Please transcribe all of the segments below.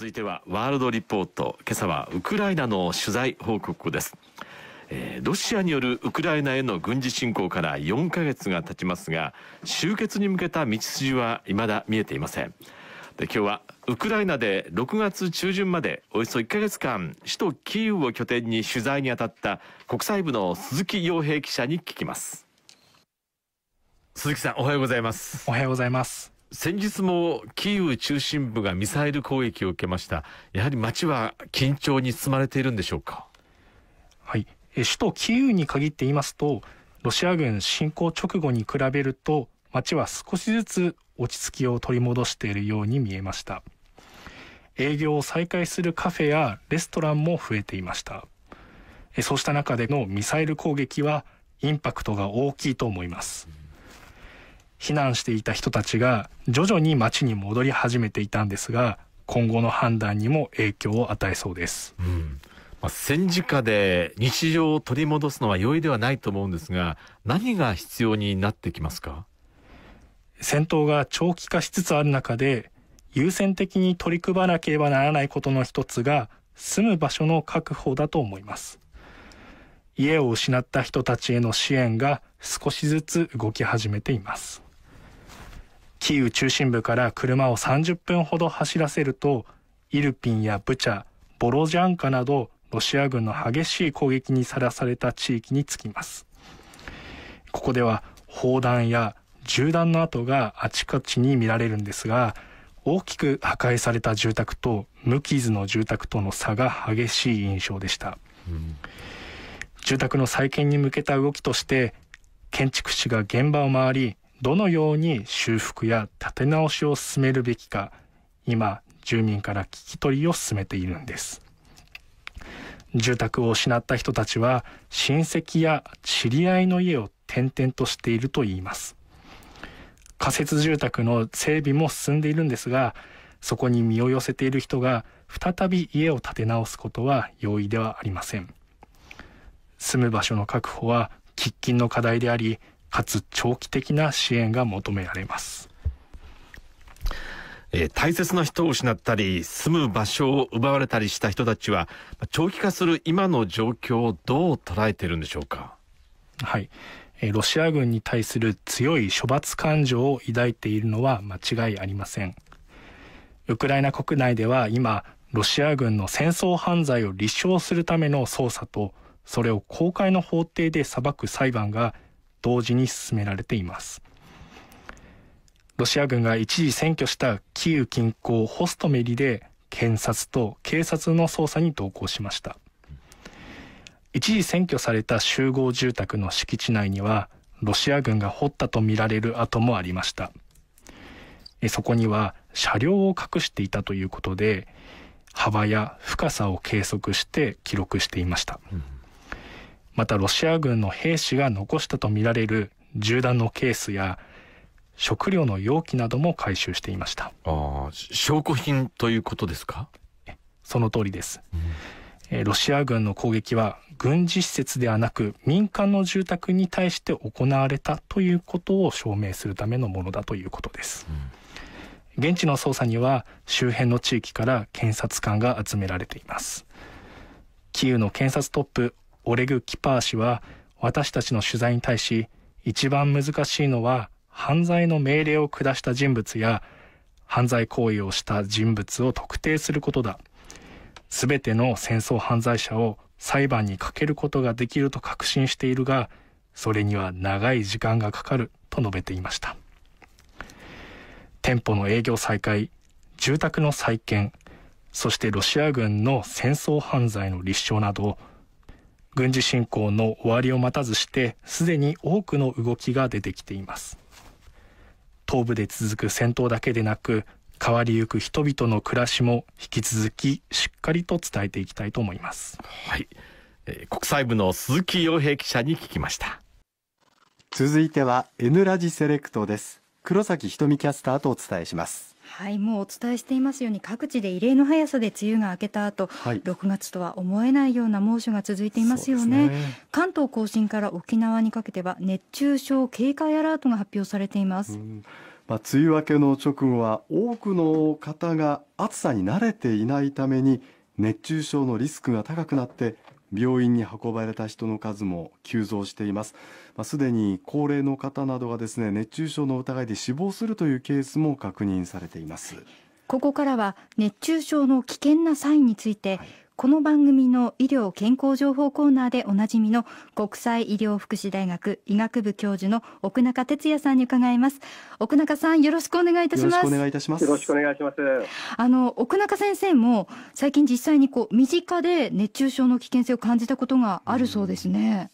続いてはワールドリポート今朝はウクライナの取材報告です、えー、ロシアによるウクライナへの軍事侵攻から4ヶ月が経ちますが終結に向けた道筋は未だ見えていませんで今日はウクライナで6月中旬までおよそ1ヶ月間首都キーウを拠点に取材に当たった国際部の鈴木洋平記者に聞きます鈴木さんおはようございますおはようございます先日もキーウ中心部がミサイル攻撃を受けました。やはり街は緊張に包まれているんでしょうか。はい、首都キーウに限って言いますと、ロシア軍侵攻直後に比べると街は少しずつ落ち着きを取り戻しているように見えました。営業を再開するカフェやレストランも増えていました。そうした中でのミサイル攻撃はインパクトが大きいと思います。うん避難していた人たちが徐々に町に戻り始めていたんですが今後の判断にも影響を与えそうです、うん、まあ、戦時下で日常を取り戻すのは容易ではないと思うんですが何が必要になってきますか戦闘が長期化しつつある中で優先的に取り組まなければならないことの一つが住む場所の確保だと思います家を失った人たちへの支援が少しずつ動き始めていますキーウ中心部から車を30分ほど走らせるとイルピンやブチャボロジャンカなどロシア軍の激しい攻撃にさらされた地域に着きますここでは砲弾や銃弾の跡があちこちに見られるんですが大きく破壊された住宅と無傷の住宅との差が激しい印象でした、うん、住宅の再建に向けた動きとして建築士が現場を回りどのように修復や立て直しを進めるべきか今住民から聞き取りを進めているんです住宅を失った人たちは親戚や知り合いの家を転々としているといいます仮設住宅の整備も進んでいるんですがそこに身を寄せている人が再び家を建て直すことは容易ではありません住む場所の確保は喫緊の課題でありかつ長期的な支援が求められます。えー、大切な人を失ったり住む場所を奪われたりした人たちは長期化する今の状況をどう捉えているんでしょうかはい、えー、ロシア軍に対する強い処罰感情を抱いているのは間違いありませんウクライナ国内では今ロシア軍の戦争犯罪を立証するための捜査とそれを公開の法廷で裁く裁判が同時に進められていますロシア軍が一時占拠したキーウ近郊ホストメリで検察と警察の捜査に同行しました一時占拠された集合住宅の敷地内にはロシア軍が掘ったとみられる跡もありましたそこには車両を隠していたということで幅や深さを計測して記録していました、うんまたロシア軍の兵士が残したとみられる銃弾のケースや食料の容器なども回収していましたあ証拠品ということですかその通りです、うん、ロシア軍の攻撃は軍事施設ではなく民間の住宅に対して行われたということを証明するためのものだということです、うん、現地の捜査には周辺の地域から検察官が集められていますキーウの検察トップオレグ・キパー氏は私たちの取材に対し一番難しいのは犯罪の命令を下した人物や犯罪行為をした人物を特定することだ全ての戦争犯罪者を裁判にかけることができると確信しているがそれには長い時間がかかると述べていました店舗の営業再開住宅の再建そしてロシア軍の戦争犯罪の立証など軍事侵攻の終わりを待たずしてすでに多くの動きが出てきています東部で続く戦闘だけでなく変わりゆく人々の暮らしも引き続きしっかりと伝えていきたいと思いますはい、えー、国際部の鈴木洋平記者に聞きました続いては N ラジセレクトです黒崎瞳キャスターとお伝えしますはいもうお伝えしていますように各地で異例の速さで梅雨が明けた後、はい、6月とは思えないような猛暑が続いていますよね、ね、関東甲信から沖縄にかけては熱中症警戒アラートが発表されています、まあ、梅雨明けの直後は多くの方が暑さに慣れていないために熱中症のリスクが高くなって病院に運ばれた人の数も急増しています、まあ、すでに高齢の方などがですね熱中症の疑いで死亡するというケースも確認されていますここからは熱中症の危険なサインについて、はい、この番組の医療健康情報コーナーでおなじみの国際医療福祉大学医学部教授の奥中哲也さんに伺います奥中さんよろしくお願いいたしますよろしくお願いいたしますよろしくお願いしますあの奥中先生も最近実際にこう身近で熱中症の危険性を感じたことがあるそうですね、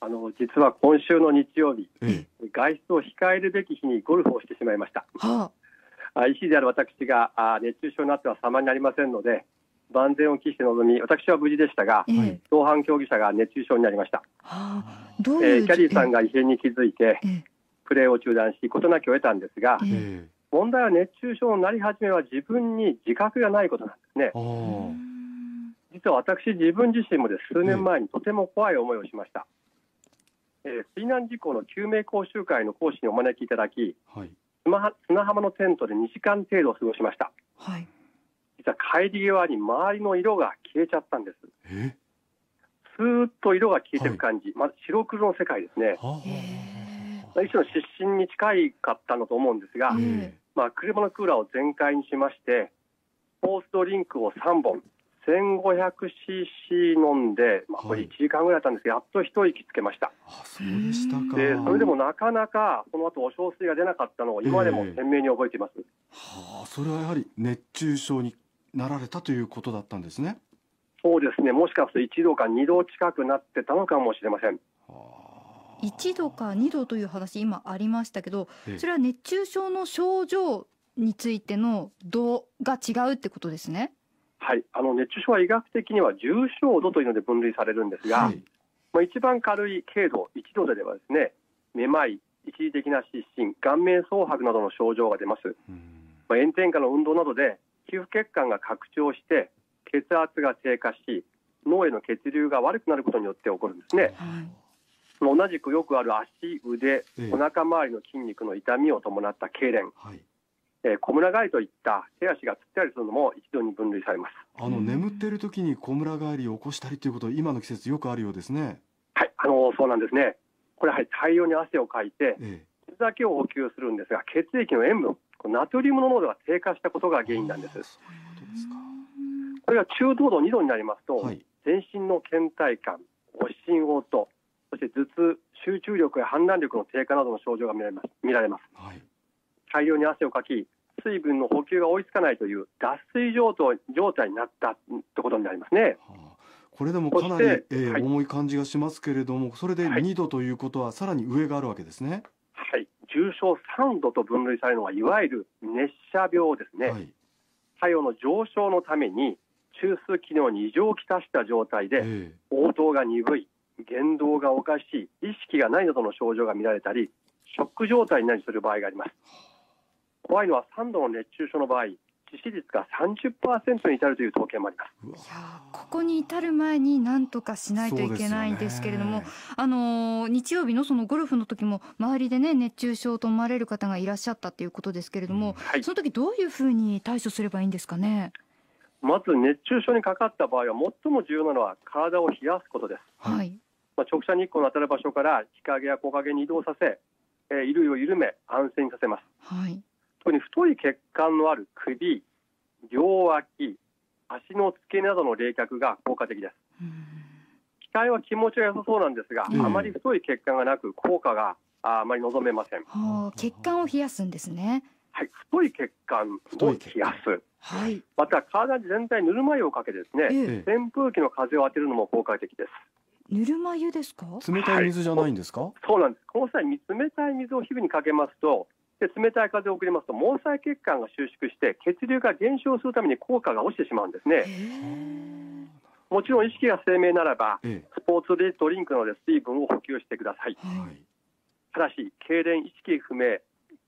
あの実は今週の日曜日、ええ、外出を控えるべき日にゴルフをしてしまいました。はあ、医師である私が熱中症になっては様になりませんので、万全を期して臨み私は無事でしたが、えー、同伴競技者が熱中症になりました、はあ、えー、キャリーさんが異変に気づいて、えー、プレーを中断し事なきを得たんですが、えー、問題は熱中症になり始めは自分に自覚がないことなんですね。実は私自分自身もで数年前にとても怖い思いをしました、えー、水難事故の救命講習会の講師にお招きいただき、はい、砂浜のテントで2時間程度過ごしました、はい、実は帰り際に周りの色が消えちゃったんです。えスーッと色が消えていく感じ、はい、まあ、白黒の世界ですね。まあ、一種の失神に近いかったのと思うんですが、まあ、車のクーラーを全開にしまして、スポーツドリンクを3本、1500cc 飲んで、まあ、これ1時間ぐらいだったんですけはい、やっと一息つけました。あそうでしたかそれでもなかなか、この後お小水が出なかったのを、今でも鮮明に覚えています、はあ、それはやはり熱中症になられたということだったんですね。そうですね。もしかすると1度か2度近くなってたのかもしれません。1度か2度という話今ありましたけど、それは熱中症の症状についての度が違うってことですね。はい、あの熱中症は医学的には重症度というので分類されるんですが、はい、まあ、一番軽い軽度、1度ではですね、めまい、一時的な失神、顔面蒼白などの症状が出ます。まあ、炎天下の運動などで皮膚血管が拡張して血圧が低下し脳への血流が悪くなることによって起こるんですね、はい、同じくよくある足腕、えー、お腹周りの筋肉の痛みを伴った痙攣、はいえー、小村返りといった手足がつったりするのも一度に分類されますあの眠っている時に小村返りを起こしたりということ今の季節よくあるようですねはいあのそうなんですねこれは大量に汗をかいて、傷だけを補給するんですが血液の塩分ナトリウムの濃度が低下したことが原因なんです。うですか。これが中等度2度になりますと、はい、全身の倦怠感、発疹嘔吐、そして頭痛、集中力や判断力の低下などの症状が見られます見られます、はい、大量に汗をかき水分の補給が追いつかないという脱水状態状態になったってことになりますね、はあ、これでもかなり、えーはい、重い感じがしますけれどもそれで2度ということはさらに上があるわけですねはい、重症3度と分類されるのは、いわゆる熱射病ですね、はい、体温の上昇のために、中枢機能に異常をきたした状態で、応答が鈍い、言動がおかしい、意識がないなどの症状が見られたり、ショック状態になりする場合があります。怖いのは3度の熱中症の場合、致死率が30%に至るという統計もありますいやここに至る前に何とかしないといけないんですけれども、ね、あの日曜日のそのゴルフの時も周りでね熱中症と思われる方がいらっしゃったということですけれども、うんはい、その時どういうふうに対処すればいいんですかね。まず熱中症にかかった場合は最も重要なのは体を冷やすことです。はい。まあ、直射日光の当たる場所から日陰や木陰に移動させ、えー、衣類を緩め安静にさせます。はい。特に太い血管のある首、両脇、足の付け根などの冷却が効果的です。機体は気持ちが良さそうなんですが、うん、あまり太い血管がなく効果があまり望めません。血管を冷やすんですね。はい、太い血管を冷やす。はい、また体全体ぬるま湯をかけてですね、ええ、扇風機の風を当てるのも効果的です。ぬるま湯ですか冷たい水じゃないんですか、はい、そうなんですこの際冷たい水を皮膚にかけますとで冷たい風を送りますと毛細血管が収縮して血流が減少するために効果が落ちてしまうんですねもちろん意識が生命ならば、えスポーツドリンクなどで水分を補給してください、はい、ただし痙攣意識不明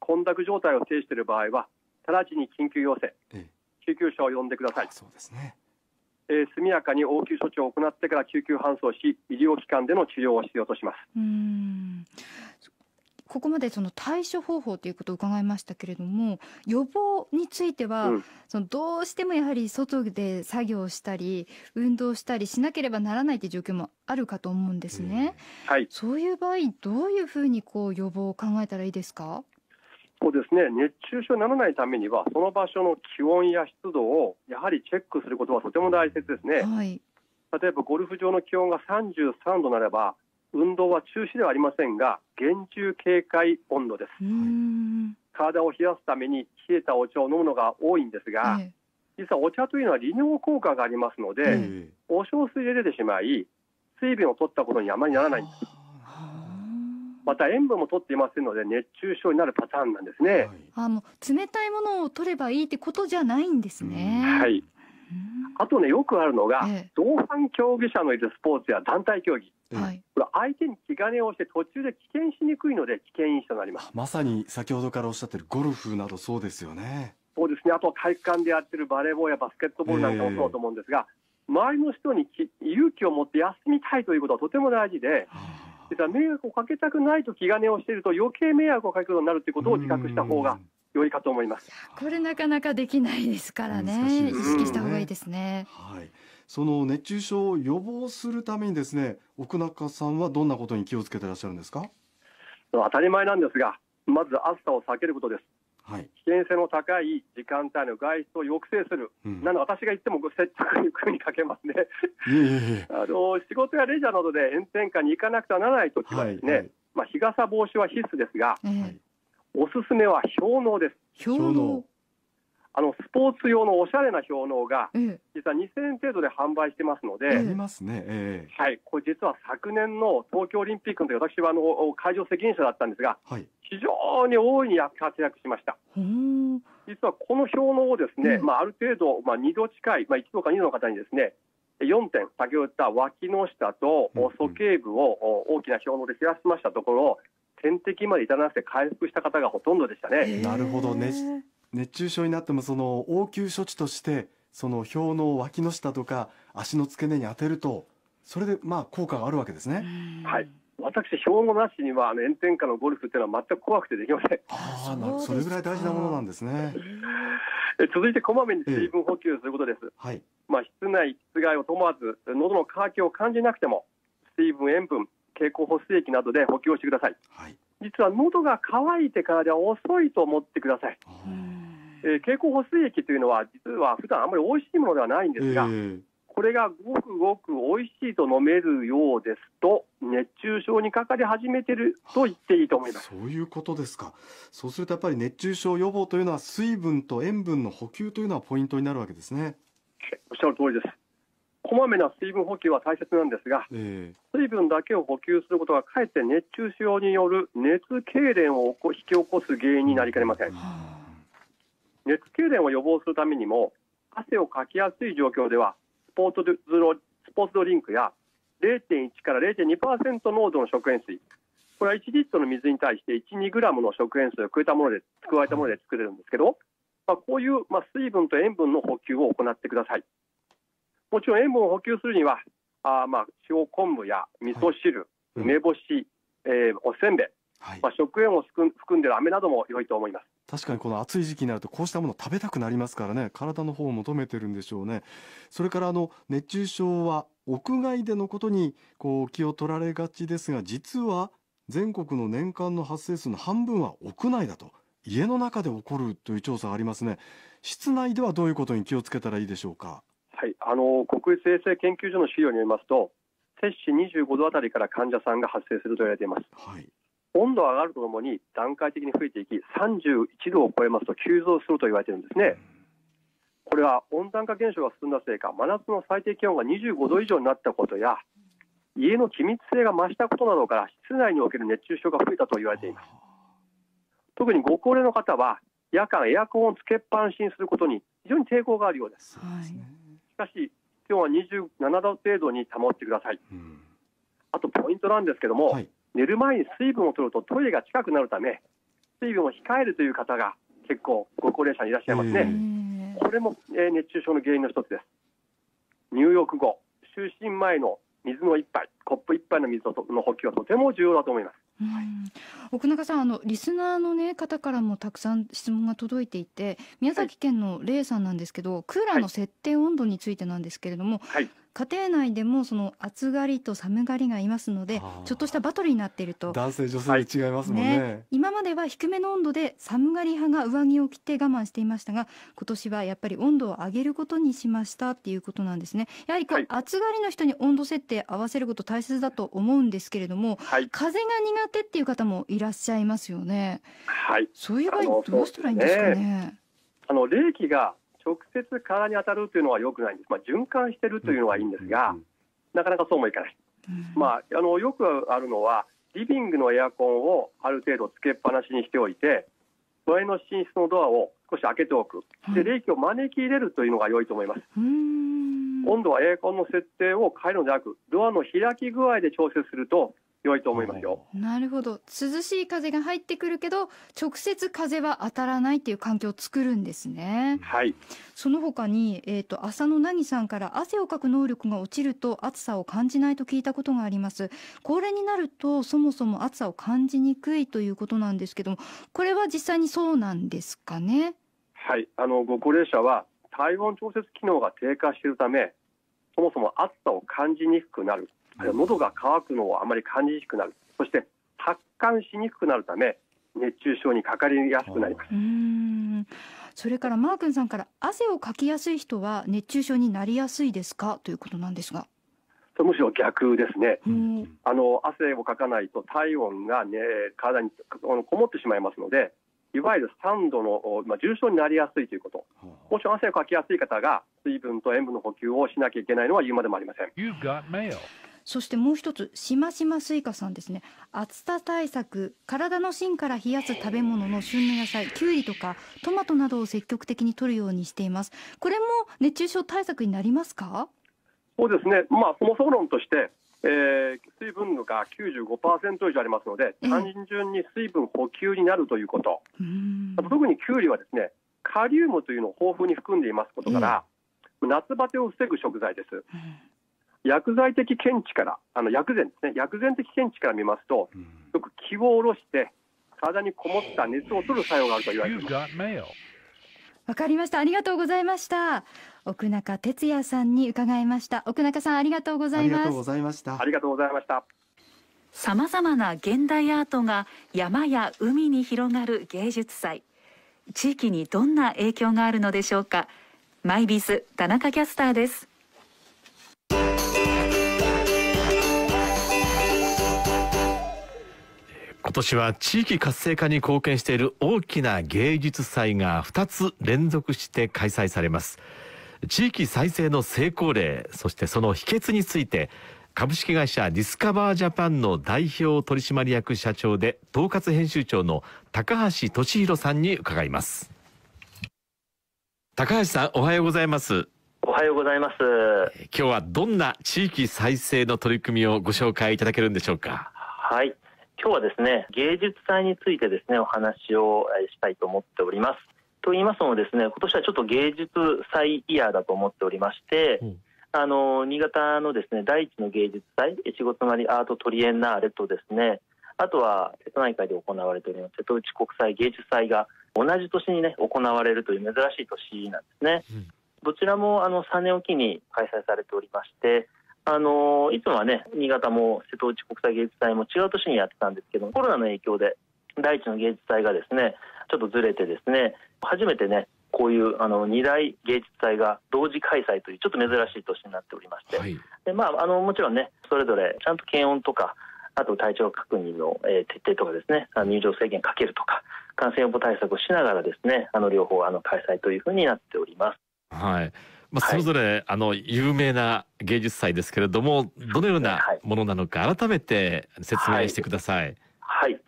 混濁状態を呈している場合は直ちに緊急要請、え、救急車を呼んでくださいそうですねえー、速やかに応急処置を行ってから救急搬送し医療機関での治療を必要としますここまでその対処方法ということを伺いましたけれども予防については、うん、そのどうしてもやはり外で作業したり運動したりしなければならないという状況もあるかと思うんですね、はい、そういう場合どういうふうにこう予防を考えたらいいですかそうですね熱中症にならないためにはその場所の気温や湿度をやはりチェックすることはとても大切ですね。はい、例えばゴルフ場の気温が33度ならば運動は中止ではありませんが厳重警戒温度です体を冷やすために冷えたお茶を飲むのが多いんですが、え実はお茶というのは利尿効果がありますので、え、お小水で出てしまい水分を取ったことにあまりならないんですまた塩分も取っていませんので熱中症になるパターンなんですね、はい、あもう冷たいものを取ればいいってことじゃないんですね、はいあとねよくあるのが、同伴競技者のいるスポーツや団体競技はい、これ相手に気兼ねをして途中で危険しにくいので危険因子となりますまさに先ほどからおっしゃってるゴルフなどそうですよねそうですねあと体育館でやってるバレーボールやバスケットボールなんかもそうだと思うんですが、えー、周りの人に勇気を持って休みたいということはとても大事で実は迷惑をかけたくないと気兼ねをしていると余計迷惑をかけるようになるということを自覚した方が良いかと思いますこれなかなかできないですからね、ね、意識した方がいいですね、はいその熱中症を予防するためにですね奥中さんはどんなことに気をつけてらっしゃるんですか当たり前なんですがまず暑さを避けることです、はい、危険性の高い時間帯の外出を抑制する、うん、なの私が言っても接着に組にかけますね あの仕事やレジャーなどで炎天下に行かなくてはならないときはですね、はいはい、まあ、日傘防止は必須ですが、はい、おすすめは氷のです氷のあのスポーツ用のおしゃれな氷のうが、実は2000円程度で販売してますので、ええ、はい、これ、実は昨年の東京オリンピックの時私はあの会場責任者だったんですが、はい、非常に大いに活躍しました。実はこの氷のをですね、うん、まあ、ある程度、まあ、2度近い、まあ、1度か2度の方にですね、4点、先ほど言った脇の下と鼠径部を大きな氷ので冷やしましたところ、点滴まで至らなくて回復した方がほとんどでしたね。なるほどね熱中症になってもその応急処置としてその氷の脇の下とか足の付け根に当てるとそれでまあ効果があるわけですね。はい私、標のなしには炎天下のゴルフっていうのは全く怖くてできません。ああ、なそれぐらい大事なものなんですね。続いてこまめに水分補給することです。えー、はい。まあ室内室外を問わず喉の渇きを感じなくても水分塩分経口補水液などで補給をしてください。はい。実は喉が渇いてからでは遅いと思ってください。えー、経口補水液というのは実は普段あんまり美味しいものではないんですが、えー、これがごくごく美味しいと飲めるようですと熱中症にかかり始めてると言っていいと思います。そういうことですか。そうするとやっぱり熱中症予防というのは水分と塩分の補給というのはポイントになるわけですね。おっしゃる通りです。こまめな水分補給は大切なんですが、えー、水分だけを補給することがかえって熱中症による熱痙攣を引き起こす原因になりかねません。熱痙攣を予防するためにも汗をかきやすい状況ではスポーツスポーツドリンクや0.1から0.2%濃度の食塩水これは1リットルの水に対して1、2グラムの食塩水を加えたもので加えたもので作れるんですけど、まあ、こういう、まあ、水分と塩分の補給を行ってください。もちろん塩分を補給するにはあまあ塩昆布や味噌汁、はい、梅干し、えー、おせんべい、はい、まあ、食塩を含んでる飴なども良いと思います確かにこの暑い時期になるとこうしたもの食べたくなりますからね体の方を求めてるんでしょうねそれからあの熱中症は屋外でのことにこう気を取られがちですが実は全国の年間の発生数の半分は屋内だと家の中で起こるという調査がありますね室内ではどういうことに気をつけたらいいでしょうかはい、あの国立衛生研究所の資料によりますと摂氏25度あたりから患者さんが発生すると言われています、はい、温度が上がるとともに段階的に増えていき31度を超えますと急増すると言われているんですね、これは温暖化現象が進んだせいか真夏の最低気温が25度以上になったことや家の気密性が増したことなどから室内における熱中症が増えたと言われています特にご高齢の方は夜間エアコンをつけっぱなしにすることに非常に抵抗があるようです、しかし、気温は27度程度に保ってください。うん、あと、ポイントなんですけども、はい、寝る前に水分を取るとトイレが近くなるため、水分を控えるという方が結構ご高齢者にいらっしゃいますね。これも、えー、熱中症の原因の一つです。入浴後、就寝前の水の一杯、コップ一杯の水の補給はとても重要だと思います。はい、奥中さんあのリスナーの、ね、方からもたくさん質問が届いていて宮崎県のれいさんなんですけど、はい、クーラーの設定温度についてなんですけれども、はい、家庭内でもその暑がりと寒がりがいますのでちょっとしたバトルになっていると、男性女性違いますもんね今までは低めの温度で寒がり派が上着を着て我慢していましたが今年はやっぱり温度を上げることにしましたっていうことなんですねやはりこう、暑がりの人に温度設定合わせること大切だと思うんですけれども、はい風が苦手っていう方もいらっしゃいますよねはいそういう場合どうしたらいいんですかねあの冷気が直接体に当たるというのはよくないんです、まあ、循環してるというのはいいんですが、なかなかそうもいかない、まあ、あのよくあるのはリビングのエアコンをある程度つけっぱなしにしておいて上の寝室のドアを少し開けておくで冷気を招き入れるというのが良いと思います、温度はエアコンの設定を変えるのではなくドアの開き具合で調節すると良いと思いますよ。なるほど。涼しい風が入ってくるけど、直接風は当たらないっていう環境を作るんですね。はい。その他に、えっ、ー、と、浅野凪さんから汗をかく能力が落ちると暑さを感じないと聞いたことがあります。高齢になると、そもそも暑さを感じにくいということなんですけども、これは実際にそうなんですかね。はい。あの、ご高齢者は体温調節機能が低下しているため、そもそも暑さを感じにくくなる。喉が渇くのをあまり感じにくくなるそして発汗しにくくなるため熱中症にかかりやすくなりますそれからマー君さんから汗をかきやすい人は熱中症になりやすいですかということなんですがむしろ逆ですね、うん、あの汗をかかないと体温が、ね、体にこもってしまいますのでいわゆる3度の、まあ、重症になりやすいということもし汗をかきやすい方が水分と塩分の補給をしなきゃいけないのは言うまでもありません。そしてもう一つ、しましますいかさんですね。暑さ対策、体の芯から冷やす食べ物の旬の野菜、きゅうりとかトマトなどを積極的に摂るようにしています。これも熱中症対策になりますかそうですね。まあ、そもそも論として、えー、水分が95%以上ありますので、単純に水分補給になるということ。特にきゅうりはですね、カリウムというのを豊富に含んでいますことから、夏バテを防ぐ食材です。薬剤的見地からあの薬膳ですね薬膳的見地から見ますと、うん、よく気を下ろして体にこもった熱を取る作用があると言われていますわかりましたありがとうございました奥中哲也さんに伺いました奥中さんありがとうございますありがとうございましたありがとうございましたさまざまな現代アートが山や海に広がる芸術祭地域にどんな影響があるのでしょうかマイビス田中キャスターです今年は地域活性化に貢献している大きな芸術祭が2つ連続して開催されます地域再生の成功例そしてその秘訣について株式会社ディスカバージャパンの代表取締役社長で統括編集長の高橋俊弘さんに伺います高橋さんおはようございますおはようございます今日はどんな地域再生の取り組みをご紹介いただけるんでしょうかはい今日はですね、芸術祭についてですね、お話をしたいと思っております。と言いますのもですね、今年はちょっと芸術祭イヤーだと思っておりまして、うんあの、新潟のですね、第一の芸術祭、越後まりアートトリエンナーレとですね、あとは瀬戸内海で行われております瀬戸内国際芸術祭が同じ年にね、行われるという珍しい年なんですね。うん、どちらもあの3年おきに開催されておりまして、あのいつもはね新潟も瀬戸内国際芸術祭も違う年にやってたんですけどコロナの影響で第一の芸術祭がですねちょっとずれてですね初めてねこういうあの2大芸術祭が同時開催というちょっと珍しい年になっておりまして、はい、でまあ、あのもちろんねそれぞれちゃんと検温とかあと体調確認の、えー、徹底とかですね入場制限かけるとか感染予防対策をしながらですねあの両方あの開催というふうになっております。はいまあ、それぞれ、はい、あの有名な芸術祭ですけれどもどのようなものなのか改めて説明してください。はい、はい、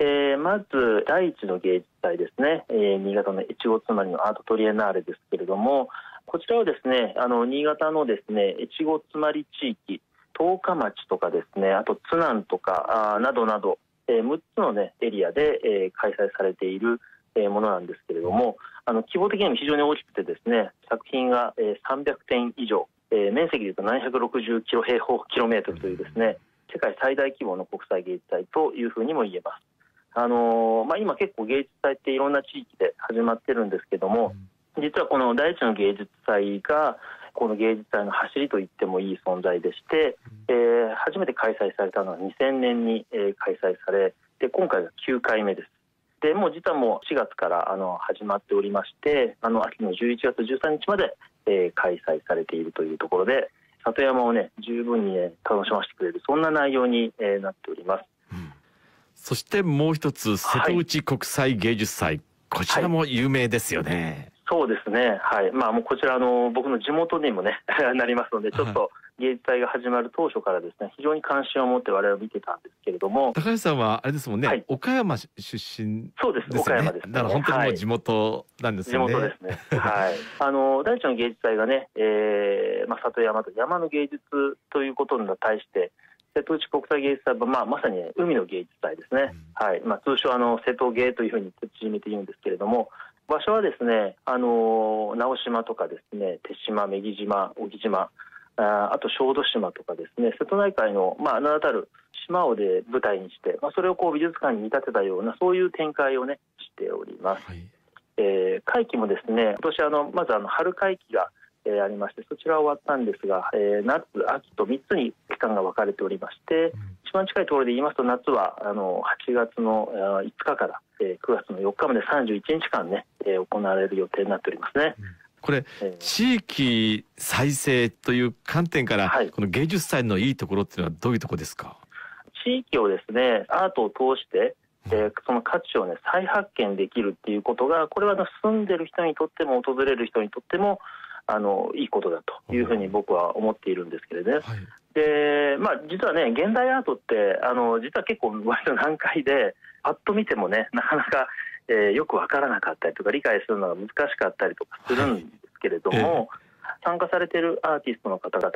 えー、まず第一の芸術祭ですね、えー、新潟の越後つまりのアートトリエナーレですけれどもこちらはですねあの新潟のですね越後つまり地域十日町とかですねあと津南とかあなどなど、えー、6つの、ね、エリアで、えー、開催されているえものなんですけれども、あの規模的にも非常に大きくてですね作品が、えー、300点以上、えー、面積でいうと760キロ平方キロメートルというですね世界最大規模の国際芸術祭というふうにも言えます。あのー、まあ、今結構芸術祭っていろんな地域で始まってるんですけども、実はこの第一の芸術祭がこの芸術祭の走りと言ってもいい存在でして、えー、初めて開催されたのは2000年に、えー、開催されで今回が9回目です。でもう時短も4月からあの始まっておりましてあの秋の11月13日まで、えー、開催されているというところで里山をね十分に、ね、楽しませてくれるそんな内容に、えー、なっております、うん、そしてもう一つ瀬戸内国際芸術祭、はい、こちらも有名ですよね、はいそうですね、はいまあ、もうこちらの僕の地元にも、ね、なりますので、ちょっと芸術祭が始まる当初からですね非常に関心を持って我々は見てたんですけれども高橋さんはあれですもんね、はい、岡山出身、ね、そうです岡山です、ね、だから本当にもう地元なんですよね、はい、地元ですね はいあの第一の芸術祭がね、えーまあ、里山と山の芸術ということに対して瀬戸内国際芸術祭は、まあ、まさに、ね、海の芸術祭ですね、うん、はいまあ、通称あの瀬戸芸というふうに縮めて言うんですけれども場所はですね、あの直島とかですね、手島、目木島、小島、ああと小豆島とかですね、瀬戸内海の、まあ、名だたる島をで舞台にして、まあ、それをこう美術館に見立てたような、そういう展開をね、しております。はい、えー、会期もですね、今年あの、まずあの春会期がえありましてそちらは終わったんですが、えー、夏、秋と3つに期間が分かれておりまして、一番近いところで言いますと夏はあの8月の5日から、えー、9月の4日まで31日間ね、えー、行われる予定になっておりますね。うんこれ、地域再生という観点から、はい、この芸術祭のいいところっていうのはどういうところですか地域をですねアートを通して、えー、その価値をね再発見できるっていうことがこれは住んでる人にとっても訪れる人にとってもあのいいことだというふうに僕は思っているんですけれどね、はい、でまあ、実はね現代アートってあの実は結構割と難解でパッと見てもねなかなか、えー、よく分からなかったりとか理解するのが難しかったりとかするんですけれども、はい、参加されてるアーティストの方々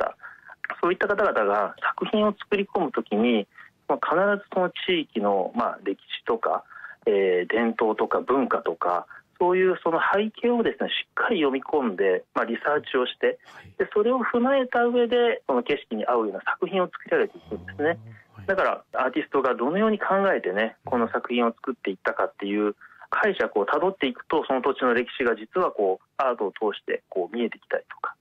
そういった方々が作品を作り込む時に、まあ、必ずその地域の、まあ、歴史とか、えー、伝統とか文化とかそういうその背景をですね、しっかり読み込んで、まあ、リサーチをして、はい、で、それを踏まえた上で、その景色に合うような作品を作り上げていくんですね。はい、だから、アーティストがどのように考えてね、この作品を作っていったかっていう解釈をたどっていくと、その土地の歴史が実はこう、アートを通してこう見えてきたりとか、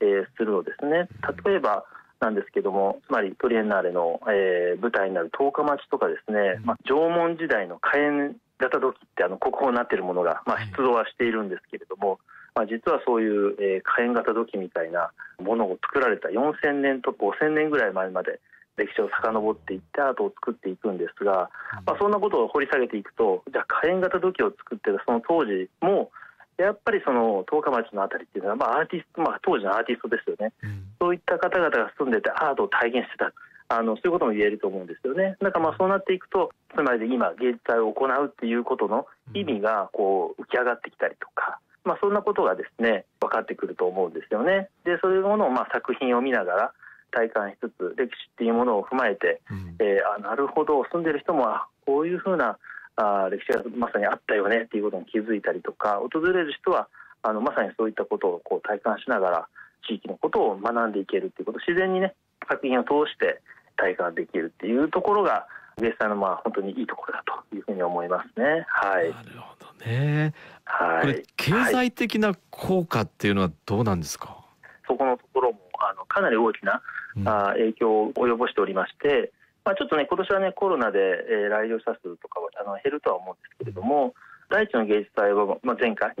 えー、するのですね。例えば、なんですけども、つまりトリエンナーレの、えー、舞台になる十日町とかですね、まあ、縄文時代の火炎型土器ってあの国宝になっているものが、まあ、出土はしているんですけれども、まあ、実はそういう、えー、火炎型土器みたいなものを作られた4000年と5000年ぐらい前まで歴史を遡っていってアートを作っていくんですが、まあ、そんなことを掘り下げていくとじゃあ火炎型土器を作ってたその当時もやっぱりその十日町の辺りっていうのは、まあ、アーティスト、まあ、当時のアーティストですよね、うん、そういった方々が住んでてアートを体現してたあのそういうことも言えると思うんですよね。だからまあそうなっていくとつまりで今芸術祭を行うっていうことの意味がこう浮き上がってきたりとか、まあ、そんなことがですね分かってくると思うんですよね。でそういうものをまあ作品を見ながら体感しつつ歴史っていうものを踏まえて、うん、えー、あなるほど住んでる人もあこういうふうなあ歴史がまさにあったよねっていうことに気づいたりとか訪れる人はあのまさにそういったことをこう体感しながら地域のことを学んでいけるっていうこと自然にね作品を通して体感できるっていうところがウエスタのまあ本当にいいところだというふうに思いますね。はい。なるほどね。はい。経済的な効果っていうのはどうなんですか。はい、そこのところもあのかなり大きな、うん、あ影響を及ぼしておりまして、まあちょっとね今年はねコロナで、えー、来場者数とかはあの減るとは思うんですけれども、うん、第一の芸術祭はまあ前回2018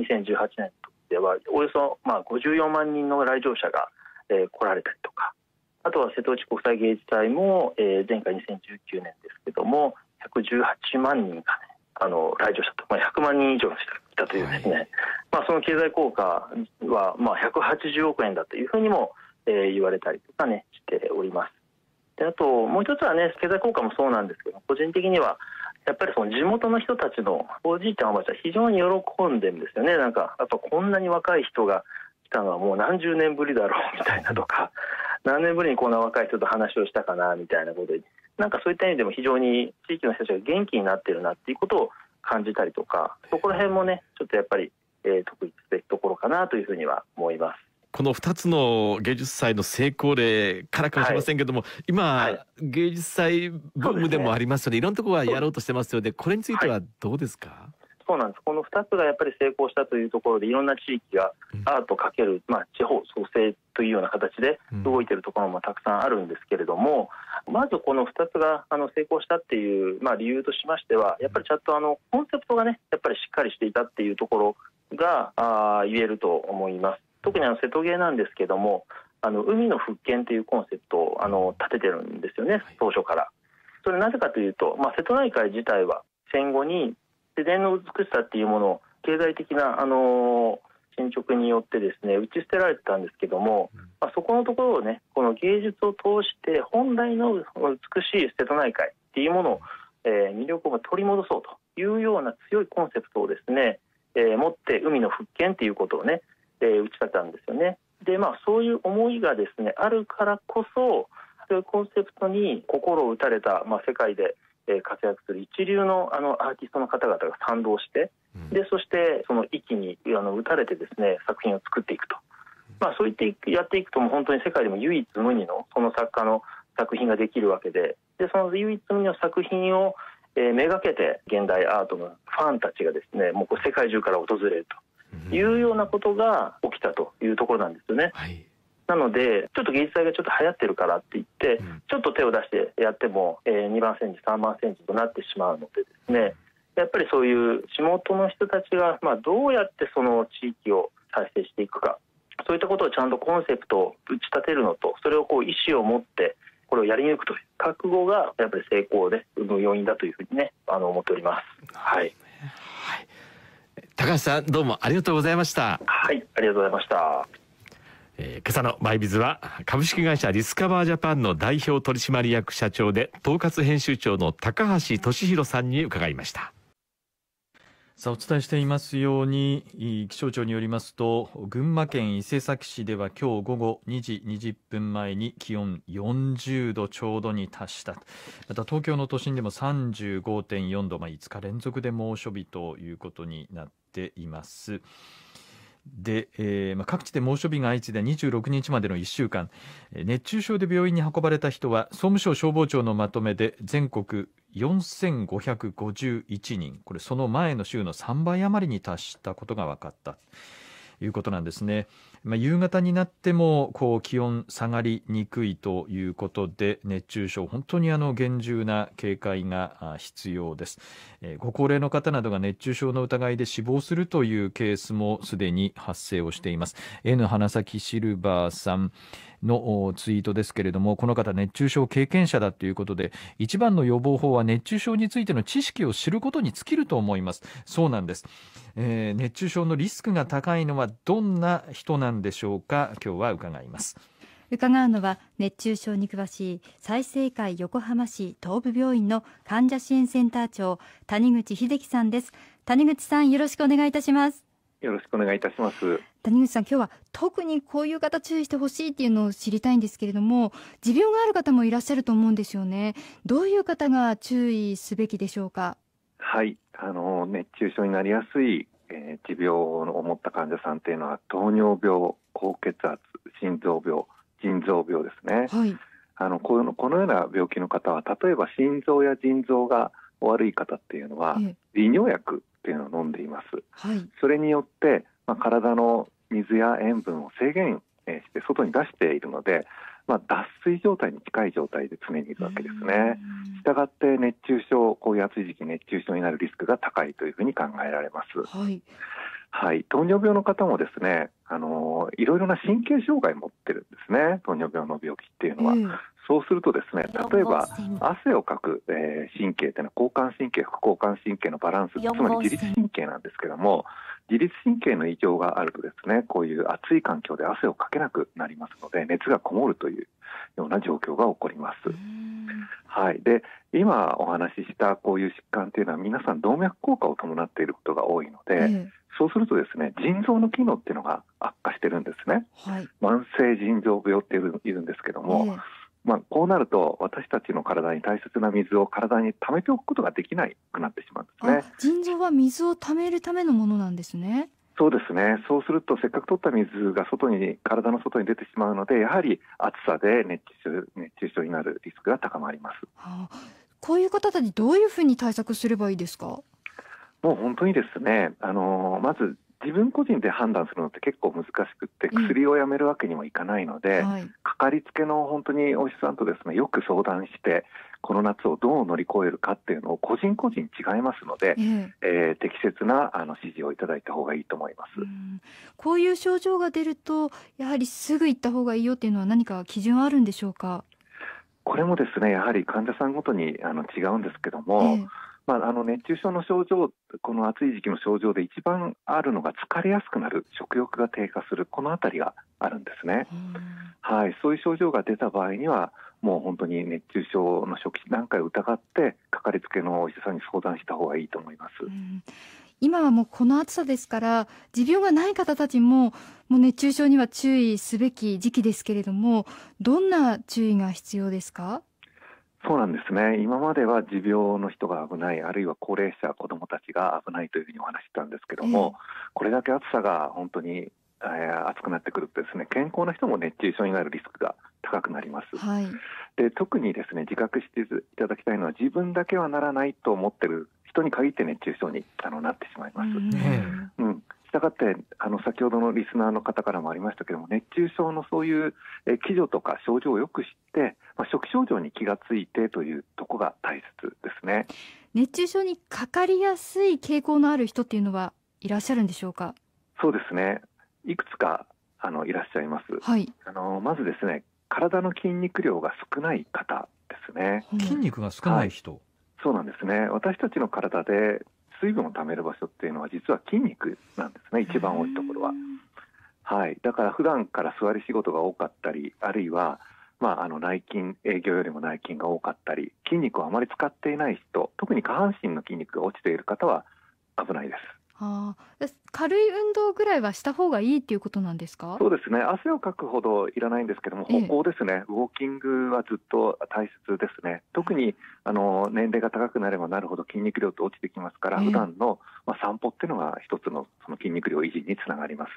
年ではおよそまあ54万人の来場者が、えー、来られたりとか。あとは瀬戸内国際芸術祭も、えー、前回2019年ですけども118万人が、ね、あの来場者と、まあ、100万人以上の人が来たというですね、はい、まあ、その経済効果は、まあ、180億円だというふうにも、えー、言われたりとかねしております。であともう一つはね経済効果もそうなんですけど個人的にはやっぱりその地元の人たちのおじいちゃんおばあちゃん非常に喜んでるんですよねなんかやっぱこんなに若い人が来たのはもう何十年ぶりだろうみたいなとか何年ぶりにこんな若い人と話をしたかなみたいなことでなんかそういった意味でも非常に地域の人たちが元気になってるなっていうことを感じたりとかそこら辺もねちょっとやっぱり、えー、特筆すべきところかなというふうには思います。この2つの芸術祭の成功例からかもしれませんけども、はい、今、はい、芸術祭ブームでもありますので、ね、いろんなところはやろうとしてますのでこれについてはどうですか、はいそうなんです。この2つがやっぱり成功したというところで、いろんな地域がアートかける、まあ、地方創生というような形で動いているところもたくさんあるんですけれども、まずこの2つがあの成功したっていう、まあ、理由としましては、やっぱりちゃんとあのコンセプトがね、やっぱりしっかりしていたっていうところがあ言えると思います。特にあの瀬戸芸なんですけども、あの海の復権というコンセプトをあの立ててるんですよね、当初から。それなぜかというと、まあ、瀬戸内海自体は戦後に自然の美しさっていうものを経済的な、あの進捗によってですね打ち捨てられてたんですけども、まあ、そこのところをねこの芸術を通して本来の美しい瀬戸内海っていうものを、えー、魅力を取り戻そうというような強いコンセプトをですね、えー、持って海の復権っていうことをね、えー、打ち立てたんですよね。でまあそういう思いがですねあるからこそそういうコンセプトに心を打たれた、まあ、世界でえ活躍する一流のあのアーティストの方々が賛同して、うん、でそしてその域にあの打たれてですね作品を作っていくと、まあ、そう言ってやっていくともう本当に世界でも唯一無二のその作家の作品ができるわけででその唯一無二の作品を、えめがけて現代アートのファンたちがですねもうこう世界中から訪れるというようなことが起きたというところなんですよね。はいなのでちょっと芸術祭がちょっと流行ってるからって言って、ちょっと手を出してやっても、えー、2番センチ3番センチとなってしまうのでですねやっぱりそういう地元の人たちが、まあ、どうやってその地域を再生していくかそういったことをちゃんとコンセプトを打ち立てるのとそれをこう意思を持ってこれをやり抜くという覚悟がやっぱり成功で生む要因だというふうにねあの思っております。はい、高橋さんどうもありがとうございました。はい、ありがとうございました。えー、今朝のマイビズは株式会社リスカバージャパンの代表取締役社長で統括編集長の高橋俊弘さんに伺いましたさあお伝えしていますように気象庁によりますと群馬県伊勢崎市では今日午後2時20分前に気温40度ちょうどに達したまた東京の都心でも35.4度、まあ、5日連続で猛暑日ということになっています。で、えーまあ、各地で猛暑日が相次いで26日までの1週間熱中症で病院に運ばれた人は総務省消防庁のまとめで全国4551人これその前の週の3倍余りに達したことが分かったということなんですね。まあ、夕方になってもこう気温下がりにくいということで熱中症本当にあの厳重な警戒が必要です、えー、ご高齢の方などが熱中症の疑いで死亡するというケースもすでに発生をしています N 花咲シルバーさんのツイートですけれどもこの方熱中症経験者だということで一番の予防法は熱中症についての知識を知ることに尽きると思いますそうなんです、えー、熱中症のリスクが高いのはどんな人なんでしょうか今日は伺います伺うのは熱中症に詳しい済生会横浜市東部病院の患者支援センター長谷口秀樹さんです谷口さんよろしくお願いいたしますよろしくお願いいたします。谷口さん、今日は特にこういう方注意してほしいっていうのを知りたいんですけれども、持病がある方もいらっしゃると思うんですよね。どういう方が注意すべきでしょうか。はい、あの熱中症になりやすい、えー、持病を持った患者さんっていうのは糖尿病、高血圧、心臓病、腎臓病ですね。はい。あのこのこのような病気の方は例えば心臓や腎臓が悪い方っていうのは、利尿薬っていうのを飲んでいます、はい、それによって、まあ、体の水や塩分を制限して外に出しているので、まあ、脱水状態に近い状態で常にいるわけですねしたがって熱中症こういう暑い時期熱中症になるリスクが高いというふうに考えられます、はいはい、糖尿病の方もですねあのいろいろな神経障害持ってるんですね糖尿病の病気っていうのは。うん、そうするとですね例えば汗をかく、えー、神経というのは交感神経副交感神経のバランスつまり自律神経なんですけども自律神経の異常があるとですねこういう暑い環境で汗をかけなくなりますので熱がこもるというような状況が起こります。はい、で今お話ししたこういう疾患というのは皆さん動脈硬化を伴っていることが多いので。そうするとですね腎臓の機能っていうのが悪化してるんですね、はい、慢性腎臓病っていういんですけども、えー、まあ、こうなると私たちの体に大切な水を体に溜めておくことができないくなってしまうんですね腎臓は水を溜めるためのものなんですねそうですねそうするとせっかく取った水が外に体の外に出てしまうのでやはり暑さで熱中症熱中症になるリスクが高まります、はあ、こういう方たちどういうふうに対策すればいいですかもう本当にですね、あのまず自分個人で判断するのって結構難しくって薬をやめるわけにもいかないので、はい、かかりつけの本当にお医者さんとですねよく相談してこの夏をどう乗り越えるかっていうのを個人個人違いますので、えー、えー、適切なあの指示をいただいた方がいいと思います、うん、こういう症状が出るとやはりすぐ行った方がいいよっていうのは何か基準あるんでしょうかこれもですねやはり患者さんごとにあの違うんですけども、えー熱中症の症状、この暑い時期の症状で一番あるのが疲れやすくなる、食欲が低下する、このあたりがあるんですね。はい、そういう症状が出た場合には、もう本当に熱中症の初期段階を疑って、かかりつけのお医者さんに相談した方がいいと思います。今はもうこの暑さですから、持病がない方たちも、もう熱中症には注意すべき時期ですけれども、どんな注意が必要ですかそうなんですね今までは持病の人が危ないあるいは高齢者子どもたちが危ないというふうにお話したんですけども、これだけ暑さが本当に、えー、暑くなってくるとですね健康な人も熱中症になるリスクが高くなります、はい、で特にですね自覚していただきたいのは自分だけはならないと思ってる人に限って熱中症にあのなってしまいます。うん、うんしたがってあの先ほどのリスナーの方からもありましたけども熱中症のそういう基準とか症状をよく知って、まあ、初期症状に気がついてというとこが大切ですね熱中症にかかりやすい傾向のある人っていうのはいらっしゃるんでしょうかそうですねいくつかあのいらっしゃいます、はい、あのまずですね体の筋肉量が少ない方ですね筋肉が少ない人、はいそうなんですね私たちの体で水分をためる場所っていうのは実は筋肉なんですね一番多いところは。はい、だから普段から座り仕事が多かったりあるいは、まあ、あの内筋営業よりも内筋が多かったり筋肉をあまり使っていない人特に下半身の筋肉が落ちている方は危ないです。あ軽い運動ぐらいはした方がいいっていうことなんですかそうですね汗をかくほどいらないんですけども歩行ですね、ええ、ウォーキングはずっと大切ですね特にあの年齢が高くなればなるほど筋肉量って落ちてきますから、ええ、普段のまあ散歩っていうのが一つのその筋肉量維持につながります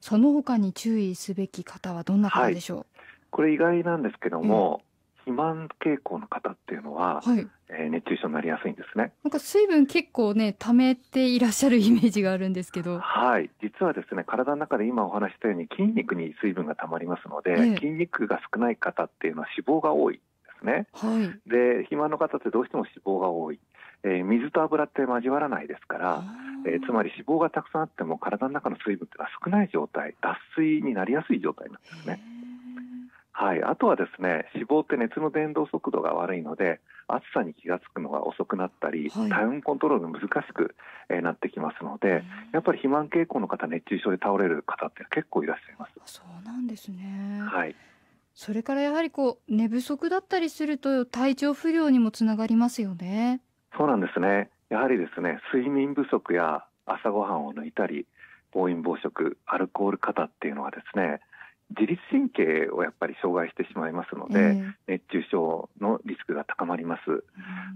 その他に注意すべき方はどんな方でしょう、はい、これ意外なんですけども、え肥満傾向の方っていうのは、はい、えー、熱中症になりやすいんですね。なんか水分結構ね、溜めていらっしゃるイメージがあるんですけど。はい、実はですね、体の中で今お話したように筋肉に水分が溜まりますので、えー、筋肉が少ない方っていうのは脂肪が多いですね。はい。で、肥満の方ってどうしても脂肪が多い。えー、水と油って交わらないですから、えー、つまり脂肪がたくさんあっても体の中の水分っていうのは少ない状態脱水になりやすい状態なんですね。はい、あとはですね脂肪って熱の伝導速度が悪いので暑さに気が付くのが遅くなったり、はい、体温コントロールが難しく、えー、なってきますのでやっぱり肥満傾向の方熱中症で倒れる方って結構いらっしゃいます。そうなんですね、はい、それからやはりこう寝不足だったりすると体調不良にもつながりますよね。そうなんですねやはりですね睡眠不足や朝ごはんを抜いたり暴飲暴食アルコール過多っていうのはですね自律神経をやっぱり障害してしまいますので、えー、熱中症のリスクが高まります、うん、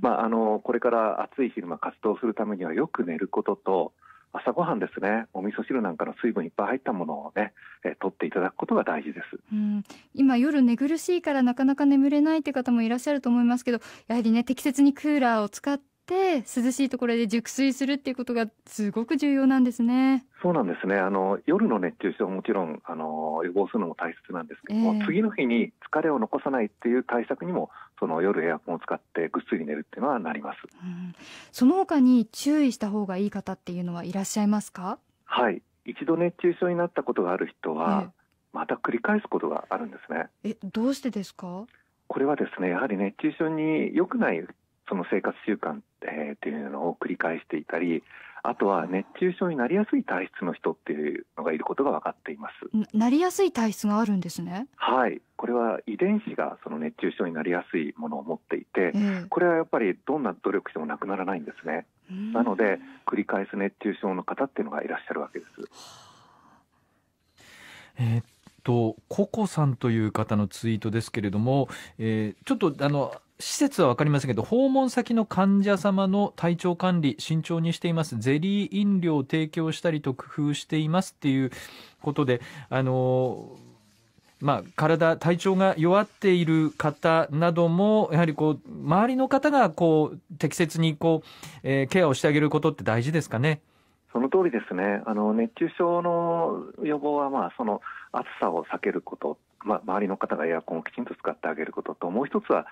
まあ、あのこれから暑い昼間活動するためにはよく寝ることと朝ごはんですねお味噌汁なんかの水分いっぱい入ったものをね、えー、取っていただくことが大事です、うん、今夜寝苦しいからなかなか眠れないって方もいらっしゃると思いますけどやはりね適切にクーラーを使ってて涼しいところで熟睡するっていうことがすごく重要なんですね。そうなんですねあの夜の熱中症もちろんあの予防するのも大切なんですけども、えー、次の日に疲れを残さないっていう対策にもその夜エアコンを使ってぐっすり寝るっていうのはなります、うん、その他に注意した方がいい方っていうのはいらっしゃいますかはい一度熱中症になったことがある人は、また繰り返すことがあるんですねえどうしてですかこれはですねやはり熱中症に良くないその生活習慣、えっていうのを繰り返していたり、あとは熱中症になりやすい体質の人っていうのがいることが分かっています。なりやすい体質があるんですね。はい、これは遺伝子がその熱中症になりやすいものを持っていて、えー、これはやっぱりどんな努力してもなくならないんですね。なので繰り返す熱中症の方っていうのがいらっしゃるわけです。えーとココさんという方のツイートですけれども、えー、ちょっとあの施設は分かりませんけど訪問先の患者様の体調管理慎重にしていますゼリー飲料を提供したりと工夫していますっていうことであのーまあ、体、体調が弱っている方なども、やはりこう、周りの方がこう、適切にこう、えー、ケアをしてあげることって大事ですかね。その通りですね、あの熱中症の予防は、まあ、その暑さを避けることまあ、周りの方がエアコンをきちんと使ってあげることともう一つは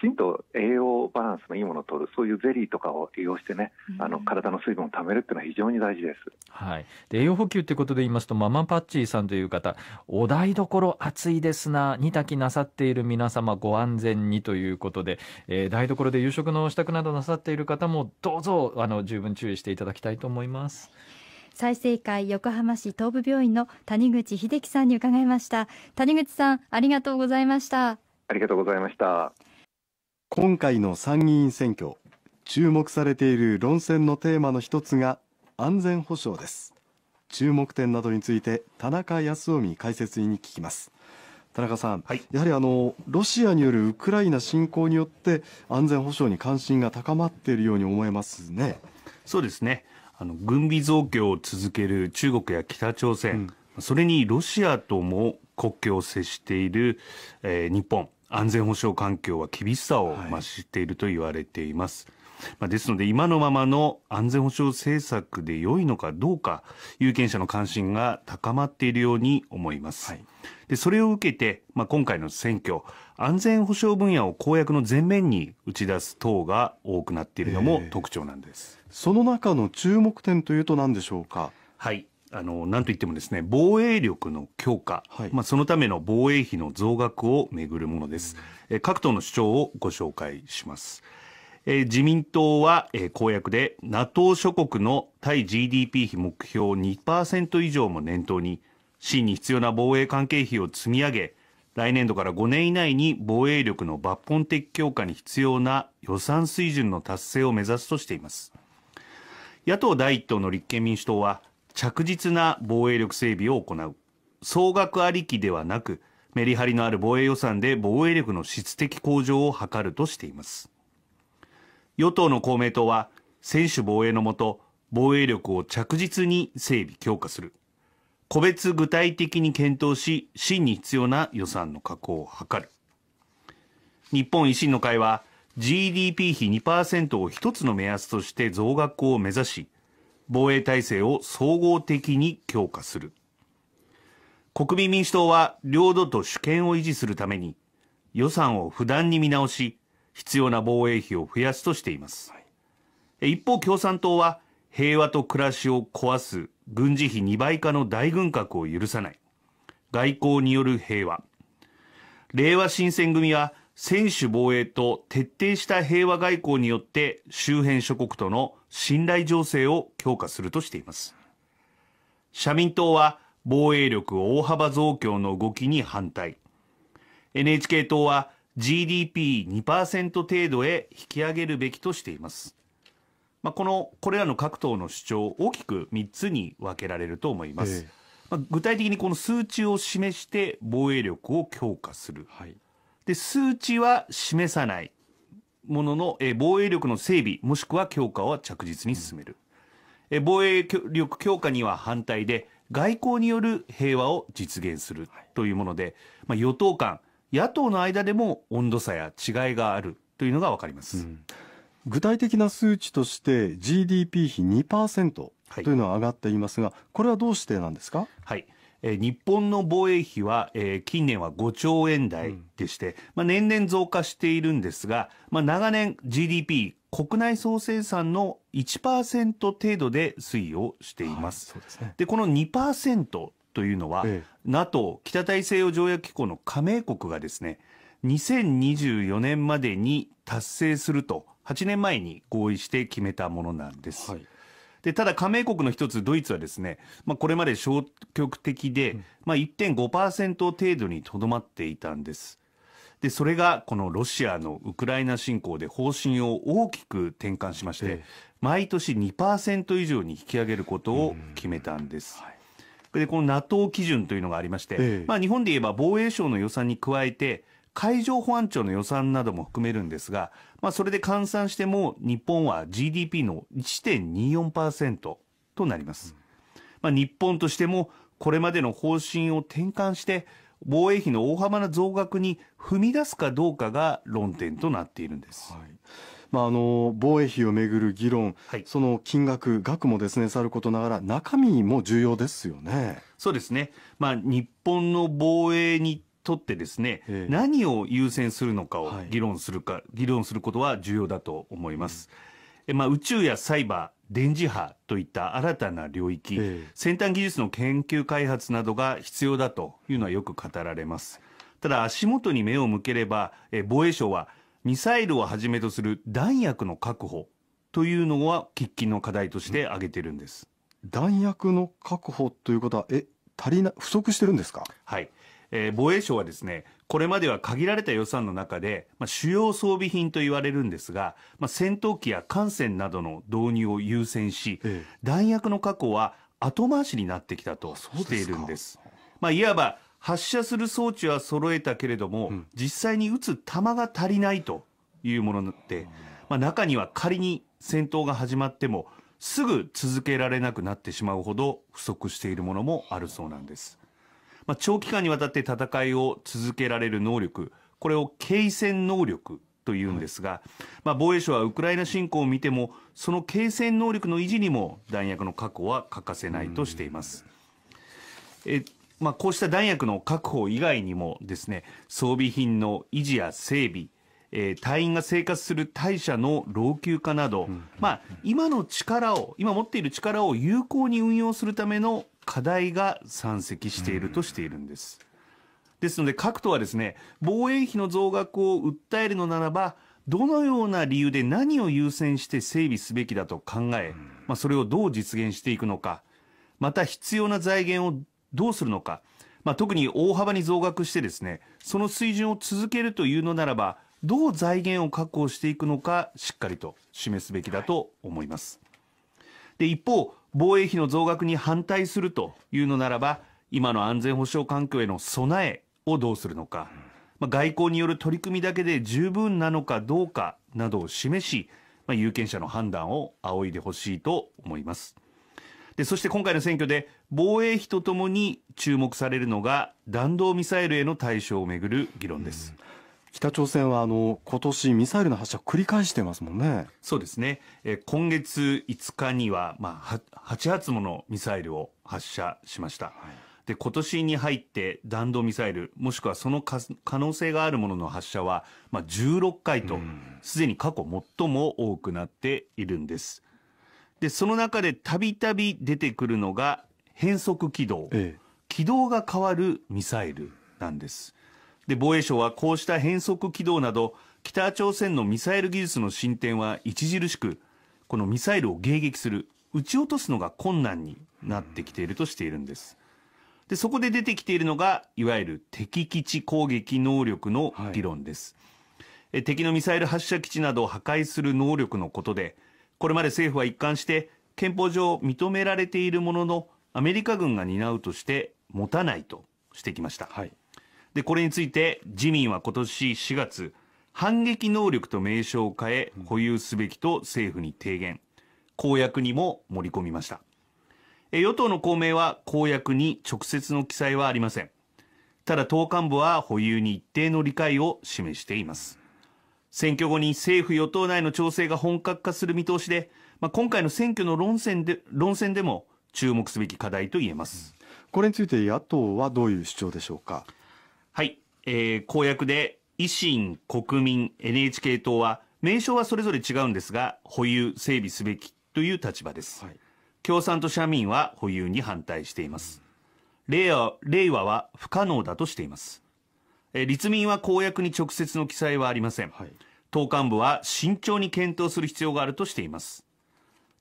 きちんと栄養バランスのいいものを取るそういうゼリーとかを利用してね、うん、あの体の水分をためるっていうのは非常に大事です、はい、で栄養補給ってことで言いますとママパッチーさんという方お台所暑いですな煮炊きなさっている皆様ご安全にということで、えー、台所で夕食の支度などなさっている方もどうぞあの十分注意していただきたいと思います。済生会横浜市東部病院の谷口秀樹さんに伺いました谷口さんありがとうございましたありがとうございました今回の参議院選挙注目されている論戦のテーマの一つが安全保障です注目点などについて田中康臣解説員に聞きます田中さん、はい、やはりあのロシアによるウクライナ侵攻によって安全保障に関心が高まっているように思えますねそうですねあの軍備増強を続ける中国や北朝鮮、うん、それにロシアとも国境を接している、えー、日本安全保障環境は厳しさを増していると言われています。はいまあ、ですので今のままの安全保障政策で良いのかどうか有権者の関心が高まっているように思います。はい、でそれを受けて、まあ、今回の選挙安全保障分野を公約の前面に打ち出す党が多くなっているのも特徴なんです。その中の注目点というと何でしょうか。はいあの、何と言ってもですね、防衛力の強化、はい、まあ、そのための防衛費の増額をめぐるものです。え各党の主張をご紹介します。え自民党は、え公約で NATO 諸国の対 GDP 比目標2%以上も念頭に真に必要な防衛関係費を積み上げ来年度から5年以内に防衛力の抜本的強化に必要な予算水準の達成を目指すとしています。野党第一党の立憲民主党は着実な防衛力整備を行う総額ありきではなくメリハリのある防衛予算で防衛力の質的向上を図るとしています与党の公明党は専守防衛のもと防衛力を着実に整備強化する個別具体的に検討し真に必要な予算の確保を図る日本維新の会は GDP 比2%を一つの目安として増額を目指し防衛体制を総合的に強化する国民民主党は領土と主権を維持するために予算を不断に見直し必要な防衛費を増やすとしています、一方共産党は平和と暮らしを壊す軍事費2倍化の大軍拡を許さない外交による平和れいわ新選組は専守防衛と徹底した平和外交によって周辺諸国との信頼情勢を強化するとしています社民党は防衛力大幅増強の動きに反対 NHK 党は GDP2% 程度へ引き上げるべきとしています、まあ、このこれらの各党の主張大きく3つに分けられると思います、えー、まあ、具体的にこの数値を示して防衛力を強化する、はいで数値は示さないものの、え防衛力の整備もしくは強化を着実に進める、え、うん、防衛力強化には反対で外交による平和を実現するというもので、まあ、与党間野党の間でも温度差や違いがあるというのが分かります、うん、具体的な数値として GDP 比2%というのは上がっていますが、はい、これはどうしてなんですか、はい、え日本の防衛費は、え近年は5兆円台でして、うん、まあ、年々増加しているんですが、まあ、長年 GDP 国内総生産の1%程度で推移をしています。はい、で、ね、この2%というのは、ええ、NATO 北大西洋条約機構の加盟国がですね2024年までに達成すると8年前に合意して決めたものなんです。はいでただ加盟国の一つドイツはですね、まあ、これまで消極的で、まあ、1.5%程度にとどまっていたんです。でそれがこのロシアのウクライナ侵攻で方針を大きく転換しまして、ええ、毎年2%以上に引き上げることを決めたんです。でこの NATO 基準というのがありまして、ええ、まあ、日本で言えば防衛省の予算に加えて海上保安庁の予算なども含めるんですが、まあ、それで換算しても日本は GDP の1.24%となります、まあ、日本としてもこれまでの方針を転換して防衛費の大幅な増額に踏み出すかどうかが論点となっているんです。はいまあ、あの防衛費をめぐる議論、はい、その金額、額もですねさることながら、中身も重要ですよねそうですね、まあ、日本の防衛にとってですね、えー、何を優先するのかを議論するか、はい、議論することは重要だと思います。うん、まあ、宇宙やサイバー、電磁波といった新たな領域、えー、先端技術の研究開発などが必要だというのはよく語られます。ただ足元に目を向ければ、え防衛省はミサイルをはじめとする弾薬の確保というのは喫緊の課題として挙げてるんです。弾薬の確保ということは、え、足りな、不足してるんですかはい。えー、防衛省はですねこれまでは限られた予算の中で、まあ、主要装備品と言われるんですが、まあ、戦闘機や艦船などの導入を優先し、ええ、弾薬の確保は後回しになってきたとしているんです。まあ、いわば発射する装置は揃えたけれども、うん、実際に撃つ弾が足りないというもので、まあ、中には仮に戦闘が始まってもすぐ続けられなくなってしまうほど不足しているものもあるそうなんです。まあ、長期間にわたって戦いを続けられる能力これを継戦能力というんですが、まあ、防衛省はウクライナ侵攻を見てもその継戦能力の維持にも弾薬の確保は欠かせないとしています。えまあ、こうした弾薬の確保以外にもですね装備品の維持や整備えー、隊員が生活する隊舎の老朽化など、まあ、今の力を今持っている力を有効に運用するための課題が山積しているとしているんです。ですので各党はですね防衛費の増額を訴えるのならばどのような理由で何を優先して整備すべきだと考え、まあ、それをどう実現していくのかまた必要な財源をどうするのか、まあ、特に大幅に増額してですねその水準を続けるというのならばどう財源を確保していくのかしっかりと示すべきだと思います。で一方防衛費の増額に反対するというのならば今の安全保障環境への備えをどうするのか、まあ、外交による取り組みだけで十分なのかどうかなどを示し、まあ、有権者の判断を仰いでほしいと思いますでそして今回の選挙で防衛費とともに注目されるのが弾道ミサイルへの対処をめぐる議論です。うん北朝鮮はあの今年ミサイルの発射を繰り返してますもんね。そうですね。えー、今月5日にはまあ8発ものミサイルを発射しました。はい、で今年に入って弾道ミサイルもしくはその可能性があるものの発射はまあ16回とすでに過去最も多くなっているんです。でその中でたびたび出てくるのが変速軌道、ええ、軌道が変わるミサイルなんです。で防衛省はこうした変則軌道など北朝鮮のミサイル技術の進展は著しくこのミサイルを迎撃する撃ち落とすのが困難になってきているとしているんですでそこで出てきているのがいわゆる敵基地攻撃能力の議論です、はい、敵のミサイル発射基地などを破壊する能力のことでこれまで政府は一貫して憲法上認められているもののアメリカ軍が担うとして持たないとしてきました、はいでこれについて自民は今年4月反撃能力と名称を変え保有すべきと政府に提言公約にも盛り込みました与党の公明は公約に直接の記載はありませんただ党幹部は保有に一定の理解を示しています選挙後に政府与党内の調整が本格化する見通しで、まあ、今回の選挙の論戦で論戦でも注目すべき課題と言えますこれについて野党はどういう主張でしょうかえー、公約で維新、国民、NHK 党は名称はそれぞれ違うんですが保有、整備すべきという立場です、はい、共産と社民は保有に反対しています令和令和は不可能だとしています、えー、立民は公約に直接の記載はありません、はい、党幹部は慎重に検討する必要があるとしています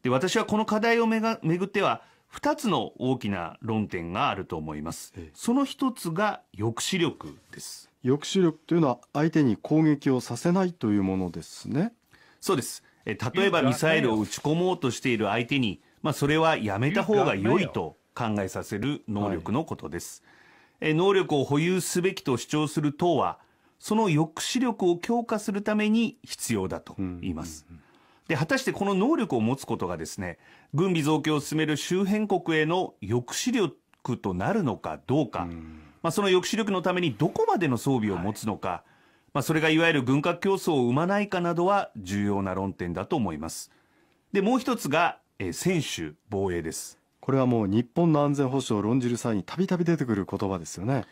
で私はこの課題をめぐっては二つの大きな論点があると思います。その一つが抑止力です。抑止力というのは相手に攻撃をさせないというものですね。そうです。え例えばミサイルを撃ち込もうとしている相手に、まあ、それはやめた方が良いと考えさせる能力のことです。え能力を保有すべきと主張する党は、その抑止力を強化するために必要だと言います。うんうんうんで果たしてこの能力を持つことがですね軍備増強を進める周辺国への抑止力となるのかどうか、うまあ、その抑止力のためにどこまでの装備を持つのか、はい、まあ、それがいわゆる軍拡競争を生まないかなどは重要な論点だと思います。でもう一つが、えー、選手防衛ですこれはもう日本の安全保障を論じる際にたびたび出てくる言葉ですよね。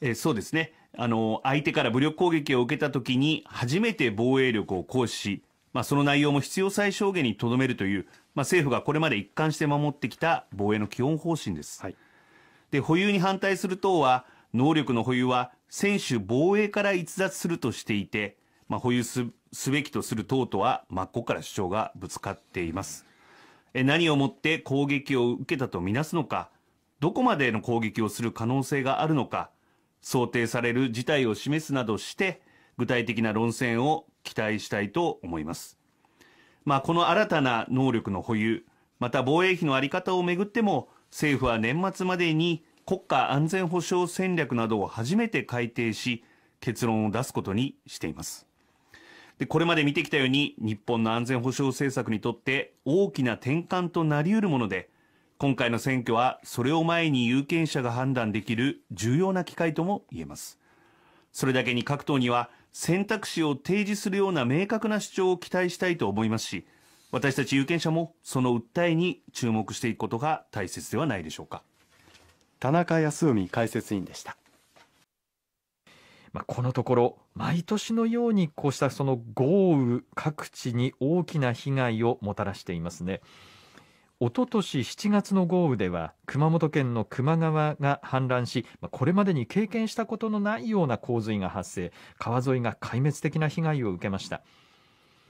えー、そうですねあの相手から武力攻撃を受けた時に初めて防衛力を行使しまあ、その内容も必要最小限にとどめるという、まあ、政府がこれまで一貫して守ってきた防衛の基本方針です。はい、で保有に反対する党は能力の保有は専守防衛から逸脱するとしていて、まあ、保有すすべきとする党とは真っ向から主張がぶつかっています。え何をもって攻撃を受けたとみなすのか、どこまでの攻撃をする可能性があるのか、想定される事態を示すなどして、具体的な論戦を期待したいと思います。まあ、この新たな能力の保有、また防衛費の在り方をめぐっても、政府は年末までに国家安全保障戦略などを初めて改定し、結論を出すことにしています。でこれまで見てきたように、日本の安全保障政策にとって大きな転換となり得るもので、今回の選挙はそれを前に有権者が判断できる重要な機会とも言えます。それだけに各党には選択肢を提示するような明確な主張を期待したいと思いますし、私たち有権者もその訴えに注目していくことが大切ではないでしょうか。田中康海解説委員でした。まあ、このところ毎年のようにこうしたその豪雨各地に大きな被害をもたらしていますね。おととし7月の豪雨では熊本県の球磨川が氾濫しこれまでに経験したことのないような洪水が発生川沿いが壊滅的な被害を受けました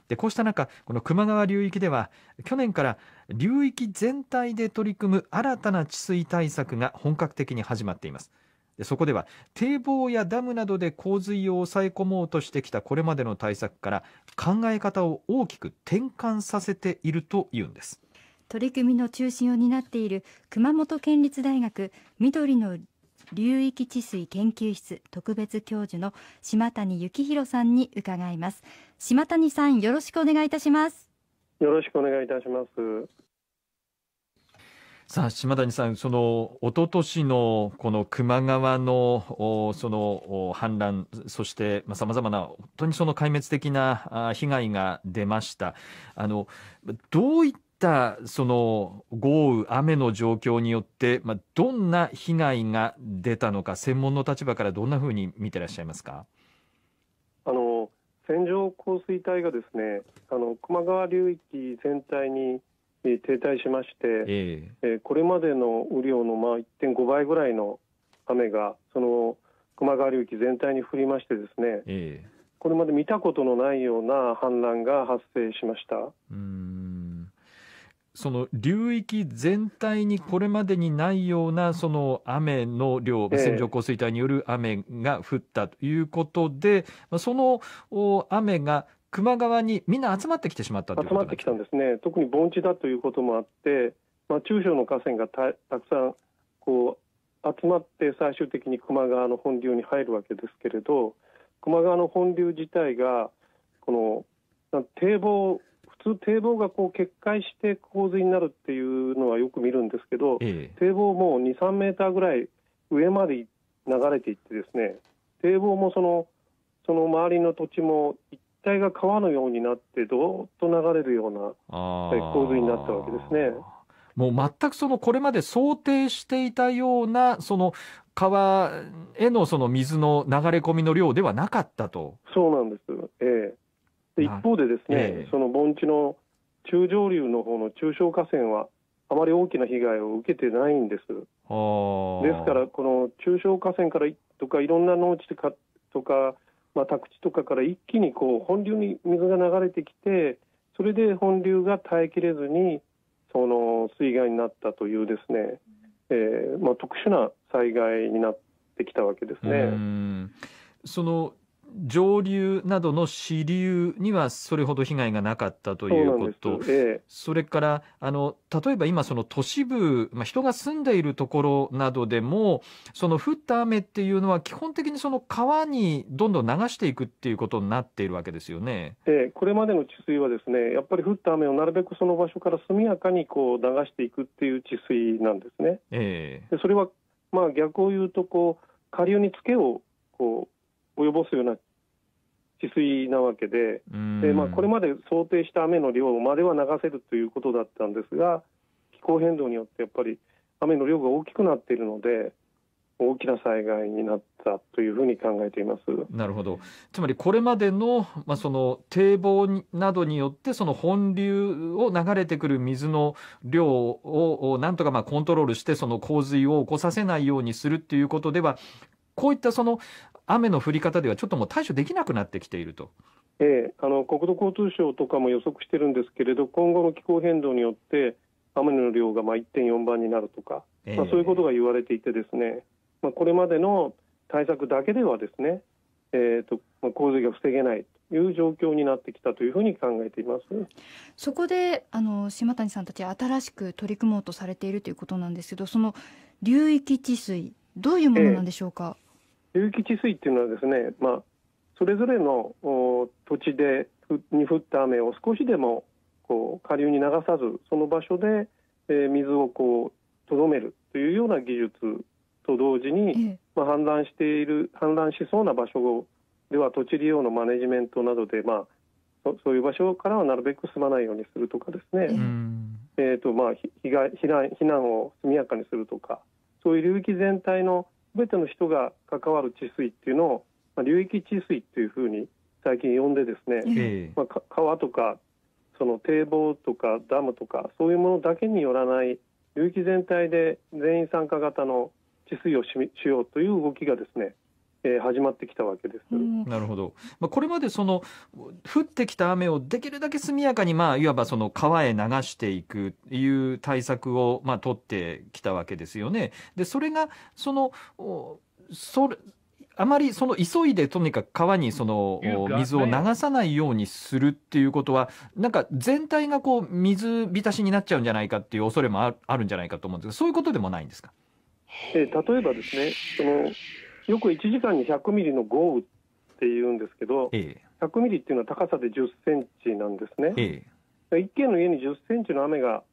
でこうした中この球磨川流域では去年から流域全体で取り組む新たな治水対策が本格的に始まっていますでそこでは堤防やダムなどで洪水を抑え込もうとしてきたこれまでの対策から考え方を大きく転換させているというんです取り組みの中心を担っている熊本県立大学緑の流域治水研究室特別教授の島谷幸宏さんに伺います島谷さんよろしくお願いいたしますよろしくお願いいたしますさあ島谷さん、その一昨年のこの球磨川のその氾濫、そしてさまざまな本当にその壊滅的な被害が出ました。あのどういっったその豪雨、雨の状況によって、まあ、どんな被害が出たのか、専門の立場からどんなふうに見てらっしゃいますか。あの線状降水帯がですね、あの球磨川流域全体に停滞しまして、えー、えー、これまでの雨量のまあ1.5倍ぐらいの雨がその球磨川流域全体に降りましてですね、えー、これまで見たことのないような氾濫が発生しました。うんその流域全体にこれまでにないようなその雨の量、線状降水帯による雨が降ったということで、その雨が球磨川にみんな集まってきてしまったということ集まってきたんですね、特に盆地だということもあって、まあ、中小の河川がたたくさんこう集まって、最終的に球磨川の本流に入るわけですけれど、球磨川の本流自体が、この堤防普通堤防がこう決壊して洪水になるっていうのはよく見るんですけど、ええ、堤防も2、3メーターぐらい上まで流れていってですね堤防もそのその周りの土地も一帯が川のようになってどーっと流れるような洪水になったわけですね。もう全くそのこれまで想定していたようなその川へのその水の流れ込みの量ではなかったと。そうなんです。ええで一方でですね、えー、その盆地の中上流の方の中小河川はあまり大きな被害を受けてないんです。ですからこの中小河川からとかいろんな農地とかとか、まあ、宅地とかから一気にこう本流に水が流れてきてそれで本流が耐えきれずにその水害になったというですね、えーまあ、特殊な災害になってきたわけですね。その上流などの支流にはそれほど被害がなかったということ、そええ、それからあの例えば今、その都市部、まあ、人が住んでいるところなどでも、その降った雨っていうのは、基本的にその川にどんどん流していくっていうことになっているわけですよね、ええ、これまでの治水は、ですねやっぱり降った雨をなるべくその場所から速やかにこう流していくっていう治水なんですね。ええ、それはまあ逆を言うとこう下流にツケをこう及ぼすような治水なわけでで、まあ、これまで想定した雨の量までは流せるということだったんですが気候変動によってやっぱり雨の量が大きくなっているので大きな災害になったというふうに考えていますなるほどつまりこれまでの,、まあその堤防などによってその本流を流れてくる水の量をなんとかまあコントロールしてその洪水を起こさせないようにするっていうことではこういったその雨の降り方ではちょっともう対処できなくなってきていると。ええ、あの国土交通省とかも予測してるんですけれど今後の気候変動によって雨の量がまあ1.4倍になるとか、えまあ、そういうことが言われていてですね、まあ、これまでの対策だけではですね、えーとまあ、洪水が防げないという状況になってきたというふうに考えていますそこであの島谷さんたち新しく取り組もうとされているということなんですけどその流域治水どういうものなんでしょうか。え流域治水っていうのはですね、まあ、それぞれの土地でに降った雨を少しでもこう下流に流さずその場所で、え水をこうとどめるというような技術と同時に、まあ、氾濫している氾濫しそうな場所では土地利用のマネジメントなどで、まあ、そういう場所からはなるべく住まないようにするとかですね、えとまあ、避難を速やかにするとかそういう流域全体の全ての人が関わる治水っていうのを、ま流域治水っていうふうに最近呼んでですね、えー、まあ、川とかその堤防とかダムとかそういうものだけによらない流域全体で全員参加型の治水をしようという動きがですねえー、始まってきたわけです。なるほど。まあ、これまでその降ってきた雨をできるだけ速やかにまあいわばその川へ流していくいう対策をまあ取ってきたわけですよね。でそれがそのそれあまりその急いでとにかく川にその水を流さないようにするっていうことはなんか全体がこう水浸しになっちゃうんじゃないかっていう恐れもあるんじゃないかと思うんですがそういうことでもないんですかえ例えばですねそのよく1時間に100ミリの豪雨っていうんですけど、え100ミリっていうのは高さで10センチなんですね。え一軒の家に10センチの雨が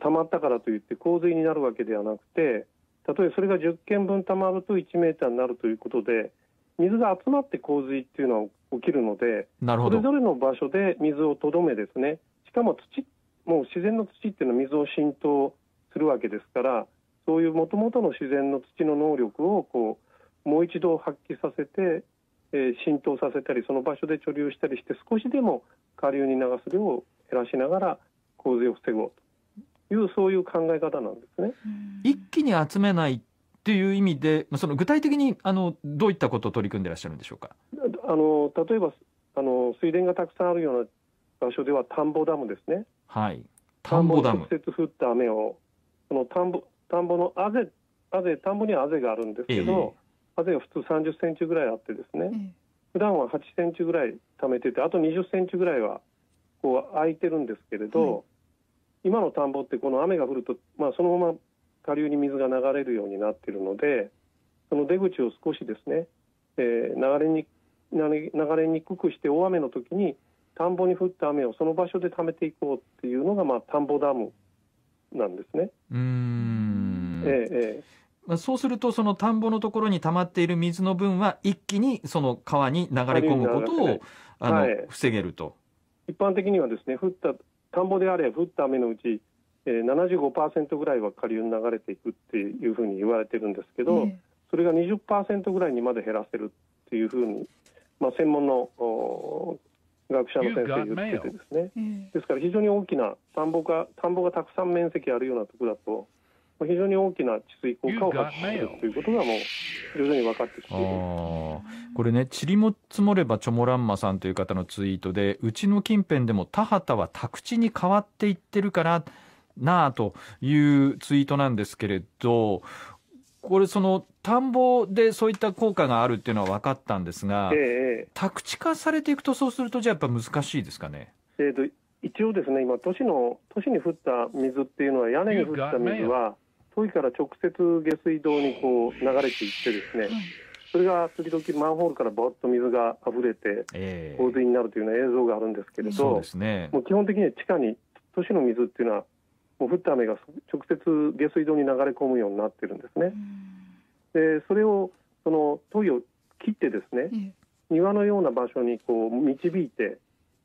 たまったからといって洪水になるわけではなくて、例えばそれが10軒分たまると1メーターになるということで、水が集まって洪水っていうのは起きるので、それぞれの場所で水をとどめですね、しかも土、もう自然の土っていうのは水を浸透するわけですから、そういうもともとの自然の土の能力をこうもう一度発揮させて、え浸透させたりその場所で貯留したりして少しでも下流に流す量を減らしながら洪水を防ごうというそういう考え方なんですね。一気に集めないっていう意味でその具体的にあのどういったことを取り組んでいらっしゃるんでしょうかあの例えばあの水田がたくさんあるような場所では田んぼダムですね。はい、田んぼダム直接降った雨をその田んぼ田んぼのあぜあぜ田んぼにはあぜがあるんですけど、えーハゼは普通30センチぐらいあってですね、えー、普段は8センチぐらい貯めててあと20センチぐらいはこう空いてるんですけれど、はい、今の田んぼってこの雨が降ると、まあ、そのまま下流に水が流れるようになっているのでその出口を少しですね、えー、流れに流れにくくして大雨の時に田んぼに降った雨をその場所で貯めていこうっていうのが、まあ、田んぼダムなんですね。うんえー、えーそうするとその田んぼのところに溜まっている水の分は一気にその川に流れ込むことを、あの、防げると一般的にはですね降った田んぼであれ降った雨のうち、えー、75%ぐらいは下流に流れていくっていうふうに言われてるんですけど、それが20%ぐらいにまで減らせるっていうふうに、まあ、専門の学者の先生言っててですねですから非常に大きな田んぼが田んぼがたくさん面積あるようなところだと非常に大きな治水効果を発揮するということがもう徐々に分かってきているこれね、ちりも積もればチョモランマさんという方のツイートで、うちの近辺でも田畑は宅地に変わっていってるからなあというツイートなんですけれど、これ、その田んぼでそういった効果があるっていうのは分かったんですが、ええ、宅地化されていくと、そうすると、じゃあやっぱ難しいですかね。えーと、一応ですね、今、都市の都市に降った水っていうのは、屋根に降った水は、トイから直接下水道にこう流れていってですね、それが時々マンホールからぼっと水があふれて洪水になるというような映像があるんですけれど、えーね、もう基本的には地下に都市の水っていうのはもう降った雨が直接下水道に流れ込むようになってるんですね。でそれをそのトイを切ってですね、庭のような場所にこう導いて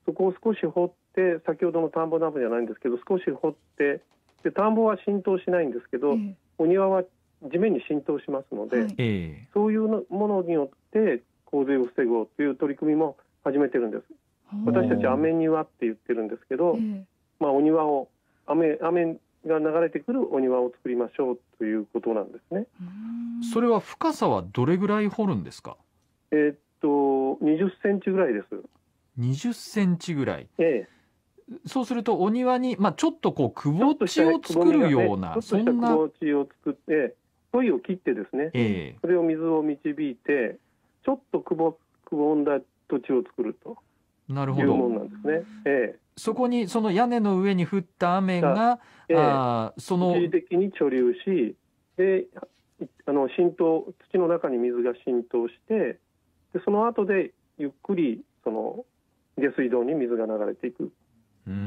そこを少し掘って先ほどの田んぼの雨じゃないんですけど少し掘ってで田んぼは浸透しないんですけど、えー、お庭は地面に浸透しますので、はい、そういうものによって洪水を防ごうという取り組みも始めてるんです。私たち雨庭って言ってるんですけど、えー、まあお庭を雨雨が流れてくるお庭を作りましょうということなんですね。それは深さはどれぐらい掘るんですか。えー、っと20センチぐらいです。20センチぐらい。ええーそうするとお庭に、まあ、ちょっとこうくぼ地を作るような、ね、そんな。くぼ地を作ってポイを切ってですね、えー、それを水を導いてちょっとくぼくぼんだ土地を作るとなるほどいうものなんですね。えーそこにその屋根の上に降った雨が、えー、あその一時的に貯留しであの浸透土の中に水が浸透してでその後でゆっくりその下水道に水が流れていく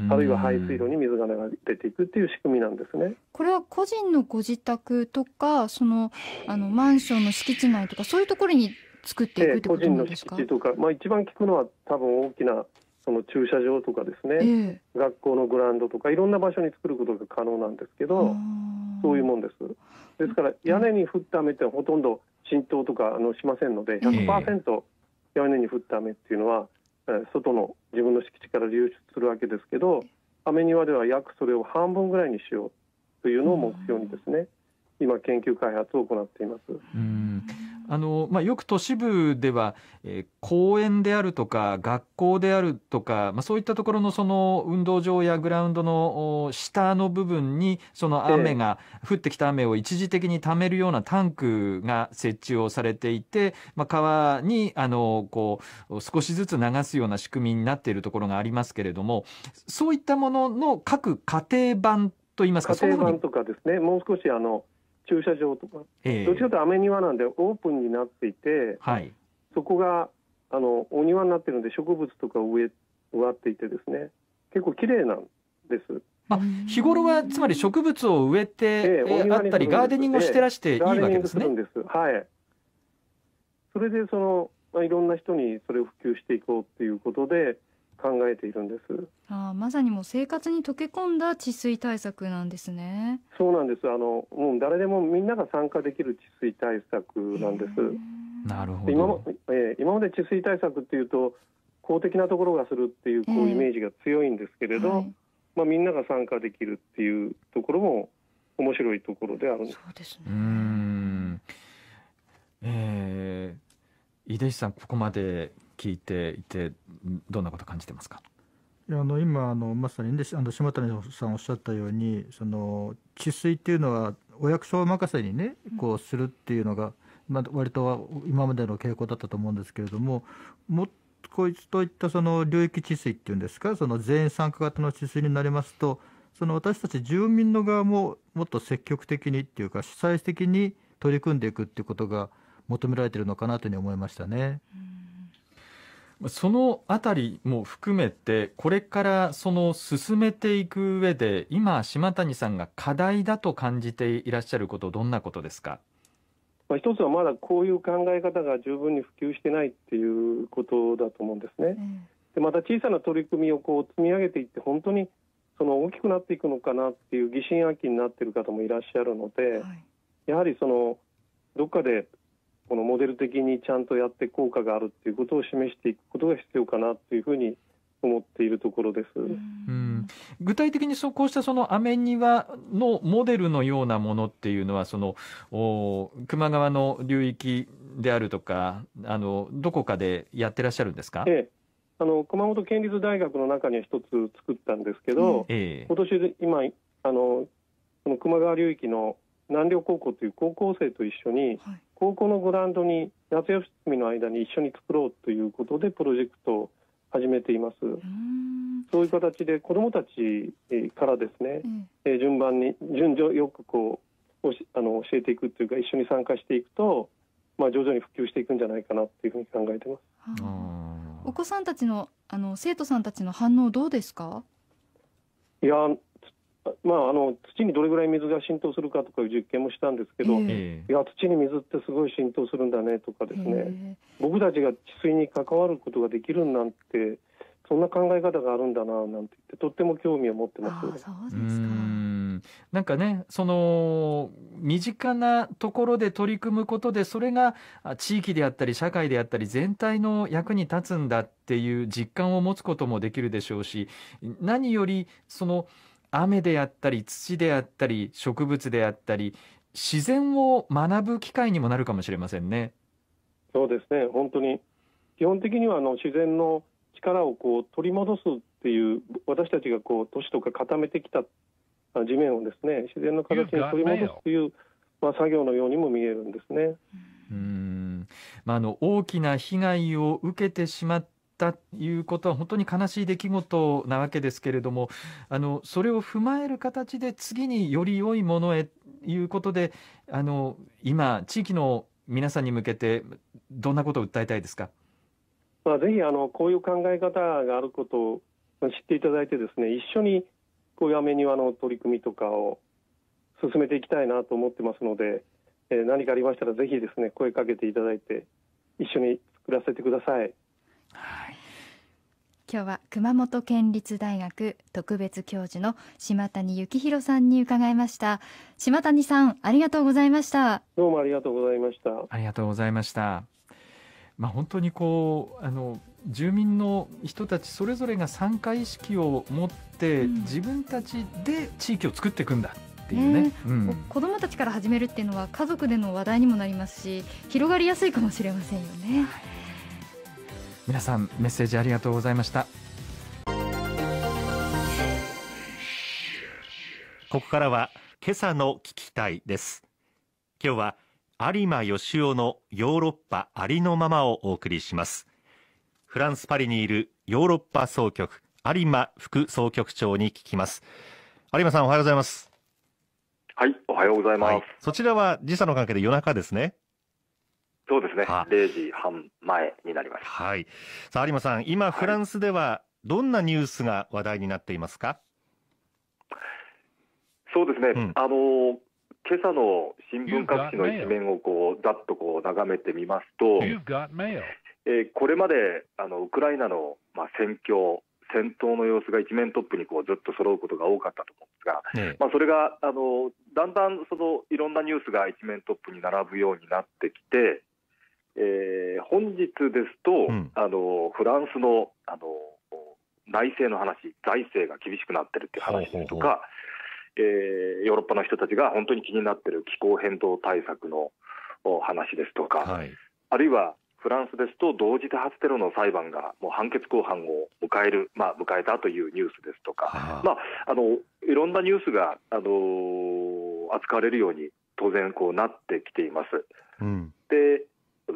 あるいは排水路に水が流れていくっていう仕組みなんですね。これは個人のご自宅とか、そのあのマンションの敷地内とかそういうところに作っていくってことなんですか。えー、個人の敷地とか、まあ一番聞くのは多分大きなその駐車場とかですね、えー、学校のグラウンドとかいろんな場所に作ることが可能なんですけど、そういうもんです。ですから屋根に降った雨ってほとんど浸透とかあのしませんので100%屋根に降った雨っていうのは外の自分の敷地から流出するわけですけど雨庭では約それを半分ぐらいにしようというのを目標にですね、今研究開発を行っています。あのまあ、よく都市部では、えー、公園であるとか学校であるとか、まあ、そういったところのその運動場やグラウンドの下の部分にその雨が、えー、降ってきた雨を一時的に貯めるようなタンクが設置をされていて、まあ、川にあのこう少しずつ流すような仕組みになっているところがありますけれどもそういったものの各家庭版といいますか家庭版とかですねもう少しあの駐車場とか、えー、どっちかというと雨庭なんでオープンになっていて、はい、そこがあのお庭になってるんで植物とか植え植わっていてですね結構綺麗なんです。あ日頃はつまり植物を植えて、えー、えあったりガーデニングをしてらしていいわけですね。すすはい、それでその、まあ、いろんな人にそれを普及していこうっていうことで考えているんです。あまさにもう生活に溶け込んだ治水対策なんですね。そうなんです。あのもう誰でもみんなが参加できる治水対策なんです。なるほど。今えー、今まで治水対策っていうと公的なところがするっていうこうイメージが強いんですけれど、はい、まあみんなが参加できるっていうところも面白いところであるんです。そうですね。うんえー、井出さんここまで聞いていてどんなこと感じてますかあの今あのまさに、ね、あの島谷さんおっしゃったようにその治水っていうのはお役所任せにねこうするっていうのが、まあ、割と今までの傾向だったと思うんですけれどももこいつといったその領域治水っていうんですかその全員参加型の治水になりますとその私たち住民の側ももっと積極的にっていうか主催的に取り組んでいくっていうことが求められてるのかなというふうに思いましたね。うんそのあたりも含めて、これからその進めていく上で、今、島谷さんが課題だと感じていらっしゃること、どんなことですか、まあ、一つはまだこういう考え方が十分に普及してないっていうことだと思うんですね。でまた小さな取り組みをこう積み上げていって、本当にその大きくなっていくのかなっていう疑心暗鬼になっている方もいらっしゃるので、はい、やはりそのどっかでこのモデル的にちゃんとやって効果があるっていうことを示していくことが必要かなというふうに思っているところです、うん、具体的にそうこうしたそのアメ庭のモデルのようなものっていうのはそのお球磨川の流域であるとかあのどこかでやってらっしゃるんですか、ええ、あの熊本県立大学の中には一つ作ったんですけど、ええ、今年で今あのその球磨川流域の南陵高校という高校生と一緒に、はい高校のグラウンドに夏休みの間に一緒に作ろうということでプロジェクトを始めています。そういう形で子どもたちからですね、え、うん、順番に順序よくこうあの教えていくというか一緒に参加していくと、まあ、徐々に普及していくんじゃないかなというふうに考えてます。お子さんたちのあの生徒さんたちの反応どうですか？いやまあ、あの土にどれぐらい水が浸透するかとかいう実験もしたんですけど、えー、いや土に水ってすごい浸透するんだねとかですね、えー、僕たちが治水に関わることができるなんてそんな考え方があるんだななんてとっても興味を持ってます、そうですかなんかねその身近なところで取り組むことでそれが地域であったり社会であったり全体の役に立つんだっていう実感を持つこともできるでしょうし何よりその雨であったり土であったり植物であったり自然を学ぶ機会にもなるかもしれませんね。そうですね本当に基本的にはあの自然の力をこう取り戻すっていう私たちがこう都市とか固めてきた地面をですね自然の形に取り戻すっていう、まあ、作業のようにも見えるんですね。うんまあ、あの大きな被害を受けてしまってったいうことは本当に悲しい出来事なわけですけれどもあのそれを踏まえる形で次により良いものへということであの今地域の皆さんに向けてどんなことを訴えたいですか、まあ、ぜひあのこういう考え方があることを知っていただいてですね一緒にこういうアメニの取り組みとかを進めていきたいなと思ってますので、えー、何かありましたらぜひですね声かけていただいて一緒に作らせてください。今日は熊本県立大学特別教授の島谷幸宏さんに伺いました島谷さんありがとうございましたどうもありがとうございましたありがとうございましたまあ、本当にこうあの住民の人たちそれぞれが参加意識を持って、自分たちで地域を作っていくんだっていうね、うん、子どもたちから始めるっていうのは家族での話題にもなりますし広がりやすいかもしれませんよね。はい皆さんメッセージありがとうございましたここからは今朝の聞きたいです今日は有馬義雄のヨーロッパありのままをお送りしますフランスパリにいるヨーロッパ総局有馬副総局長に聞きます有馬さんおはようございますはいおはようございます、はい、そちらは時差の関係で夜中ですねそうですね、0時半前になります。はい、さあ有馬さん、今、フランスではどんなニュースが話題になっていますか。はい、そうですね、うん、あの今朝の新聞各紙の一面をこうざっとこう眺めてみますと、えー、これまであのウクライナの、まあ、戦況、戦闘の様子が一面トップにこうずっと揃うことが多かったと思うんですが、ね、まあ、それがあのだんだんそのいろんなニュースが一面トップに並ぶようになってきて、えー、本日ですと、うん、あのフランスのあの内政の話、財政が厳しくなってるっていう話ですとか、ほえー、ヨーロッパの人たちが本当に気になってる気候変動対策の話ですとか、はい、あるいはフランスですと同時多発テロの裁判がもう判決公判を迎える、まあ、迎えたというニュースですとか、はあ、まあ、あのいろんなニュースが、あのー、扱われるように当然こうなってきています。うん、で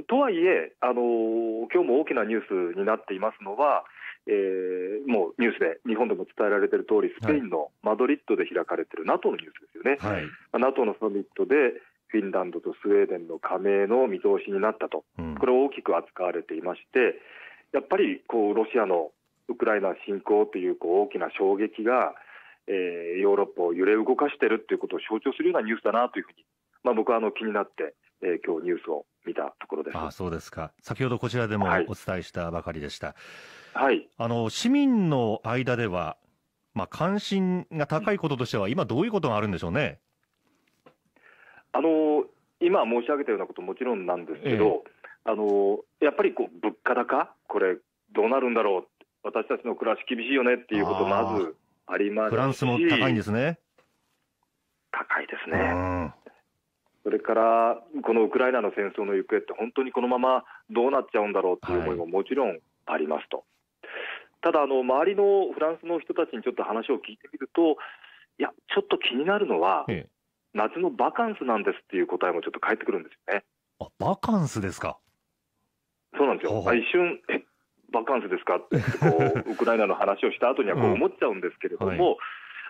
とはいえ、あの今日も大きなニュースになっていますのは、えー、もうニュースで、日本でも伝えられている通り、スペインのマドリッドで開かれている NATO のニュースですよね、はい、NATO のサミットで、フィンランドとスウェーデンの加盟の見通しになったと、うん、これを大きく扱われていまして、やっぱりこうロシアのウクライナ侵攻というこう大きな衝撃が、えー、ヨーロッパを揺れ動かしているということを象徴するようなニュースだなというふうに、まあ、僕はあの気になって。え今日ニュースを見たところです。あそうですか。先ほどこちらでもお伝えしたばかりでした。はい。あの、市民の間では、まあ、関心が高いこととしては、今どういうことがあるんでしょうね。あの、今申し上げたようなこともちろんなんですけど、えあの、やっぱりこう、物価高これ、どうなるんだろう。私たちの暮らし厳しいよねっていうことまずありますし。フランスも高いんですね。高いですね。それからこのウクライナの戦争の行方って本当にこのままどうなっちゃうんだろうという思いももちろんありますと、はい、ただあの、周りのフランスの人たちにちょっと話を聞いてみると、いや、ちょっと気になるのは、ええ、夏のバカンスなんですっていう答えもちょっと返ってくるんですよね。あバカンスですかそうなんですよ、は一瞬、えバカンスですかってこう、ウクライナの話をした後にはこう思っちゃうんですけれども、うんはい、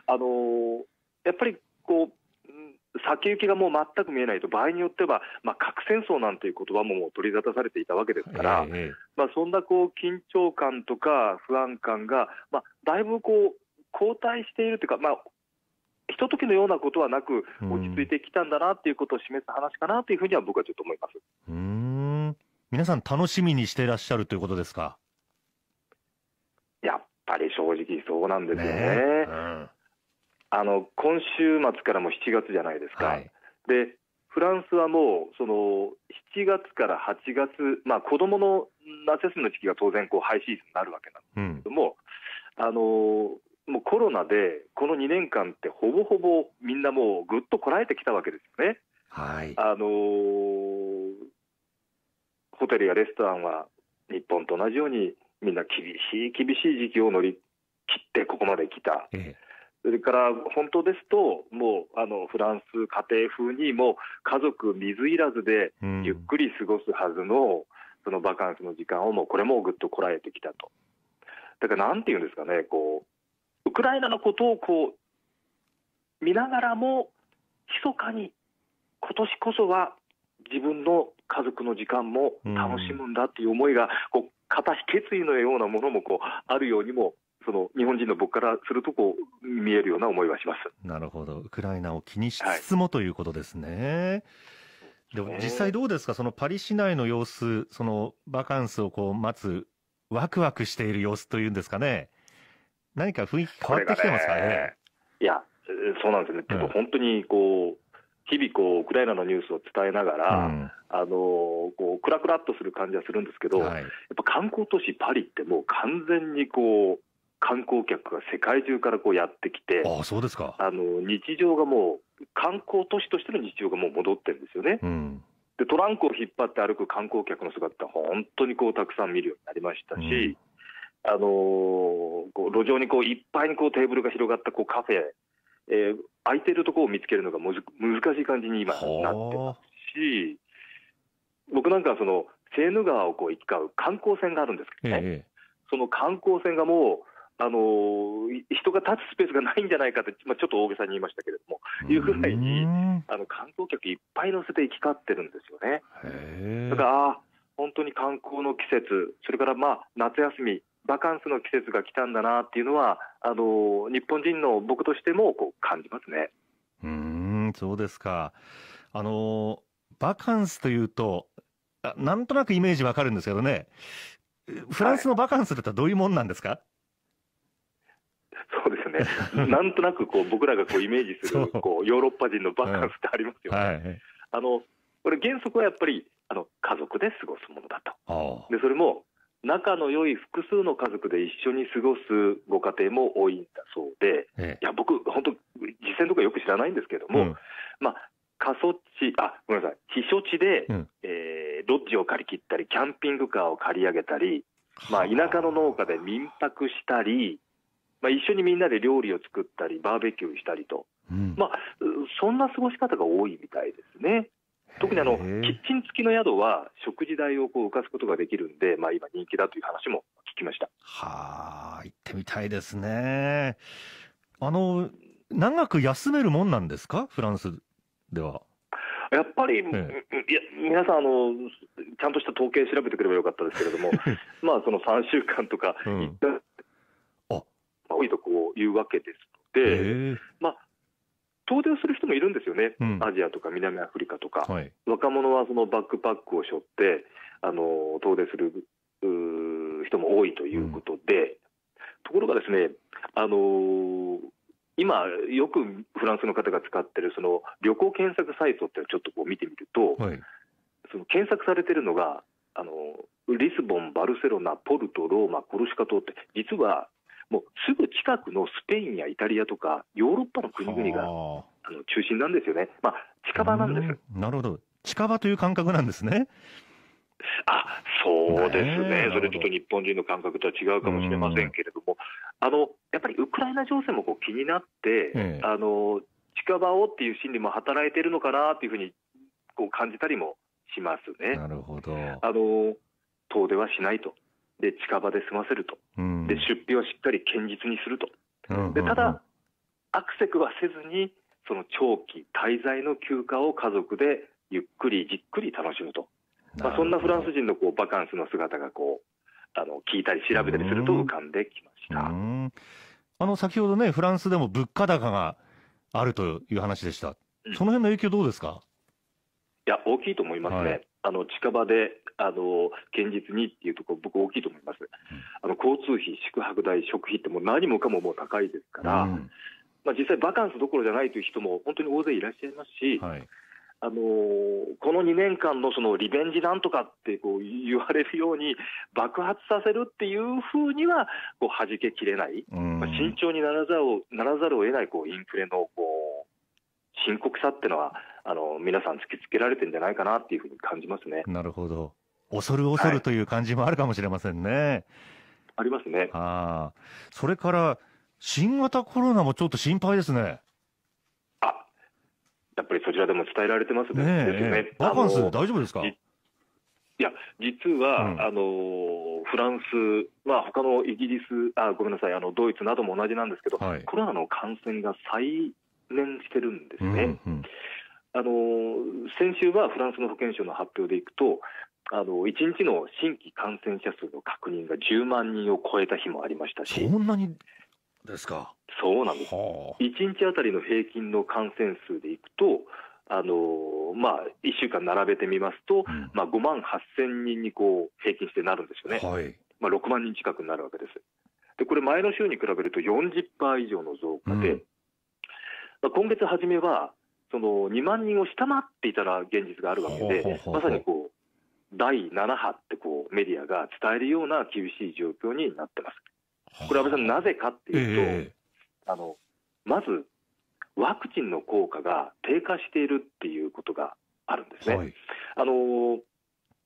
あのやっぱりこう先行きがもう全く見えないと、場合によっては、まあ、核戦争なんていう言葉ももう取り沙汰されていたわけですから、えまあ、そんなこう緊張感とか不安感が、まあ、だいぶこう後退しているというか、まあ、ひとときのようなことはなく、落ち着いてきたんだなということを示す話かなというふうには、僕はちょっと思いますうん皆さん、楽しみにしていらっしゃるということですか。やっぱり正直そうなんですね。ねうんあの今週末からも7月じゃないですか、はい、でフランスはもうその7月から8月、まあ、子どもの夏休みの時期が当然こうハイシーズンになるわけなんですけども、うん、あのもうコロナでこの2年間ってほぼほぼみんなもうぐっとこらえてきたわけですよね。はい、あのホテルやレストランは日本と同じようにみんな厳しい厳しい時期を乗り切ってここまで来た。ええそれから本当ですと、もうあのフランス家庭風に、もう家族水いらずでゆっくり過ごすはずの、そのバカンスの時間をもうこれもぐっとこらえてきたと。だからなんていうんですかね、こうウクライナのことをこう見ながらも、密かに今年こそは自分の家族の時間も楽しむんだっていう思いが、こう固い決意のようなものもこうあるようにもその日本人の僕からするとこう見えるような思いはしますなるほど、ウクライナを気にしつつも、ということですね。でも実際どうですか、そのパリ市内の様子、そのバカンスをこう待つ、わくわくしている様子というんですかね、何か雰囲気変わってきてますかね。ねいや、そうなんですね、ちょっと本当にこう、日々こう、ウクライナのニュースを伝えながら、うん、あのこうくらくらっとする感じはするんですけど、はい、やっぱ観光都市パリって、もう完全にこう、観光客が世界中からこうやってきて、あそうですかあの日常がもう、観光都市としての日常がもう戻ってるんですよね。うんでトランクを引っ張って歩く観光客の姿本当にこうたくさん見るようになりましたし、うん、あのー、こう路上にこういっぱいにこうテーブルが広がったこうカフェ、えー、空いてるところを見つけるのがむず難しい感じに今なってますし僕なんかそのセーヌ川をこう行き交う観光船があるんですけどね、ええ、その観光船がもうあの人が立つスペースがないんじゃないかって、まあ、ちょっと大げさに言いましたけれども、いうぐらいにあの観光客いっぱい乗せて行き交ってるんですよね。だから本当に観光の季節、それからまあ夏休み、バカンスの季節が来たんだなっていうのは、あの日本人の僕としてもこう感じますね。うんそうですかあのバカンスというとなんとなくイメージわかるんですけどね、フランスのバカンスってどういうもんなんですか、はい そうですね、なんとなくこう僕らがこうイメージするこうヨーロッパ人のバカンスってありますよね。はい、あのこれ原則はやっぱりあの家族で過ごすものだと。でそれも仲の良い複数の家族で一緒に過ごすご家庭も多いんだそうで、いや僕、本当、実践とかよく知らないんですけども、うん、まあ、過疎地、あごめんなさい、避暑地で、うん、えー、ロッジを借り切ったり、キャンピングカーを借り上げたり、まあ、田舎の農家で民泊したり、まあ、一緒にみんなで料理を作ったりバーベキューしたりと、うん、まあ、そんな過ごし方が多いみたいですね。特にあのキッチン付きの宿は食事代をこう浮かすことができるんで、まあ、今人気だという話も聞きましたはあ行ってみたいですねあの長く休めるもんなんですかフランスではやっぱり、ええ、いや皆さんあの、ちゃんとした統計調べてくればよかったですけれども、まあその3週間とか、うん多いとこういうわけですので、まあ、遠出をする人もいるんですよね、うん、アジアとか南アフリカとか、はい、若者はそのバックパックを背負ってあの遠出する人も多いということで、うん、ところがですね、あのー、今、よくフランスの方が使ってるその旅行検索サイトってちょっとこう見てみると、はい、その検索されてるのが、あのー、リスボン、バルセロナ、ポルト、ローマ、コルシカ島って実はもうすぐ近くのスペインやイタリアとか、ヨーロッパの国々があの中心なんですよね、まあ、近場なんですなるほど、近場という感覚なんですね。あそうですね、それちょっと日本人の感覚とは違うかもしれませんけれども、あのやっぱりウクライナ情勢もこう気になって、えあの、近場をっていう心理も働いてるのかなというふうにこう感じたりもしますね。なるほどあの遠出はしないとで近場で済ませると、うん、で出費をしっかり堅実にすると、うん、でただ、アクセクはせずに、その長期滞在の休暇を家族でゆっくりじっくり楽しむと、まあ、そんなフランス人のこうバカンスの姿がこうあの聞いたり調べたりすると浮かんできました、うん、あの先ほどね、フランスでも物価高があるという話でした、その辺の影響、どうですか。や大きいと思いますね、はい、あの近場であの堅実にっていうところ、僕、大きいと思います、うん、あの交通費、宿泊代、食費ってもう何もかももう高いですから、うん、まあ、実際、バカンスどころじゃないという人も本当に大勢いらっしゃいますし。はいあのー、この2年間のそのリベンジなんとかってこう言われるように爆発させるっていうふうにはこう弾けきれない、まあ、慎重にならざるならざるを得ないこうインフレのこう深刻さっていうのはあの皆さん突きつけられてんじゃないかなっていうふうに感じますね。なるほど。恐る恐るという感じもあるかもしれませんね。はい、ありますね。ああ、それから新型コロナもちょっと心配ですね。あ、やっぱりそちらでも伝えられてますね。すね。バカンス大丈夫ですか？いや、実は、うん、あのフランス、まあ他のイギリス、あごめんなさい、あのドイツなども同じなんですけど、はい、コロナの感染が再燃してるんですね。うんうんあの先週はフランスの保健省の発表でいくとあの1日の新規感染者数の確認が10万人を超えた日もありましたしそんなにですかそうなんです、はあ、1日あたりの平均の感染数でいくとあのまあ、1週間並べてみますと、うん、まあ、5万8千人にこう平均してなるんですよね、はい、まあ、6万人近くになるわけです。でこれ前の週に比べると40%以上の増加で、うん、まあ、今月初めはその2万人を下回っていたら現実があるわけで、まさにこう第7波ってこうメディアが伝えるような厳しい状況になってます。これ、安倍さん、なぜかっていうと、えー、あのまずワクチンの効果が低下しているっていうことがあるんですね。はい、あの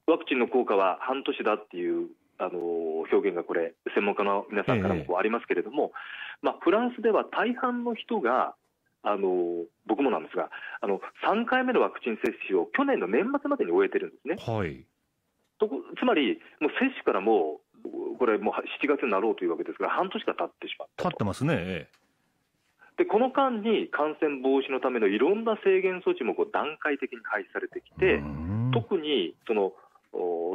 ワクチンの効果は半年だっていうあの表現がこれ、専門家の皆さんからもありますけれども、えー、まあ、フランスでは大半の人があの僕もなんですがあの3回目のワクチン接種を去年の年末までに終えてるんですね。はい、とつまりもう接種からもうこれもう7月になろうというわけですが半年が経ってしまった経ってますね。でこの間に感染防止のためのいろんな制限措置もこう段階的に開始されてきて特にその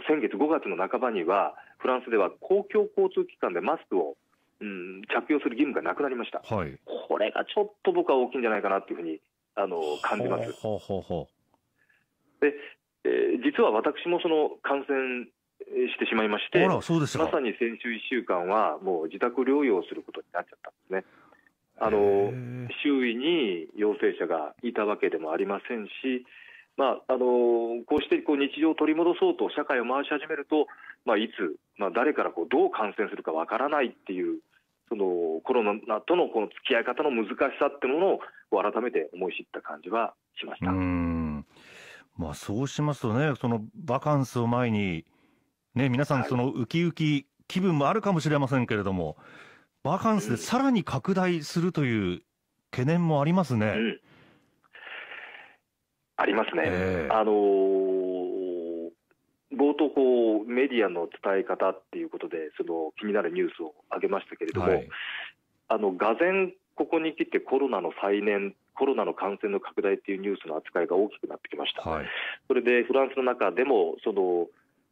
先月5月の半ばにはフランスでは公共交通機関でマスクをうん、着用する義務がなくなりました、はい、これがちょっと僕は大きいんじゃないかなというふうにあの感じます。ほうほうほうで、えー、実は私もその感染してしまいまして、まさに先週1週間は、もう自宅療養することになっちゃったんですね。あの周囲に陽性者がいたわけでもありませんし、まあ、あのこうしてこう日常を取り戻そうと社会を回し始めるとまあ、いつ、まあ、誰からこうどう感染するかわからないっていうそのコロナとのこの付き合い方の難しさってものを改めて思い知った感じはしました。まあ、そうしますとね、そのバカンスを前に、ね、皆さん、そのウキウキ気分もあるかもしれませんけれども、バカンスでさらに拡大するという懸念もありますね。うんうん、ありますね。えー、あのー冒頭こう、メディアの伝え方っていうことで、その気になるニュースを挙げましたけれども、はい、あの、がぜここに来てコロナの再燃、コロナの感染の拡大っていうニュースの扱いが大きくなってきました。はい、それでフランスの中でも、その、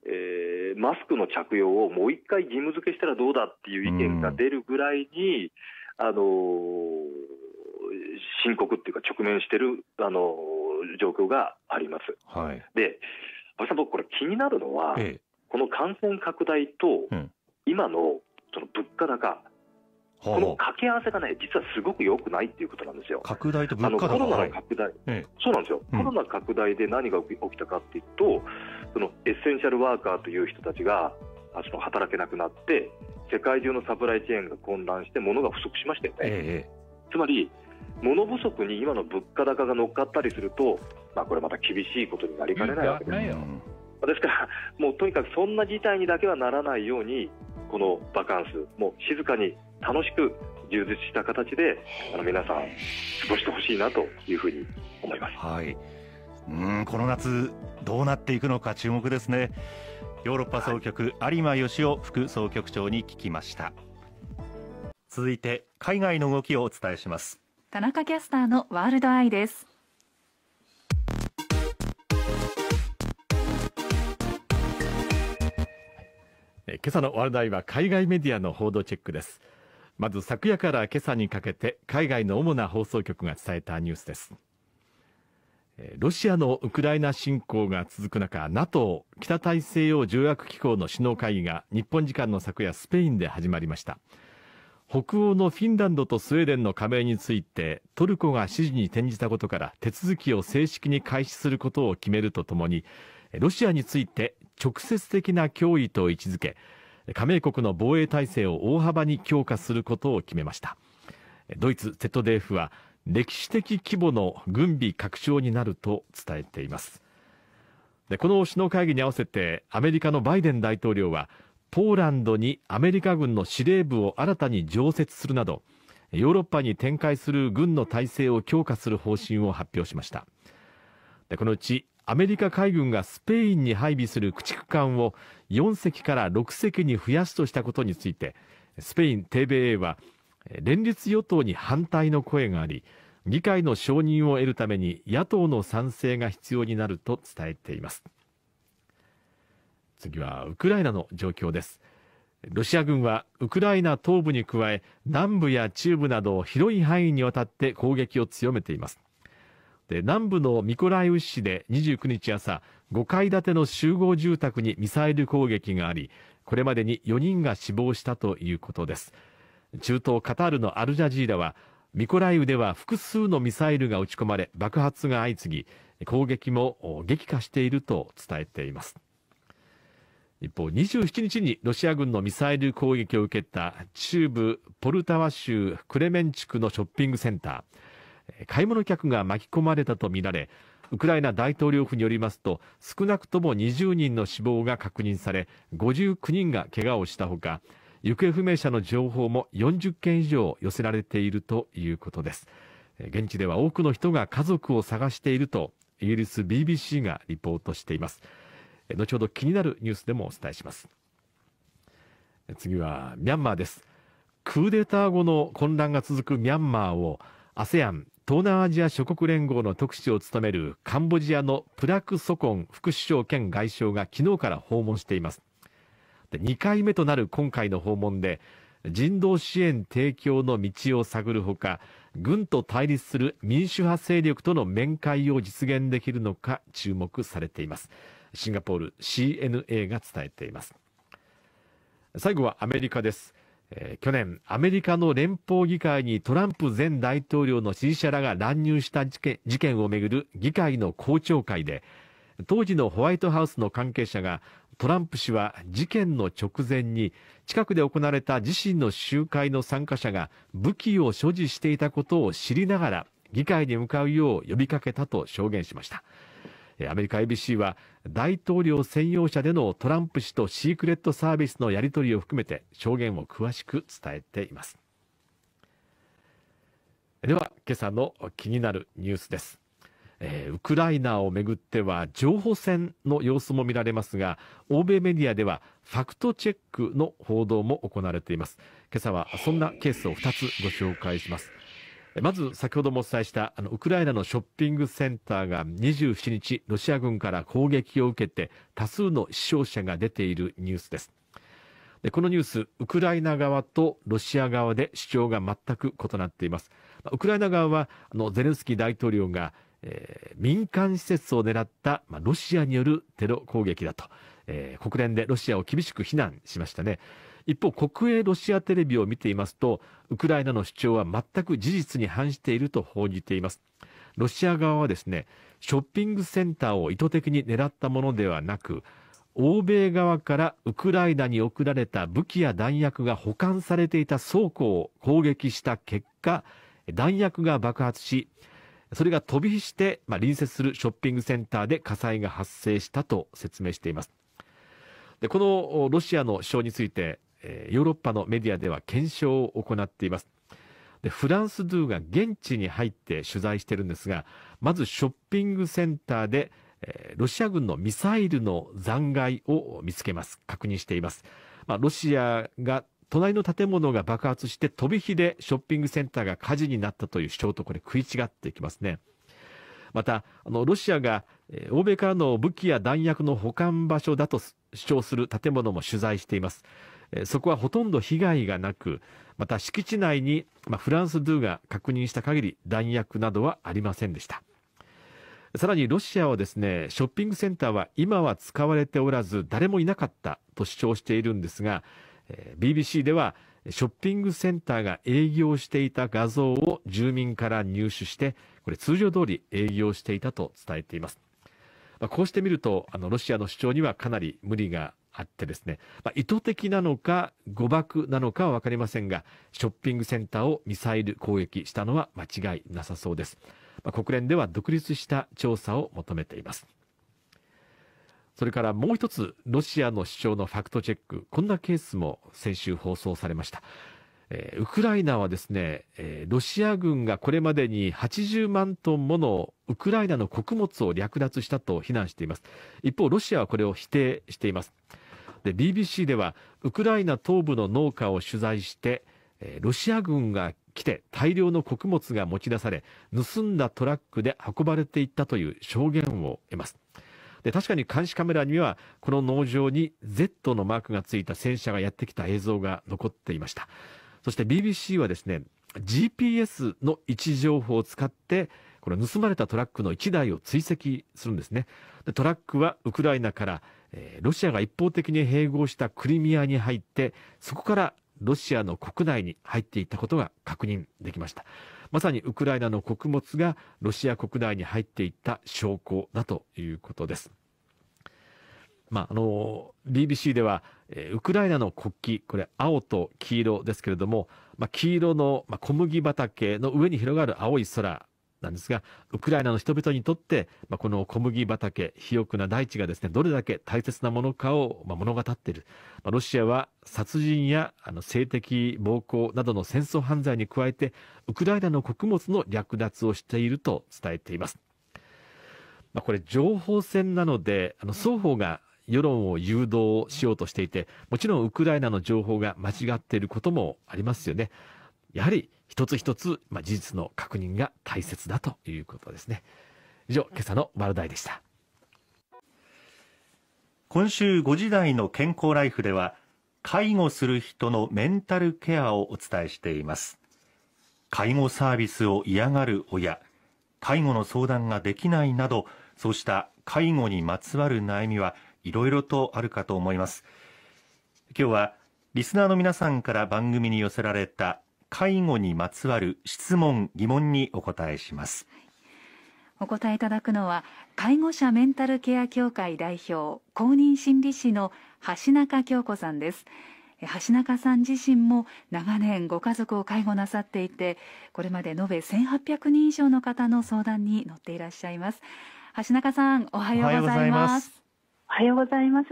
えー、マスクの着用をもう一回義務付けしたらどうだっていう意見が出るぐらいに、あのー、深刻っていうか直面してる、あのー、状況があります。はい、で、僕これ気になるのは、ええ、この感染拡大と、今のその物価高、この掛け合わせがね、実はすごく良くないっていうことなんですよ。拡大と物価高あのコロナの拡大、はいそうなんですよ、うん、コロナ拡大で何が起きたかっていうと、そのエッセンシャルワーカーという人たちがその働けなくなって、世界中のサプライチェーンが混乱して、物が不足しましたよね。え、つまり物不足に今の物価高が乗っかったりすると、まあ、これまた厳しいことになりかねないわけです。ですから、もうとにかくそんな事態にだけはならないように、このバカンス、もう静かに楽しく充実した形で、あの皆さん、過ごしてほしいなというふうに思います。はいうんこの夏、どうなっていくのか注目ですね。ヨーロッパ総局、有馬義夫副総局長に聞きました。続いて、海外の動きをお伝えします。田中キャスターのワールドアイです今朝のワールドアイは海外メディアの報道チェックですまず昨夜から今朝にかけて海外の主な放送局が伝えたニュースですロシアのウクライナ侵攻が続く中 NATO 北大西洋条約機構の首脳会議が日本時間の昨夜スペインで始まりました北欧のフィンランドとスウェーデンの加盟についてトルコが支持に転じたことから手続きを正式に開始することを決めるとともにロシアについて直接的な脅威と位置づけ加盟国の防衛体制を大幅に強化することを決めましたドイツ ZDF は歴史的規模の軍備拡張になると伝えていますでこの首脳会議に合わせてアメリカのバイデン大統領はポーランドにアメリカ軍の司令部を新たに常設するなどヨーロッパに展開する軍の体制を強化する方針を発表しましたでこのうちアメリカ海軍がスペインに配備する駆逐艦を4隻から6隻に増やすとしたことについてスペイン TBA は連立与党に反対の声があり議会の承認を得るために野党の賛成が必要になると伝えています。次はウクライナの状況です。ロシア軍はウクライナ東部に加え南部や中部など広い範囲にわたって攻撃を強めています。で南部のミコライウ市で29日朝5階建ての集合住宅にミサイル攻撃がありこれまでに4人が死亡したということです中東カタールのアルジャジーラはミコライウでは複数のミサイルが撃ち込まれ爆発が相次ぎ攻撃も激化していると伝えています一方、27日にロシア軍のミサイル攻撃を受けた中部ポルタワ州クレメンチュクのショッピングセンター。買い物客が巻き込まれたとみられ、ウクライナ大統領府によりますと、少なくとも20人の死亡が確認され、59人が怪我をしたほか、行方不明者の情報も40件以上寄せられているということです。現地では多くの人が家族を探していると、イギリス BBC がリポートしています。後ほど気になるニュースでもお伝えします次はミャンマーですクーデター後の混乱が続くミャンマーを ASEAN 東南アジア諸国連合の特使を務めるカンボジアのプラク・ソコン副首相兼外相が昨日から訪問していますで2回目となる今回の訪問で人道支援提供の道を探るほか軍と対立する民主派勢力との面会を実現できるのか注目されていますシンガポール CNA が伝えています。最後はアメリカです。えー、去年、アメリカの連邦議会にトランプ前大統領の支持者らが乱入した事件事件をめぐる議会の公聴会で、当時のホワイトハウスの関係者が、トランプ氏は事件の直前に近くで行われた自身の集会の参加者が武器を所持していたことを知りながら議会に向かうよう呼びかけたと証言しました。アメリカ ABC は大統領専用車でのトランプ氏とシークレットサービスのやり取りを含めて証言を詳しく伝えていますでは今朝の気になるニュースです、えウクライナをめぐっては情報戦の様子も見られますが欧米メディアではファクトチェックの報道も行われています今朝はそんなケースを2つご紹介しますまず先ほどもお伝えしたあのウクライナのショッピングセンターが27日ロシア軍から攻撃を受けて多数の死傷者が出ているニュースですでこのニュースウクライナ側とロシア側で主張が全く異なっていますウクライナ側はあのゼレンスキー大統領が、えー、民間施設を狙った、まあ、ロシアによるテロ攻撃だと、えー、国連でロシアを厳しく非難しましたね一方、国営ロシアテレビを見ていますと、ウクライナの主張は全く事実に反していると報じています。ロシア側はですね、ショッピングセンターを意図的に狙ったものではなく、欧米側からウクライナに送られた武器や弾薬が保管されていた倉庫を攻撃した結果、弾薬が爆発し、それが飛び火して、まあ、隣接するショッピングセンターで火災が発生したと説明しています。でこのロシアの主張についてえヨーロッパのメディアでは検証を行っています。で、フランスドゥが現地に入って取材してるんですが、まずショッピングセンターで、えロシア軍のミサイルの残骸を見つけます。確認しています。まあ、ロシアが隣の建物が爆発して飛び火でショッピングセンターが火事になったという主張とこれ食い違ってきますね。また、あの、ロシアが、え欧米からの武器や弾薬の保管場所だと主張する建物も取材しています。そこはほとんど被害がなく、また敷地内に、まフランス2が確認した限り弾薬などはありませんでした。さらにロシアはですね、ショッピングセンターは今は使われておらず誰もいなかったと主張しているんですが、BBC ではショッピングセンターが営業していた画像を住民から入手して、これ通常通り営業していたと伝えています。まこうして見ると、あの、ロシアの主張にはかなり無理があってですね、まあ、意図的なのか誤爆なのかは分かりませんが、ショッピングセンターをミサイル攻撃したのは間違いなさそうです。まあ、国連では独立した調査を求めています。それからもう一つ、ロシアの主張のファクトチェック、こんなケースも先週放送されました。えー、ウクライナはですね、えー、ロシア軍がこれまでに80万トンものウクライナの穀物を略奪したと非難しています。一方、ロシアはこれを否定しています。で BBC ではウクライナ東部の農家を取材してえロシア軍が来て大量の穀物が持ち出され盗んだトラックで運ばれていったという証言を得ますで確かに監視カメラにはこの農場に Z のマークがついた戦車がやってきた映像が残っていましたそして BBC はですね GPS の位置情報を使ってこの盗まれたトラックの1台を追跡するんですねでトラックはウクライナからえー、ロシアが一方的に併合したクリミアに入って、そこからロシアの国内に入っていったことが確認できました。まさにウクライナの穀物がロシア国内に入っていった証拠だということです。まあ、あの、BBC では、えウクライナの国旗、これ青と黄色ですけれども、まあ、黄色の、ま小麦畑の上に広がる青い空、なんですが、ウクライナの人々にとって、まあ、この小麦畑、肥沃な大地がですね、どれだけ大切なものかを、まあ、物語っている。まあ、ロシアは殺人やあの性的暴行などの戦争犯罪に加えて、ウクライナの穀物の略奪をしていると伝えています。まあ、これ、情報戦なので、あの双方が世論を誘導しようとしていて、もちろんウクライナの情報が間違っていることもありますよね。やはり一つ一つ、まあ、事実の確認が大切だということですね。以上、今朝のバルダイでした。今週5時台の健康ライフでは、介護する人のメンタルケアをお伝えしています。介護サービスを嫌がる親、介護の相談ができないなど、そうした介護にまつわる悩みはいろいろとあるかと思います。今日はリスナーの皆さんから番組に寄せられた介護にまつわる質問疑問にお答えしますお答えいただくのは介護者メンタルケア協会代表公認心理師の橋中京子さんです橋中さん自身も長年ご家族を介護なさっていてこれまで延べ1800人以上の方の相談に乗っていらっしゃいます橋中さんおはようございますおはようございます、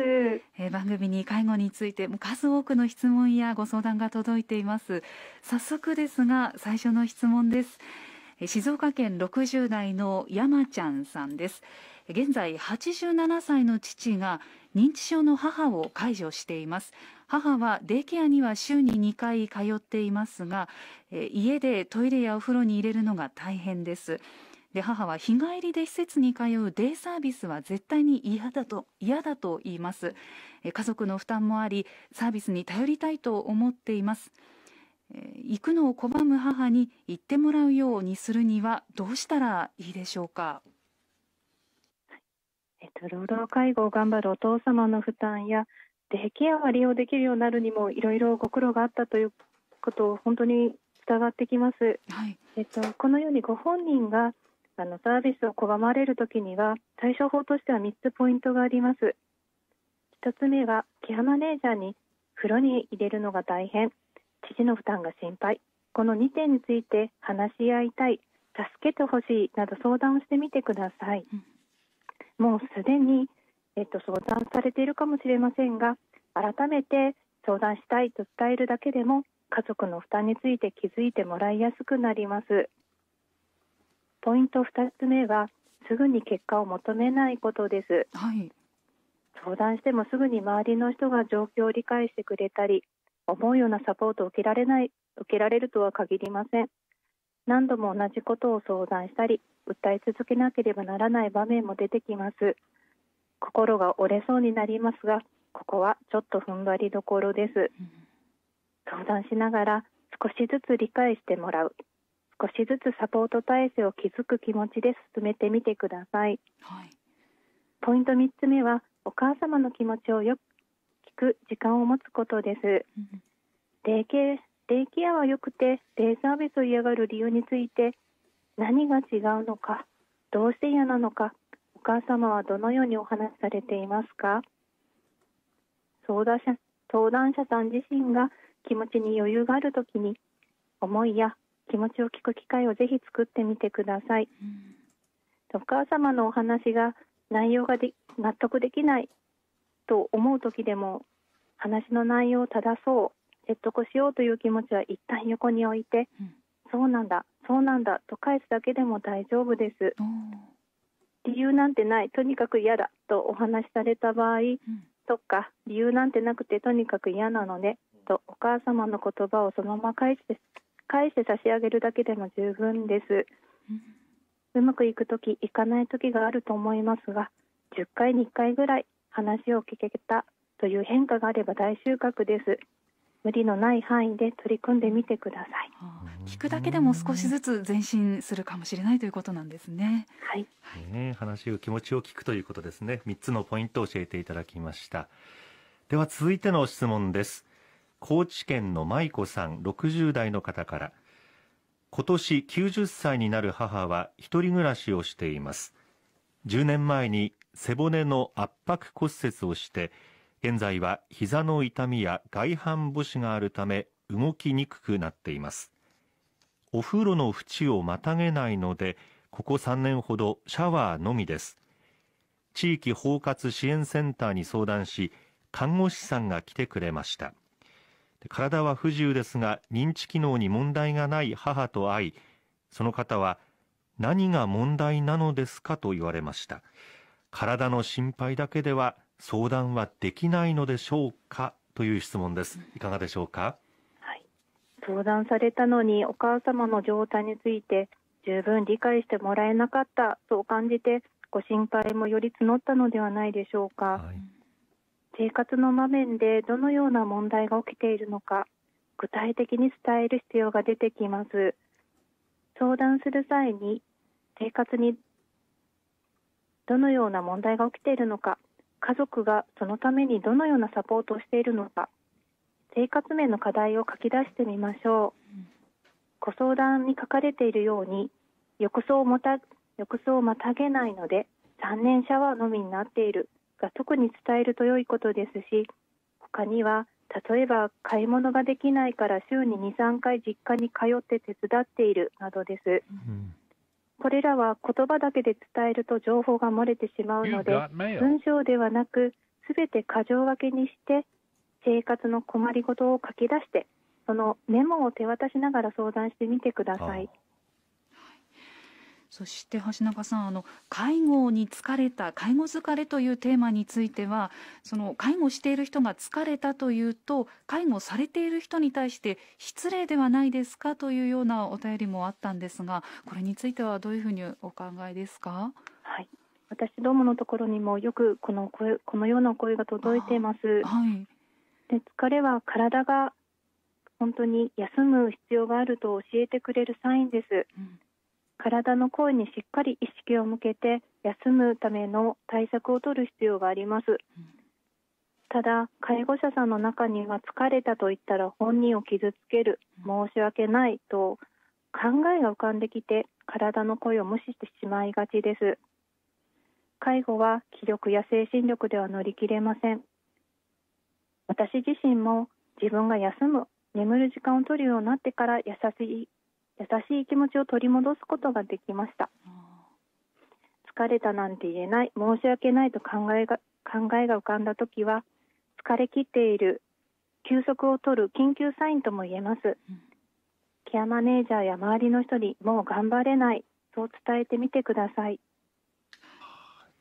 えー、番組に介護についても数多くの質問やご相談が届いています早速ですが最初の質問です静岡県60代の山ちゃんさんです現在87歳の父が認知症の母を介助しています母はデイケアには週に2回通っていますが家でトイレやお風呂に入れるのが大変ですで母は日帰りで施設に通うデイサービスは絶対に嫌だと嫌だと言います家族の負担もありサービスに頼りたいと思っています行くのを拒む母に行ってもらうようにするにはどうしたらいいでしょうか、えっと、労働介護を頑張るお父様の負担やデイケアを利用できるようになるにもいろいろご苦労があったということを本当に伝わってきます、はい、えっと、このようにご本人があのサービスを拒まれるときには対処法としては3つポイントがあります。1つ目はケアマネージャーに風呂に入れるのが大変、父の負担が心配、この2点について話し合いたい、助けてほしいなど相談をしてみてください。もうすでに、えっと、相談されているかもしれませんが、改めて相談したいと伝えるだけでも家族の負担について気づいてもらいやすくなります。ポイント2つ目はすぐに結果を求めないことです、はい、相談してもすぐに周りの人が状況を理解してくれたり思うようなサポートを受けられない受けられるとは限りません何度も同じことを相談したり訴え続けなければならない場面も出てきます心が折れそうになりますがここはちょっと踏ん張りどころです、うん、相談しながら少しずつ理解してもらう少しずつサポート体制を築く気持ちで進めてみてください、はい、ポイント3つ目はお母様の気持ちをよく聞く時間を持つことです、うん、デイケデイケアは良くてデイサービスを嫌がる理由について何が違うのかどうして嫌なのかお母様はどのようにお話しされていますか相談者相談者さん自身が気持ちに余裕があるときに思いや気持ちを聞く機会をぜひ作ってみてください。うん、お母様のお話が内容がで納得できないと思う時でも話の内容を正そう説得しようという気持ちは一旦横に置いて、うん、そうなんだそうなんだと返すだけでも大丈夫です。理由なんてないとにかく嫌だとお話しされた場合、うん、そっか理由なんてなくてとにかく嫌なのねとお母様の言葉をそのまま返して返して差し上げるだけでも十分です、うん、うまくいく時いかない時があると思いますが10回に1回ぐらい話を聞けたという変化があれば大収穫です無理のない範囲で取り組んでみてください、聞くだけでも少しずつ前進するかもしれないということなんですねはい、はい、ね話を気持ちを聞くということですね3つのポイントを教えていただきましたでは続いての質問です高知県の舞子さん60代の方から、今年90歳になる母は一人暮らしをしています。10年前に背骨の圧迫骨折をして、現在は膝の痛みや外反母趾があるため動きにくくなっています。お風呂の縁をまたげないので、ここ3年ほどシャワーのみです。地域包括支援センターに相談し、看護師さんが来てくれました。体は不自由ですが認知機能に問題がない母と会いその方は何が問題なのですかと言われました体の心配だけでは相談はできないのでしょうかという質問ですいかがでしょうか、はい、相談されたのにお母様の状態について十分理解してもらえなかったと感じてご心配もより募ったのではないでしょうか、はい生活の場面でどのような問題が起きているのか具体的に伝える必要が出てきます相談する際に生活にどのような問題が起きているのか家族がそのためにどのようなサポートをしているのか生活面の課題を書き出してみましょう、うん、ご相談に書かれているように浴槽をもた浴槽をまたげないので3年シャワーのみになっているが特に伝えると良いことですし他には例えば買い物ができないから週に23回実家に通って手伝っているなどです、うん、これらは言葉だけで伝えると情報が漏れてしまうので文章ではなく全て箇条分けにして生活の困りごとを書き出してそのメモを手渡しながら相談してみてください。ああそして橋中さんあの介護に疲れた介護疲れというテーマについてはその介護している人が疲れたというと介護されている人に対して失礼ではないですかというようなお便りもあったんですがこれについてはどういうふうにお考えですかはい私どものところにもよくこの声このような声が届いています。はい、で疲れは体が本当に休む必要があると教えてくれるサインです。うん体の声にしっかり意識を向けて休むための対策を取る必要があります、ただ介護者さんの中には疲れたと言ったら本人を傷つける申し訳ないと考えが浮かんできて体の声を無視してしまいがちです介護は気力や精神力では乗り切れません私自身も自分が休む眠る時間を取るようになってから優しい優しい気持ちを取り戻すことができました疲れたなんて言えない申し訳ないと考えが考えが浮かんだ時は疲れ切っている休息を取る緊急サインとも言えます、うん、ケアマネージャーや周りの人にもう頑張れないそう伝えてみてください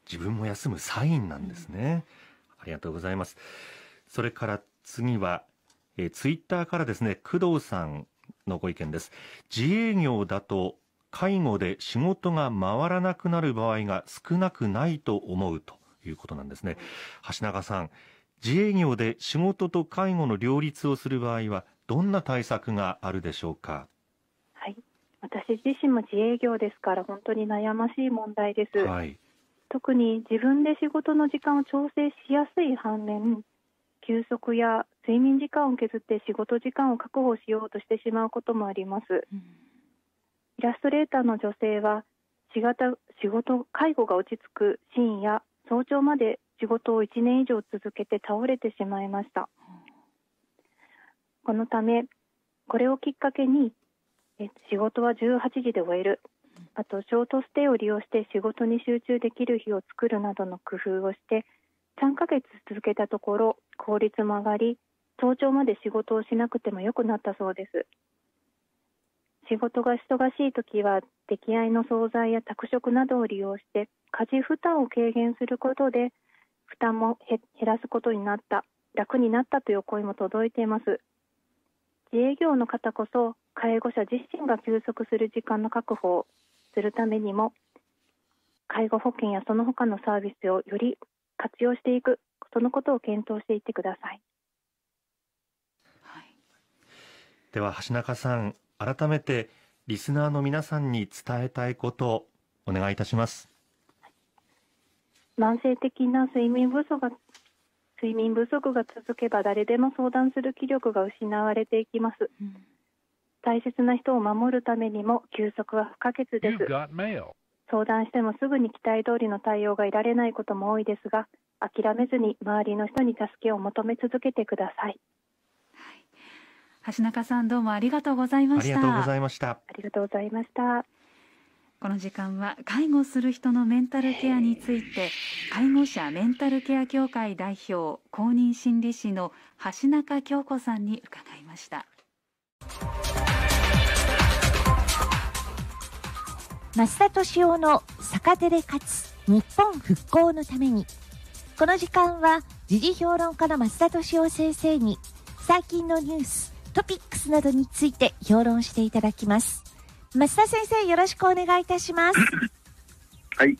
自分も休むサインなんですね、うん、ありがとうございますそれから次は、えー、ツイッターからですね工藤さんのご意見です。自営業だと介護で仕事が回らなくなる場合が少なくないと思うということなんですね。橋永さん、自営業で仕事と介護の両立をする場合は、どんな対策があるでしょうか。はい、私自身も自営業ですから、本当に悩ましい問題です。はい、特に自分で仕事の時間を調整しやすい反面、休息や睡眠時間を削って仕事時間を確保しようとしてしまうこともあります、うん、イラストレーターの女性は仕事仕事介護が落ち着く深夜早朝まで仕事を1年以上続けて倒れてしまいました、うん、このためこれをきっかけにえ仕事は18時で終えるあとショートステイを利用して仕事に集中できる日を作るなどの工夫をして3ヶ月続けたところ効率も上がり早朝まで仕事をしなくても良くなったそうです仕事が忙しい時は出来合いの惣菜や宅食などを利用して家事負担を軽減することで負担も減らすことになった楽になったという声も届いています自営業の方こそ介護者自身が休息する時間の確保をするためにも介護保険やその他のサービスをより活用していくそのことを検討していってください。では橋中さん改めてリスナーの皆さんに伝えたいことお願いいたします慢性的な睡眠不足が睡眠不足が続けば誰でも相談する気力が失われていきます、うん、大切な人を守るためにも休息は不可欠です相談してもすぐに期待通りの対応がいられないことも多いですが諦めずに周りの人に助けを求め続けてください橋中さんどうもありがとうございましたありがとうございましたありがとうございましたこの時間は介護する人のメンタルケアについて介護者メンタルケア協会代表公認心理師の橋中京子さんに伺いました増田敏夫の逆手で勝つ日本復興のためにこの時間は時事評論家の増田敏夫先生に最近のニューストピックスなどについて評論していただきます増田先生よろしくお願いいたします はい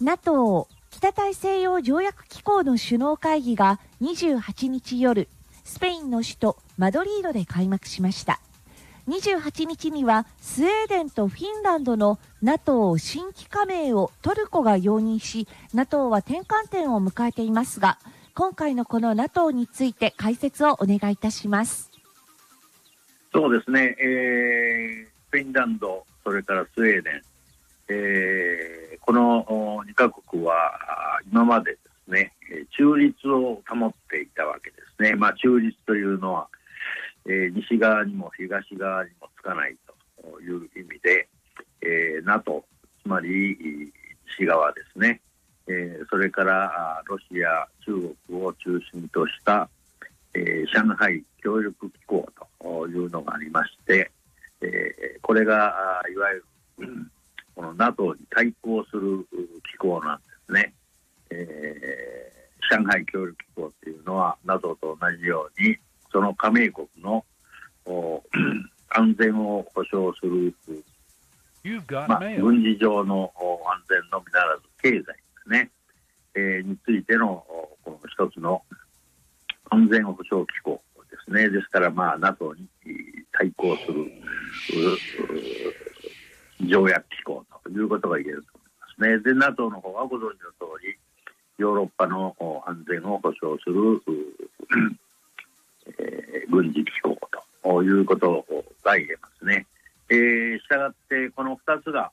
NATO 北大西洋条約機構の首脳会議が28日夜スペインの首都マドリードで開幕しました28日にはスウェーデンとフィンランドの NATO 新規加盟をトルコが容認し NATO は転換点を迎えていますが今回のこの NATO について解説をお願いいたしますそうですね、えー、フィンランド、それからスウェーデン、えー、この2か国は今までですね、中立を保っていたわけですね。まあ、中立というのは、えー、西側にも東側にもつかないという意味で、えー、NATO、つまり西側ですね、えー、それからロシア、中国を中心としたえー、上海協力機構というのがありまして、えー、これがいわゆるこの NATO に対抗する機構なんですね。えー、上海協力機構というのは NATO と同じようにその加盟国の 安全を保障する、まあ、軍事上の安全のみならず経済ですね、えー、についてのこの一つの安全保障機構ですね、ですから、まあ、NATO に対抗する条約機構ということが言えると思いますね。で、NATO の方はご存知の通り、ヨーロッパの安全を保障する、えー、軍事機構ということが言えますね。えー、したがって、この2つが、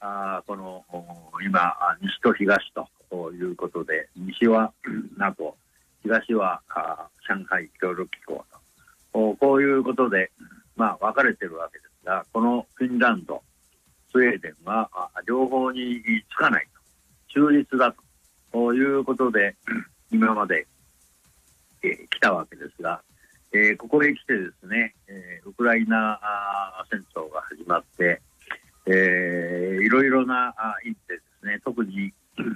あこの今、西と東ということで、西は NATO、東はあ上海協力機構と、こういうことで、まあ、分かれてるわけですが、このフィンランド、スウェーデンは両方につかないと、中立だということで、今まで、えー、来たわけですが、えー、ここへ来てですね、えー、ウクライナ戦争が始まって、えー、いろいろな意味でですね、特に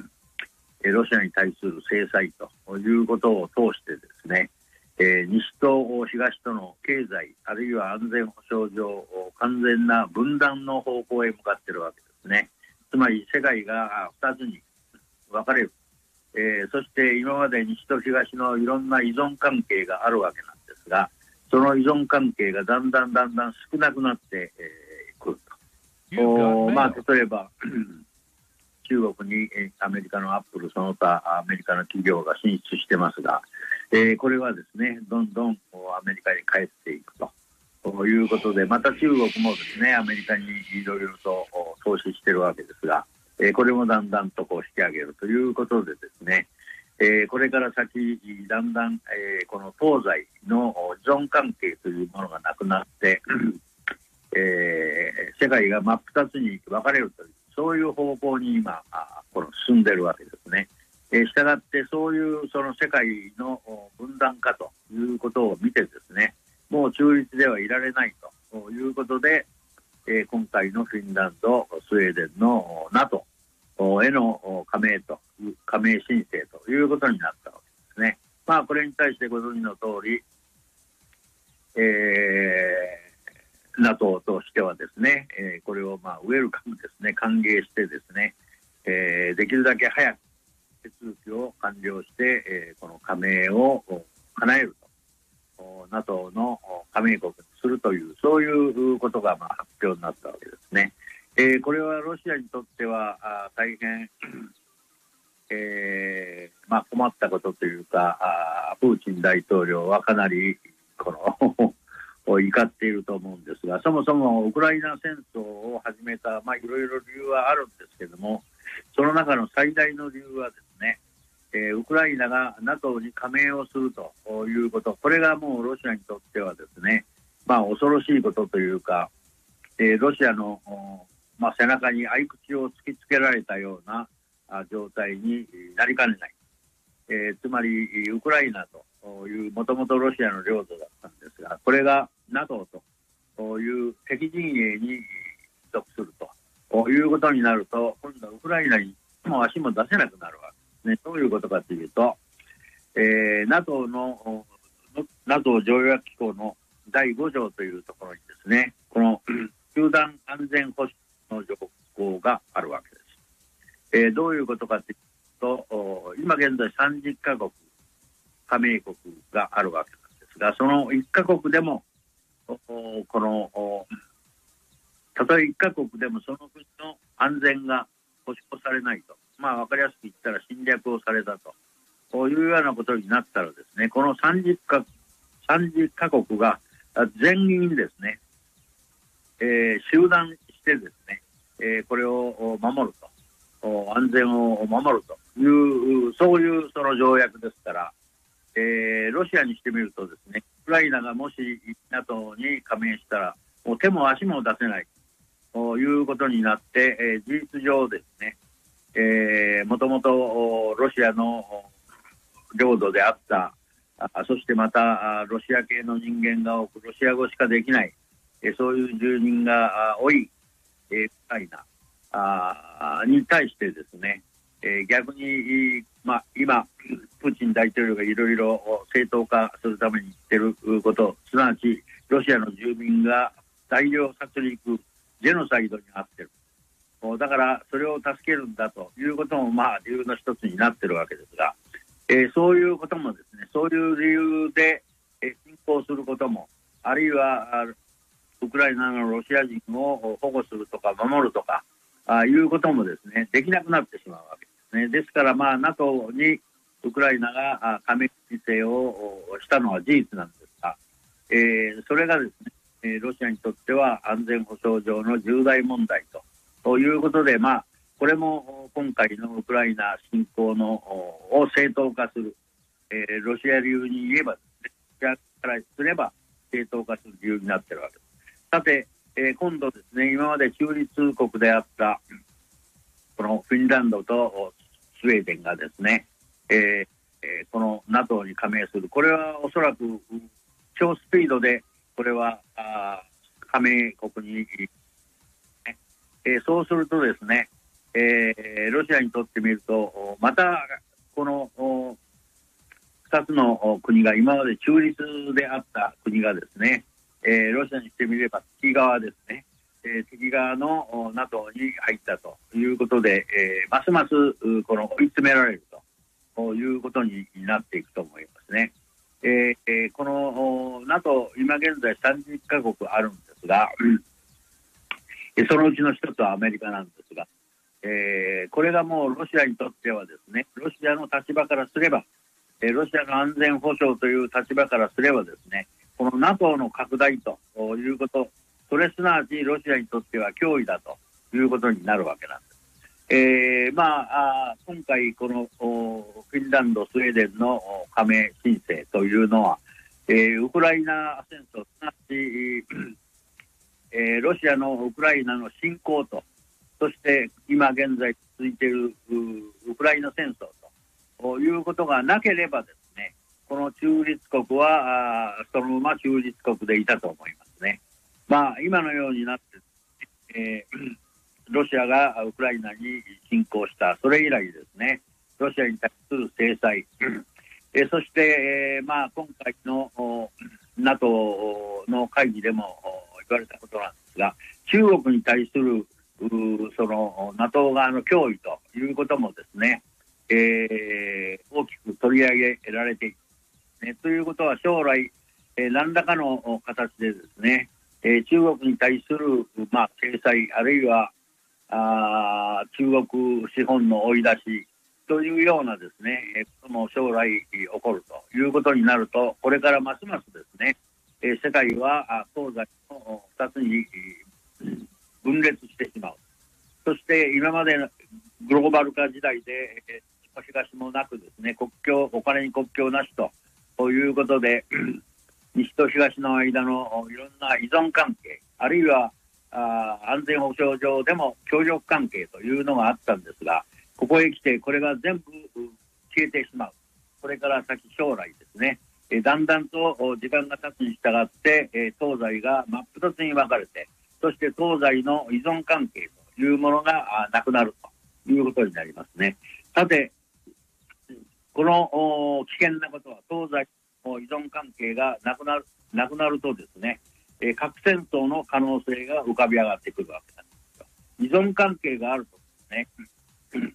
ロシアに対する制裁ということを通してですね、えー、西と東との経済あるいは安全保障上完全な分断の方向へ向かっているわけですねつまり世界が2つに分かれる、えー、そして今まで西と東のいろんな依存関係があるわけなんですがその依存関係がだんだんだんだん少なくなってい、えー、くると。まあ、例えば中国にアメリカのアップルその他アメリカの企業が進出してますが、えー、これはですねどんどんアメリカに帰っていくと。いうことで、また中国もですね、アメリカにいろいろと投資してるわけですが、えー、これもだんだんとこう引き上げるということでですね、えー、これから先、だんだん、えー、この東西の依存関係というものがなくなって、えー、世界が真っ二つに分かれるというそういう方向に今、あこの進んでるわけですね。えしたがってそういうその世界の分断化ということを見てですねもう中立ではいられないということで、え今回のフィンランドスウェーデンの NATO への加盟と加盟申請ということになったわけですね。まあ、これに対してご存知の通り、えー NATO としてはですね、えこれをまあウェルカムですね、歓迎してですね、えできるだけ早く手続きを完了して、えこの加盟を叶えると、NATO の加盟国にするという、そういうことがまあ発表になったわけですね。えこれはロシアにとってはあ大変、えー、まあ、困ったことというかあ、プーチン大統領はかなりこの怒っていると思うんですが、そもそもウクライナ戦争を始めた、まあ、いろいろ理由はあるんですけども、その中の最大の理由はですね、えー、ウクライナが NATO に加盟をするということ、これがもうロシアにとってはですね、まあ、恐ろしいことというか、えー、ロシアの、まあ、背中に合い口を突きつけられたような状態になりかねない、えー、つまりウクライナというもともとロシアの領土だったんですが、これがなどという敵陣営に属するということになると、今度はウクライナにも足も出せなくなるわけですね。どういうことかというと、えー、NATO の、NATO 条約機構の第5条というところにですね、この集団安全保障の条項があるわけです。えー、どういうことかというと、今現在30カ国、加盟国があるわけなんですが、その1カ国でもこのたとえ1か国でもその国の安全が保障されないと、まあ、分かりやすく言ったら侵略をされたとこういうようなことになったらですねこの30か ,30 か国が全員ですね、えー、集団してですね、えー、これを守ると安全を守るというそういうその条約ですからえー、ロシアにしてみるとですね、ウクライナがもし NATO に加盟したら、もう手も足も出せないということになって、えー、事実上ですね、えもともとロシアの領土であったあ、そしてまたロシア系の人間が多く、ロシア語しかできない、えー、そういう住人が多い、えー、ウクライナあに対してですね、えー、逆に、まあ、今、プーチン大統領がいろいろ正当化するために言ってること、すなわちロシアの住民が大量殺戮、ジェノサイドに遭ってる。だからそれを助けるんだということも、まあ、理由の一つになってるわけですが、えー、そういうこともですね、そういう理由で、え侵攻することも、あるいはウクライナのロシア人を保護するとか守るとか、あいうこともですね、できなくなってしまうわけです。ね、ですから、まあ、NATO にウクライナが加盟申請をしたのは事実なんですが、えー、それがですね、えー、ロシアにとっては安全保障上の重大問題とということで、まあ、これも今回のウクライナ侵攻のを正当化する、えー、ロシア流に言えば、ね、ロシアからすれば正当化する理由になっているわけです。さて、えー、今度ですね、今まで中立国であったこのフィンランドとスウェーデンがですね、えー、この NATO に加盟する、これはおそらく超スピードで、これはあ加盟国に、えー、そうするとですね、えー、ロシアにとってみると、またこの2つの国が、今まで中立であった国がですね、えー、ロシアにしてみれば、月側ですね、えー、敵側の NATO に入ったということで、えー、ますますこの追い詰められるということになっていくと思いますね。えー、この NATO、今現在30カ国あるんですが、そのうちの一つはアメリカなんですが、えー、これがもうロシアにとってはですね、ロシアの立場からすれば、えロシアの安全保障という立場からすればですね、この NATO の拡大ということそれすなわちロシアにとっては脅威だということになるわけなんです。えー、まあ、あ今回、このフィンランド、スウェーデンの加盟申請というのは、えー、ウクライナ戦争、すなわち、えー、ロシアのウクライナの侵攻と、そして今現在続いているウクライナ戦争ということがなければですね、この中立国はそのまま中立国でいたと思いますね。まあ、今のようになって、えー、ロシアがウクライナに侵攻した、それ以来ですね、ロシアに対する制裁、えー、そして、えー、まあ、今回の NATO の会議でも言われたことなんですが、中国に対するその NATO 側の脅威ということもですね、えー、大きく取り上げられていく、ね。ということは将来、えー、何らかの形でですね、えー、中国に対する、まあ、制裁あるいはあ中国資本の追い出しというようなですね、えー、ことも将来起こるということになるとこれからますますですね、えー、世界は東西の2つに分裂してしまうそして今までのグローバル化時代で、えー、東もなくですね国境お金に国境なしということで西と東の間のいろんな依存関係、あるいはあ安全保障上でも協力関係というのがあったんですが、ここへ来てこれが全部消えてしまう。これから先将来ですね、えだんだんと時間が経つに従って、え東西が真っ二つに分かれて、そして東西の依存関係というものがなくなるということになりますね。さて、この危険なことは東西依存関係がなくなるなくなるとですね、えー、核戦争の可能性が浮かび上がってくるわけなんですよ。依存関係があるとですね、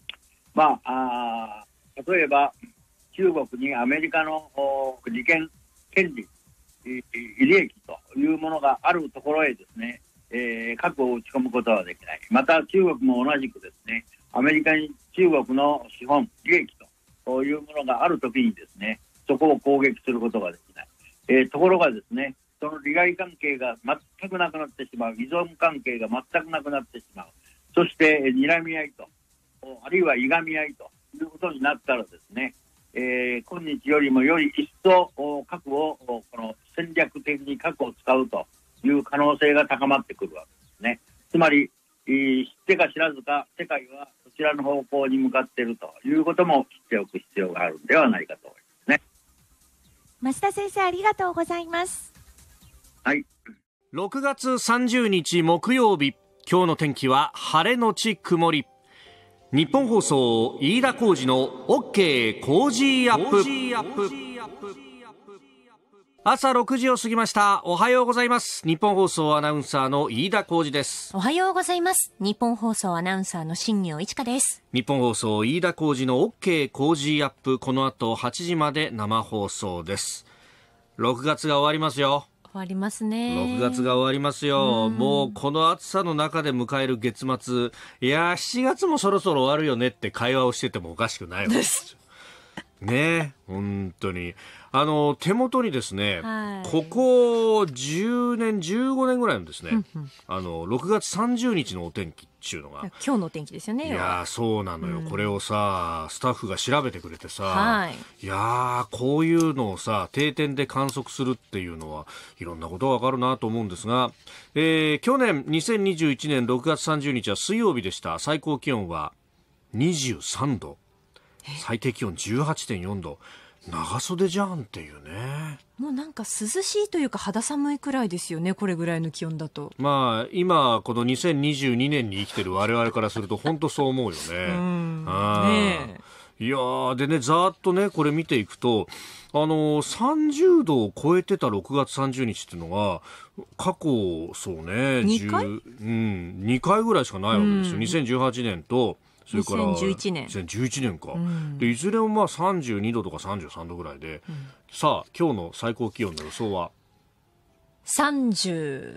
まあ例えば中国にアメリカの利権、権利、利益というものがあるところへですね、えー、核を打ち込むことはできない。また中国も同じくですね、アメリカに中国の資本、利益というものがあるときにですね、そこを攻撃することができない。えー、ところがですね、その利害関係が全くなくなってしまう、依存関係が全くなくなってしまう、そして睨み合いと、あるいはいがみ合いということになったらですね、えー、今日よりもより一層核をこの戦略的に核を使うという可能性が高まってくるわけですね。つまり、えー、知ってか知らずか世界はそちらの方向に向かっているということも知っておく必要があるんではないかと増田先生ありがとうございますはい6月30日木曜日今日の天気は晴れのち曇り日本放送飯田浩二の OK コージーアップ朝6時を過ぎました。おはようございます。日本放送アナウンサーの飯田浩二です。おはようございます。日本放送アナウンサーの新業一華です。日本放送飯田浩二の OK 工事アップ。この後8時まで生放送です。6月が終わりますよ。終わりますね。6月が終わりますよ。うん、もうこの暑さの中で迎える月末。いやー、7月もそろそろ終わるよねって会話をしててもおかしくないわけです。ね本当に。あの手元にですね、はい、ここ10年15年ぐらいのですね、うんうん、あの6月30日のお天気っていうのが今日のお天気ですよねいやそうなのよ、うん、これをさスタッフが調べてくれてさ、はい、いやこういうのをさ定点で観測するっていうのはいろんなことがわかるなと思うんですが、えー、去年2021年6月30日は水曜日でした最高気温は23度最低気温18.4度。長袖じゃんっていうねもうなんか涼しいというか肌寒いくらいですよねこれぐらいの気温だとまあ今この2022年に生きてる我々からすると本当そう思うよね うんねいやでねざーっとねこれ見ていくとあのー、30度を超えてた6月30日っていうのが過去そうね2回、うん、2回ぐらいしかないわけですよ、うん、2018年とそれから2011年2011年か、うん、でいずれもまあ32度とか33度ぐらいで、うん、さあ今日の最高気温の予想は36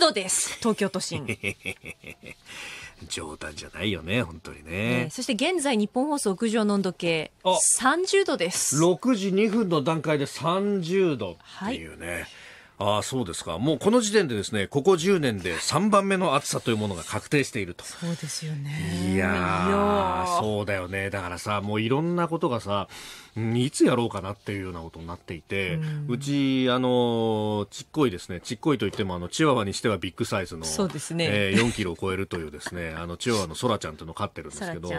度です東京都心 冗談じゃないよね、本当にね。そして現在、日本放送屋上の温度計、30度です。6時2分の段階で30度っていうね。はいああそうですかもうこの時点でですねここ10年で3番目の暑さというものが確定しているとそうですよねいやそうだよねだからさもういろんなことがさいつやろうかなっていうようなことになっていて、うち、あの、ちっこいですね、ちっこいといっても、あの、チワワにしてはビッグサイズの、そうですね。えー、4キロを超えるというですね、あの、チワワのソラちゃんていうのを飼ってるんですけど、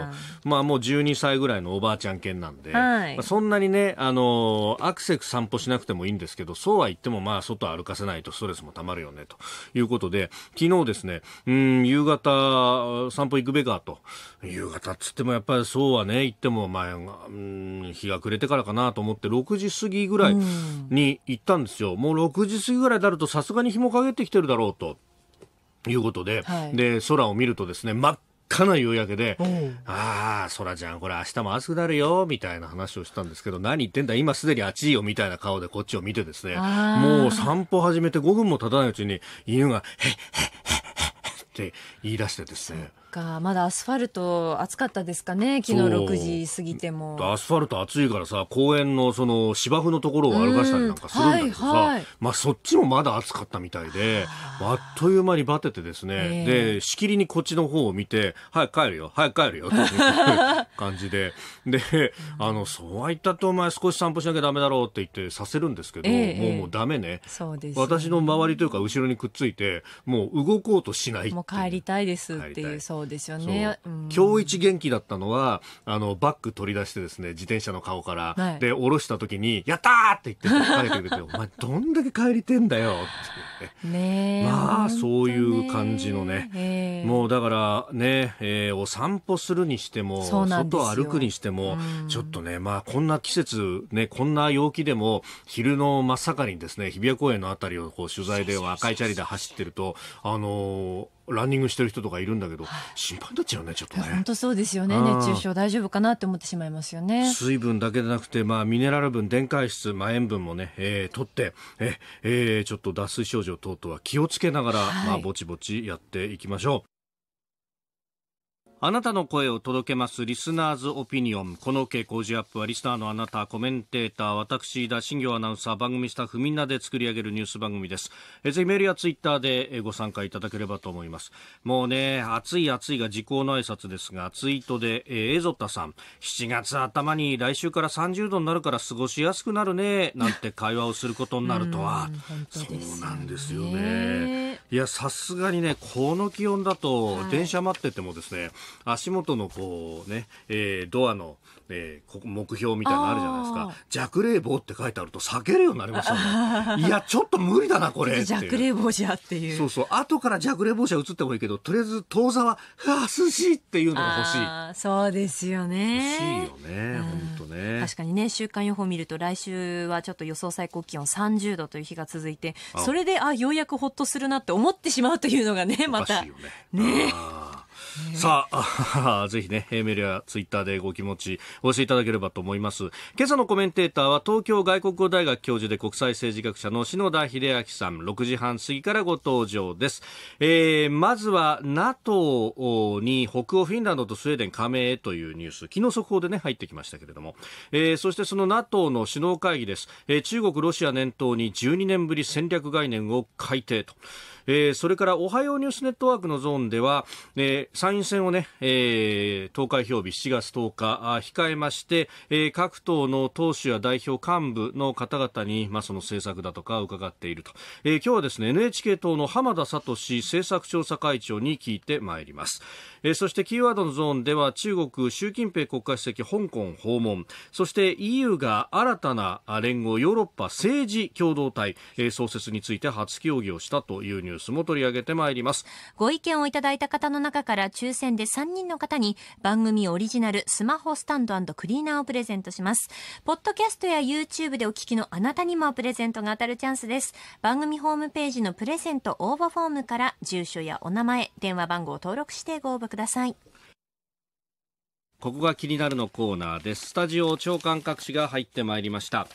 まあもう12歳ぐらいのおばあちゃん犬なんで、はい、まあ、そんなにね、あの、アクセク散歩しなくてもいいんですけど、そうは言ってもまあ外歩かせないとストレスもたまるよね、ということで、昨日ですね、うん、夕方散歩行くべかと、夕方っつってもやっぱりそうはね、言ってもまあ、うん、日が暮れてからかなと思って6時過ぎぐらいに行ったんですよ、うん、もう6時過ぎぐらいになるとさすがに日も陰ってきてるだろうということではい、で空を見るとですね真っ赤な夕焼けで、ああ、そらちゃん、これ明日も暑くなるよ、みたいな話をしたんですけど、何言ってんだ、今すでに暑いよ、みたいな顔でこっちを見てですね、もう散歩始めて5分も経たないうちに、犬が、へっへっへっへっって言い出してですね、か、まだアスファルト暑かったですかね、昨日6時過ぎても。アスファルト暑いからさ、公園のその芝生のところを歩かしたりなんかするんだけどさ、はいはい、まあそっちもまだ暑かったみたいで、あっという間にバテてですね、えー、で、しきりにこっちの方を見て、早く帰るよ、早く帰るよっていう 感じで、で、あの、そうは言ったってお前少し散歩しなきゃだめだろうって言ってさせるんですけど、えー、もうもうね。そうです、ね、私の周りというか後ろにくっついて、もう動こうとしないもう帰りたいですっていう、そうそうですよね。今日一元気だったのは、あの、バッグ取り出してですね、自転車の顔から、はい、で、下ろした時に、やったって言って、帰ってくれて、お前どんだけ帰りてんだよってね。ねまあ、そういう感じのね。もうだからね、えー、お散歩するにしても、外歩くにしても、ちょっとね、まあ、こんな季節、ね、こんな陽気でも、昼の真っ盛りにですね、日比谷公園のあたりをこう取材で赤いチャリで走ってると、あのーランニングしてる人とかいるんだけど、心配になっちゃうね、ちょっとね。本当そうですよね。熱中症大丈夫かなって思ってしまいますよね。水分だけでなくて、まあ、ミネラル分、電解質、まあ、塩分もね、えー、取って、え、えー、ちょっと脱水症状等々は気をつけながら、はい、まあ、ぼちぼちやっていきましょう。あなたの声を届けますリスナーズオピニオン。この OK 工事アップはリスナーのあなた、コメンテーター、私、田新行アナウンサー、番組スタッフみんなで作り上げるニュース番組です。えぜひメールやツイッターでご参加いただければと思います。もうね、暑い暑いが時効の挨拶ですが、ツイートで、えー、エゾタさん、7月頭に来週から30度になるから過ごしやすくなるね、なんて会話をすることになるとは。そうなんですよね。いや、さすがにね、この気温だと、電車待っててもですね、はい足元のこうね、えー、ドアの、えー、目標みたいなのあるじゃないですか。弱冷房って書いてあると避けるようになりましたね。いや、ちょっと無理だな、これ。弱冷房じゃっていう。そうそう。後から弱冷房車移ってもいいけど、とりあえず当座は、はあ、涼しいっていうのが欲しい。そうですよね。欲しいよね。本当ね。確かにね、週間予報見ると、来週はちょっと予想最高気温30度という日が続いて、それで、あ、ようやくほっとするなって思ってしまうというのがね、また。ね。ねさあ、ぜひね、メールやツイッターでご気持ちお教えいただければと思います。今朝のコメンテーターは東京外国語大学教授で国際政治学者の篠田秀明さん、6時半過ぎからご登場です。えー、まずは NATO に北欧フィンランドとスウェーデン加盟へというニュース、昨日速報でね、入ってきましたけれども、えー、そしてその NATO の首脳会議です。えー、中国、ロシア念頭に12年ぶり戦略概念を改定と。えー、それからおはようニュースネットワークのゾーンでは、えー、参院選をね、えー、投開票日7月10日控えまして、えー、各党の党首や代表幹部の方々に、まあ、その政策だとか伺っていると、えー、今日はですね NHK 党の浜田聡政策調査会長に聞いてまいります、えー、そしてキーワードのゾーンでは中国習近平国家主席香港訪問そして EU が新たな連合ヨーロッパ政治共同体、えー、創設について初協議をしたというニュースュースも取り上げてまいりますご意見をいただいた方の中から抽選で3人の方に番組オリジナルスマホスタンドクリーナーをプレゼントしますポッドキャストや YouTube でお聞きのあなたにもプレゼントが当たるチャンスです番組ホームページのプレゼント応募フォームから住所やお名前電話番号を登録してご応募くださいここが気になるのコーナーです。スタジオ長官各紙が入ってまいりました。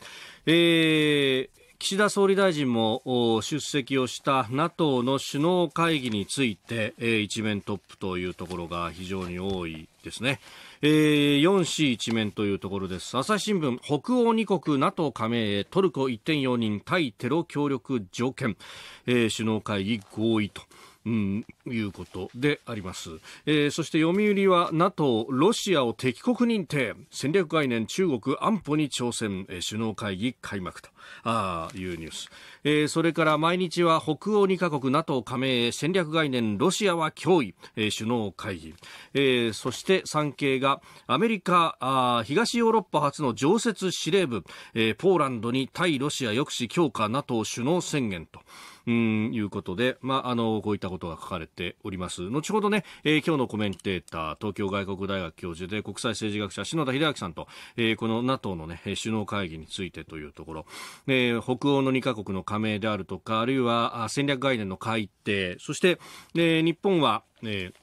えー、岸田総理大臣も出席をした NATO の首脳会議について、一面トップというところが非常に多いですね。えー、4C 一面というところです。朝日新聞、北欧2国 NATO 加盟へトルコ1.4人対テロ協力条件、えー、首脳会議合意と。うん、いうことであります、えー、そして読売は NATO ロシアを敵国認定戦略概念中国安保に挑戦、えー、首脳会議開幕とあいうニュース、えー、それから毎日は北欧2カ国 NATO 加盟戦略概念ロシアは脅威、えー、首脳会議、えー、そして産経がアメリカあ東ヨーロッパ初の常設司令部、えー、ポーランドに対ロシア抑止強化 NATO 首脳宣言とうん、いうことで、まあ、あの、こういったことが書かれております。後ほどね、えー、今日のコメンテーター、東京外国大学教授で国際政治学者、篠田秀明さんと、えー、この NATO のね、首脳会議についてというところ、えー、北欧の2カ国の加盟であるとか、あるいは戦略概念の改定、そして、えー、日本は、えー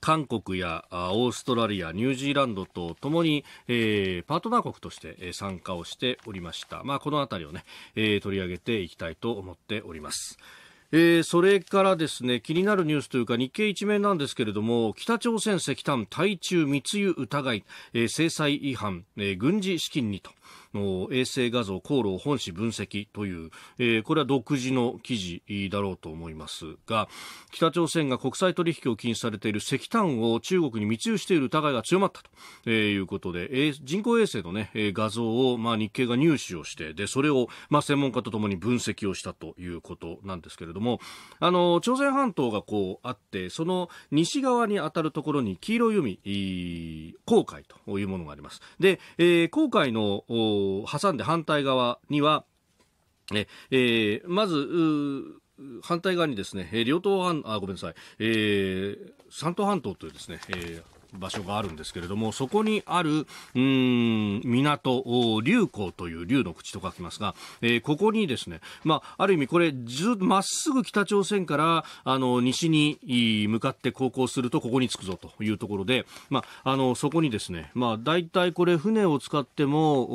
韓国やオーストラリア、ニュージーランドとともに、えー、パートナー国として参加をしておりました。まあ、このあたりをね、えー、取り上げていきたいと思っております。えー、それからですね、気になるニュースというか日経一面なんですけれども、北朝鮮石炭対中密輸疑い、えー、制裁違反、えー、軍事資金にと。衛星画像、航路を本誌分析という、えー、これは独自の記事だろうと思いますが、北朝鮮が国際取引を禁止されている石炭を中国に密輸している疑いが強まったということで、人工衛星の、ね、画像を、まあ、日経が入手をして、で、それを、まあ、専門家とともに分析をしたということなんですけれども、あの、朝鮮半島がこうあって、その西側に当たるところに黄色い海、航海というものがあります。で、えー、海の、挟んで反対側には、ええー、まず、反対側にですね、両党半、あ、ごめんなさい、えー、三島半島というですね、えー場所があるんですけれども、そこにある、うん、港、竜港という竜の口と書きますが、えー、ここにですね、まあ、ある意味これ、ずっまっすぐ北朝鮮から、あの、西に向かって航行すると、ここに着くぞというところで、まあ、あの、そこにですね、まあ、大体これ、船を使っても、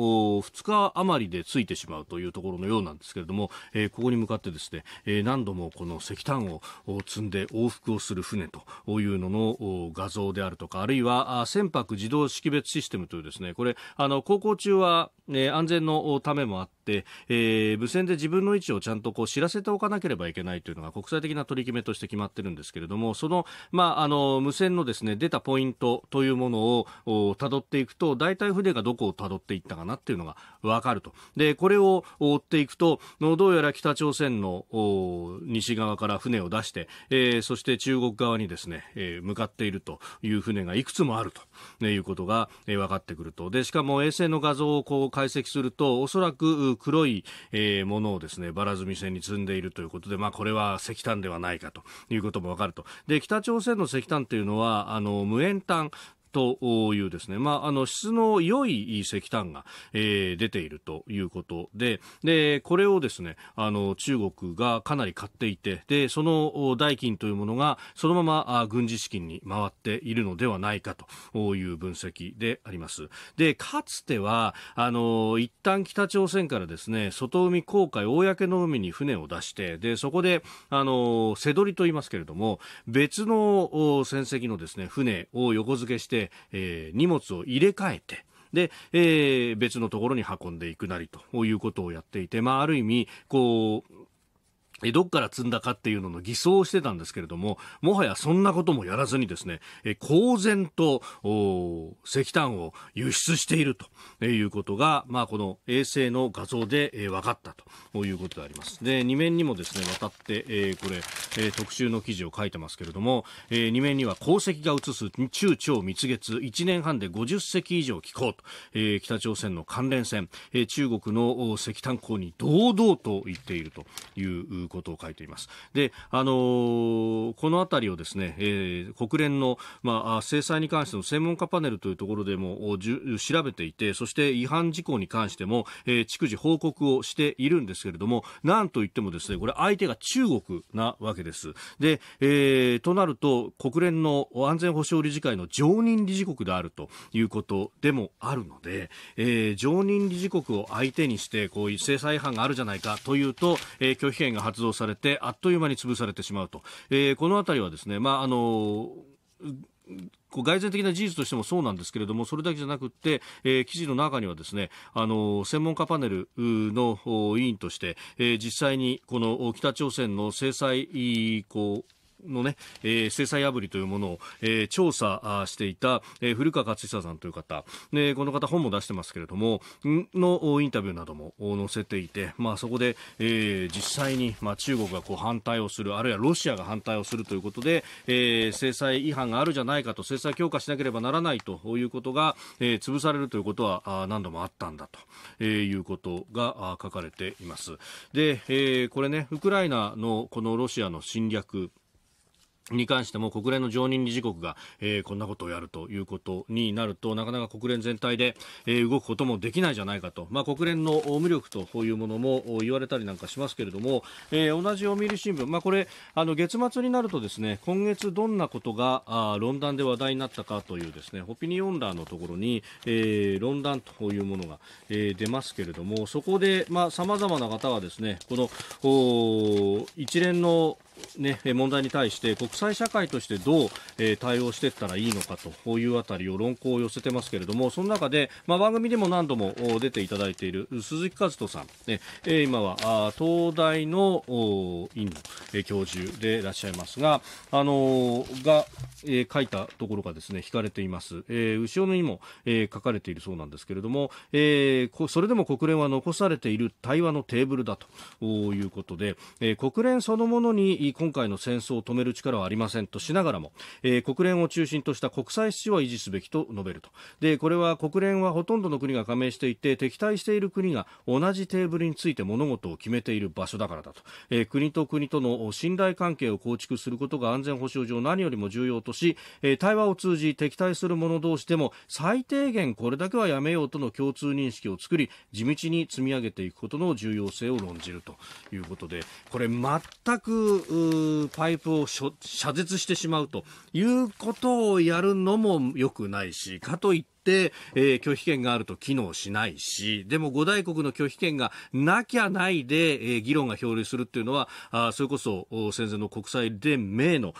2日余りで着いてしまうというところのようなんですけれども、えー、ここに向かってですね、えー、何度もこの石炭を積んで往復をする船というのの画像であるとか、あるいは船舶自動識別システムというですねこれあの航行中は、え安全のためもあって、えー、無線で自分の位置をちゃんとこう知らせておかなければいけないというのが国際的な取り決めとして決まってるんですけれどもその,、まあ、あの無線のですね出たポイントというものをたどっていくと大体船がどこをたどっていったかなっていうのが分かるとでこれを追っていくとどうやら北朝鮮の西側から船を出して、えー、そして中国側にですね、えー、向かっているという船ががいくつもあるということが分かってくると。で、しかも衛星の画像をこう解析すると、おそらく黒いものをですね、ばら積み線に積んでいるということで、まあこれは石炭ではないかということも分かると。で、北朝鮮の石炭というのは、あの、無塩炭というですね、まあ、あの、質の良い石炭が、えー、出ているということで、で、これをですね、あの、中国がかなり買っていて、で、その代金というものが、そのままあ軍事資金に回っているのではないかという分析であります。で、かつては、あの、一旦北朝鮮からですね、外海航海、公の海に船を出して、で、そこで、あの、瀬取りと言いますけれども、別の船籍のですね、船を横付けして、えー、荷物を入れ替えて、で、えー、別のところに運んでいくなりということをやっていて、まあ、ある意味、こう、どっから積んだかっていうのの偽装をしてたんですけれども、もはやそんなこともやらずにですね、え公然と石炭を輸出しているということが、まあ、この衛星の画像で、え分かったということであります。で、2面にもですね、渡って、えこれ、え特集の記事を書いてますけれども、え2面には鉱石が映す中朝蜜月、1年半で50隻以上寄港と、え北朝鮮の関連船、え中国の石炭港に堂々と言っているということことを書いています。で、あのー、このあたりをですね、えー、国連の、まあ、制裁に関しての専門家パネルというところでも調べていて、そして違反事項に関しても、えー、逐次報告をしているんですけれども、なんといってもですね、これ相手が中国なわけです。で、えー、となると、国連の安全保障理事会の常任理事国であるということでもあるので、えー、常任理事国を相手にして、こういう制裁違反があるじゃないかというと、えー、拒否権が発動動されてあっという間に潰されてしまうと、えー、この辺りはですね、まあ、あのこ外然的な事実としてもそうなんですけれどもそれだけじゃなくって、えー、記事の中にはですねあの専門家パネルの委員として、えー、実際にこの北朝鮮の制裁こうのね、えー、制裁破りというものを、えー、調査していた、えー、古川勝久さんという方、ね、この方本も出してますけれども、のインタビューなども載せていて、まあそこで、えー、実際に、まあ中国がこう反対をする、あるいはロシアが反対をするということで、えー、制裁違反があるじゃないかと、制裁強化しなければならないということが、えー、潰されるということは何度もあったんだと、えー、いうことが書かれています。で、えー、これね、ウクライナのこのロシアの侵略、に関しても国連の常任理事国が、えー、こんなことをやるということになるとなかなか国連全体で、えー、動くこともできないじゃないかと、まあ、国連の無力というものも言われたりなんかしますけれども、えー、同じ読売新聞、まあ、これあの月末になるとですね今月どんなことがあ論壇で話題になったかというですねオピニオンラーのところに、えー、論壇というものが、えー、出ますけれどもそこでさまざ、まな方はですねこのお一連のね、問題に対して国際社会としてどう、えー、対応していったらいいのかというあたりを論考を寄せてますけれどもその中で、まあ、番組でも何度も出ていただいている鈴木和人さん、ねえー、今はあ東大の院の、えー、教授でいらっしゃいますが、あのー、が、えー、書いたところがですね引かれています、えー、後ろにも、えー、書かれているそうなんですけれども、えー、それでも国連は残されている対話のテーブルだということで、えー、国連そのものにに今回の戦争を止める力はありませんとしながらも、えー、国連を中心とした国際秩序は維持すべきと述べるとでこれは国連はほとんどの国が加盟していて敵対している国が同じテーブルについて物事を決めている場所だからだと、えー、国と国との信頼関係を構築することが安全保障上何よりも重要とし、えー、対話を通じ敵対する者同士でも最低限これだけはやめようとの共通認識を作り地道に積み上げていくことの重要性を論じるということでこれ全くパイプを遮絶してしまうということをやるのも良くないし、かといって、えー、拒否権があると機能しないし、でも五大国の拒否権がなきゃないで、えー、議論が表裏するっていうのは、あそれこそ戦前の国際連盟の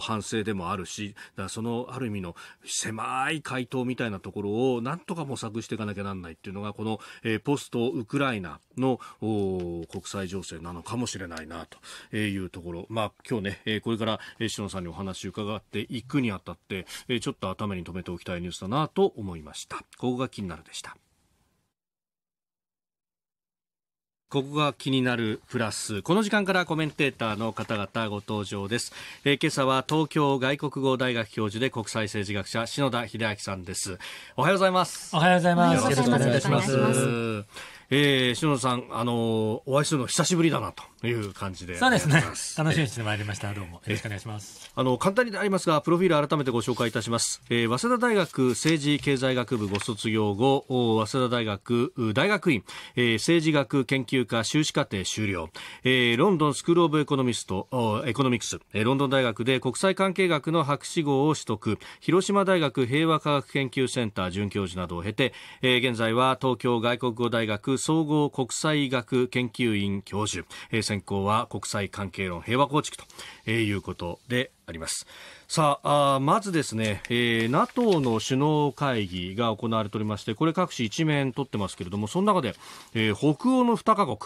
反省でもあるし、だそのある意味の狭い回答みたいなところをなんとか模索していかなきゃなんないっていうのが、この、えー、ポストウクライナの国際情勢なのかもしれないなというところ。まあ今日ね、えー、これから、えー、篠さんにお話伺っていくにあたって、えー、ちょっと頭に留めておきたいニュースだなと思います。思いましたここが気になるでしたここが気になるプラス。この時間からコメンテーターの方々ご登場です。えー、今朝は東京外国語大学教授で国際政治学者、篠田秀明さんです。おはようございます。おはようございます。よろしくお願いします。えー、篠田さん、あのー、お会いするの久しぶりだなという感じで。そうですね。楽しみにしてまいりました。どうもよろしくお願いします。あの、簡単にありますが、プロフィール改めてご紹介いたします。えー、早稲田大学政治経済学部ご卒業後、早稲田大学大学院、えー、政治学研究科修士課程修了、えー、ロンドンスクールオブエコノミスト、エコノミクス、えー、ロンドン大学で国際関係学の博士号を取得、広島大学平和科学研究センター准教授などを経て、えー、現在は東京外国語大学総合国際学研究院教授、えー、専攻は国際関係論平和構築と、えー、いうことであります。さあ、あまずですね、えー、NATO の首脳会議が行われておりまして、これ各紙一面取ってますけれども、その中で、えー、北欧の2カ国、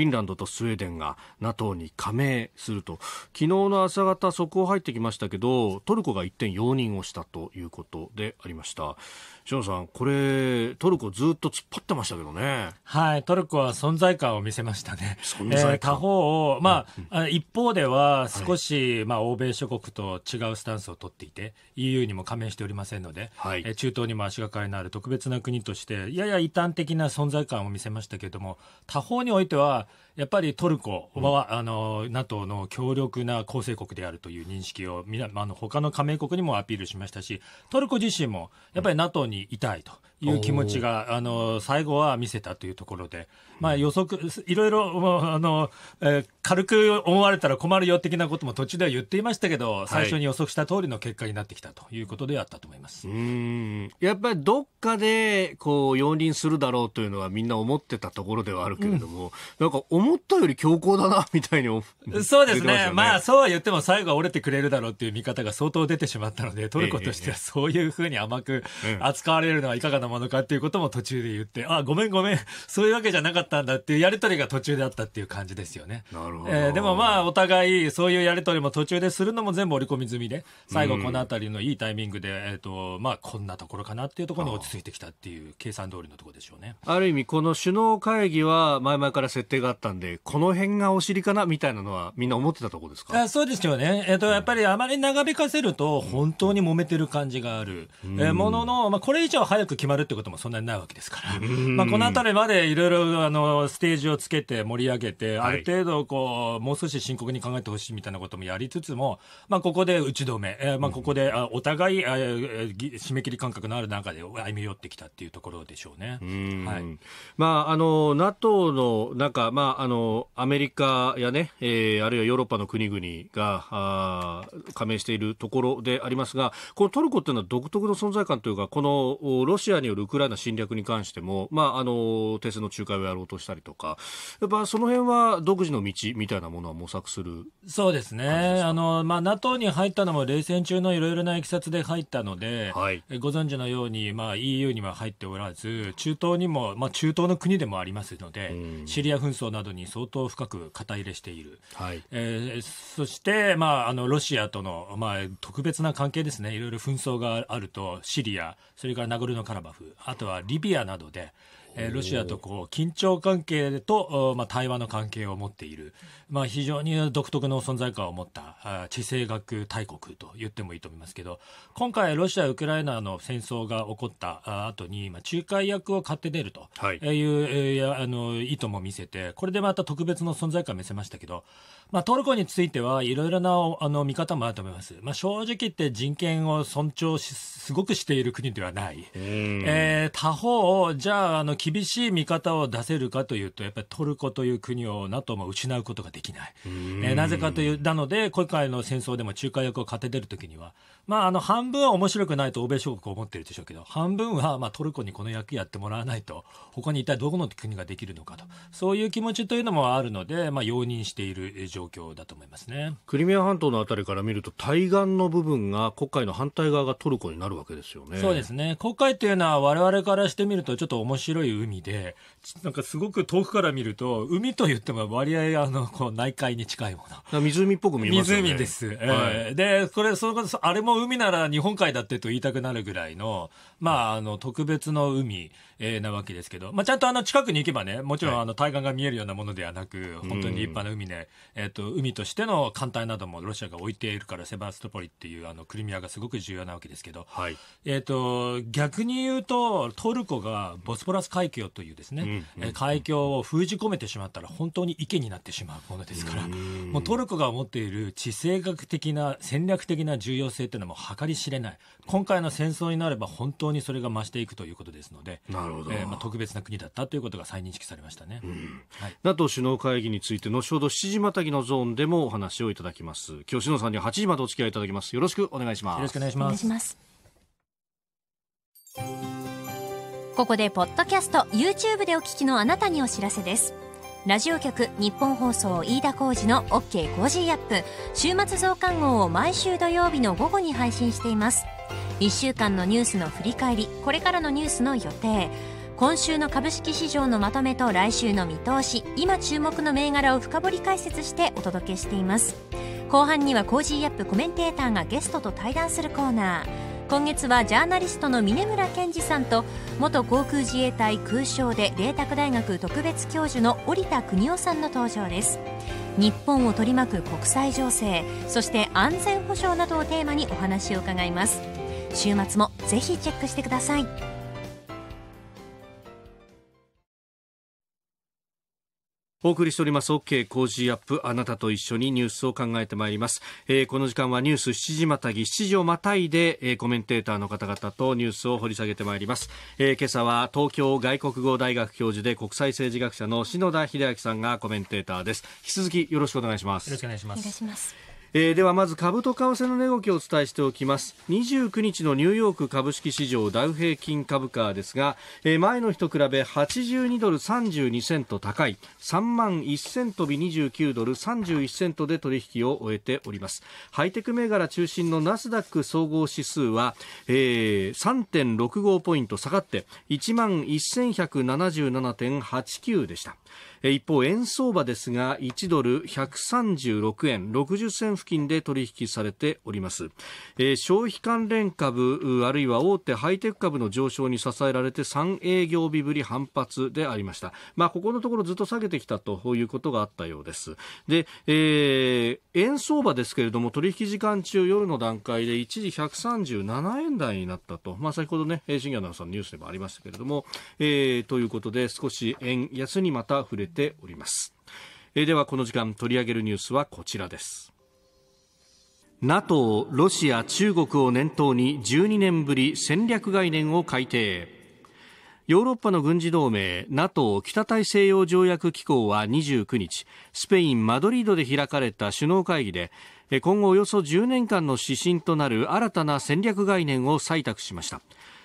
フィンランドとスウェーデンが NATO に加盟すると昨日の朝方速報入ってきましたけどトルコが一点容認をしたということでありました篠さんこれトルコずっと突っ張ってましたけどねはいトルコは存在感を見せましたね存在、えー、他方を、まあ、うん、一方では少し、はい、まあ、欧米諸国と違うスタンスを取っていて EU にも加盟しておりませんので、はい、中東にも足がかりのある特別な国としてやや異端的な存在感を見せましたけれども他方においてはやっぱりトルコは、うん、あの NATO の強力な構成国であるという認識をみなあの他の加盟国にもアピールしましたしトルコ自身もやっぱり NATO にいたいという気持ちが、うん、あの最後は見せたというところで、まあ、予測いろいろあの、えー、軽く思われたら困るよ的なことも途中では言っていましたけど、最初に予測した通りの結果になってきたということであったと思います。うんやっぱりどっかでこう容認するだろうというのはみんな思ってたところではあるけれども、うんんか思ったより強硬だな、みたいに思そうですね。まねまあ、そうは言っても最後は折れてくれるだろうっていう見方が相当出てしまったので、トルコとしてはそういうふうに甘く扱われるのはいかがなものかっていうことも途中で言って、あ、ごめんごめん、そういうわけじゃなかったんだっていうやりとりが途中であったっていう感じですよね。なるほど。えー、でもまあ、お互いそういうやりとりも途中でするのも全部織り込み済みで、最後このあたりのいいタイミングで、えっ、ー、と、まあ、こんなところかなっていうところに落ち着いてきたっていう計算通りのところでしょうね。ある意味、この首脳会議は前々から設定性があったんで、この辺がお尻かなみたいなのはみんな思ってたところですかあそうですよね。えっ、ー、と、やっぱりあまり長引かせると、本当に揉めてる感じがある。うん、えー、ものの、まあ、これ以上早く決まるってこともそんなにないわけですから。うん、まあ、この辺りまでいろいろ、あの、ステージをつけて盛り上げて、ある程度、こう、もう少し深刻に考えてほしいみたいなこともやりつつも、まあ、ここで打ち止め、えー、まあ、ここで、あお互い、あ締め切り感覚のある中で歩み寄ってきたっていうところでしょうね。うん、はい。まあ、あの、NATO の中、まあ、あの、アメリカやね、えー、あるいはヨーロッパの国々が、あ加盟しているところでありますが、このトルコっていうのは独特の存在感というか、このロシアによるウクライナ侵略に関しても、まあ、あの、停戦の仲介をやろうとしたりとか、やっぱその辺は独自の道みたいなものは模索するそうですね。あの、まあ、NATO に入ったのも冷戦中のいろいろないきさつで入ったので、はい、ご存知のように、まあ、EU には入っておらず、中東にも、まあ、中東の国でもありますので、シリア紛争争などに相当深く肩入れしている、はいえー、そして、まあ、あのロシアとの、まあ、特別な関係ですねいろいろ紛争があるとシリアそれからナゴルノカラバフあとはリビアなどで。えー、ロシアとこう緊張関係と、まあ、対話の関係を持っている、まあ、非常に独特の存在感を持った地政学大国と言ってもいいと思いますけど今回ロシア・ウクライナの戦争が起こった後に、まあ、仲介役を買って出るという、はい、えー、あの意図も見せてこれでまた特別の存在感を見せましたけど、まあ、トルコについてはいろいろなあの見方もあると思います、まあ、正直言って人権を尊重しすごくしている国ではない、えー、他方じゃああの厳しい見方を出せるかというとやっぱりトルコという国を NATO も失うことがでできない、えー、なぜかという、なので、今回の戦争でも仲介役を勝てて出るときには、まあ、あの半分は面白くないと欧米諸国は思ってるでしょうけど半分はまあトルコにこの役やってもらわないと他に一体どこの国ができるのかとそういう気持ちというのもあるので、まあ、容認している状況だと思いますねクリミア半島の辺りから見ると対岸の部分が黒海の反対側がトルコになるわけですよね。そうですね黒海というのは我々からしてみるとちょっと面白い海でなんかすごく遠くから見ると海といっても割合あのこう内海に近いもの。湖っぽく見えますよね。湖です。えー、はい、でこれそれこそあれもも海なら日本海だってと言いたくなるぐらいの、まあ、あの、特別の海。えー、なわけですけど、まあ、ちゃんとあの近くに行けばね、もちろんあの対岸が見えるようなものではなく、はい、本当に立派な海ね、えっ、ー、と、海としての艦隊などもロシアが置いているから、セバストポリっていうあのクリミアがすごく重要なわけですけど、はい、えっ、と、逆に言うと、トルコがボスポラス海峡というですね、う、海峡を封じ込めてしまったら本当に池になってしまうものですから、うもうトルコが持っている地政学的な、戦略的な重要性というのも計り知れない。今回の戦争になれば本当にそれが増していくということですので、なるほど、えー、まあ、特別な国だったということが再認識されましたね、うん、はい、NATO 首脳会議について後ほど7時またぎのゾーンでもお話をいただきます今日篠さんには8時までお付き合いいただきますよろしくお願いしますよろしくお願いしますここでポッドキャスト YouTube でお聞きのあなたにお知らせですラジオ局日本放送飯田浩司の OK コージーアップ週末増刊号を毎週土曜日の午後に配信しています1週間のニュースの振り返りこれからのニュースの予定今週の株式市場のまとめと来週の見通し今注目の銘柄を深掘り解説してお届けしています後半にはコージーアップコメンテーターがゲストと対談するコーナー今月はジャーナリストの峰村健二さんと元航空自衛隊空将で麗澤大学特別教授の織田邦夫さんの登場です日本を取り巻く国際情勢そして安全保障などをテーマにお話を伺います週末もぜひチェックしてくださいお送りしております OK 工事アップあなたと一緒にニュースを考えてまいります、えー、この時間はニュース7時またぎ7時をまたいで、えー、コメンテーターの方々とニュースを掘り下げてまいります、えー、今朝は東京外国語大学教授で国際政治学者の篠田秀明さんがコメンテーターです引き続きよろしくお願いしますよろしくお願いしますえー、ではまず株と為替の値動きをお伝えしておきます29日のニューヨーク株式市場ダウ平均株価ですが、えー、前の日と比べ82ドル32セント高い3万1セント日29ドル31セントで取引を終えておりますハイテク銘柄中心のナスダック総合指数は、えー、3.65ポイント下がって1万1177.89でした一方円相場ですが1ドル136円60銭付近で取引されております、えー、消費関連株あるいは大手ハイテク株の上昇に支えられて3営業日ぶり反発でありましたまあここのところずっと下げてきたということがあったようですで、えー、円相場ですけれども取引時間中夜の段階で一時137円台になったと、まあ、先ほどね新谷アナウンサーのニュースでもありましたけれども、えー、ということで少し円安にまた触れております。えではこの時間取り上げるニュースはこちらです。NATO、ロシア、中国を念頭に12年ぶり戦略概念を改定。ヨーロッパの軍事同盟 NATO 北大西洋条約機構は29日スペイン・マドリードで開かれた首脳会議で今後およそ10年間の指針となる新たな戦略概念を採択しました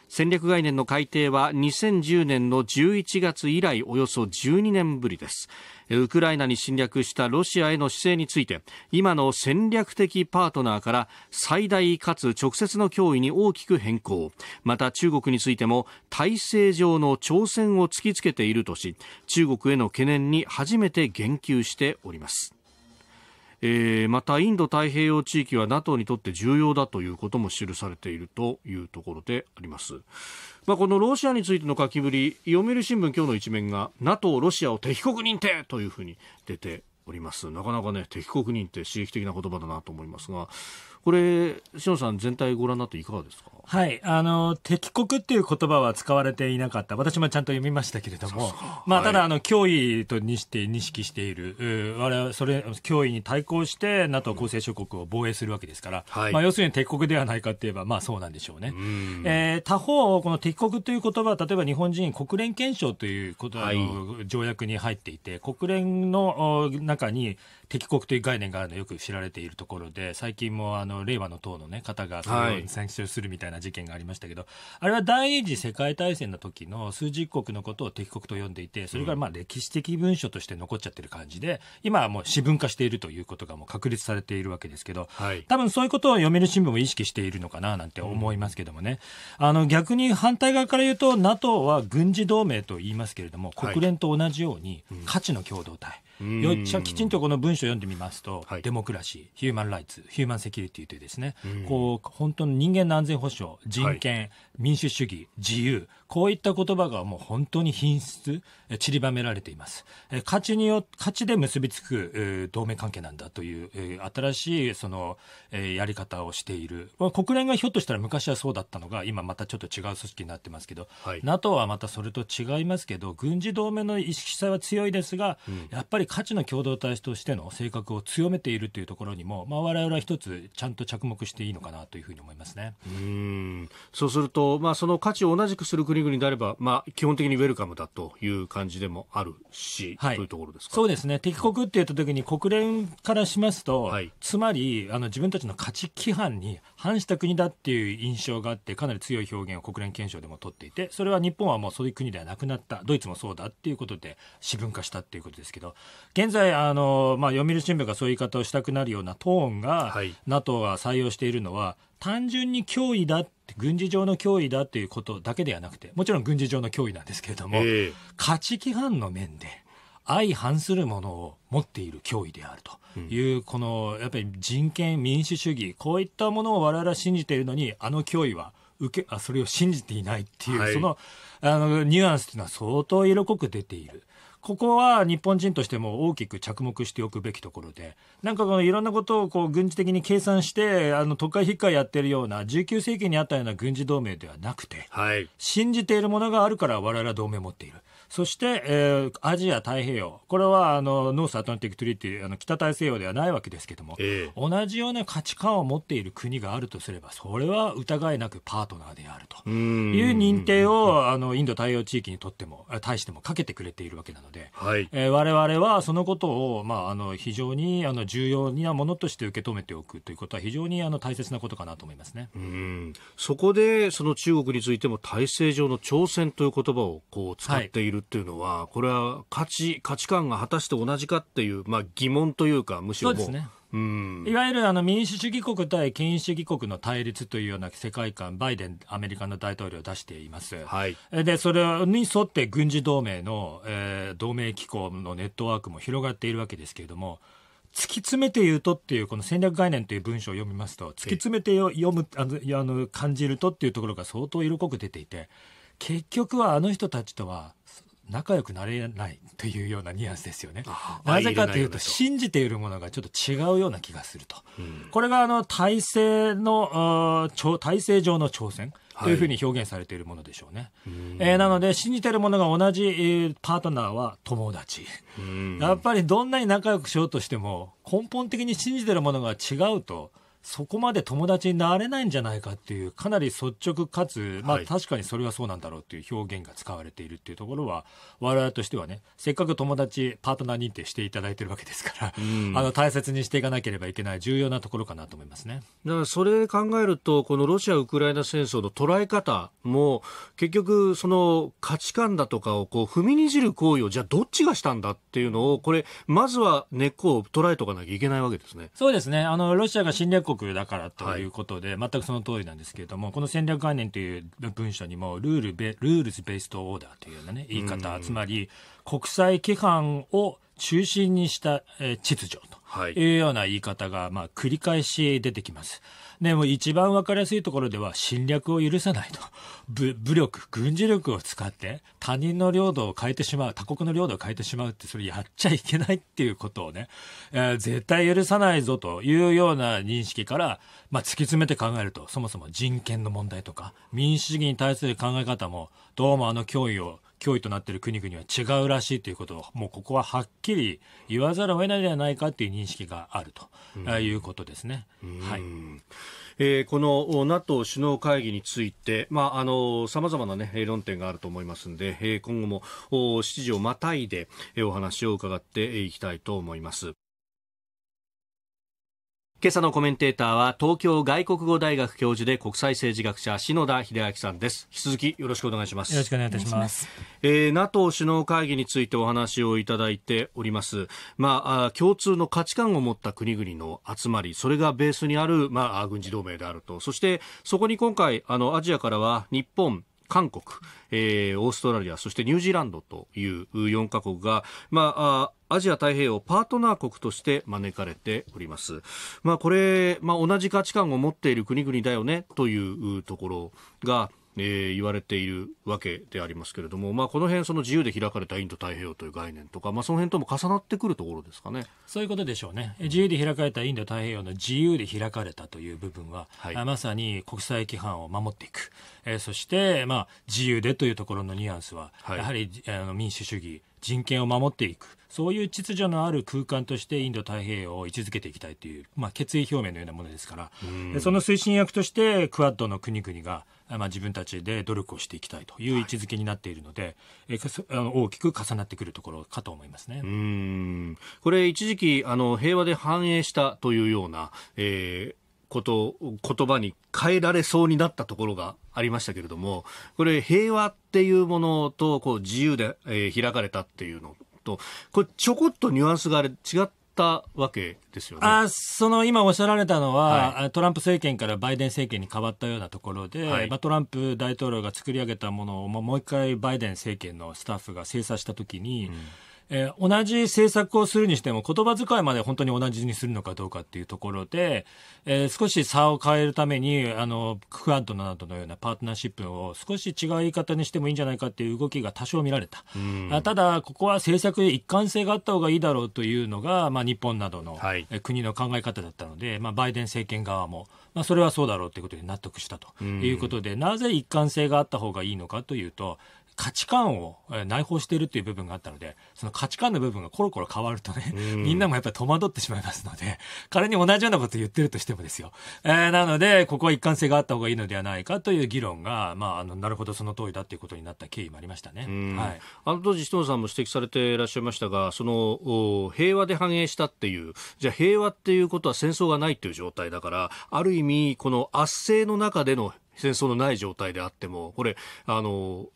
戦略概念の改定は2010年の11月以来およそ12年ぶりですウクライナに侵略したロシアへの姿勢について今の戦略的パートナーから最大かつ直接の脅威に大きく変更また中国についても体制上の挑戦を突きつけているとし中国への懸念に初めて言及しておりますえー、またインド太平洋地域は NATO にとって重要だということも記されているというところであります。まあ、このロシアについての書きぶり、読売新聞今日の一面が NATO ロシアを敵国認定というふうに出ております。なかなかね、敵国認定刺激的な言葉だなと思いますが、これ、しさん、全体ご覧になっていかがですかはい、あの、敵国っていう言葉は使われていなかった。私もちゃんと読みましたけれども、まあ、ただ、はい、あの、脅威とにして、認識している、我々、それ、脅威に対抗して、NATO 構成諸国を防衛するわけですから、はい、まあ、要するに敵国ではないかといえば、まあ、そうなんでしょうね。うえー、他方、この敵国という言葉は、例えば日本人、国連憲章ということ、はい、条約に入っていて、国連の中に、敵国という概念があるのよく知られているところで最近もあの令和の党の、ね、方がそうに選出するみたいな事件がありましたけど、はい、あれは第二次世界大戦の時の数十国のことを敵国と呼んでいてそれからまあ歴史的文書として残っちゃってる感じで今はもう私文化しているということがもう確立されているわけですけど、はい、多分そういうことを読める新聞も意識しているのかななんて思いますけどもね、うん、あの逆に反対側から言うと NATO は軍事同盟と言いますけれども国連と同じように価値の共同体、はいうんきちんとこの文章を読んでみますと、はい、デモクラシー、ヒューマン・ライツ、ヒューマン・セキュリティというですね、こう本当の人間の安全保障、人権、はい民主主義、自由、こういった言葉がもう本当に品質、散りばめられています。価値によ、価値で結びつく同盟関係なんだという、新しいそのやり方をしている。国連がひょっとしたら昔はそうだったのが、今またちょっと違う組織になってますけど、はい、NATO はまたそれと違いますけど、軍事同盟の意識さは強いですが、うん、やっぱり価値の共同体としての性格を強めているというところにも、まあ、我々は一つちゃんと着目していいのかなというふうに思いますね。うんそうするとまあ、その価値を同じくする国々であれば、まあ、基本的にウェルカムだという感じでもあるし、はい、というところですかそうですね、敵国って言ったときに、国連からしますと、はい、つまりあの自分たちの価値規範に反した国だっていう印象があって、かなり強い表現を国連憲章でも取っていて、それは日本はもうそういう国ではなくなった、ドイツもそうだっていうことで、私文化したっていうことですけど、現在、あのまあ、読売新聞がそういう言い方をしたくなるようなトーンが、はい、NATO が採用しているのは、単純に脅威だって軍事上の脅威だということだけではなくて、もちろん軍事上の脅威なんですけれども、えー、価値規範の面で、相反するものを持っている脅威であるという、うん、このやっぱり人権、民主主義、こういったものを我々は信じているのに、あの脅威は受けあそれを信じていないっていう、はい、そのあのニュアンスというのは相当色濃く出ている。ここは日本人としても大きく着目しておくべきところで、なんかこのいろんなことをこう軍事的に計算して、あの、都会非かやってるような、19世紀にあったような軍事同盟ではなくて、はい、信じているものがあるから我々は同盟を持っている。そして、えー、アジア太平洋これはあのノースアトランティック・トリティあの北大西洋ではないわけですけども、えー、同じような価値観を持っている国があるとすればそれは疑いなくパートナーであるという認定をあのインド太陽地域にとっても対してもかけてくれているわけなので、われわれはそのことを、まあ、あの非常にあの重要なものとして受け止めておくということは非常にあの大切なことかなと思いますねうんそこでその中国についても体制上の挑戦という言葉をこう使っている、はいっていうのは、これは価値、価値観が果たして同じかっていう、まあ疑問というか、むしろもう。そうですね。うん、いわゆるあの民主主義国対権威主義国の対立というような世界観、バイデン、アメリカの大統領出しています、はい、でそれに沿って軍事同盟の、えー、同盟機構のネットワークも広がっているわけですけれども、突き詰めて言うとっていう、この戦略概念という文章を読みますと、突き詰めて読むあのあの、感じるとっていうところが相当色濃く出ていて、結局はあの人たちとは仲良くなれないというようなニュアンスですよね。なぜかというと信じているものがちょっと違うような気がすると。うん、これがあの体制の体制上の挑戦。というふうに表現されているものでしょうね。はい、えー、なので信じているものが同じ、パートナーは友達。やっぱりどんなに仲良くしようとしても根本的に信じているものが違うと。そこまで友達になれないんじゃないかっていうかなり率直かつ、まあ、確かにそれはそうなんだろうっていう表現が使われているっていうところは我々としてはねせっかく友達パートナー認定していただいてるわけですから、うん、あの大切にしていかなければいけない重要なところかなと思いますねだからそれ考えるとこのロシア・ウクライナ戦争の捉え方も結局その価値観だとかをこう踏みにじる行為をじゃあどっちがしたんだっていうのをこれまずは根っこを捉えとかなきゃいけないわけですね。そうですねあのロシアが侵略国だからということで、全くその通りなんですけれども、この戦略概念という文書にも、ルールベ、ルールズベーストオーダーというようなね、言い方、つまり、国際規範を中心にした、秩序というような言い方が、まあ、繰り返し出てきます。はいでも一番分かりやすいところでは侵略を許さないと武力軍事力を使って他人の領土を変えてしまう他国の領土を変えてしまうってそれやっちゃいけないっていうことをね、えー、絶対許さないぞというような認識から、まあ、突き詰めて考えるとそもそも人権の問題とか民主主義に対する考え方もどうもあの脅威を脅威となっている国々は違うらしいということをもうここははっきり言わざるを得ないではないかという認識があると、いうことですね。はいえー、この NATO 首脳会議について、まあ、あの、様々なね、論点があると思いますんで、え今後も、7時をまたいで、えお話を伺っていきたいと思います。今朝のコメンテーターは東京外国語大学教授で国際政治学者篠田秀明さんです引き続きよろしくお願いしますよろしくお願いいたします、えー、NATO 首脳会議についてお話をいただいておりますまあ共通の価値観を持った国々の集まりそれがベースにあるまあ軍事同盟であるとそしてそこに今回あのアジアからは日本韓国、えー、オーストラリア、そしてニュージーランドという4カ国が、まあ、アジア太平洋パートナー国として招かれております。まあ、これ、まあ、同じ価値観を持っている国々だよねというところが、えー、言われているわけでありますけれども、まあ、この辺その自由で開かれたインド太平洋という概念とか、まあ、その辺とも重なってくるところですかねそういうことでしょうね、自由で開かれたインド太平洋の自由で開かれたという部分は、はい、まさに国際規範を守っていく、えー、そして、まあ、自由でというところのニュアンスは、はい、やはりあの民主主義、人権を守っていく。そういう秩序のある空間としてインド太平洋を位置づけていきたいという、まあ、決意表明のようなものですから、その推進役としてクアッドの国々がまあ、自分たちで努力をしていきたいという位置づけになっているので、はい、えあの大きく重なってくるところかと思いますねうんこれ、一時期あの平和で反映したというような、えー、こと言葉に変えられそうになったところがありましたけれども、これ、平和っていうものとこう自由で、えー、開かれたっていうのと、これ、ちょこっとニュアンスがあれ違ってったわけですよね。あその今おっしゃられたのは、はい、トランプ政権からバイデン政権に変わったようなところで、はい、まあ、トランプ大統領が作り上げたものを、もう一回バイデン政権のスタッフが精査したときに、うんえー、同じ政策をするにしても言葉遣いまで本当に同じにするのかどうかっていうところで、えー、少し差を変えるために、あの、クアッドなどのようなパートナーシップを少し違う言い方にしてもいいんじゃないかっていう動きが多少見られた。あただ、ここは政策一貫性があった方がいいだろうというのが、まあ、日本などの、はい、国の考え方だったので、まあ、バイデン政権側も、まあ、それはそうだろうということで納得したということで、なぜ一貫性があった方がいいのかというと、価値観を内包しているという部分があったので、その価値観の部分がコロコロ変わるとね、みんなもやっぱり戸惑ってしまいますので、彼に同じようなこと言ってるとしてもですよ。えー、なので、ここは一貫性があった方がいいのではないかという議論が、まあ、あの、なるほどその通りだということになった経緯もありましたね。はい。あの当時、紫藤さんも指摘されていらっしゃいましたが、その、平和で反映したっていう、じゃあ平和っていうことは戦争がないっていう状態だから、ある意味、この圧政の中での戦争のない状態であっても、これ、あの、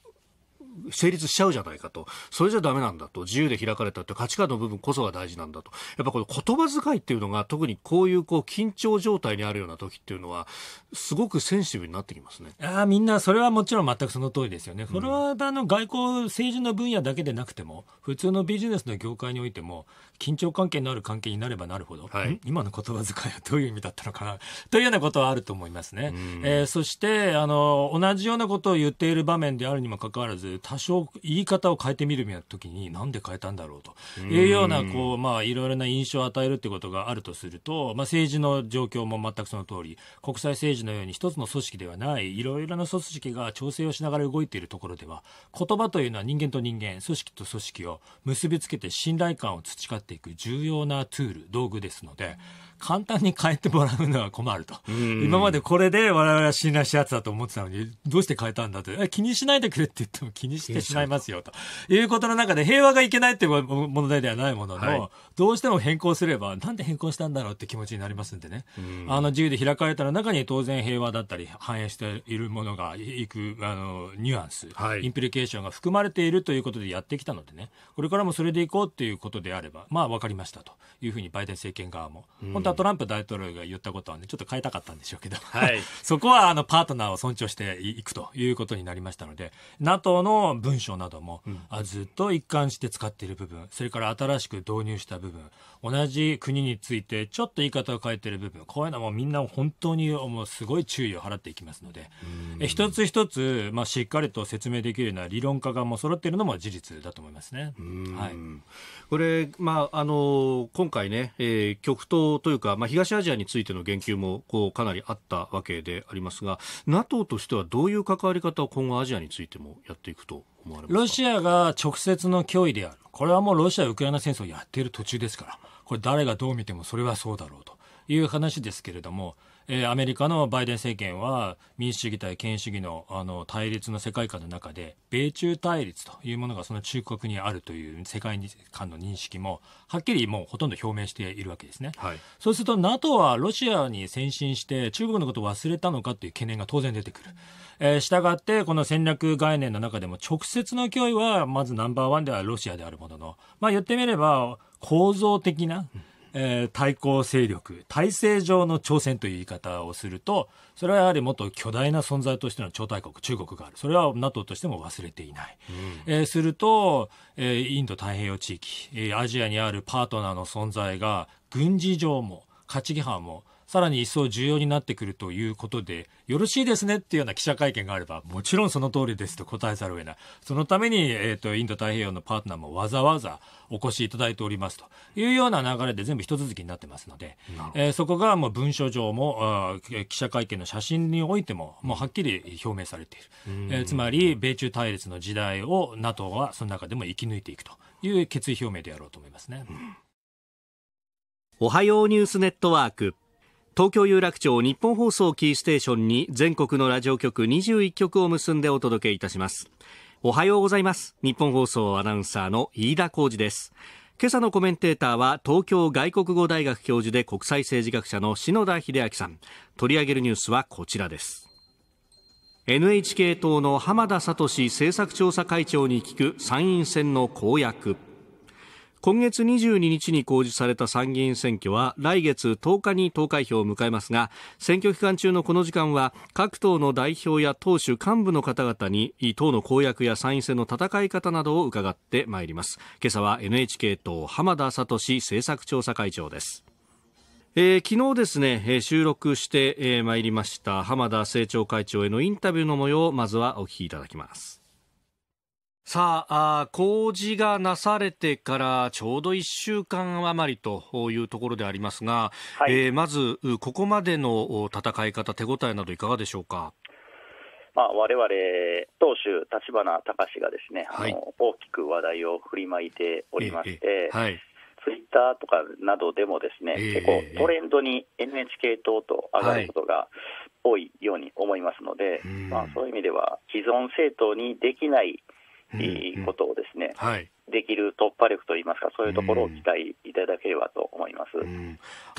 成立しちゃうじゃないかと。それじゃダメなんだと。自由で開かれたって価値観の部分こそが大事なんだと。やっぱこの言葉遣いっていうのが特にこういうこう緊張状態にあるような時っていうのは、すごくセンシティブになってきますね。ああ、みんな、それはもちろん全くその通りですよね。それは、あの、外交、政治の分野だけでなくても、普通のビジネスの業界においても、緊張関係のある関係になればなるほど、はい、今の言葉遣いはどういう意味だったのかな というようなことはあると思いますね、えー、そしてあの同じようなことを言っている場面であるにもかかわらず多少言い方を変えてみるみ時に何で変えたんだろうというような、こう、まあ、いろいろな印象を与えるってことがあるとすると、まあ、政治の状況も全くその通り国際政治のように一つの組織ではないいろいろな組織が調整をしながら動いているところでは言葉というのは人間と人間組織と組織を結びつけて信頼感を培ってっていく重要なツール道具ですので、簡単に変えてもらうのは困ると。今までこれで我々は信頼したやつだと思ってたのに、どうして変えたんだと気にしないでくれって言っても気にしてしまいますよと。いうことの中で平和がいけないっていう問題ではないものの、はい、どうしても変更すれば、なんで変更したんだろうって気持ちになりますんでね。あの自由で開かれたら中に当然平和だったり反映しているものがいく、あの、ニュアンス、はい、インプリケーションが含まれているということでやってきたのでね、これからもそれでいこうということであれば、まあ分かりましたというふうにバイデン政権側も。本当たトランプ大統領が言ったことはね、ちょっと変えたかったんでしょうけど、はい、そこはあのパートナーを尊重していくということになりましたので、NATO の文書なども、うん、ずっと一貫して使っている部分、それから新しく導入した部分、同じ国についてちょっと言い方を変えている部分、こういうのもみんな本当にもうすごい注意を払っていきますので、え一つ一つ、まあ、しっかりと説明できるような理論家がもう揃っているのも事実だと思いますね。はい、これ、まああの今回ね、えー、極東といういうか、まあ、東アジアについての言及もこうかなりあったわけでありますが NATO としてはどういう関わり方を今後アジアについてもやっていくと思われますロシアが直接の脅威であるこれはもうロシア・ウクライナ戦争をやっている途中ですからこれ誰がどう見てもそれはそうだろうという話ですけれどもえー、アメリカのバイデン政権は民主主義対権主義のあの対立の世界観の中で米中対立というものがその中国にあるという世界観の認識もはっきりもうほとんど表明しているわけですね、はい、そうすると NATO はロシアに先進して中国のことを忘れたのかという懸念が当然出てくる。えしたがってこの戦略概念の中でも直接の脅威はまずナンバーワンではロシアであるものの、まあ、言ってみれば構造的な、えー、対抗勢力、体制上の挑戦という言い方をすると、それはやはりもっと巨大な存在としての超大国、中国がある。それは NATO としても忘れていない。うん、えー、すると、えー、インド太平洋地域、えー、アジアにあるパートナーの存在が、軍事上も、価値規範も、さらに一層重要になってくるということで、よろしいですねっていうような記者会見があれば、もちろんその通りですと答えざるを得ない。そのために、えっ、ー、と、インド太平洋のパートナーもわざわざお越しいただいておりますというような流れで全部一続きになってますので、えー、そこがもう文書上も、記者会見の写真においても、もうはっきり表明されている。えー、つまり、米中対立の時代を NATO はその中でも生き抜いていくという決意表明であろうと思いますね。うん、おはようニュースネットワーク東京有楽町日本放送キーステーションに全国のラジオ局21局を結んでお届けいたしますおはようございます日本放送アナウンサーの飯田浩二です今朝のコメンテーターは東京外国語大学教授で国際政治学者の篠田秀明さん取り上げるニュースはこちらです NHK 党の浜田聡政策調査会長に聞く参院選の公約今月22日に公示された参議院選挙は来月10日に投開票を迎えますが選挙期間中のこの時間は各党の代表や党首幹部の方々に党の公約や参院選の戦い方などを伺ってまいります今朝は NHK 党浜田聡政策調査会長ですえー、昨日ですね、えー、収録して、えー、参りました浜田政調会長へのインタビューの模様をまずはお聞きいただきますさあ工事がなされてからちょうど1週間余りというところでありますが、はい、えー、まず、ここまでの戦い方、手応えなどいかがでしょうか。まあ、われ、当主、立花隆がですね、はい、大きく話題を振りまいておりまして、はい、ツイッターとかなどでもですね、結構トレンドに NHK 党と上がることが多いように思いますので、はい、まあ、そういう意味では既存政党にできないいいことをですね、うんうんはい、できる突破力といいますか、そういうところを期待いただければと思います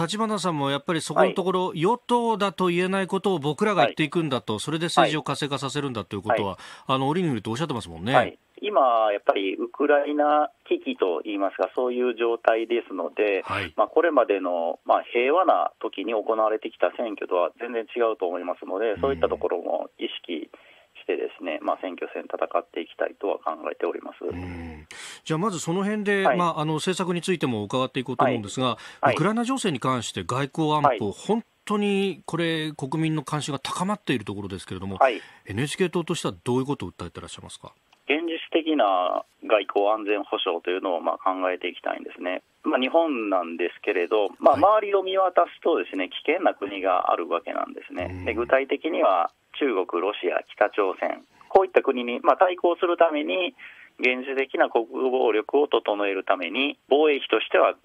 立花、うん、さんもやっぱりそこのところ、はい、与党だと言えないことを僕らが言っていくんだと、それで政治を活性化させるんだということは、あの折に見るとおっしゃってますもんね。今、やっぱりウクライナ危機といいますか、そういう状態ですので、はい、まあ、これまでの、まあ、平和な時に行われてきた選挙とは全然違うと思いますので、そういったところも意識。うんしてですね、まあ、選挙戦戦っていきたいとは考えておりますじゃあまずその辺で、はい、まあ、あの政策についても伺っていこうと思うんですが、はい、ウクライナ情勢に関して外交安保、はい、本当にこれ国民の関心が高まっているところですけれども、はい、NHK 党としてはどういうことを訴えてらっしゃいますか現実的な外交安全保障というのをまあ考えていきたいんですね。まあ、日本なんですけれど、まあ、周りを見渡すとですね、危険な国があるわけなんですね。で具体的には中国、ロシア、北朝鮮、こういった国に、まあ、対抗するために、現実的な国防力を整えるために、防衛費としては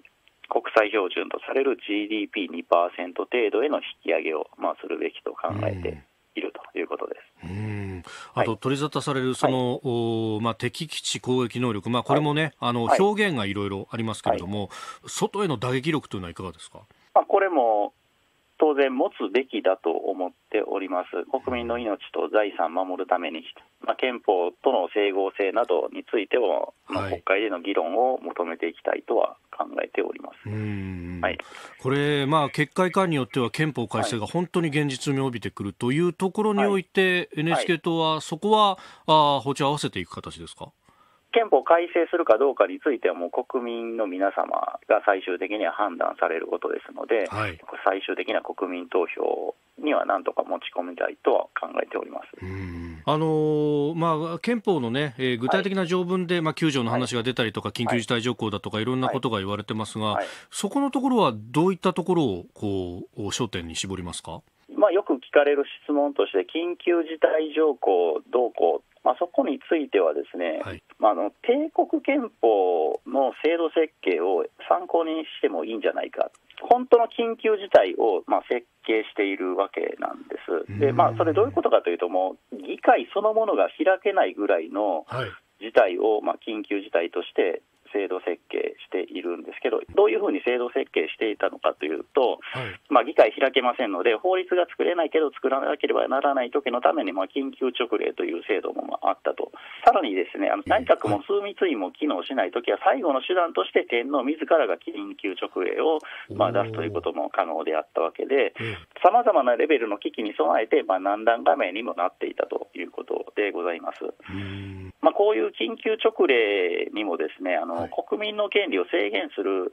国際標準とされる GDP2% 程度への引き上げを、まあ、するべきと考えているということです。うんあと、取り沙汰されるその、はい、まあ、敵基地攻撃能力、まあ、これもね、はい、あの表現がいろいろありますけれども、外への打撃力というのはいかがですか、まあ、これも当然持つべきだと思っております。国民の命と財産を守るために、まあ、憲法との整合性などについても、まあ、国会での議論を求めていきたいとは考えております。はい、これ、まあ、決壊間によっては憲法改正が本当に現実味を帯びてくるというところにおいて、はい、NHK 党はそこは、あ歩調合わせていく形ですか。憲法改正するかどうかについては、もう国民の皆様が最終的には判断されることですので、はい、最終的な国民投票にはなんとか持ち込みたいとは考えております。あのー、まあ、憲法のね、えー、具体的な条文で、はい、まあ、9条の話が出たりとか、緊急事態条項だとか、いろんなことが言われてますが、そこのところはどういったところをこう焦点に絞りますか、まあ、よく聞かれる質問として、緊急事態条項どうこうまあ、そこについてはですね、はい、まあ、の帝国憲法の制度設計を参考にしてもいいんじゃないか本当の緊急事態を、まあ、設計しているわけなんです。で、まあ、それどういうことかというと、もう議会そのものが開けないぐらいの事態を、まあ、緊急事態として制度設計しているんですけど、どういうふうに制度設計していたのかというと、はい、まあ、議会開けませんので、法律が作れないけど、作らなければならない時のために、ま緊急直令という制度もあったと、さらにですねあの内閣も枢密院も機能しないときは、最後の手段として天皇自らが緊急直令をまあ出すということも可能であったわけで、さまざまなレベルの危機に備えて、まあ、難画面にもなっていたということでございます。まあ、こういう緊急直令にもですねあの、国民の権利を制限する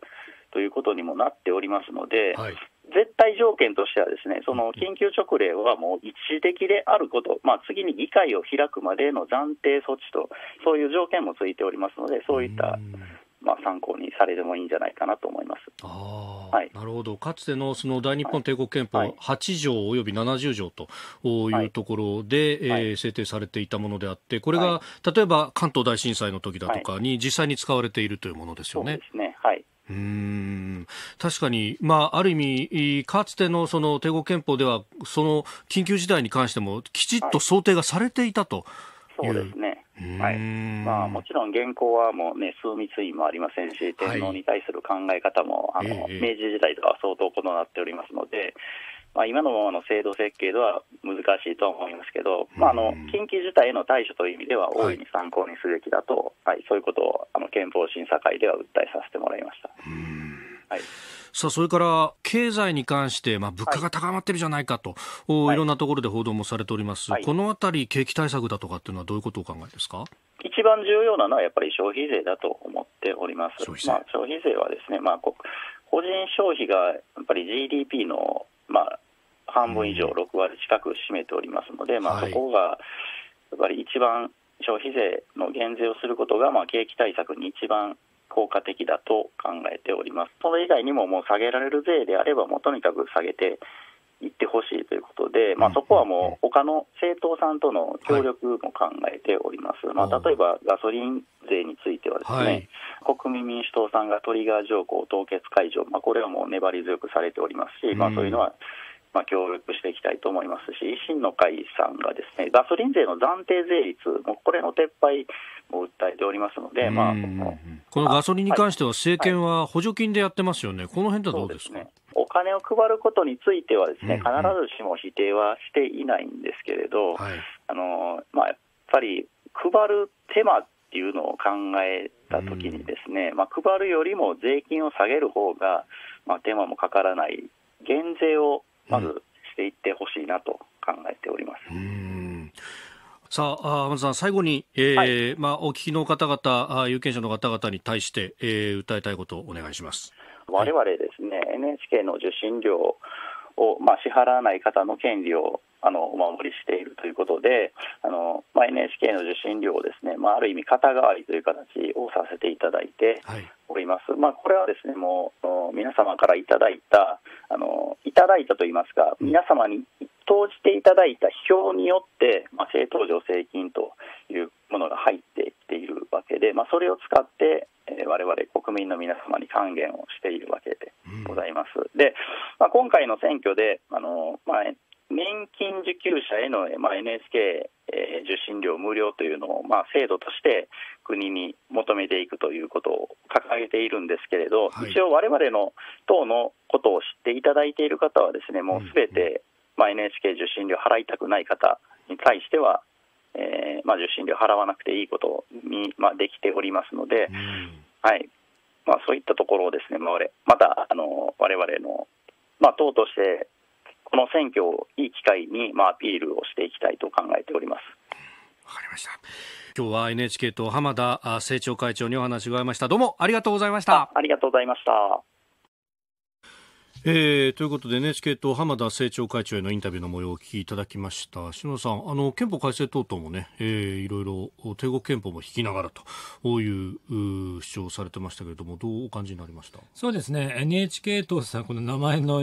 ということにもなっておりますので、はい、絶対条件としては、ですねその緊急勅令はもう一時的であること、まあ、次に議会を開くまでの暫定措置と、そういう条件もついておりますので、そういった。うまあ、参考にされてもいいんじゃないかなと思いますあ、はい、なるほど、かつてのその大日本帝国憲法8条および70条というところで、はい、えー、制定されていたものであって、これが、はい、例えば関東大震災の時だとかに実際に使われているというものですよね。ねはいうん確かに、まあ、ある意味、かつてのその帝国憲法では、その緊急事態に関しても、きちっと想定がされていたと。そうですね、はいまあ、もちろん現行はもう、ね、枢密院もありませんし、天皇に対する考え方も、はい、あの、えー、明治時代とは相当異なっておりますので、まあ、今のままの制度設計では難しいと思いますけど、まあ、あの緊急事態への対処という意味では、大いに参考にすべきだと、はい、はい、そういうことをあの憲法審査会では訴えさせてもらいました。はい、さあそれから経済に関して、まあ、物価が高まってるじゃないかと、はい、いろんなところで報道もされております、はい、このあたり、景気対策だとかっていうのは、どういうことをお考えですか一番重要なのはやっぱり消費税だと思っております。消費税,、まあ、消費税はですね、まあ、個人消費がやっぱり GDP の、まあ、半分以上、6割近く占めておりますので、まあ、そこがやっぱり一番消費税の減税をすることが、まあ、景気対策に一番効果的だと考えております。それ以外にももう下げられる税であれば、もうとにかく下げていってほしいということで、まあ、そこはもう他の政党さんとの協力も考えております、まあ、例えばガソリン税についてはですね、はい、国民民主党さんがトリガー条項凍結解除、まあ、これはもう粘り強くされておりますし、まあ、そういうのはまあ、協力していきたいと思いますし、維新の会さんがですねガソリン税の暫定税率、もこれの撤廃を訴えておりますので、まあ、このガソリンに関しては、政権は補助金でやってますよね、はい、この辺はどうですか、ね、お金を配ることについては、ですね、必ずしも否定はしていないんですけれど、あのまあ、やっぱり配る手間っていうのを考えたときに、ですね、まあ、配るよりも税金を下げる方がまが、あ、手間もかからない、減税をまずしていってほしいなと考えております。うんさあ、浜田さん、最後に、えー、はい、まあ、お聞きの方々、有権者の方々に対して、えー、訴えたいことをお願いします。我々ですね、はい、NHK の受信料を、まあ、支払わない方の権利をあのお守りしているということであの、まあ、NHK の受信料をですね、まあ、ある意味肩代わりという形をさせていただいております、はい、まあ、これはですねもう皆様からいただいたあのいただいたといいますか皆様に投じていただいた票によって、まあ、政党助成金というものが入ってきているわけで、まあ、それを使って、えー、我々国民の皆様に還元をしているわけでございます。うん、で、まあ、今回の選挙であの、まあ、年金受給者への、まあ、NHK 受信料無料というのを、まあ、制度として国に求めていくということを掲げているんですけれど、はい、一応、われの党のことを知っていただいている方はですねもうすべて、まあ、NHK 受信料払いたくない方に対してはえーまあ、受信料払わなくていいことに、まあ、できておりますので、うん、はいまあ、そういったところをですね、まあ、またあの我々の、まあ、党としてこの選挙をいい機会に、まあ、アピールをしていきたいと考えております。わかりました今日は NHK と浜田政調会長にお話を伺いましたどうもありがとうございましたありがとうございましたえー、ということで NHK と浜田政調会長へのインタビューの模様をお聞きいただきました篠野さんあの憲法改正等々もね、えー、いろいろ帝国憲法も引きながらとこういうう主張されてましたけれどもどうお感じになりましたそうですね NHK とさこの名前の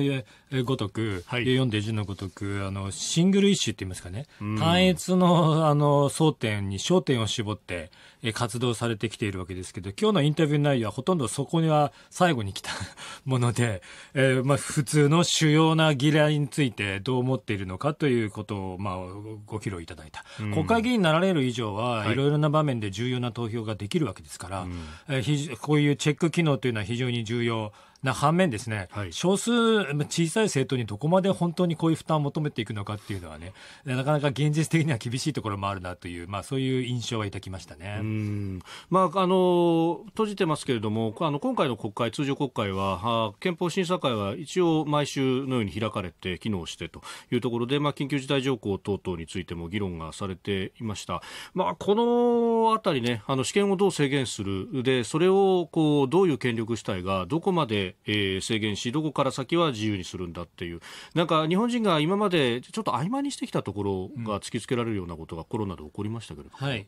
ごとく、はい、読んで字のごとくあのシングルイッシュって言いますかね単一のあの争点に焦点を絞ってえ活動されてきているわけですけど今日のインタビュー内容はほとんどそこには最後に来たもので、えー、まあ、普通の主要な議題についてどう思っているのかということを、まあ、ご披露いただいた、うん、国会議員になられる以上はいろいろな場面で重要な投票ができるわけですから、うん、えー、こういうチェック機能というのは非常に重要。な反面ですね、はい、少数小さい政党にどこまで本当にこういう負担を求めていくのかっていうのはねなかなか現実的には厳しいところもあるなという、まあ、そういう印象はい抱きましたねまあ、あの閉じてますけれどもあの今回の国会通常国会は憲法審査会は一応毎週のように開かれて機能してというところで、まあ、緊急事態条項等々についても議論がされていました、まあ、このあたりねあの試験をどう制限するでそれをこうどういう権力主体がどこまでえー、制限しどこから先は自由にするんだっていうなんか日本人が今までちょっと曖昧にしてきたところが突きつけられるようなことがコロナで起こりましたけれども。はい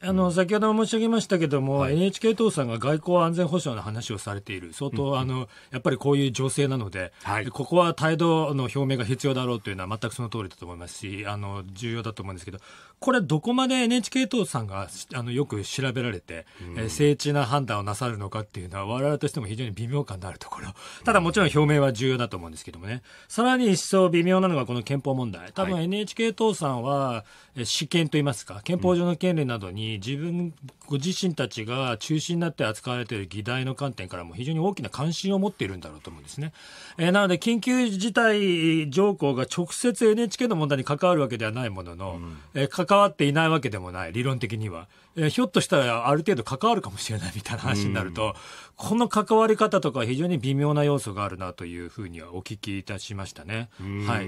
あの、先ほども申し上げましたけども、はい、NHK 党さんが外交安全保障の話をされている、相当、うん、あの、やっぱりこういう情勢なので、はい、ここは態度の表明が必要だろうというのは全くその通りだと思いますし、あの、重要だと思うんですけど、これどこまで NHK 党さんがあのよく調べられて、うん、精緻な判断をなさるのかっていうのは我々としても非常に微妙感のあるところただもちろん表明は重要だと思うんですけどもねさらに一層微妙なのがこの憲法問題多分 NHK 党さんは私権といいますか憲法上の権利などに自分ご自身たちが中心になって扱われている議題の観点からも非常に大きな関心を持っているんだろうと思うんですね、えー、なので緊急事態条項が直接 NHK の問題に関わるわけではないものの、うんえー関わっていないわけでもない、理論的には。えひょっとしたらある程度関わるかもしれないみたいな話になると、この関わり方とか非常に微妙な要素があるなというふうにはお聞きいたしましたね。はい。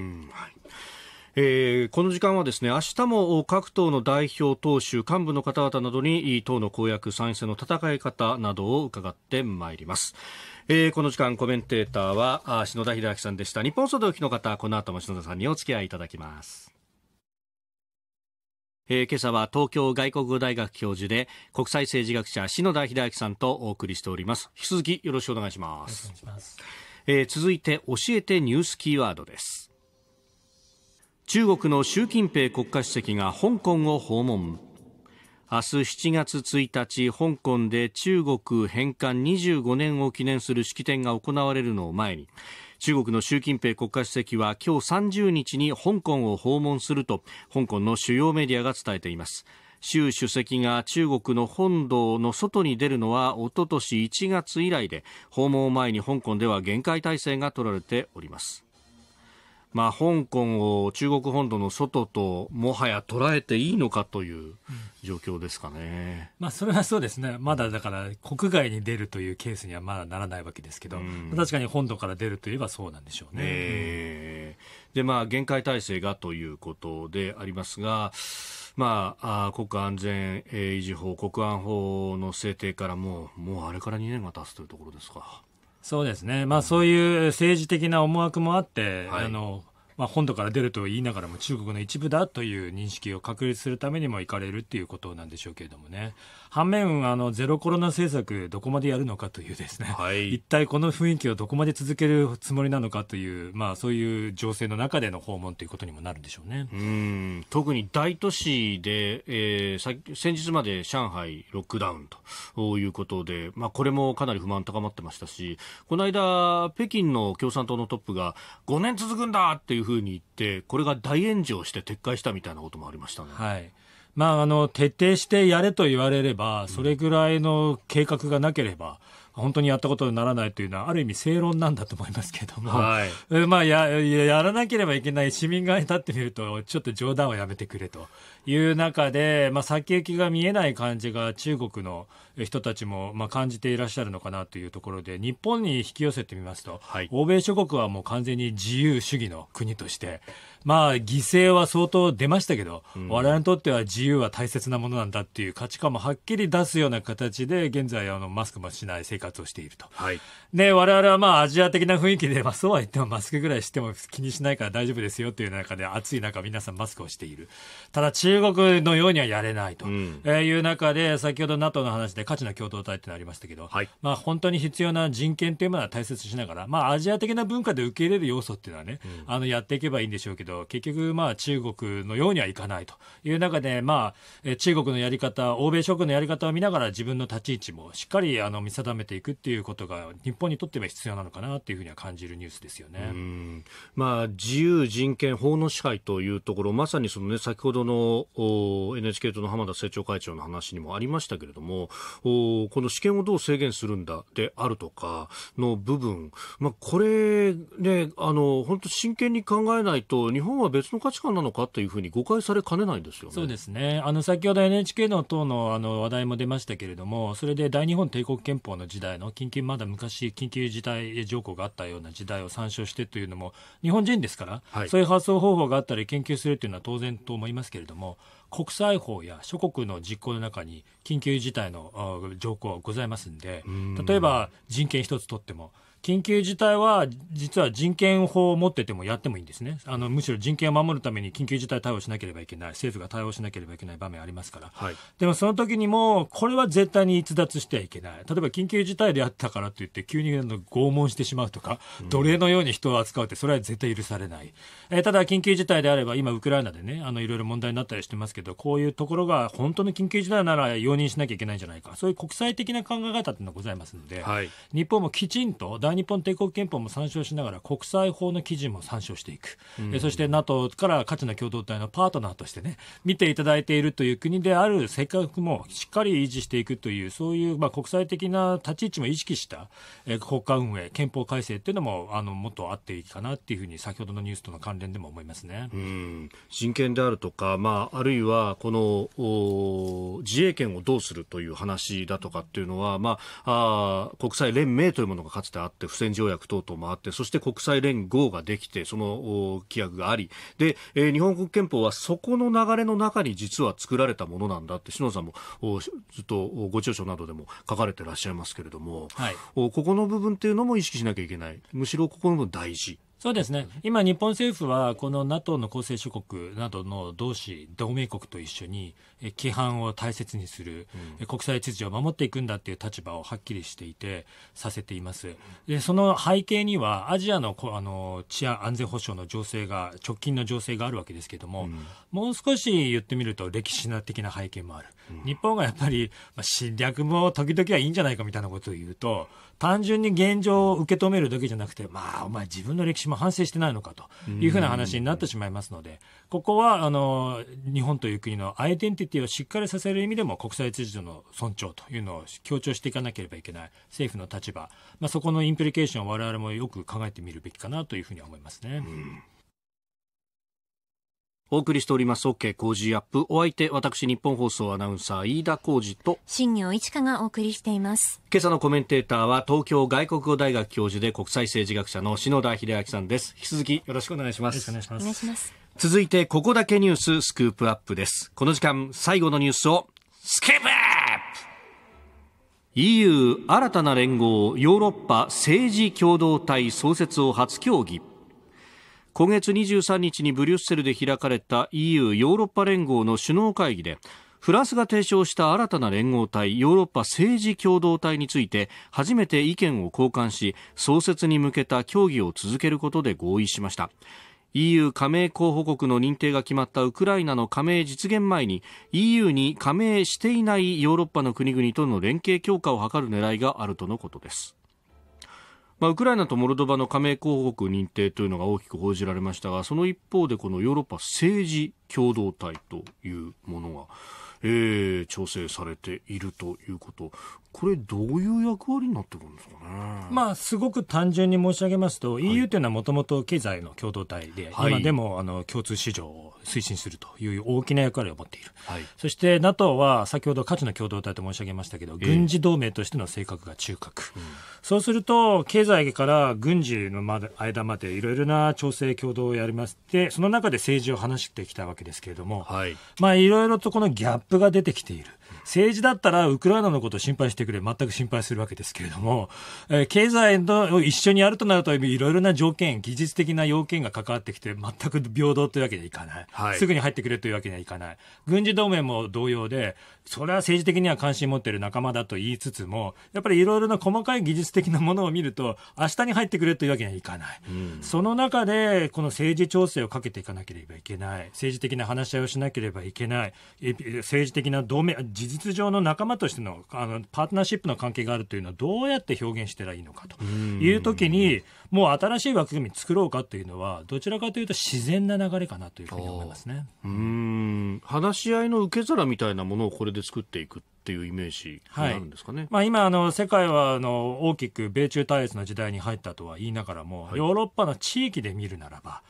えー、この時間はですね明日も各党の代表党首幹部の方々などに党の公約参院選の戦い方などを伺ってまいります、えー、この時間コメンテーターはあ篠田秀明さんでした日本総動機の方この後も篠田さんにお付き合いいただきますえー、今朝は東京外国語大学教授で国際政治学者篠田秀明さんとお送りしております引き続きよろしくお願いします続いて教えてニュースキーワードです中国の習近平国家主席が香港を訪問明日7月1日、香港で中国返還25年を記念する式典が行われるのを前に、中国の習近平国家主席は今日30日に香港を訪問すると香港の主要メディアが伝えています習主席が中国の本土の外に出るのはおととし1月以来で訪問を前に香港では厳戒態勢が取られておりますまあ、香港を中国本土の外ともはや捉えていいのかという状況ですかね、うん、まあ、それはそうですね、まだだから国外に出るというケースにはまだならないわけですけど、うん、確かに本土から出るといえばそうなんでしょうね。えー、でまあ、限界体制がということでありますが、まあ、あ国家安全維持法、国安法の制定からもう、もうあれから2年が経つというところですか。そうですね、まあ、そういう政治的な思惑もあって、はい、あのまあ、本土から出ると言いながらも中国の一部だという認識を確立するためにも行かれるっていうことなんでしょうけれどもね。反面あのゼロコロナ政策どこまでやるのかというですね、はい、一体この雰囲気をどこまで続けるつもりなのかという、まあ、そういう情勢の中での訪問ということにもなるんでしょうねうん特に大都市で、えー、先日まで上海ロックダウンということで、まあ、これもかなり不満高まってましたしこの間、北京の共産党のトップが5年続くんだっていうふうに言ってこれが大炎上して撤回したみたいなこともありましたね。はいまあ、あの、徹底してやれと言われれば、それぐらいの計画がなければ、本当にやったことにならないというのは、ある意味正論なんだと思いますけども、はい、まあや、やらなければいけない市民側に立ってみると、ちょっと冗談はやめてくれという中で、まあ、先行きが見えない感じが中国の人たちも、まあ、感じていらっしゃるのかなというところで、日本に引き寄せてみますと、はい、欧米諸国はもう完全に自由主義の国として、まあ、犠牲は相当出ましたけど、うん、我々にとっては自由は大切なものなんだっていう価値観もはっきり出すような形で、現在、あの、マスクもしない生活をしていると。はい。で、我々はまあ、アジア的な雰囲気で、まあ、そうは言ってもマスクぐらいしても気にしないから大丈夫ですよという中で、暑い中、皆さんマスクをしている。ただ、中国のようにはやれないという中で、先ほど NATO の話で価値の共同体ってのありましたけど、はい、まあ、本当に必要な人権というものは大切しながら、まあ、アジア的な文化で受け入れる要素っていうのはね、うん、あの、やっていけばいいんでしょうけど、ど、結局、まあ、中国のようにはいかないという中で、まあ、中国のやり方、欧米諸国のやり方を見ながら自分の立ち位置もしっかりあの見定めていくっていうことが、日本にとっては必要なのかなというふうには感じるニュースですよね。まあ、自由、人権、法の支配というところ、まさにそのね、先ほどの NHK 党の浜田政調会長の話にもありましたけれども、この試験をどう制限するんだであるとかの部分、まあ、これ、ね、あの、本当真剣に考えないと、日本は別の価値観なのかというふうに誤解されかねないですよね。そうですね。あの先ほど NHK の党のあの話題も出ましたけれども、それで大日本帝国憲法の時代の緊急まだ昔緊急事態条項があったような時代を参照してというのも日本人ですから、はい、そういう発想方法があったり研究するというのは当然と思いますけれども。国際法や諸国の実行の中に緊急事態の条項はございますんで、例えば人権一つとっても、緊急事態は実は人権法を持っててもやってもいいんですねあのむしろ人権を守るために緊急事態対応しなければいけない政府が対応しなければいけない場面ありますから、はい、でもその時にもこれは絶対に逸脱してはいけない例えば緊急事態であったからといって急に拷問してしまうとか、うん、奴隷のように人を扱うってそれは絶対許されない、えー、ただ緊急事態であれば今ウクライナでねあのいろいろ問題になったりしてますけどこういうところが本当の緊急事態なら容認しなきゃいけないんじゃないかそういう国際的な考え方っていうのがございますので、はい、日本もきちんと第日本帝国憲法も参照しながら国際法の基準も参照していく、うん、そして NATO から価値の共同体のパートナーとしてね見ていただいているという国であるかくもしっかり維持していくというそういうまあ国際的な立ち位置も意識した国家運営憲法改正というのもあのもっとあっていいかなっていうふうに先ほどのニュースとの関連でも思いますね。うん人権であるとか、まあ、あるいはこの自衛権をどうするという話だとかっていうのは、まあ、あ国際連盟というものがかつてあったって不戦条約等々もあってそして国際連合ができてその規約がありで、えー、日本国憲法はそこの流れの中に実は作られたものなんだって篠田さんもずっとご著書などでも書かれてらっしゃいますけれども、はい、ここの部分っていうのも意識しなきゃいけないむしろここの部分大事そうですね、今、日本政府はこの NATO の構成諸国などの同志、同盟国と一緒に、規範を大切にする、うん、国際秩序を守っていくんだっていう立場をはっきりしていてさせていますでその背景にはアジアのあの治安安全保障の情勢が直近の情勢があるわけですけども、うん、もう少し言ってみると歴史的な背景もある、うん、日本がやっぱり、まあ、侵略も時々はいいんじゃないかみたいなことを言うと単純に現状を受け止めるだけじゃなくてまあお前自分の歴史も反省してないのかというふうな話になってしまいますので、ここはあの日本という国のアイデンティリティをしっかりさせる意味でも国際秩序の尊重というのを強調していかなければいけない政府の立場、まあ、そこのインプリケーションを我々もよく考えてみるべきかなというふうに思いますね。うんお送りしております OK 工事アップ。お相手、私、日本放送アナウンサー、飯田工事と、新業一華がお送りしています。今朝のコメンテーターは、東京外国語大学教授で国際政治学者の篠田秀明さんです。引き続きよろしくお願いします。よろしくお願いします。お願いします。続いてここだけニューススクープアップですこの時間最後のニュースをスクープ EU 新たな連合ヨーロッパ政治共同体創設を初協議今月23日にブリュッセルで開かれた EU ヨーロッパ連合の首脳会議でフランスが提唱した新たな連合体ヨーロッパ政治共同体について初めて意見を交換し創設に向けた協議を続けることで合意しました EU 加盟候補国の認定が決まったウクライナの加盟実現前に EU に加盟していないヨーロッパの国々との連携強化を図る狙いがあるとのことです。まあ、ウクライナとモルドバの加盟候補国認定というのが大きく報じられましたがその一方でこのヨーロッパ政治共同体というものが。えー、調整されているということ。これどういう役割になってくるんですかね、まあ、すごく単純に申し上げますと、はい、EU というのはもともと経済の共同体で、はい、今でもあの共通市場を推進するという大きな役割を持っている、はい、そして NATO は先ほど価値の共同体と申し上げましたけど、軍事同盟としての性格が中核、えーうん、そうすると経済から軍事の間までいろいろな調整共同をやりましてその中で政治を話してきたわけですけれども、はいまあ、いろいろとこのギャップップが出てきている政治だったらウクライナのことを心配してくれ、全く心配するわけですけれども、えー、経済と一緒にやるとなると、いろいろな条件、技術的な要件が関わってきて、全く平等というわけにはいかないはい、すぐに入ってくれというわけにはいかない。軍事同盟も同様で、それは政治的には関心持っている仲間だと言いつつも、やっぱりいろいろな細かい技術的なものを見ると、明日に入ってくれというわけにはいかない。うん、その中で、この政治調整をかけていかなければいけない。政治的な話し合いをしなければいけない。政治的な同盟、事実実上の仲間としてのあのパートナーシップの関係があるというのはどうやって表現したらいいのかという時にもう新しい枠組み作ろうかというのはどちらかというと自然な流れかなというふうに思いますねうん話し合いの受け皿みたいなものをこれで作っていくっていうイメージるんですかね、はい、まあ、今あの、世界はあの大きく米中対立の時代に入ったとは言いながらも、はい、ヨーロッパの地域で見るならば、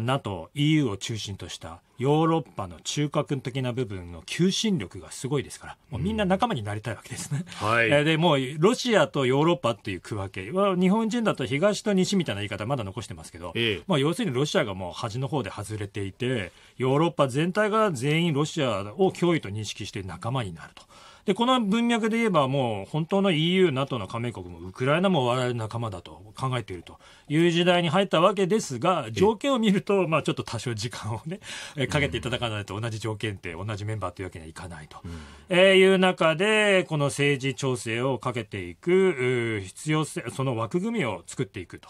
NATO、EU を中心としたヨーロッパの中核的な部分の求心力がすごいですから、もうみんな仲間になりたいわけですね。うん、はい、でもうロシアとヨーロッパっていう区分けは、日本人だと東と西みたいな言い方、まだ残してますけど、ええ、まあ、要するにロシアがもう端の方で外れていて、ヨーロッパ全体が全員ロシアを脅威と認識して仲間になると。で、この文脈で言えばもう本当の EU、NATO の加盟国もウクライナも我々仲間だと考えているという時代に入ったわけですが、条件を見ると、まあ、ちょっと多少時間をね、かけていただかないと、同じ条件って、同じメンバーというわけにはいかないと、うえいう中で、この政治調整をかけていく、必要性、その枠組みを作っていく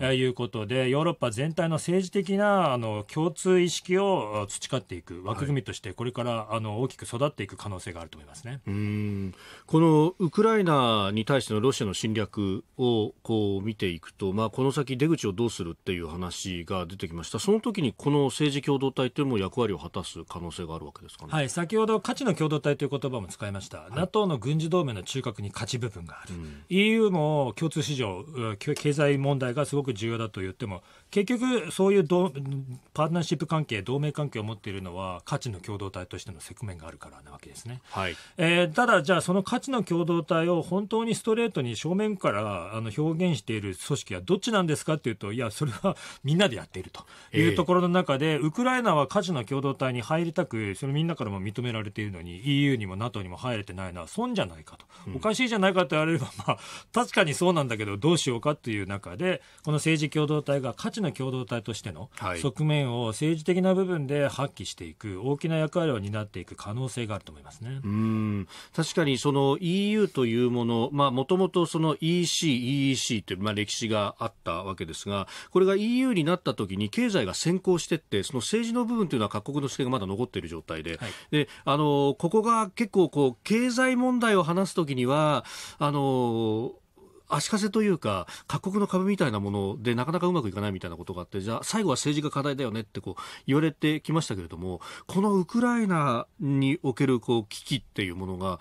ということで、ヨーロッパ全体の政治的なあの共通意識を培っていく枠組みとして、これからあの大きく育っていく可能性があると思いますね。うんこのウクライナに対してのロシアの侵略をこう見ていくと、まあ、この先出口をどうするっていう話が出てきましたその時にこの政治共同体というも役割を果たす可能性があるわけですかね、はい、先ほど価値の共同体という言葉も使いました、はい、NATO の軍事同盟の中核に価値部分がある、うん、EU も共通市場経済問題がすごく重要だと言っても結局そういうパートナーシップ関係同盟関係を持っているのは価値の共同体としての側面があるからなわけですね、はいえー、ただじゃあその価値の共同体を本当にストレートに正面からあの表現している組織はどっちなんですかっていうといやそれは みんなでやっているというところの中で、えー、ウクライナは価値の共同体に入りたくそれみんなからも認められているのに EU にも NATO にも入れてないのは損じゃないかと、うん、おかしいじゃないかと言われれば、まあ、確かにそうなんだけどどうしようかという中でこの政治共同体が価値ちの共同体としての側面を政治的な部分で発揮していく、大きな役割を担っていく可能性があると思いますねうん確かにその EU というもの、もともと EC、EEC という、まあ、歴史があったわけですが、これが EU になった時に経済が先行していって、その政治の部分というのは各国の視点がまだ残っている状態で、はい、であのここが結構こう、経済問題を話すときには、あの足かせというか、各国の株みたいなものでなかなかうまくいかないみたいなことがあって、じゃあ最後は政治が課題だよねってこう言われてきましたけれども、このウクライナにおけるこう危機っていうものが、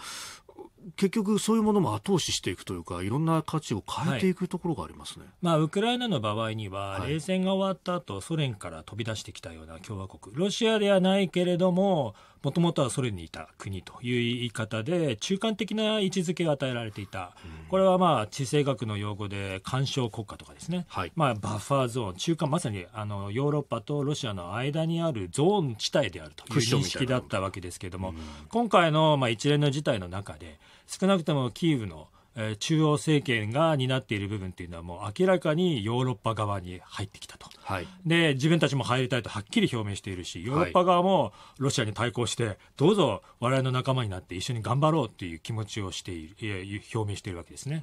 結局そういうものも後押ししていくというか、いろんな価値を変えていくところがありますね、はい、まあ、ウクライナの場合には、冷戦が終わった後、ソ連から飛び出してきたような共和国、ロシアではないけれども、もともとはソ連にいた国という言い方で、中間的な位置づけが与えられていた、これはまあ地政学の用語で、干渉国家とかですね、はい、まあ、バッファーゾーン、中間、まさにあのヨーロッパとロシアの間にあるゾーン地帯であるという認識だったわけですけれども、今回のまあ一連の事態の中で、少なくともキーウのえ中央政権が担っている部分というのはもう明らかにヨーロッパ側に入ってきたと、はい、で自分たちも入りたいとはっきり表明しているしヨーロッパ側もロシアに対抗して、どうぞ我々の仲間になって一緒に頑張ろうという気持ちをしている表明しているわけですね、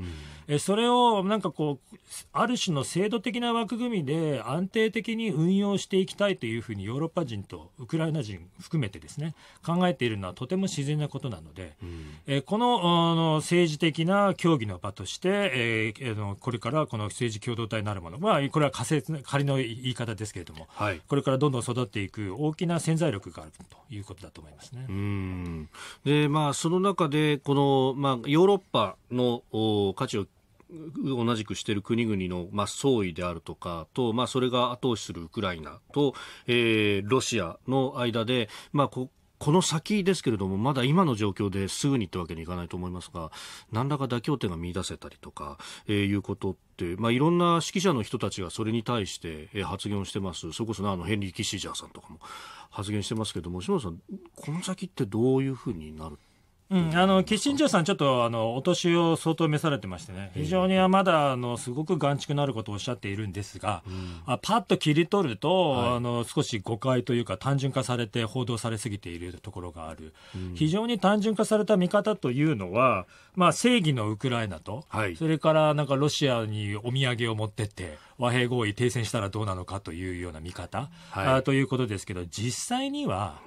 うん、えそれをなんかこうある種の制度的な枠組みで安定的に運用していきたいというふうにヨーロッパ人とウクライナ人含めてですね考えているのはとても自然なことなので、うん、えこのの政治的な協議の場として、えー、のこれからこの政治共同体なるもの、まあ、これは仮説仮の言い方ですけれども、はい、これからどんどん育っていく大きな潜在力があるということだと思いますね。うんでまあ、その中でこの、まあ、ヨーロッパの価値を同じくしている国々の、まあ、総意であるとかと、まあ、それが後押しするウクライナと、えー、ロシアの間で、まあ、ここの先ですけれども、まだ今の状況ですぐにってわけにいかないと思いますが、何らか妥協点が見出せたりとか、えー、いうことって、まあ、いろんな指揮者の人たちがそれに対して、え発言をしてます。それこそ、あの、ヘンリー・キッシジャーさんとかも発言してますけども、下野さん、この先ってどういうふうになるうん、あのキッシンジャーさん、ちょっとあのお年を相当召されてましてね、非常にまだあのすごく眼畜のあることをおっしゃっているんですが、うん、あパッと切り取ると、はい、あの少し誤解というか、単純化されて報道されすぎているところがある、うん、非常に単純化された見方というのは、まあ、正義のウクライナと、はい、それからなんかロシアにお土産を持ってって、和平合意、停戦したらどうなのかというような見方、はい、あということですけど、実際には、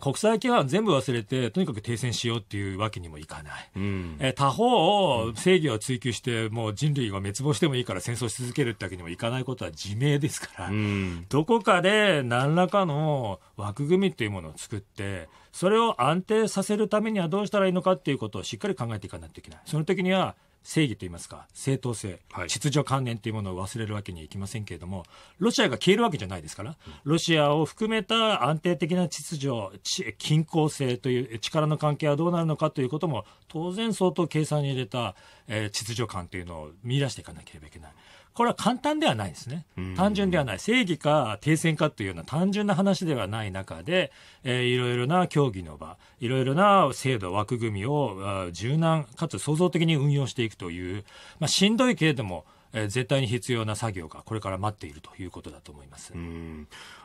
国際規範全部忘れて、とにかく停戦しようっていうわけにもいかない。うん、え他方、正義を追求して、もう人類が滅亡してもいいから戦争し続けるってわけにもいかないことは自明ですから、うん、どこかで何らかの枠組みっていうものを作って、それを安定させるためにはどうしたらいいのかっていうことをしっかり考えていかないといけない。その時には、正義といいますか正当性、はい、秩序観念というものを忘れるわけにはいきませんけれどもロシアが消えるわけじゃないですから、ロシアを含めた安定的な秩序均衡性という力の関係はどうなるのかということも当然相当計算に入れた、えー、秩序感というのを見出していかなければいけないこれは簡単ではないですね。単純ではない。正義か停戦かというような単純な話ではない中で、えー、いろいろな協議の場、いろいろな制度、枠組みを柔軟かつ創造的に運用していくという、まあ、しんどいけれども、え絶対に必要な作業がこれから待っているということだと思います。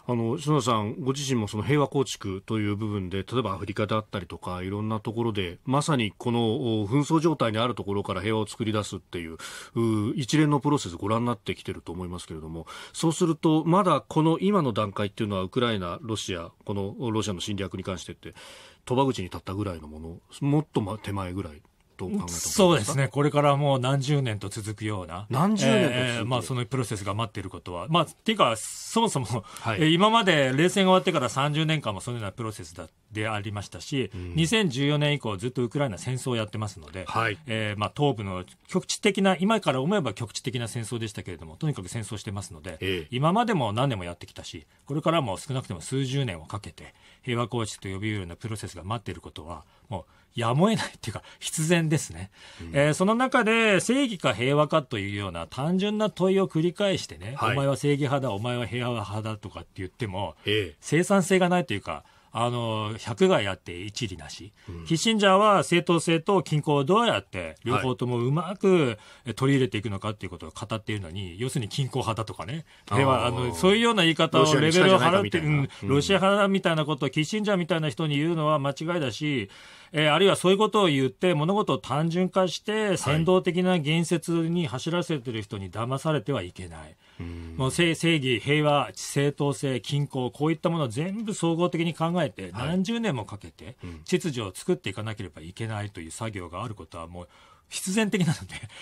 あの篠田さん、ご自身もその平和構築という部分で、例えばアフリカであったりとか、いろんなところで、まさにこの紛争状態にあるところから平和を作り出すっていう、う一連のプロセス、ご覧になってきてると思いますけれども、そうすると、まだこの今の段階っていうのは、ウクライナ、ロシア、このロシアの侵略に関してって、鳥羽口に立ったぐらいのもの、もっと手前ぐらいどう考えたそうですねこれからもう何十年と続くような何十年と、えー、まあ、そのプロセスが待っていることは、まあ、っていうかそもそも、はい、今まで冷戦が終わってから30年間もそのようなプロセスだでありましたし、うん、2014年以降ずっとウクライナ戦争をやってますので、はい、えー、まあ、東部の局地的な今から思えば局地的な戦争でしたけれどもとにかく戦争してますので、え今までも何年もやってきたしこれからも少なくとも数十年をかけて平和構築と呼びるようなプロセスが待っていることはもうやむを得ないっていうか必然ですね、うん、えー、その中で正義か平和かというような単純な問いを繰り返してね、はい、お前は正義派だお前は平和派だとかって言っても、ええ、生産性がないというかあの百害あって一理なし、うん、キッシンジャーは正当性と均衡をどうやって両方ともうまく取り入れていくのかっていうことを語っているのに、要するに均衡派だとかね、ではあのそういうような言い方をレベルを払ってロシア派だみたいなことをキッシンジャーみたいな人に言うのは間違いだし、えー、あるいはそういうことを言って物事を単純化して先導的な言説に走らせてる人に騙されてはいけない。もう正正義、平和、正当性、均衡、こういったものを全部総合的に考えて、何十年もかけて秩序を作っていかなければいけないという作業があることはもう必然的な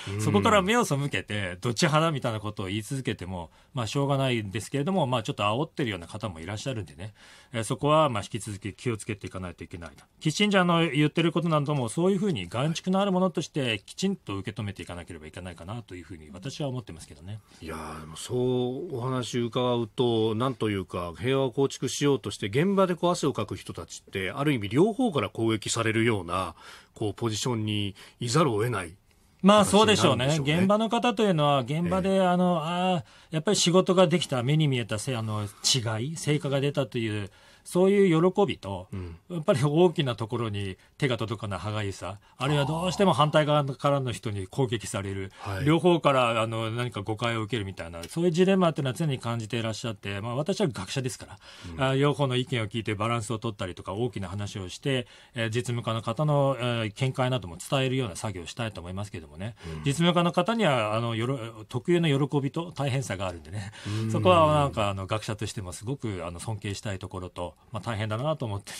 ので、そこから目を背けて、どっち派だみたいなことを言い続けても、まあ、しょうがないんですけれども、まあ、ちょっと煽ってるような方もいらっしゃるんでね、えそこはまあ引き続き気をつけていかないといけないとキッシンジャーの言ってることなどもそういうふうに眼蓄のあるものとしてきちんと受け止めていかなければいけないかなというふうに私は思ってますけどねいやそうお話伺うとなんというか平和を構築しようとして現場でこう汗をかく人たちってある意味両方から攻撃されるようなこうポジションにいざるを得ないまあそうでしょうね。現場の方というのは、現場で、あの、ああやっぱり仕事ができた、目に見えたせあの違い、成果が出たという、そういう喜びと、やっぱり大きなところに手が届かない歯がゆさ、あるいはどうしても反対側からの人に攻撃される、両方からあの何か誤解を受けるみたいな、そういうジレンマっていうのは常に感じていらっしゃって、まあ、私は学者ですから、うん、両方の意見を聞いてバランスを取ったりとか、大きな話をして、え実務家の方の、え見解なども伝えるような作業をしたいと思いますけどもね、うん、実務家の方にはあのよろ特有の喜びと大変さがあるんでね、そこはなんかあの学者としてもすごくあの尊敬したいところと、まあ、大変だなと思って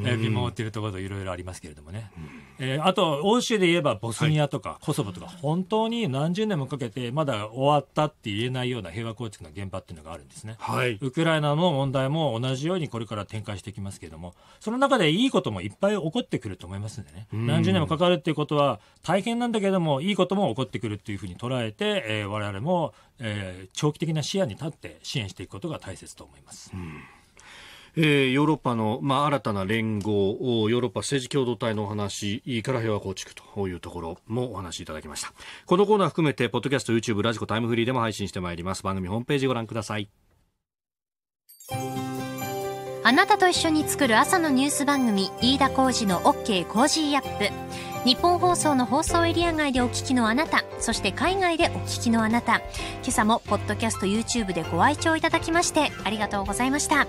ね、見守っているところいろいろありますけれどもね、えー、あと欧州で言えばボスニアとかコソボとか、本当に何十年もかけてまだ終わったって言えないような平和構築の現場っていうのがあるんですね、はい、ウクライナの問題も同じようにこれから展開していきますけれどもその中でいいこともいっぱい起こってくると思いますんでね、何十年もかかるっていうことは大変なんだけれどもいいことも起こってくるっていうふうに捉えて、えー、我々も、えー、長期的な視野に立って支援していくことが大切と思います。うんえー、ヨーロッパの、まあ、新たな連合、ヨーロッパ政治共同体のお話から平和構築というところもお話いただきました。このコーナー含めて、ポッドキャスト、YouTube、ラジコ、タイムフリーでも配信してまいります。番組ホームページご覧ください。あなたと一緒に作る朝のニュース番組、飯田浩二の OK コージーアップ。日本放送の放送エリア外でお聞きのあなた、そして海外でお聞きのあなた、今朝もポッドキャスト YouTube でご愛聴いただきまして、ありがとうございました。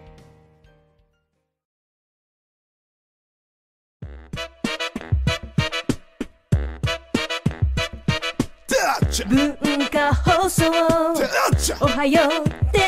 文化放送おはようテ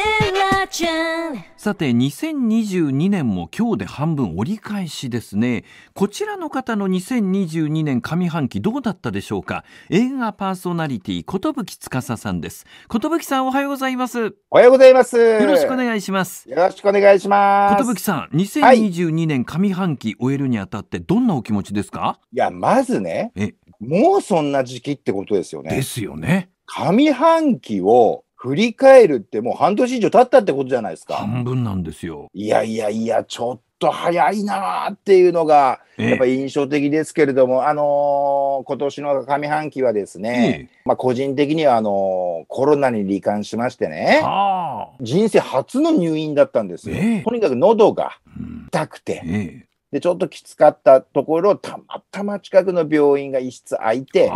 ラちゃんさて2022年も今日で半分折り返しですねこちらの方の2022年上半期どうだったでしょうか映画パーソナリティことぶきつかささんですことぶきさんおはようございますおはようございますよろしくお願いしますよろしくお願いしますことぶきさん2022年上半期終えるにあたってどんなお気持ちですか、いやまずねえもうそんな時期ってことですよね。ですよね。上半期を振り返るってもう半年以上経ったってことじゃないですか。半分なんですよ。いやいやいや、ちょっと早いなっていうのが、やっぱ印象的ですけれども、あのー、今年の上半期はですね、まあ個人的にはあのー、コロナに罹患しましてね、人生初の入院だったんですよ。とにかく喉が痛くて、でちょっときつかったところたまたま近くの病院が一室空いて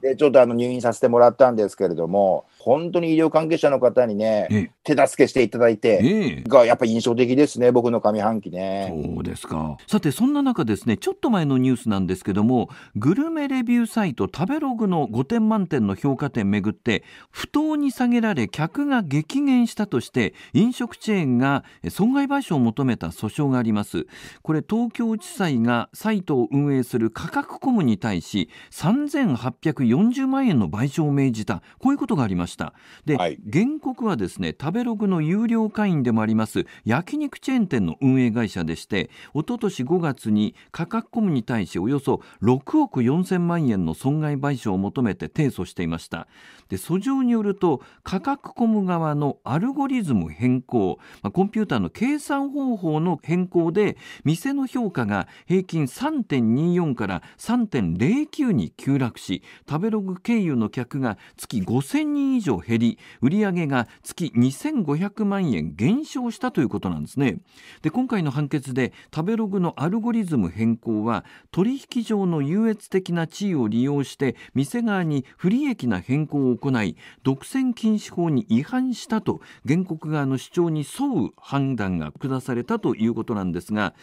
でちょっとあの入院させてもらったんですけれども本当に医療関係者の方にね、手助けしていただいて、がやっぱり印象的ですね、僕の上半期ね。そうですか。さて、そんな中ですね、ちょっと前のニュースなんですけども、グルメレビューサイト食べログの5点満点の評価点めぐって、不当に下げられ客が激減したとして、飲食チェーンが損害賠償を求めた訴訟があります。これ、東京地裁がサイトを運営する価格コムに対し、3840万円の賠償を命じた、こういうことがありました。したで、はい、原告はですね食べログの有料会員でもあります焼肉チェーン店の運営会社でしておととし5月にカカコムに対しおよそ6億4000万円の損害賠償を求めて提訴していましたで訴状によると価格コム側のアルゴリズム変更、まあ、コンピューターの計算方法の変更で店の評価が平均3.24から3.09に急落し食べログ経由の客が月5000人以上減り売上が月2500万円減少したということなんですねで今回の判決で食べログのアルゴリズム変更は取引上の優越的な地位を利用して店側に不利益な変更を行い独占禁止法に違反したと原告側の主張に沿う判断が下されたということなんですが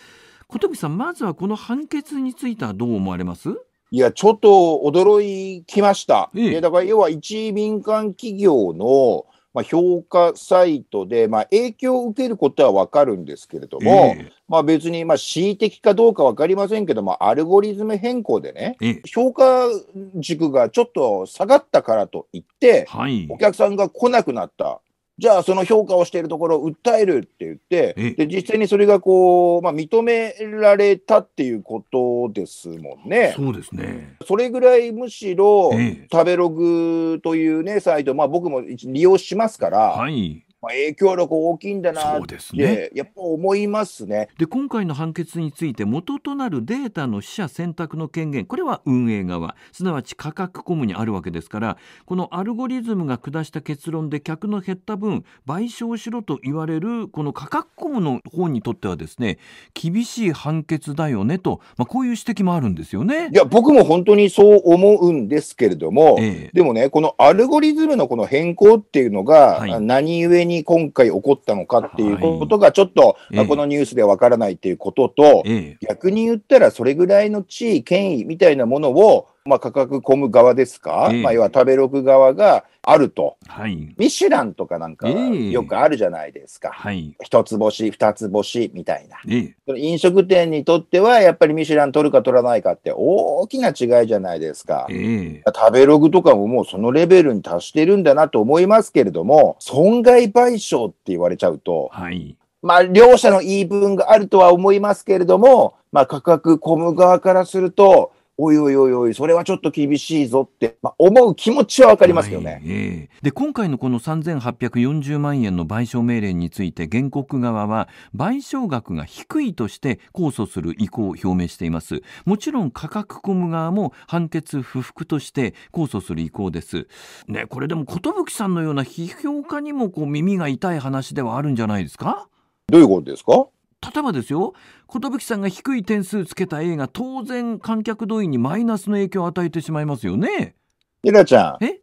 小富さんまずはこの判決についてはどう思われますいや、ちょっと驚きました。ええ、だから要は一民間企業のまあ、評価サイトで、まあ、影響を受けることは分かるんですけれども、えー、まあ、別に、まあ、恣意的かどうか分かりませんけども、アルゴリズム変更でね、えー、評価軸がちょっと下がったからといって、はい、お客さんが来なくなった。じゃあその評価をしているところを訴えるって言って、で実際にそれがこう、まあ、認められたっていうことですもんね。そうですねそれぐらいむしろ、食べログという、ね、サイト、まあ、僕も利用しますから。はいまあ、影響力大きいんだなって、ね、やっぱ思いますねで今回の判決について元となるデータの死者選択の権限これは運営側すなわち価格コムにあるわけですからこのアルゴリズムが下した結論で客の減った分賠償しろと言われるこの価格コムの方にとってはですね厳しい判決だよねと、まあ、こういう指摘もあるんですよねいや僕も本当にそう思うんですけれども、ええ、でもねこのアルゴリズムのこの変更っていうのが何故に、はいに今回起こったのかっていうことがちょっと、まあ、このニュースでわからないっていうことと、逆に言ったらそれぐらいの地位、権威みたいなものをまあ、価格込む側ですか、えー、まあ、要は食べログ側があると、はい、ミシュランとかなんかよくあるじゃないですか、はい、一つ星二つ星みたいな、えー、飲食店にとってはやっぱりミシュラン取るか取らないかって大きな違いじゃないですか、えー、食べログとかももうそのレベルに達してるんだなと思いますけれども損害賠償って言われちゃうと、はい、まあ、両者の言い分があるとは思いますけれども、まあ、価格込む側からすると、おいおいおいおい、それはちょっと厳しいぞって、まあ、思う気持ちはわかりますよね、はいえー、で今回のこの3840万円の賠償命令について原告側は賠償額が低いとして控訴する意向を表明していますもちろん価格コム側も判決不服として控訴する意向です、ね、これでも寿さんのような批評家にもこう耳が痛い話ではあるんじゃないですかどういうことですか例えばですよ寿さんが低い点数つけた映画当然観客動員にマイナスの影響を与えてしまいますよね。ゆらちゃんえ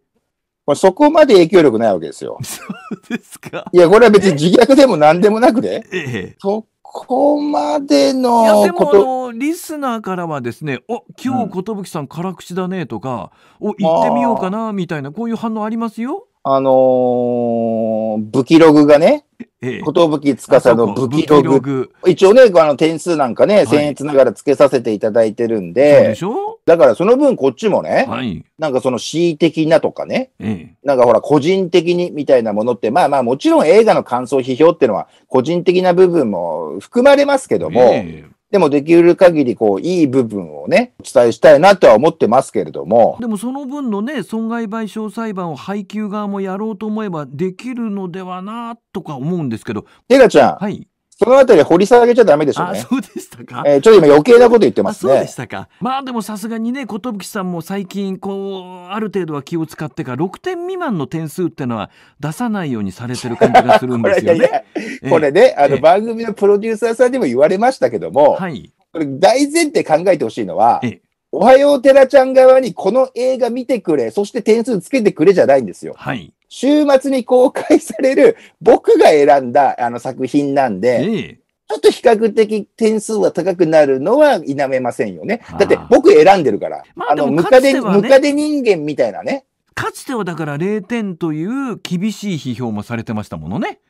これそこまで影響力ないわけですよ。そうですか。いや、これは別に自虐でも何でもなくで、ええ、そこまでのいや、でもあの、リスナーからはですね、お今日、寿さん、辛口だねとか、うん、お行ってみようかなみたいな、こういう反応ありますよ。あのー、武器ログがね、ええ、ことぶきつかさの武器ログ。一応ね、あの点数なんかね、僭越ながらつけさせていただいてるんで、でだからその分こっちもね、はい、なんかその恣意的なとかね、ええ、なんかほら個人的にみたいなものって、まあまあもちろん映画の感想批評っていうのは個人的な部分も含まれますけども、えでもできる限りこういい部分をねお伝えしたいなとは思ってますけれどもでもその分のね損害賠償裁判を配給側もやろうと思えばできるのではなとか思うんですけど。エガちゃん、はい、そのあたり掘り下げちゃダメでしょうね。あ、そうでしたか。えー、ちょっと今余計なこと言ってますね。そうでしたか。まあでもさすがにね、寿さんも最近、こう、ある程度は気を使ってか、6点未満の点数ってのは出さないようにされてる感じがするんですよね。こ れこれね、あの番組のプロデューサーさんにも言われましたけども、はい、これ大前提考えてほしいのは、えおはよう、寺ちゃん側にこの映画見てくれ、そして点数つけてくれじゃないんですよ。はい。週末に公開される僕が選んだあの作品なんで、ちょっと比較的点数は高くなるのは否めませんよね。だって僕選んでるから、あ、あのムカデ、ムカデ人間みたいなね。かつてはだから0点という厳しい批評もされてましたものね。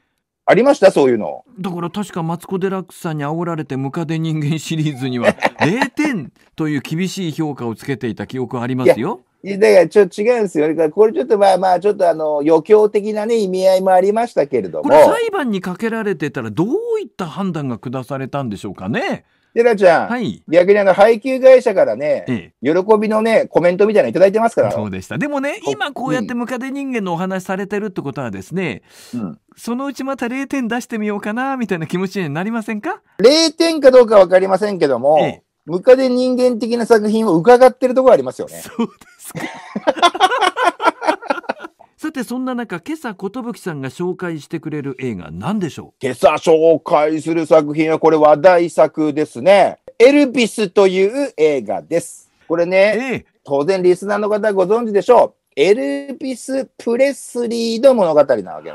ありましたそういうの。だから確かマツコ・デラックスさんに煽られてムカデ人間シリーズには0 点という厳しい評価をつけていた記憶はありますよ。だからちょっと違うんですよ。これちょっとまあまあ、ちょっとあの、余興的なね、意味合いもありましたけれども。これ裁判にかけられてたら、どういった判断が下されたんでしょうかね。テラちゃん、はい、逆にあの配給会社からね、ええ、喜びのね、コメントみたいなのいただいてますから。そうでした。でもね、今こうやってムカデ人間のお話されてるってことはですね、うん、そのうちまた0点出してみようかな、みたいな気持ちになりませんか ?0 点かどうかわかりませんけども、ええ、ムカデ人間的な作品を伺ってるところありますよね。そうです。ですか さてそんな中今朝寿さんが紹介してくれる映画何でしょう今朝紹介する作品はこれ話題作ですね。エルビスという映画です。これね、ええ、当然リスナーの方ご存知でしょう。エルビス・プレスリーの物語なわけなんですよ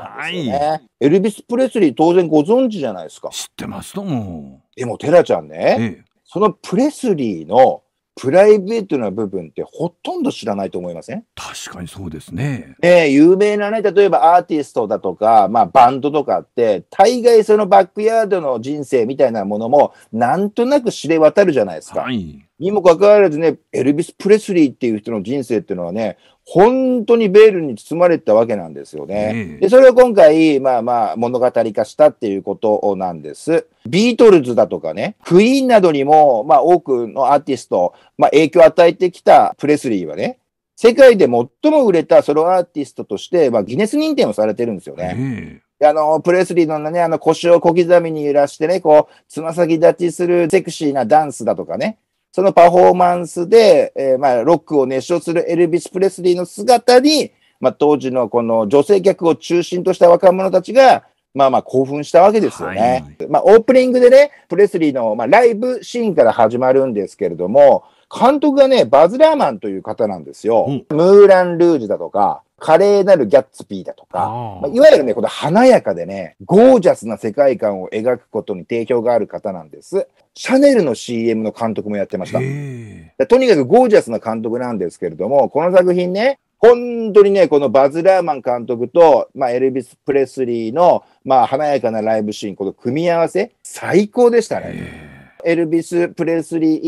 ね。はい、エルビス・プレスリー当然ご存知じゃないですか。知ってますとも。でも、テラちゃんね、ええ、そのプレスリーのプライベートな部分ってほとんど知らないと思いません確かにそうですね。え、ね有名なね、例えばアーティストだとか、まあバンドとかって、大概そのバックヤードの人生みたいなものも、なんとなく知れ渡るじゃないですか。はい。にもかかわらずね、エルビス・プレスリーっていう人の人生っていうのはね、本当にベールに包まれたわけなんですよね。で、それを今回、まあまあ、物語化したっていうことなんです。ビートルズだとかね、クイーンなどにも、まあ多くのアーティスト、まあ影響を与えてきたプレスリーはね、世界で最も売れたソロアーティストとして、まあギネス認定をされてるんですよね。あの、プレスリーのね、あの腰を小刻みに揺らしてね、こう、つま先立ちするセクシーなダンスだとかね、そのパフォーマンスで、えー、まあ、ロックを熱唱するエルビス・プレスリーの姿に、まあ、当時のこの女性客を中心とした若者たちが、まあまあ興奮したわけですよね。はい、まあ、オープニングでね、プレスリーの、まあ、ライブシーンから始まるんですけれども、監督がね、バズ・ラーマンという方なんですよ。うん、ムーラン・ルージュだとか、華麗なるギャッツピーだとか、まあ、いわゆるね、この華やかでね、ゴージャスな世界観を描くことに定評がある方なんです。シャネルの CM の監督もやってました。とにかくゴージャスな監督なんですけれども、この作品ね、本当にね、このバズ・ラーマン監督と、まあ、エルビス・プレスリーの、まあ、華やかなライブシーン、この組み合わせ、最高でしたね。エルビス・プレスリ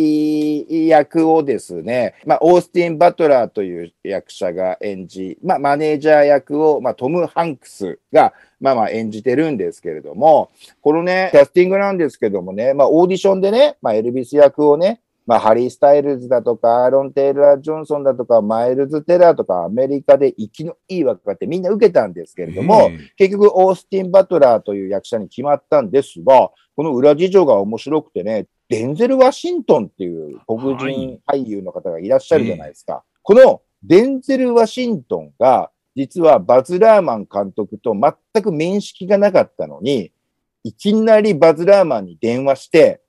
ー役をですね、まあ、オースティン・バトラーという役者が演じ、まあ、マネージャー役を、まあ、トム・ハンクスが、まあまあ演じてるんですけれども、このね、キャスティングなんですけどもね、まあオーディションでね、まあエルビス役をね、まあ、ハリー・スタイルズだとか、アーロン・テイラー・ジョンソンだとか、マイルズ・テラーとか、アメリカで生きのいい若ってみんな受けたんですけれども、結局、オースティン・バトラーという役者に決まったんですが、この裏事情が面白くてね、デンゼル・ワシントンっていう黒人俳優の方がいらっしゃるじゃないですか。このデンゼル・ワシントンが、実はバズ・ラーマン監督と全く面識がなかったのに、いきなりバズ・ラーマンに電話して、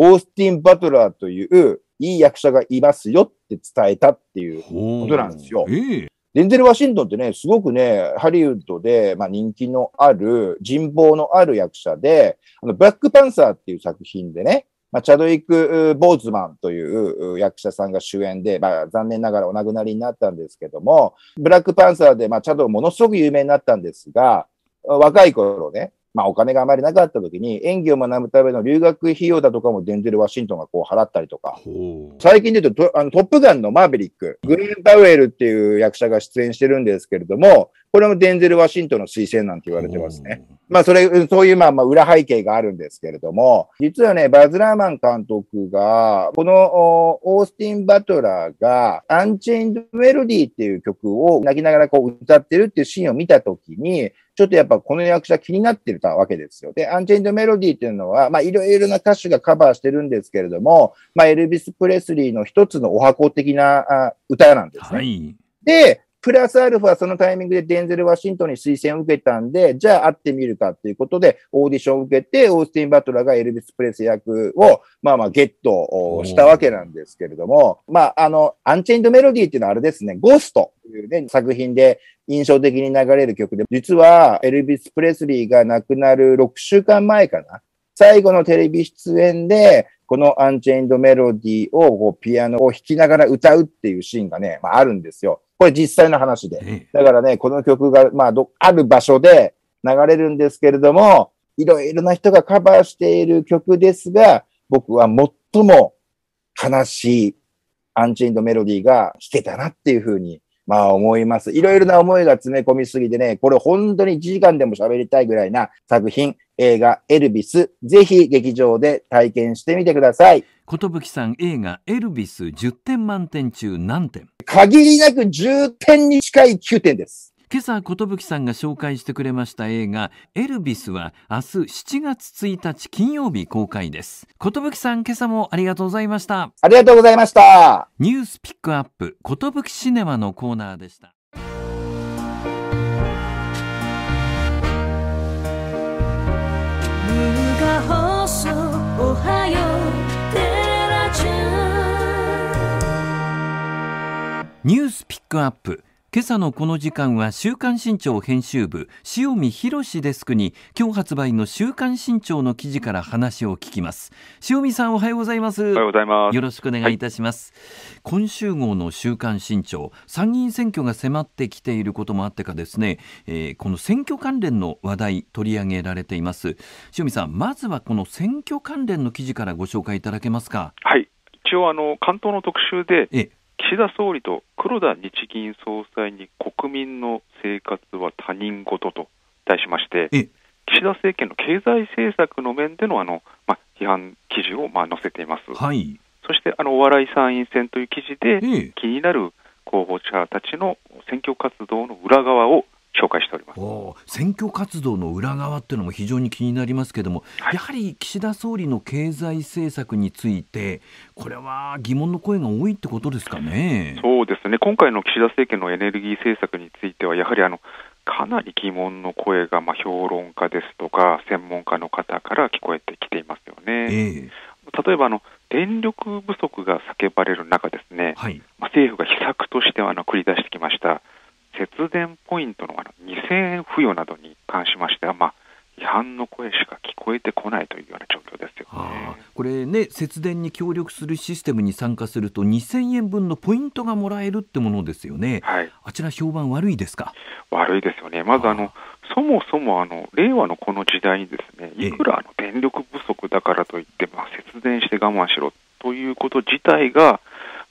オースティン・バトラーといういい役者がいますよって伝えたっていうことなんですよ。デンゼル・ワシントンってね、すごくね、ハリウッドで、まあ、人気のある、人望のある役者で、あの、ブラックパンサーっていう作品でね、まあ、チャドイク・ボーズマンという役者さんが主演で、まあ、残念ながらお亡くなりになったんですけども、ブラックパンサーで、まあ、チャドものすごく有名になったんですが、若い頃ね、まあ、お金があまりなかった時に、演技を学ぶための留学費用だとかもデンゼル・ワシントンがこう払ったりとか、最近で言うとあの、トップガンのマーベリック、グリーン・パウエルっていう役者が出演してるんですけれども、これもデンゼル・ワシントンの推薦なんて言われてますね。まあ、それ、そういう、まあ、まあ、裏背景があるんですけれども、実はね、バズ・ラーマン監督が、この、オースティン・バトラーが、アンチェインド・メロディーっていう曲を泣きながらこう歌ってるっていうシーンを見たときに、ちょっとやっぱこの役者気になってたわけですよ。で、アンチェインドメロディーっていうのは、まあいろいろな歌手がカバーしてるんですけれども、まあエルビス・プレスリーの一つのお箱的な歌なんですね。はい、で、プラスアルファそのタイミングでデンゼル・ワシントンに推薦を受けたんで、じゃあ会ってみるかということで、オーディションを受けて、オースティン・バトラーがエルビス・プレス役を、まあまあゲットしたわけなんですけれども、まああの、アンチェインド・メロディーっていうのはあれですね、ゴーストというね、作品で印象的に流れる曲で、実はエルビス・プレスリーが亡くなる6週間前かな、最後のテレビ出演で、このアンチェインドメロディーをこうピアノを弾きながら歌うっていうシーンがね、まあ、あるんですよ。これ実際の話で。だからね、この曲が、まあ、ど、ある場所で流れるんですけれども、いろいろな人がカバーしている曲ですが、僕は最も悲しいアンチェインドメロディーがしてたなっていうふうにまあ思います。いろいろな思いが詰め込みすぎてね、これ本当に1時間でも喋りたいぐらいな作品、映画エルビス、ぜひ劇場で体験してみてください。ことぶきさん映画エルビス10点満点中何点限りなく10点に近い9点です。今朝寿さんが紹介してくれました映画エルビスは明日7月1日金曜日公開です寿さん今朝もありがとうございましたありがとうございましたニュースピックアップ寿シネマのコーナーでした放送おはようニュースピックアップ今朝のこの時間は週刊新潮編集部塩見博デスクに今日発売の週刊新潮の記事から話を聞きます塩見さんおはようございますおはようございますよろしくお願いいたします、はい、今週号の週刊新潮参議院選挙が迫ってきていることもあってかですね、えー、この選挙関連の話題取り上げられています塩見さんまずはこの選挙関連の記事からご紹介いただけますかはい一応あの関東の特集で岸田総理と黒田日銀総裁に国民の生活は他人事と題しまして、岸田政権の経済政策の面でのあの、ま批判記事をまあ載せています、はい、そしてあのお笑い参院選という記事で、気になる候補者たちの選挙活動の裏側を紹介しております選挙活動の裏側っていうのも非常に気になりますけれども、はい、やはり岸田総理の経済政策について、これは疑問の声が多いってことですかねそうですね、今回の岸田政権のエネルギー政策については、やはりあのかなり疑問の声が、まあ、評論家ですとか、専門家の方から聞こえてきていますよね。えー、例えばあの電力不足が叫ばれる中ですね、はい、まあ、政府が秘策としてあの繰り出してきました節電ポイントのあの2000円付与などに関しましては、まあ、違反の声しか聞こえてこないというような状況ですよね。これね、節電に協力するシステムに参加すると、2000円分のポイントがもらえるってものですよね。はい、あちら評判悪いですか。悪いですよね。まずあのそもそもあの令和のこの時代にですね、いくらあの電力不足だからといって、まあ、節電して我慢しろということ自体が、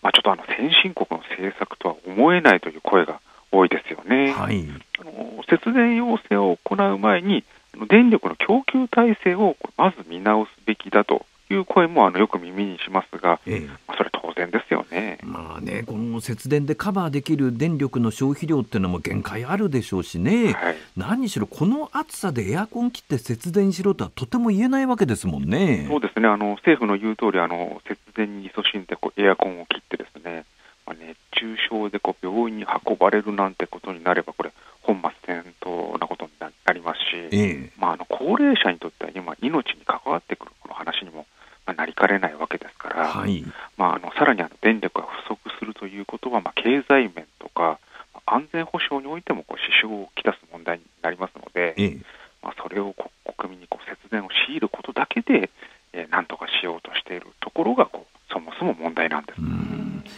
まあ、ちょっとあの先進国の政策とは思えないという声が多いですよね。はい、あの節電要請を行う前に電力の供給体制をまず見直すべきだという声もあのよく耳にしますが、ええ、まあ、それ当然ですよね。まあね、この節電でカバーできる電力の消費量っていうのも限界あるでしょうしね、はい、何しろこの暑さでエアコン切って節電しろとはとても言えないわけですもんね。そうですね。あの政府の言う通りあの節電に勤しんでこうエアコンを切ってですね。まあ、熱中症でこう病院に運ばれるなんてことになれば、これ、本末転倒なことになりますし、えまあ、あの高齢者にとっては今、命に関わってくるこの話にも、まあ、なりかねないわけですから、はい、まあ、あのさらにあの電力が不足するということは、まあ、経済面とか、安全保障においてもこう支障をきたす問題になりますので、えまあ、それを国民にこう節電を強いることだけで、えー、なんとかしようとしているところがこうそもそも問題なんです。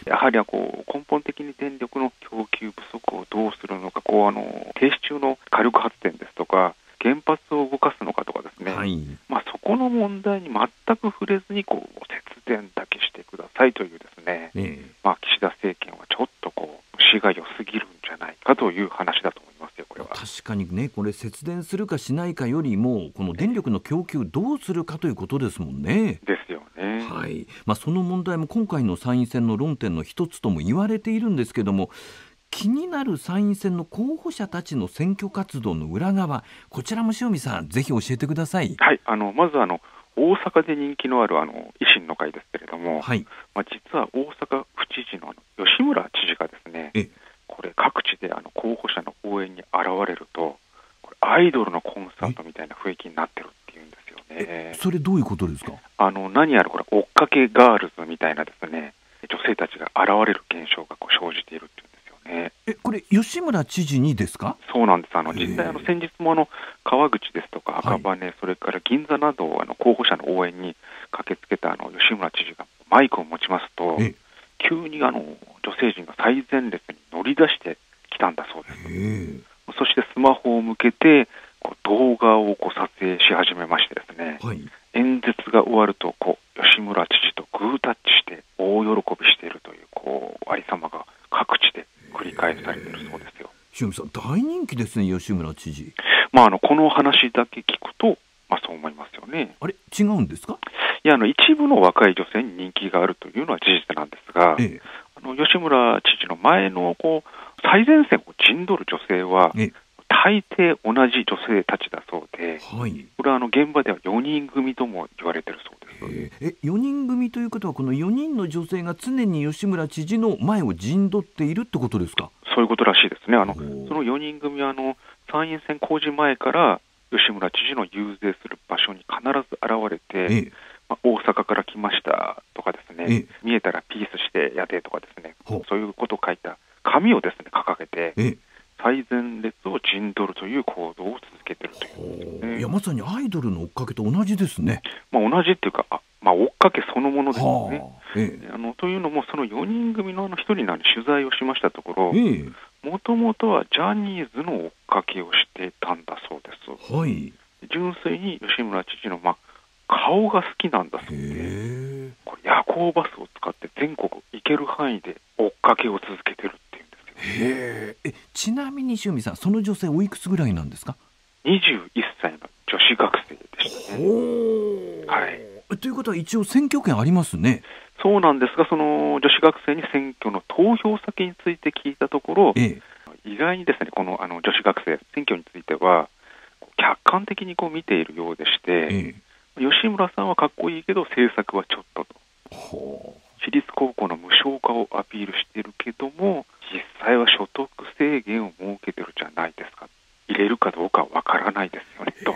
やはりはこう根本的に電力の供給不足をどうするのかこうあの停止中の火力発電ですとか原発を動かすのかとかですね、はい、まあ、そこの問題に全く触れずにこう節電だけしてくださいというですね、えまあ、岸田政権はちょっとこう虫が良すぎるんじゃないかという話だと思いますよこれは確かにねこれ節電するかしないかよりもこの電力の供給どうするかということですもんね。ですよね。はいまあ、その問題も今回の参院選の論点の一つとも言われているんですけども気になる参院選の候補者たちの選挙活動の裏側、こちらも塩見さん、ぜひ教えてください。はい、あのまずあの大阪で人気のあるあの維新の会ですけれども、はい、まあ、実は大阪府知事の吉村知事がですね、これ、各地であの候補者の応援に現れると、これアイドルのコンサートみたいな雰囲気になってるっていうんですよね。それ、どういうことですかあの何やらこれ、追っかけガールズみたいなですね女性たちが現れる現象がこう生じているっていうね。えこれ、吉村知事にですかそうなんです、あの実際、あの先日もあの川口ですとか赤羽、はい、それから銀座などあの候補者の応援に駆けつけたあの吉村知事がマイクを持ちますと、急にあの女性陣が最前列に乗り出してきたんだそうです。そしてスマホを向けてこう動画をこう撮影し始めましてですね、はい、演説が終わるとこう吉村知事とグータッチして大喜びしているというこうさまが各地で繰り返されているそうですよ。塩見さん、大人気ですね、吉村知事。まあ、あのこの話だけ聞くと、まあ、そう思いますよね。あれ、違うんですかいやあの、一部の若い女性に人気があるというのは事実なんですが、ええ、あの吉村知事の前のこう最前線を陣取る女性は、ええ大抵同じ女性たちだそうで、はい、これはあの現場では4人組とも言われてるそうですえ4人組ということは、この4人の女性が常に吉村知事の前を陣取っているってことですかそういうことらしいですね、あのその4人組はあの参院選公示前から吉村知事の遊説する場所に必ず現れて、まあ、大阪から来ましたとかですね、見えたらピースしてやでとかですね、そういうことを書いた紙をですね掲げて。最前列を陣取るという行動を続けてるという、ね、いやまさにアイドルの追っかけと同じですね。まあ、同じっていうかまあ、追っかけそのものですよね、ええ、あのというのも、その4人組のあ一人なんで取材をしましたところ、もともとはジャニーズの追っかけをしてたんだそうです。はい、純粋に吉村知事の、まあ、顔が好きなんだそうで、これ夜行バスを使って全国行ける範囲で追っかけを続けてるへえちなみに塩見さんその女性おいくつぐらいなんですか十一歳の女子学生でしたね。はい、ということは一応選挙権ありますね。そうなんですがその女子学生に選挙の投票先について聞いたところ、ええ、意外にですねこのあの女子学生選挙については客観的にこう見ているようでして、ええ、吉村さんはかっこいいけど政策はちょっとと。私立高校の無償化をアピールしてるけども実際は所得制限を設けてるじゃないですか入れるかどうかわからないですよねと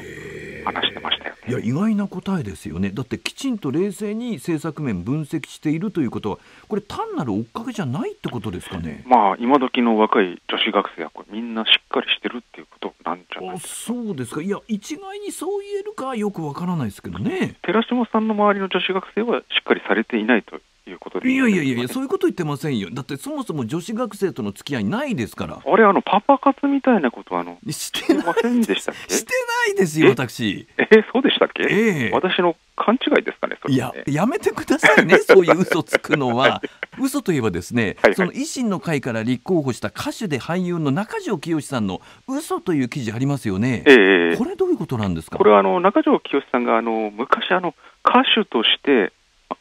話してましたよ、ね、いや意外な答えですよねだってきちんと冷静に政策面分析しているということはこれ単なる追っかけじゃないってことですかねまあ今時の若い女子学生はこれみんなしっかりしてるっていうことなんじゃないですかそうですかいや一概にそう言えるかよくわからないですけどね寺島さんの周りの女子学生はしっかりされていないということでいやいやいや、そういうこと言ってませんよ、だってそもそも女子学生との付き合いないですから、あれ、あのパパ活みたいなことあのしてませんでしたっけしてないですよ、私。えそうでしたっけ、ええ、私の勘違いですかね、それ、ね、いや、やめてくださいね、そういう嘘つくのは、嘘といえばですね、はいはい、その維新の会から立候補した歌手で俳優の中条きよしさんの嘘という記事ありますよね、えこれ、どういうことなんですかこれはあの中条きよしさんがあの昔あの、歌手として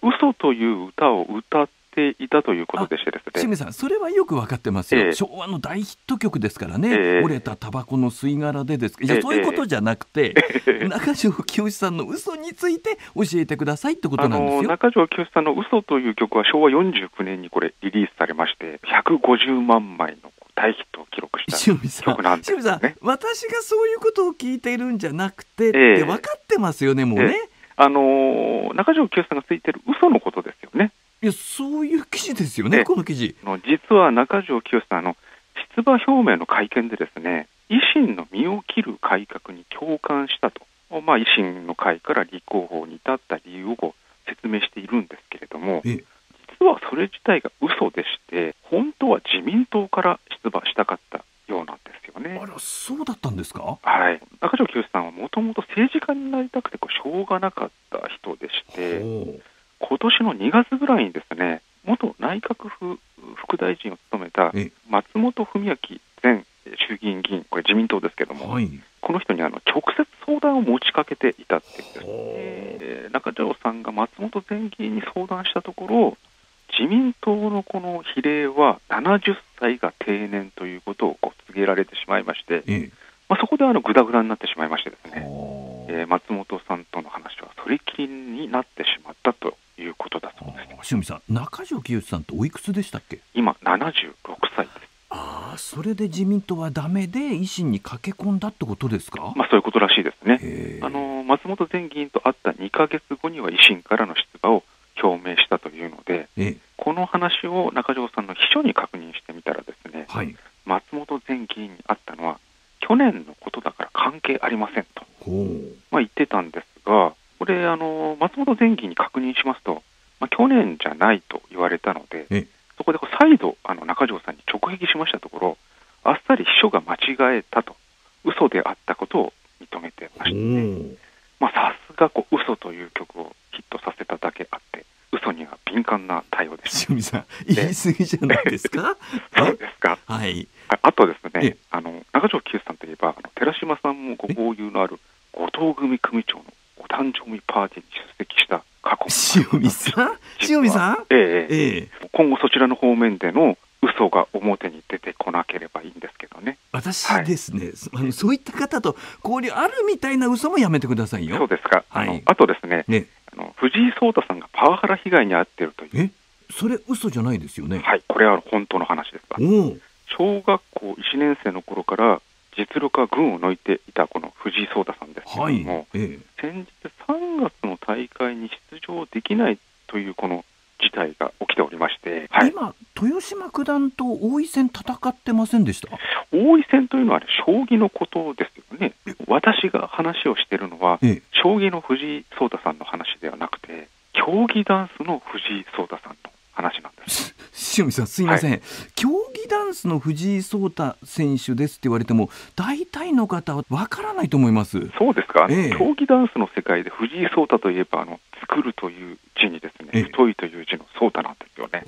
嘘という歌を歌っていたということでしてですね清水さん、それはよく分かってますよ、えー、昭和の大ヒット曲ですからね、えー、折れたタバコの吸い殻でですいや、そういうことじゃなくて、えー、中条清さんの嘘について教えてくださいってことなんですよ中条清さんの嘘という曲は、昭和49年にこれ、リリースされまして、150万枚の大ヒットを記録した曲なんです、ね、私がそういうことを聞いているんじゃなくてって分かってますよね、もうね。あの中条清さんがついてる嘘のことですよね。いやそういう記事ですよね、この記事。実は中条清さんの出馬表明の会見でですね維新の身を切る改革に共感したと、まあ、維新の会から立候補に至った理由を説明しているんですけれども、実はそれ自体が嘘でして、本当は自民党から出馬したかったようなんですよね。あそうだったんですかはい。中条清さんはもともと政治家になりたくてこうしょうがなかった人でして、今年の2月ぐらいにですね、元内閣府副大臣を務めた松本文明前衆議院議員、これ自民党ですけども、はい、この人にあの直接相談を持ちかけていたっていうで中条さんが松本前議員に相談したところ、自民党のこの比例は70歳が定年ということをこう告げられてしまいまして、ええ、まあ、そこであのぐだぐだになってしまいましてですね、えー、松本さんとの話は取り切りになってしまったということだそうです塩見さん、中条清さんっておいくつでしたっけ今、七十六歳です。ああ、それで自民党はだめで維新に駆け込んだってことですか、まあ、そういうことらしいですね。あの松本前議員と会った二か月後には維新からの出馬を表明したというので、この話を中条さんの秘書に確認してみたらですね、はい、松本前議員に会ったのは去年のことだから関係ありませんと、まあ、言ってたんですがこれあの松本前議員に確認しますと、まあ、去年じゃないと言われたので、そこで再度あの中条さんに直撃しましたところあっさり秘書が間違えたと嘘であったことを認めてましたね。まあ、さすがこう「嘘という曲をヒットさせただけあって嘘には敏感な対応です、ね、さん言い過ぎじゃないですかそうですかはいあとですねあの中条清さんといえばあの寺島さんもご交遊のある後藤組組長のお誕生日パーティーに出席した過去塩見さん塩見さんええええ、今後そちらの方面での嘘が表に出てこなければいいんですけどね私ですね、はい、あのそういった方と交流あるみたいな嘘もやめてくださいよそうですか、はい、ああとですね、ね、あの藤井聡太さんがパワハラ被害に遭っているというそれ嘘じゃないですよねはいこれは本当の話ですか小学校1年生の頃から実力は群を抜いていたこの藤井聡太さんですけれども、はいええ、先日3月の大会に出場できないというこの事態が起きておりまして、はい、今、豊島九段と王位戦戦ってませんでした王位戦というのは、ね、将棋のことですよね。私が話をしているのは、将棋の藤井聡太さんの話ではなくて、競技ダンスの藤井聡太さんの話なんです。塩見さんすみません、はい、競技ダンスの藤井聡太選手ですって言われても大体の方はわからないと思いますそうですか、え競技ダンスの世界で藤井聡太といえばあの作るという字にですね、え、太いという字の聡太なんですよね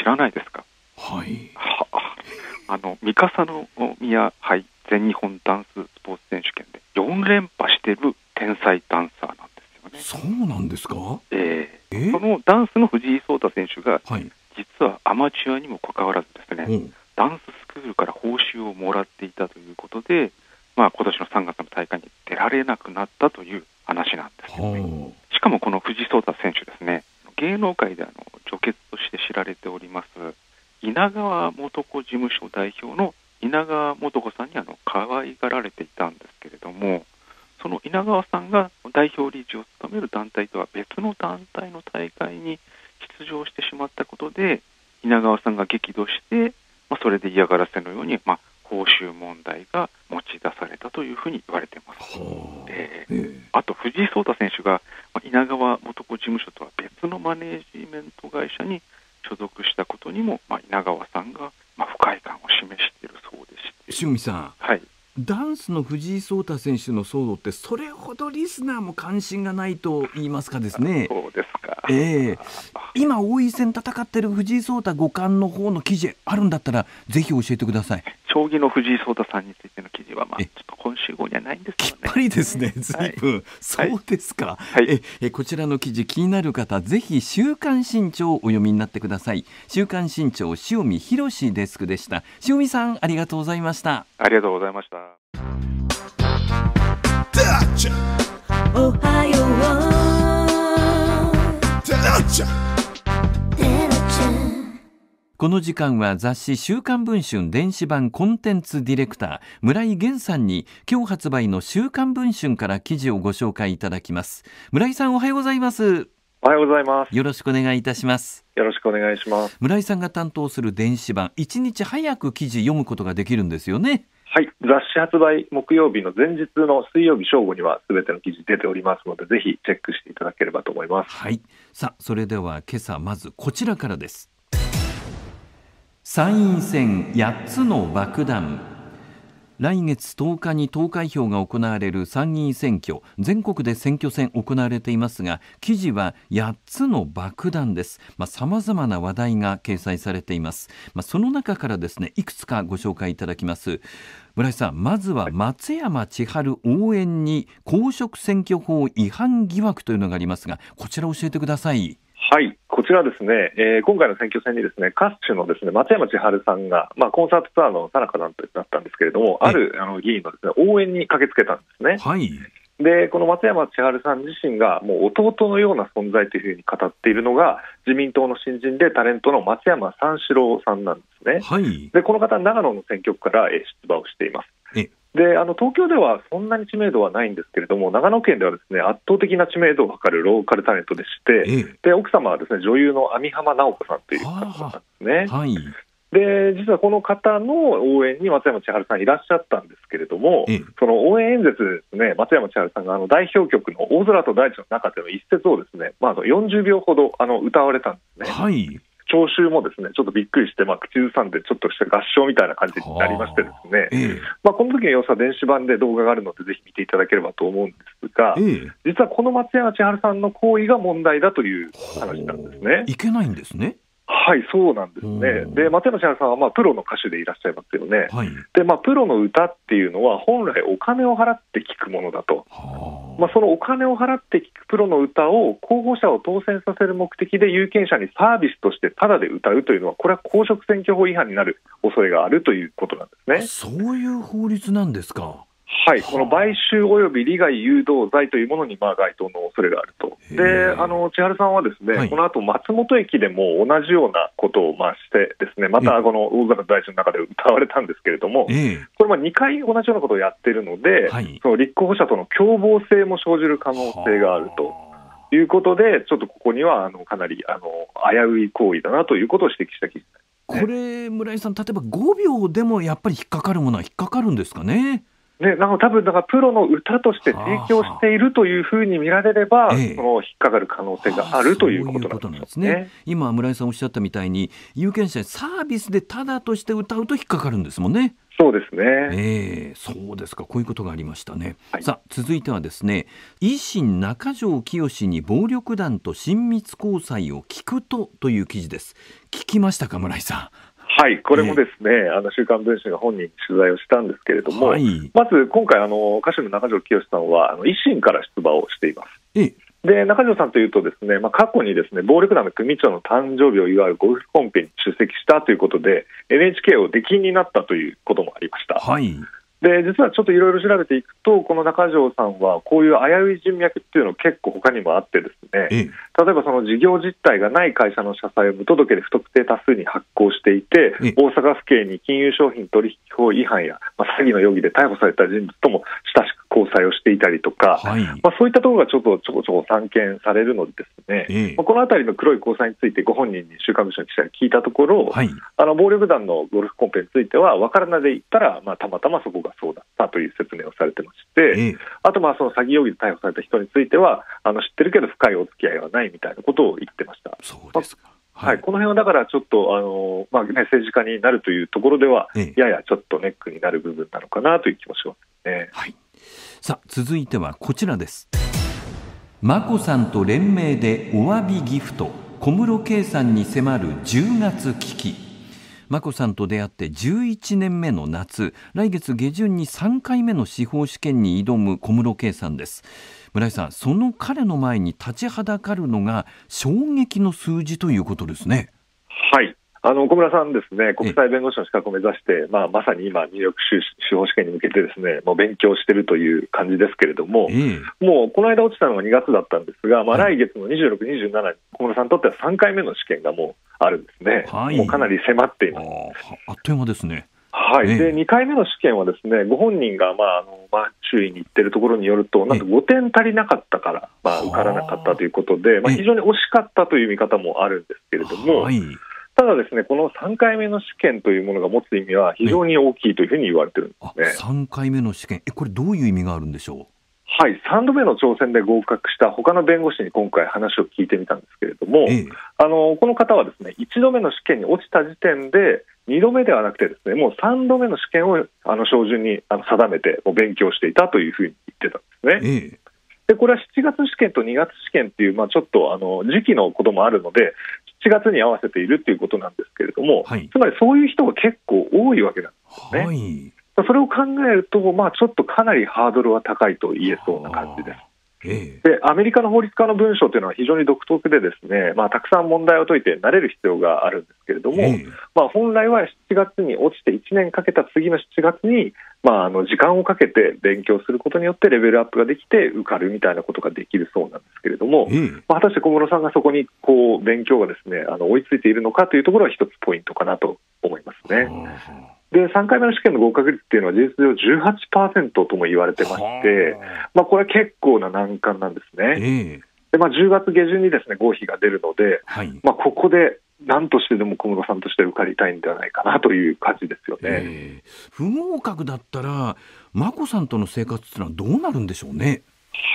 知らないですかはいはあの三笠宮杯全日本ダンススポーツ選手権で4連覇してる天才ダンサーなんですね。そうなんですか、えー、えー、そのダンスの藤井聡太選手が、はい、実はアマチュアにもかかわらずですね、うん、ダンススクールから報酬をもらっていたということで、まあ今年の3月の大会に出られなくなったという話なんですよね。しかもこの藤井聡太選手ですね、芸能界であの女傑として知られております、稲川素子事務所代表の稲川素子さんにあの可愛がられていたんですけれども、その稲川さんが代表理事を務める団体とは別の団体の大会に出場してしまったことで稲川さんが激怒して、まあ、それで嫌がらせのように、まあ、報酬問題が持ち出されたというふうに言われています。えー、えー、あと藤井聡太選手が、まあ、稲川元子事務所とは別のマネージメント会社に所属したことにも、まあ、稲川さんが、まあ、不快感を示しているそうでして。塩見さん、はい、ダンスの藤井聡太選手の騒動って、それほどリスナーも関心がないと言いますかですね。そうですか。ええー、今王位戦戦ってる藤井聡太五冠の方の記事あるんだったら、ぜひ教えてください。将棋の藤井聡太さんについての記事は、まあ、ちょっと今週号にはないんです、ね、きっぱりですね、ずいぶん、そうですか、はい、ええこちらの記事、気になる方、ぜひ週刊新潮をお読みになってください。週刊新潮、塩見博デスクでした。塩見さん、ありがとうございました。ありがとうございました。この時間は雑誌「週刊文春」電子版コンテンツディレクター村井源さんに今日発売の「週刊文春」から記事をご紹介いただきます村井さんおはようございますおはようございますよろしくお願いいたしますよろしくお願いします村井さんが担当する電子版一日早く記事読むことができるんですよねはい雑誌発売木曜日の前日の水曜日正午には全ての記事出ておりますのでぜひチェックしていただければと思いますはいさあそれでは今朝まずこちらからです参院選八つの爆弾来月10日に投開票が行われる参議院選挙全国で選挙戦行われていますが記事は8つの爆弾ですさまざ、まあ、な話題が掲載されています、まあ、その中からですねいくつかご紹介いただきます村井さん、まずは松山千春応援に公職選挙法違反疑惑というのがありますが、こちら教えてください。はい、こちらですね、えー、今回の選挙戦にですね、歌手のですね、松山千春さんが、まあ、コンサートツアーの田中さんとなったんですけれども、あるあの議員のですね、応援に駆けつけたんですね。はい。でこの松山千春さん自身がもう弟のような存在というふうに語っているのが自民党の新人でタレントの松山三四郎さんなんですね、はい、でこの方長野の選挙区から出馬をしていますであの東京ではそんなに知名度はないんですけれども長野県ではですね圧倒的な知名度を図るローカルタレントでしてで奥様はですね女優の網浜直子さんという方なんですね。はいで実はこの方の応援に松山千春さんいらっしゃったんですけれども、その応援演説ですね、松山千春さんがあの代表曲の大空と大地の中での一節をですね、まあ、の40秒ほどあの歌われたんですね。はい聴衆もですねちょっとびっくりして、まあ、口ずさんでちょっとした合唱みたいな感じになりまして、ですね、ええ、まあ、この時の様子は電子版で動画があるので、ぜひ見ていただければと思うんですが、え、実はこの松山千春さんの行為が問題だという話なんですね。いけないんですねはい、そうなんですね。で、松山千春さんはまあプロの歌手でいらっしゃいますよね。はい、で、まあプロの歌っていうのは本来お金を払って聴くものだと。まあそのお金を払って聴くプロの歌を候補者を当選させる目的で有権者にサービスとしてタダで歌うというのは、これは公職選挙法違反になる恐れがあるということなんですね。そういう法律なんですか。はい、この買収および利害誘導罪というものにまあ該当の恐れがあると、であの千春さんはですね、はい、この後松本駅でも同じようなことをまあして、ですねまたこの大阪大臣の中で歌われたんですけれども、えこれ、2回同じようなことをやっているので、はい、その立候補者との共謀性も生じる可能性があると。いうことで、ちょっとここにはあのかなりあの危うい行為だなということを指摘した記事これ、村井さん、例えば5秒でもやっぱり引っかかるものは引っかかるんですかね。ね、なんか多分だからプロの歌として提供しているというふうに見られれば、はあはあ、その引っかかる可能性がある、ということなんですね。すね今、村井さんおっしゃったみたいに、有権者にサービスでただとして歌うと引っかかるんですもんね。そうですね、えー、そうですか、こういうことがありましたね。はい、さあ続いてはですね、維新中条清に暴力団と親密交際を聞くとという記事です。聞きましたか、村井さん。はい、これもですね、えー、あの週刊文春が本人に取材をしたんですけれども、はい、まず今回あの、歌手の中条きよしさんはあの維新から出馬をしています。えー、で中条さんというと、ですね、まあ、過去にですね暴力団の組長の誕生日を祝うゴルフコンペに出席したということで、NHK を出禁になったということもありました。はいで実はちょっといろいろ調べていくとこの中条さんはこういう危うい人脈っていうの結構他にもあってですね、例えばその事業実態がない会社の社債を無届けで不特定多数に発行していて、大阪府警に金融商品取引法違反や、まあ、詐欺の容疑で逮捕された人物とも親しく交際をしていたりとか、はい、まあ、そういったところがちょっとちょこちょこ散見されるのでですね、えまあ、このあたりの黒い交際についてご本人に週刊文春の記者に聞いたところ、はい、あの暴力団のゴルフコンペについては分からないで言ったら、まあ、たまたまそこがそうだったという説明をされてまして、えあとまあその詐欺容疑で逮捕された人についてはあの知ってるけど深いお付き合いはないみたいなことを言ってました。そうですか、はい、はい、この辺はだからちょっとあの、まあね、政治家になるというところでは、ややちょっとネックになる部分なのかなという気もしますね。はいさあ続いてはこちらです眞子さんと連名でお詫びギフト小室圭さんに迫る10月危機眞子さんと出会って11年目の夏来月下旬に3回目の司法試験に挑む小室圭さんです村井さんその彼の前に立ちはだかるのが衝撃の数字ということですねはいあの小村さん、ですね国際弁護士の資格を目指して、まあ、まさに今、入力司法試験に向けてですねもう勉強しているという感じですけれども、もうこの間落ちたのが2月だったんですが、まあ、来月の26、27、小室さんにとっては3回目の試験がもうあるんですね、はい、もうかなり迫っています。あっという間ですねはい、で2回目の試験は、ですねご本人が、まああのまあ、注意に行ってるところによると、なんと5点足りなかったから、まあ、受からなかったということで、まあ、非常に惜しかったという見方もあるんですけれども。はいただですね、この3回目の試験というものが持つ意味は非常に大きいというふうに言われてるんですね。3回目の試験、え、これどういう意味があるんでしょうはい、3度目の挑戦で合格した他の弁護士に今回話を聞いてみたんですけれども、ええ、あのこの方はですね、1度目の試験に落ちた時点で、2度目ではなくてですね、もう3度目の試験をあの照準に定めて勉強していたというふうに言ってたんですね。ええでこれは7月試験と2月試験っていう、まあ、ちょっとあの時期のこともあるので、7月に合わせているということなんですけれども、はい、つまりそういう人が結構多いわけなんですね。はい、それを考えると、まあ、ちょっとかなりハードルは高いと言えそうな感じです。でアメリカの法律家の文章というのは非常に独特で、ですね、まあ、たくさん問題を解いて慣れる必要があるんですけれども、まあ、本来は7月に落ちて1年かけた次の7月に、まあ、あの時間をかけて勉強することによってレベルアップができて受かるみたいなことができるそうなんですけれども、まあ、果たして小室さんがそこにこう勉強がですねあの追いついているのかというところは一つポイントかなと思いますね。で3回目の試験の合格率っていうのは事実上18%とも言われてまして、まあ、これは結構な難関なんですね。えー、でまあ、10月下旬にですね合否が出るので、はい、まあ、ここでなんとしてでも小室さんとして受かりたいんではないかなという感じですよね、えー、不合格だったら、眞子さんとの生活っていうのはどうなるんでしょうね。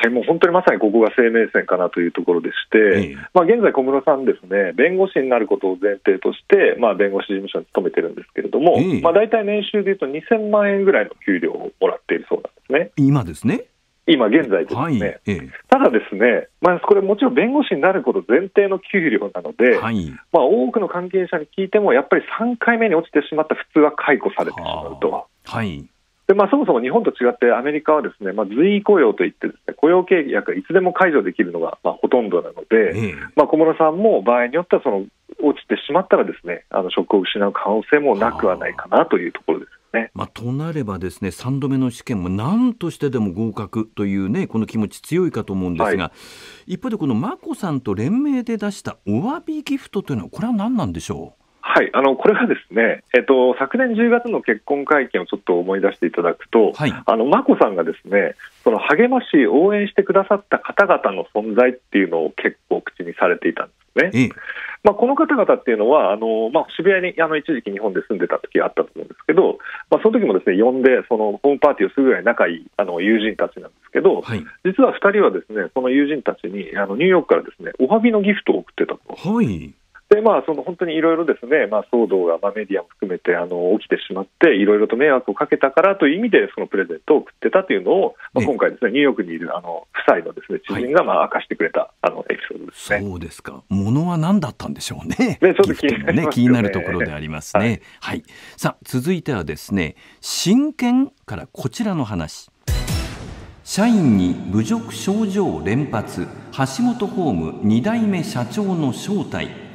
はい、もう本当にまさにここが生命線かなというところでして、えー、まあ、現在、小室さん、ですね弁護士になることを前提として、まあ、弁護士事務所に勤めてるんですけれども、えー、まあ、大体年収でいうと2000万円ぐらいの給料をもらっているそうなんですね。今ですね今現在ですね、はいええ、ただですね、まあ、これもちろん弁護士になること前提の給料なので、はい、まあ、多くの関係者に聞いても、やっぱり3回目に落ちてしまった普通は解雇されてしまうと。はいでまあ、そもそも日本と違ってアメリカはですね、まあ、随意雇用といってですね雇用契約がいつでも解除できるのがまあほとんどなので、うん、まあ、小室さんも場合によってはその落ちてしまったらですねあの職を失う可能性もなくはないかなというところです。ね、まあ、となればですね3度目の試験も何としてでも合格というねこの気持ち強いかと思うんですが、はい、一方でこの眞子さんと連名で出したお詫びギフトというのはこれは何なんでしょうはい、あのこれはですね、えっと、昨年10月の結婚会見をちょっと思い出していただくと、はい、あの眞子さんがですねその励まし、応援してくださった方々の存在っていうのを結構口にされていたんですね。ええ、まあ、この方々っていうのは、あのまあ、渋谷にあの一時期、日本で住んでた時があったと思うんですけど、まあ、その時もですね呼んで、そのホームパーティーをするぐらい仲いいあの友人たちなんですけど、はい、実は2人はですねその友人たちにあのニューヨークからですねお詫びのギフトを送ってたと。はいでまあ、その本当にいろいろですね、まあ、騒動が、まあ、メディアも含めてあの起きてしまって、いろいろと迷惑をかけたからという意味で、そのプレゼントを送ってたというのを、まあ、今回ですね、ニューヨークにいるあの夫妻のですね知人がまあ明かしてくれた、あのエピソードですね、そうですか。ものは何だったんでしょうね。ね、ちょっと 気にな、ね,、ね、気になるところでありますね。はい、はい、さあ、続いてはですね、親権からこちらの話。社員に侮辱症状連発橋本ホーム2代目社長の正体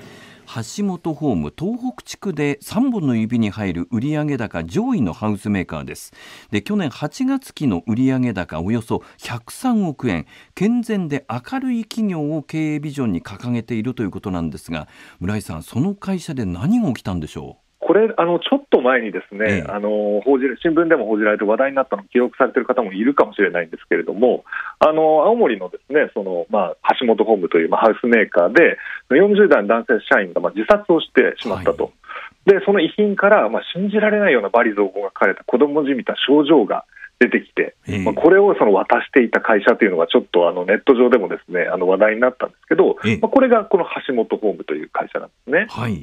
橋本ホーム東北地区で3本の指に入る売上高上位のハウスメーカーですで去年8月期の売上高およそ103億円健全で明るい企業を経営ビジョンに掲げているということなんですが村井さんその会社で何が起きたんでしょうこれあの、ちょっと前にですね、うん、あの報じる新聞でも報じられて話題になったの記録されている方もいるかもしれないんですけれども、あの青森のですねその、まあ、橋本ホームという、まあ、ハウスメーカーで、40代の男性社員が、まあ、自殺をしてしまったと、はい、でその遺品から、まあ、信じられないような罵詈雑言が書かれた子供じみた症状が。出てきて、まあ、これをその渡していた会社というのが、ちょっとあのネット上でもですねあの話題になったんですけど、まあ、これがこの橋本ホームという会社なんですね。はい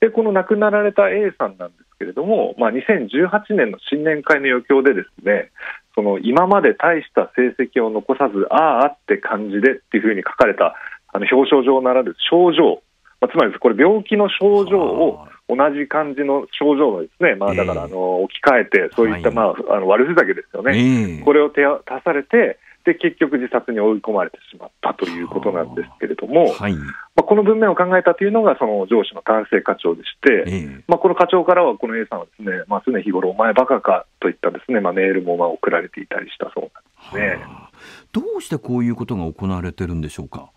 でこの亡くなられた A さんなんですけれども、まあ、2018年の新年会の余興でですねその今まで大した成績を残さずああって感じでっていうふうに書かれたあの表彰状ならぬ症状、まあ、つまりこれ病気の症状を同じ感じの症状のですね、まあ、だからあの置き換えてそういったまああの悪ふざけですよね、これを手足されてで結局、自殺に追い込まれてしまったということなんですけれども、はい、まあ、この文面を考えたというのが、その上司の男性課長でして、えー、まあ、この課長からは、この A さんはですね、まあ、常日頃、お前バカかといったですね、まあ、メールもまあ送られていたりしたそうなんですね。どうしてこういうことが行われてるんでしょうか。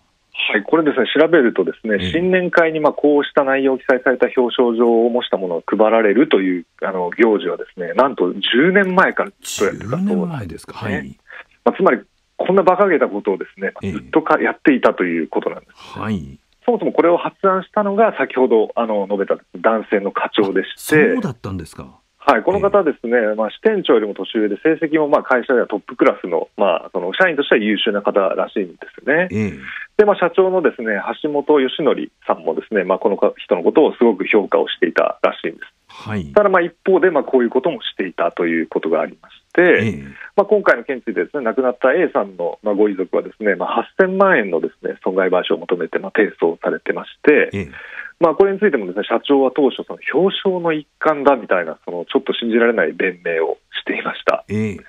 はい、これですね、調べるとですね、新年会にまあこうした内容を記載された表彰状を模したものが配られるというあの行事はですね、なんと10年前からとやってたそうです、ね、ですか。はい。まあ、つまりこんな馬鹿げたことをですね、ずっとか、やっていたということなんです、ね、はい。そもそもこれを発案したのが、先ほどあの述べた男性の課長でして。そうだったんですか。はい、この方ですね、えー、まあ、支店長よりも年上で、成績もまあ会社ではトップクラスの、まあ、その社員としては優秀な方らしいんですね。えー、で、まあ、社長のですね橋本義則さんもですね、まあ、この人のことをすごく評価をしていたらしいんです。はい、ただ、一方でまあこういうこともしていたということがありまして、えー、まあ、今回の件についてです、ね、亡くなった A さんのまあご遺族はです、ね、まあ、8000万円のです、ね、損害賠償を求めてまあ提訴されてまして、えー、まあ、これについてもです、ね、社長は当初、その表彰の一環だみたいな、そのちょっと信じられない弁明をしていました。えー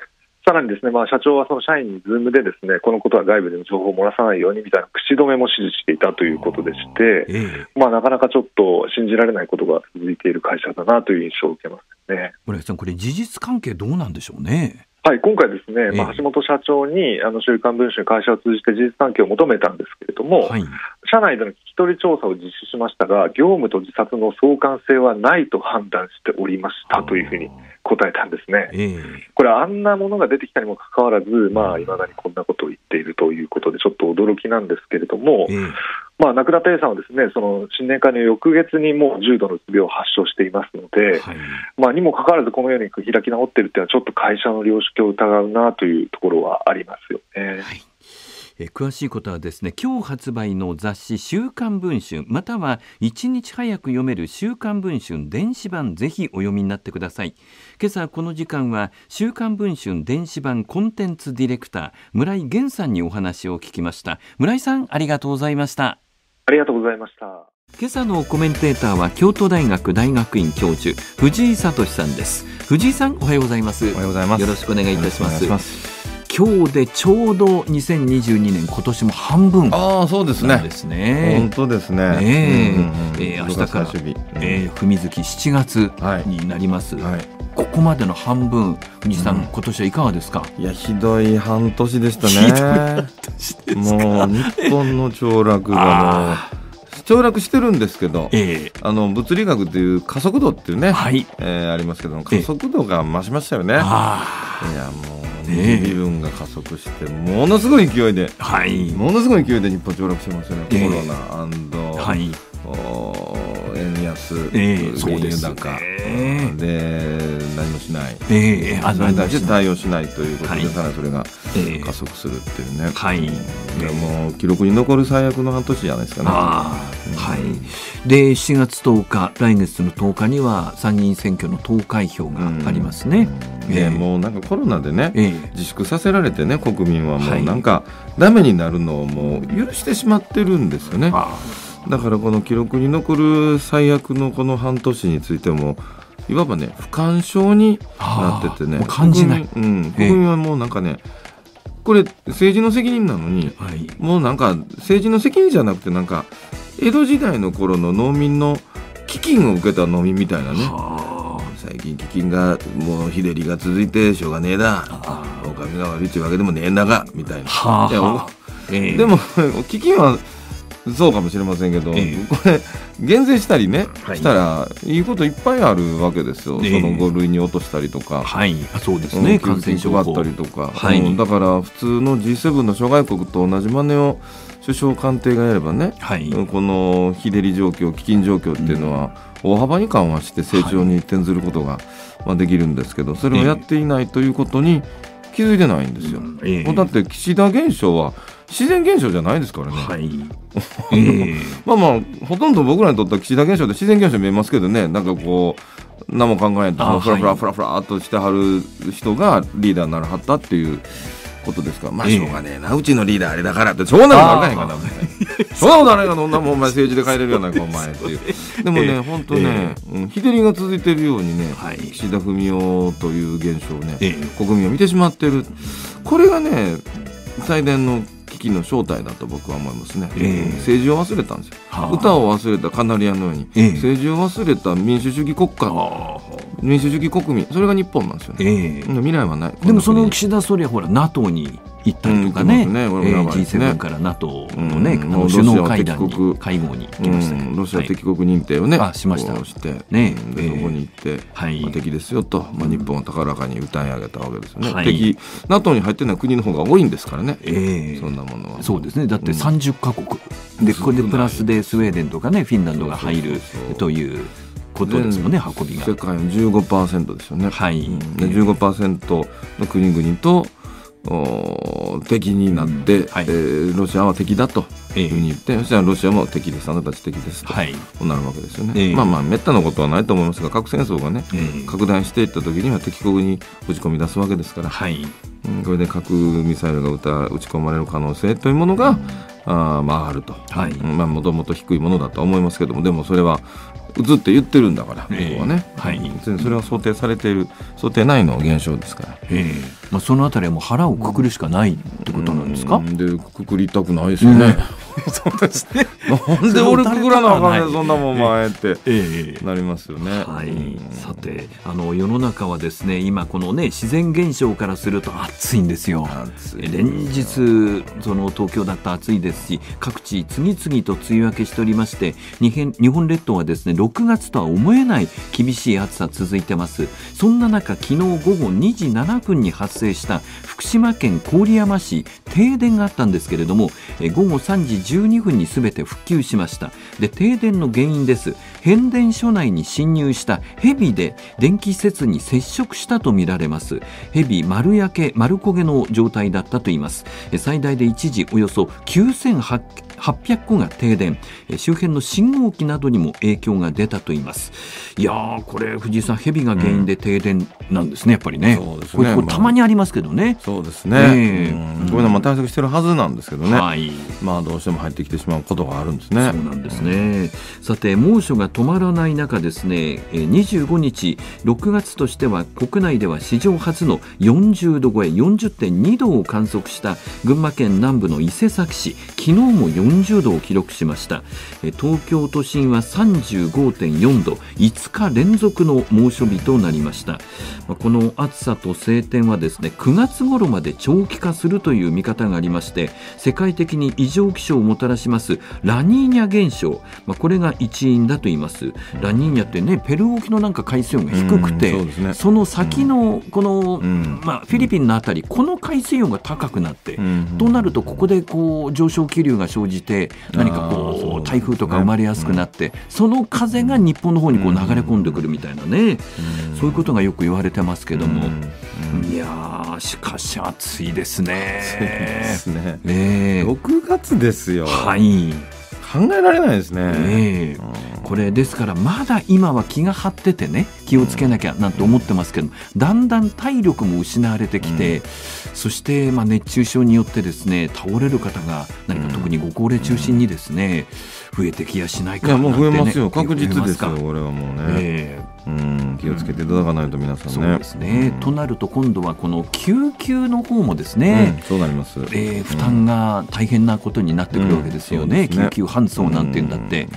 さらにですね、まあ、社長はその社員にズームでですね、このことは外部での情報を漏らさないようにみたいな口止めも指示していたということでして、えまあ、なかなかちょっと信じられないことが続いている会社だなという印象を受けますね。村木さん、これ事実関係どうなんでしょうね。はい、今回ですね、まあ、橋本社長に、あの、週刊文春会社を通じて事実関係を求めたんですけれども、はい、社内での聞き取り調査を実施しましたが、業務と自殺の相関性はないと判断しておりましたというふうに答えたんですね、えー、これ、あんなものが出てきたにもかかわらず、まあ、いまだにこんなことを言っているということで、ちょっと驚きなんですけれども、えー、まあ、亡くなった A さんはですねその新年会の翌月にもう重度のうつ病を発症していますので、はい、まあ、にもかかわらず、このように開き直ってるっていうのは、ちょっと会社の良識を疑うなというところはありますよね。はいえ詳しいことはですね今日発売の雑誌「週刊文春」または1日早く読める「週刊文春」電子版ぜひお読みになってください今朝この時間は「週刊文春」電子版コンテンツディレクター村井源さんにお話を聞きました村井さんありがとうございましたありがとうございました今朝のコメンテーターは京都大学大学院教授藤井聡さんです藤井さんおはようございますおはようございますよろしくお願いいたします今日でちょうど2022年今年も半分ああそうですね本当ですねね、え明日から、えー、踏み月7月になります、はいはい、ここまでの半分富士さん、うん、今年はいかがですかいやひどい半年でしたね もう日本の凋落がもう凋落してるんですけど、えー、あの物理学という加速度っていうね、はい、えー、ありますけども加速度が増しましたよね。えー、いやもう身分が加速して、ものすごい勢いで、はい、ものすごい勢いで日本凋落してますよね、コロナ、はい円安、え原油高で,、何もしない、それに対して対応しないということで、さらにそれが加速するっていうね、はい、も記録に残る最悪の半年じゃないですかね。はいで7月10日来月の10日には参議院選挙の投開票がありますね。えー、もうなんかコロナでね、自粛させられてね国民はもうなんかダメになるのをもう許してしまってるんですよね。だからこの記録に残る最悪のこの半年についてもいわばね不干渉になっててね、感じない国民,、うん、国民はもうなんかね、これ政治の責任なのに、はい、もうなんか政治の責任じゃなくてなんか江戸時代の頃の農民の基金を受けた農民みたいなね、最近基金がもう日照りが続いてしょうがねえだ狼が悪いっちゅうわけでもねえんだがみたいな。ははでも基金 はそうかもしれませんけど、えこれ、減税したりね、はい、したら、いいこといっぱいあるわけですよ、え、その5類に落としたりとか、はい、そうですね、感染症があったりとか、はい、うん、だから普通の G7 の諸外国と同じ真似を首相官邸がやればね、はい、この日照り状況、基金状況っていうのは、大幅に緩和して成長に転ずることができるんですけど、それをやっていないということに、気づいてないんですよ、うんえー、だって岸田現象は自然現象じゃないですからね、はい えー、まあまあほとんど僕らにとっては岸田現象って自然現象見えますけどねなんかこう、何も考えないとフラフラフラフラっとしてはる人がリーダーにならはったっていう。ことですかまあしょうがねえな、うちのリーダーあれだからってそんなことあかなんかなそうなことあれが そんなもんお前政治で帰れるやないかお前っていう でもね本当ね、日照りが続いてるようにね、岸田文雄という現象をね、国民を見てしまってるこれがね最大の危機の正体だと僕は思いますね、政治を忘れたんですよ歌を忘れたカナリアのように、政治を忘れた民主主義国家民主主義国民それが日本なんですよね、未来はないでもその岸田総理はほら NATO に行ったりとかね,、うん、ねね G7 から NATO のね、うん、の首脳会談に会合に行きましたけど、ロシア敵国認定をね、あしましたしてね、でそこに行って、はいまあ、敵ですよと、まあ、日本を高らかに歌い上げたわけですよね、はい、敵 NATO に入ってない国の方が多いんですからね、えー、そんなものはそうですねだって30か国、でこれでプラスでスウェーデンとかねフィンランドが入るということですもんね運びが世界の15%ですよねはい、うん、で15%の国々と敵になって、うんはい、えー、ロシアは敵だというふうに言って、ええ、そしたらロシアも敵ですあなたたち敵ですと、はい、なるわけですよね、え、まあまあめったなことはないと思いますが核戦争がね、拡大していった時には敵国に打ち込み出すわけですから、はい、これで核ミサイルが撃ち込まれる可能性というものが、ああると、はい、まあもともと低いものだと思いますけどもでもそれはずって言ってるんだから、えー、ここはね、はい、それは想定されている想定内の現象ですから。えーまあ、そのあたりはもう腹をくくるしかないってことなんですか、でくくりたくないですよね、そうですね なんで俺くくらなあかんねそんなもん前ってなりますよね、はい、さてあの世の中はですね今このね自然現象からすると暑いんですよ連日その東京だった暑いですし各地次々と梅雨明けしておりまして日本列島はですね6月とは思えない厳しい暑さ続いてますそんな中昨日午後2時7分に発生した福島県郡山市停電があったんですけれども午後3時12分にすべて復旧しましたで停電の原因です変電所内に侵入したヘビで電気施設に接触したとみられますヘビ丸焼け丸焦げの状態だったといいます最大で一時およそ800戸が停電周辺の信号機などにも影響が出たといいますいやーこれ藤井さんヘビが原因で停電なんですね、うん、やっぱりねそうですねたまにありますけどね、まあ、そうですね、えー、うこういうのも対策してるはずなんですけどね、はい、まあどうしても入ってきてしまうことがあるんですねそうなんですね、うん、さて猛暑が止まらない中ですね25日6月としては国内では史上初の40度超え40.2度を観測した群馬県南部の伊勢崎市昨日も40度を記録しました東京都心は35.4度5日連続の猛暑日となりましたこの暑さと晴天はですね9月頃まで長期化するという見方がありまして世界的に異常気象をもたらしますラニーニャ現象これが一因だと言いますます、ラニーニャってね、ペルー沖のなんか海水温が低くて、そね、その先のこの、まあ、フィリピンのあたり、この海水温が高くなって、となると、ここでこう上昇気流が生じて、何かこう台風とか生まれやすくなって、その風が日本の方にこう流れ込んでくるみたいなね、そういうことがよく言われてますけども、いやしかし暑いですね。暑いですね。ね6月ですよ。はい。考えられないですね、えこれですからまだ今は気が張っててね気をつけなきゃなんて思ってますけど、うん、だんだん体力も失われてきて、うん、そしてまあ熱中症によってですね倒れる方が何か特にご高齢中心にですね、増えてきやしないかな、ね、いやもう増えますよ確実ですよこれはもうね、えーうん気をつけていただかないと皆さんね。となると今度はこの救急の方もですね、そうなります、えー、負担が大変なことになってくるわけですよね,、救急搬送なんていうんだって、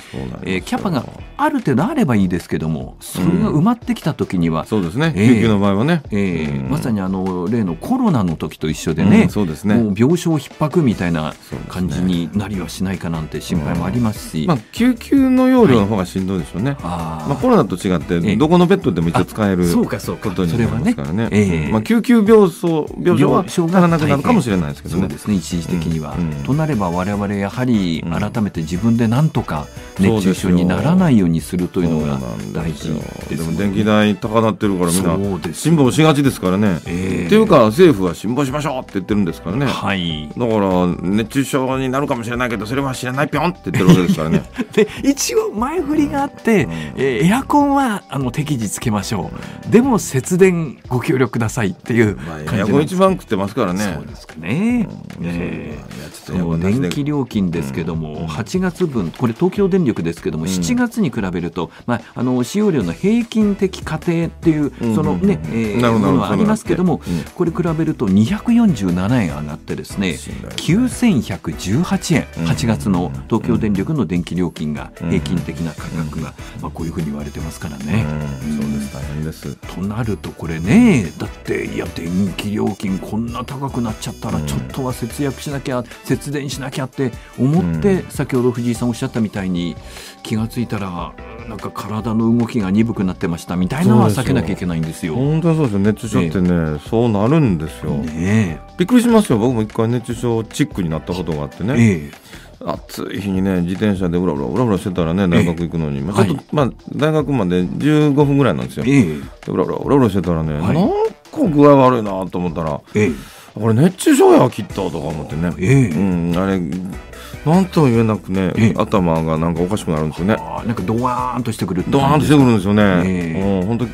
えキャパがある程度あればいいですけどもそれが埋まってきた時には、そうですね救急の場合はね、ええまさにあの例のコロナの時と一緒でね,、そうですねもう病床逼迫みたいな感じになりはしないかなんて心配もありますし、まあ、救急の容量の方がしんどいでしょうね。あまあ、コロナと違ってどこのベッドでも一応使えるそうかそうかことになりますからね、ねえー、まあ、救急病床病床は足らなくなるかもしれないですけどねそうですね一時的には、うんうん、となればわれわれやはり改めて自分でなんとか熱中症にならないようにするというのが大事ですね、でも電気代高なってるからみんな辛抱しがちですからね、えー、っていうか政府は辛抱しましょうって言ってるんですからね、はい、だから熱中症になるかもしれないけどそれは知らないぴょんって言ってるわけですからね で一応前振りがあって、うん、えー、エアコンはあのも適時つけましょう、でも節電ご協力くださいっていう感じエアコン一番食ってますからねそうですかね、うんえー、電気料金ですけども、うん、8月分これ東京電力ですけども、うん、7月に比べると、まあ、あの使用量の平均的家庭っていうそのね、うん、えー、ものはありますけども、これ比べると247円上がってですね9118円8月の東京電力の電気料金が平均的な価格が、まあ、こういうふうに言われてますからね。そうです大変ですとなるとこれねだっていや電気料金こんな高くなっちゃったらちょっとは節約しなきゃ、節電しなきゃって思って、先ほど藤井さんおっしゃったみたいに気が付いたらなんか体の動きが鈍くなってましたみたいなのは避けなきゃいけないんですよ。本当にそうですよ熱中症ってね、そうなるんですよ、ね、びっくりしますよ僕も一回熱中症チックになったことがあってね、え暑い日にね自転車でうらうらうらうらしてたらね大学行くのに、まあちょっと、まあ、大学まで15分ぐらいなんですよ、ええ、うらうらうらうらしてたらね、なんか具合悪いなと思ったら、ええ、これ熱中症やきっととか思ってね、ええうん、あれなんとも言えなくね、ええ、頭がなんかおかしくなるんですよね。なんかドワーンとしてくるドワーンとしてくるんですよね。ええ、うん、本当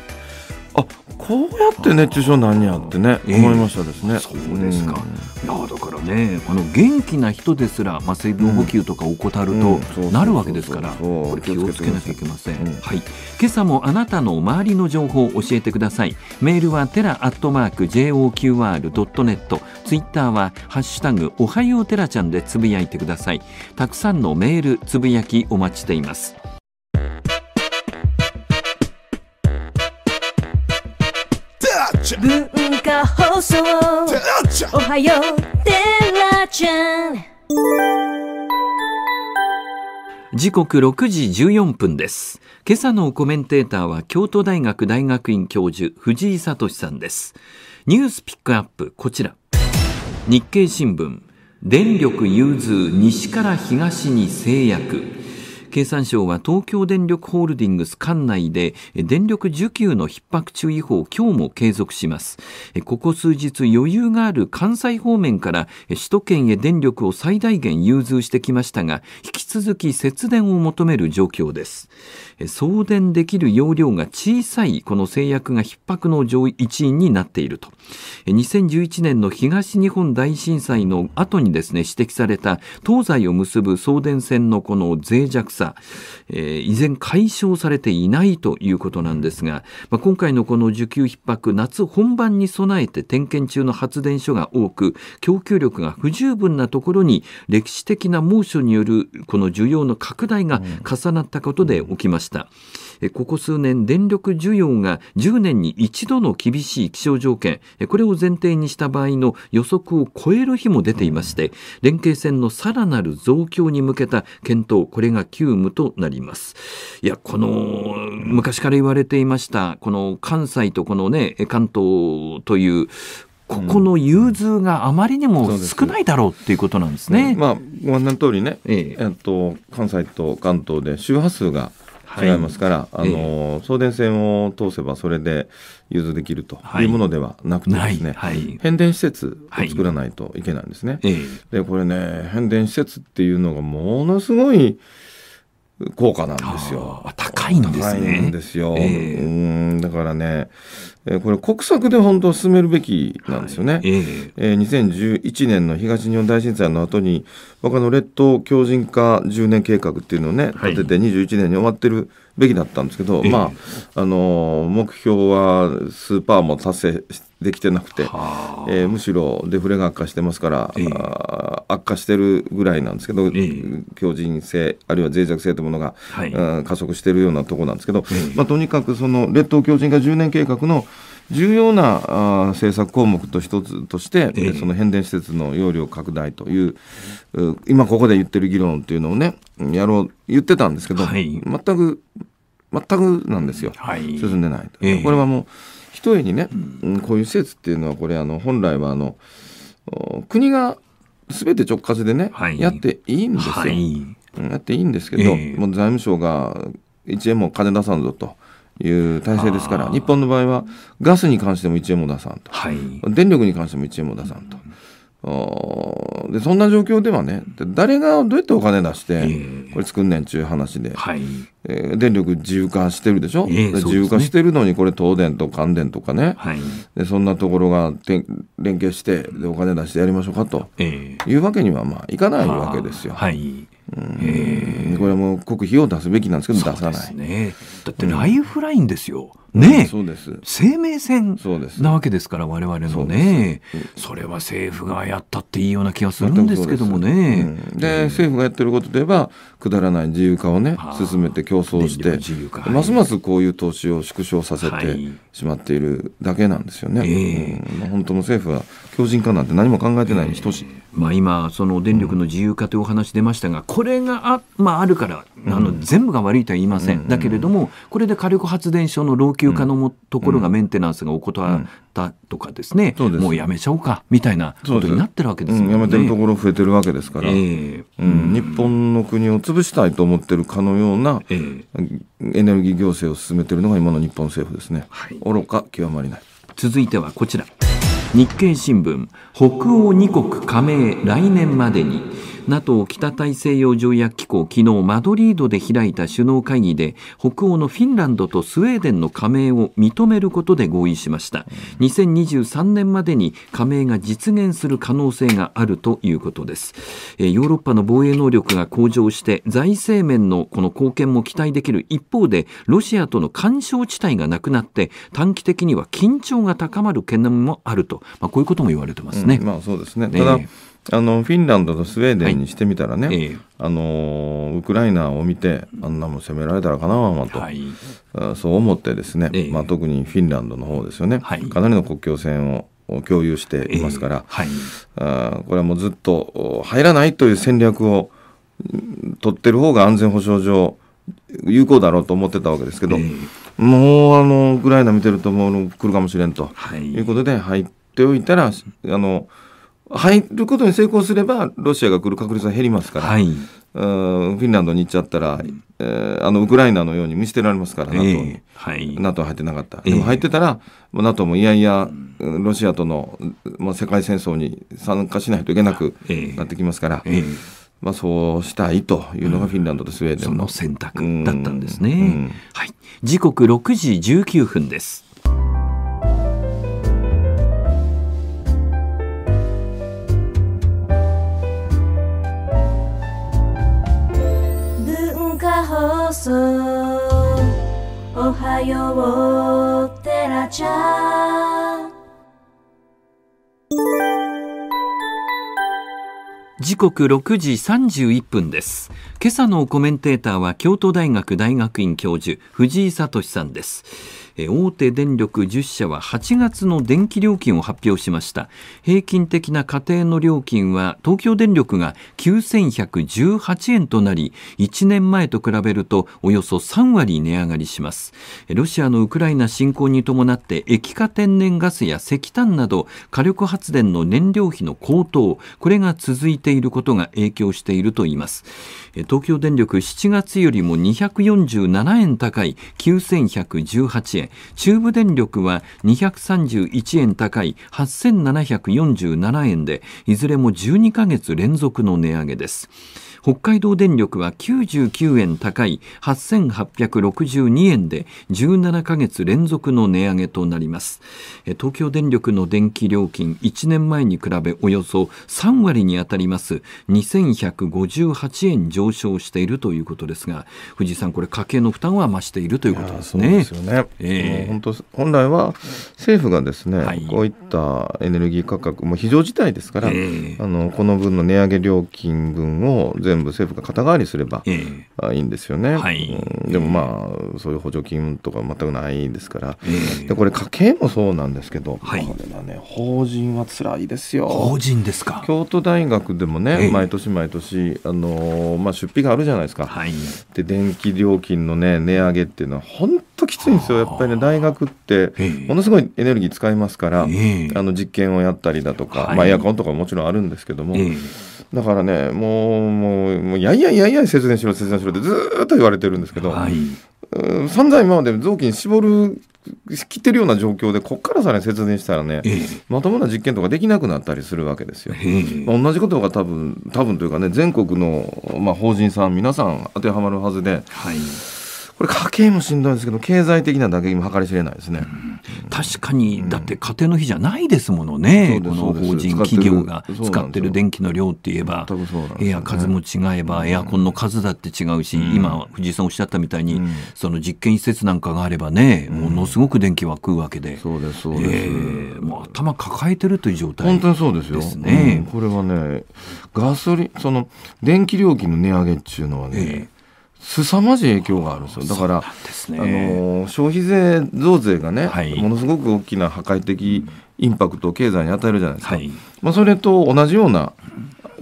こうやって熱中症なんやってね、えー、思いましたですね。そうですか。うん、いやだからね、あの元気な人ですら、まあ水分補給とか怠るとなるわけですから、これ気をつけなきゃいけません。うん、はい。今朝もあなたの周りの情報を教えてください。メールはテラアットマーク J O Q R ドットネット、ツイッターはハッシュタグおはようテラちゃんでつぶやいてください。たくさんのメールつぶやきお待ちしています。文化放送おはようてらちゃん時刻6時14分です今朝のコメンテーターは京都大学大学院教授藤井聡さんですニュースピックアップこちら日経新聞電力融通西から東に制約経産省は東京電力ホールディングス管内で電力需給の逼迫注意報を今日も継続しますここ数日余裕がある関西方面から首都圏へ電力を最大限融通してきましたが引き続き節電を求める状況です送電できる容量が小さいこの制約が逼迫の上位一因になっていると2011年の東日本大震災の後にですね指摘された東西を結ぶ送電線のこの脆弱さ、えー、依然解消されていないということなんですが、まあ、今回のこの需給逼迫夏本番に備えて点検中の発電所が多く供給力が不十分なところに歴史的な猛暑によるこの需要の拡大が重なったことで起きました。したここ数年電力需要が10年に一度の厳しい気象条件これを前提にした場合の予測を超える日も出ていまして連携線のさらなる増強に向けた検討これが急務となりますいやこの昔から言われていましたこの関西とこのね関東というここの融通があまりにも少ないだろうっていうことなんですね。うん、すまあ、ご案内の通りね、えええっと、関西と関東で周波数が違いますから、はい、あの、えー、送電線を通せばそれで融通できるというものではなくてですね、はい、変電施設を作らないといけないんですね。はい、でこれね変電施設っていうのがものすごい効果なんですよ。高いんですね。高いんですよ。えー、うんだからね、えー、これ国策で本当進めるべきなんですよね。はい、えー、えー、2011年の東日本大震災の後に僕の列島強靭化10年計画っていうのをね立てて21年に終わってるべきだったんですけど、はい、まあ、あのー、目標はスーパーも達成してできてなくて、えー、むしろデフレが悪化してますから、えー、悪化してるぐらいなんですけど、えー、強靭性あるいは脆弱性というものが、はい、加速しているようなところなんですけど、まあ、とにかくその列島強靭化10年計画の重要なあ政策項目と一つとして、えー、その変電施設の容量拡大という今ここで言ってる議論っていうのをねやろう言ってたんですけど、はい、全く全くなんですよ、はい、進んでないと、えー、これはもうひとえにね、うん、こういう施設っていうのはこれあの本来はあの国が全て直轄でね、はい、やっていいんですよ、はい、やっていいんですけど、えー、もう財務省が1円も金出さんぞと。いう体制ですから日本の場合はガスに関しても1円も出さんと、はい、電力に関しても1円も出さんとでそんな状況ではね誰がどうやってお金出してこれ作んねんちゅう話で、えー、はいえー、電力自由化してるでしょ、えー、自由化してるのにこれ東電と関電とかね、はい、でそんなところが連携してでお金出してやりましょうかと、えー、いうわけにはまあいかないわけですよ。はい、これも国費を出すべきなんですけど出さない。ね、だってライフラインですよ。うん、ね、そうです生命線なわけですからわれわれのねそれは政府がやったっていいような気がするんですけどもね。で,、政府がやってることでいえばくだらない自由化をね進めて競争して、ますますこういう投資を縮小させてしまっているだけなんですよね。本当の政府は強靭化なんて何も考えてない等しい、えー、まあ、今、その電力の自由化というお話出ましたが、これがあ,、まあ、あるからあの、うん、全部が悪いとは言いません、うん、だけれども、これで火力発電所の老朽化のも、ところがメンテナンスが怠ったとかですね、うん、もうやめちゃおうかみたいなことになってるわけです、ね、やめてるところ増えてるわけですから、えー、日本の国を潰したいと思ってるかのような、えー、エネルギー行政を進めてるのが今の日本政府ですね、はい、愚か極まりない。続いてはこちら日経新聞北欧2国加盟来年までに NATO 北大西洋条約機構昨日マドリードで開いた首脳会議で北欧のフィンランドとスウェーデンの加盟を認めることで合意しました2023年までに加盟が実現する可能性があるということですヨーロッパの防衛能力が向上して財政面のこの貢献も期待できる一方でロシアとの干渉地帯がなくなって短期的には緊張が高まる懸念もあると、まあ、こういうことも言われてますね、うん、まあそうですね、ねあのフィンランドとスウェーデンにしてみたらね、はいえあのウクライナを見てあんなも攻められたらかなわまと、はい、そう思ってですね、えまあ、特にフィンランドの方ですよね、はい、かなりの国境線を共有していますから、えーはい、あこれはもうずっと入らないという戦略を取ってる方が安全保障上有効だろうと思ってたわけですけど、えー、もうあのウクライナ見てるともう来るかもしれんということで入っておいたらあの入ることに成功すればロシアが来る確率は減りますから、はい、フィンランドに行っちゃったら、えー、あのウクライナのように見捨てられますから NATO に、はい、NATO 入ってなかった、えー、でも入ってたら NATO もいやいやロシアとの、まあ、世界戦争に参加しないといけなくなってきますから。えーえーまあ、そうしたいというのがフィンランドとスウェーデンの、うん、その選択だったんですね、うんうん、はい、時刻6時19分です。そおはようテラちゃん時刻6時31分です今朝のコメンテーターは京都大学大学院教授藤井聡さんです大手電力10社は8月の電気料金を発表しました平均的な家庭の料金は東京電力が9118円となり1年前と比べるとおよそ3割値上がりしますロシアのウクライナ侵攻に伴って液化天然ガスや石炭など火力発電の燃料費の高騰これが続いていることが影響しているといいます東京電力7月よりも247円高い9118円中部電力は231円高い8747円でいずれも12ヶ月連続の値上げです。北海道電力は99円高い8862円で17ヶ月連続の値上げとなります東京電力の電気料金1年前に比べおよそ3割にあたります2158円上昇しているということですが藤井さんこれ家計の負担は増しているということですね。そうですよね、えー、本当本来は政府がですね、はい、こういったエネルギー価格も非常事態ですから、えー、あのこの分の値上げ料金分を全全部政府が肩代わりすれば、いいんですよね、はい、うん、でもまあそういう補助金とか全くないですから、えー、でこれ家計もそうなんですけど、はい、これはね法人は辛いですよ法人ですか京都大学でもね、えー、毎年毎年、あのー、まあ、出費があるじゃないですか、はい、で電気料金の、ね、値上げっていうのは本当きついんですよやっぱりね大学ってものすごいエネルギー使いますから、あの実験をやったりだとか、まあ、エアコンとかももちろんあるんですけども、だからねもうもうもうやいやいやいや節電しろ節電しろってずっと言われてるんですけど、はい、うん散々今まで臓器に絞る切ってるような状況でここからさらに節電したらね、えー、まともな実験とかできなくなったりするわけですよ。えー、まあ、同じことが多分多分というかね全国の、まあ、法人さん皆さん当てはまるはずで。はいこれ家計もしんどいですけど経済的な打撃も計り知れないですね、うん、確かに、だって家庭の日じゃないですものね、この法人企業が使ってる電気の量って言えば、エア数も違えばエアコンの数だって違うし、今藤井さんおっしゃったみたいに、その実験施設なんかがあればねものすごく電気は食うわけで、そうですそえもう頭抱えてるという状態、本当にそうですよですね、これはねガソリンその電気料金の値上げっていうのはね、えー凄まじい影響があるんですよだから、ね、あの消費税増税がね、はい、ものすごく大きな破壊的インパクトを経済に与えるじゃないですか、はい、まあ、それと同じような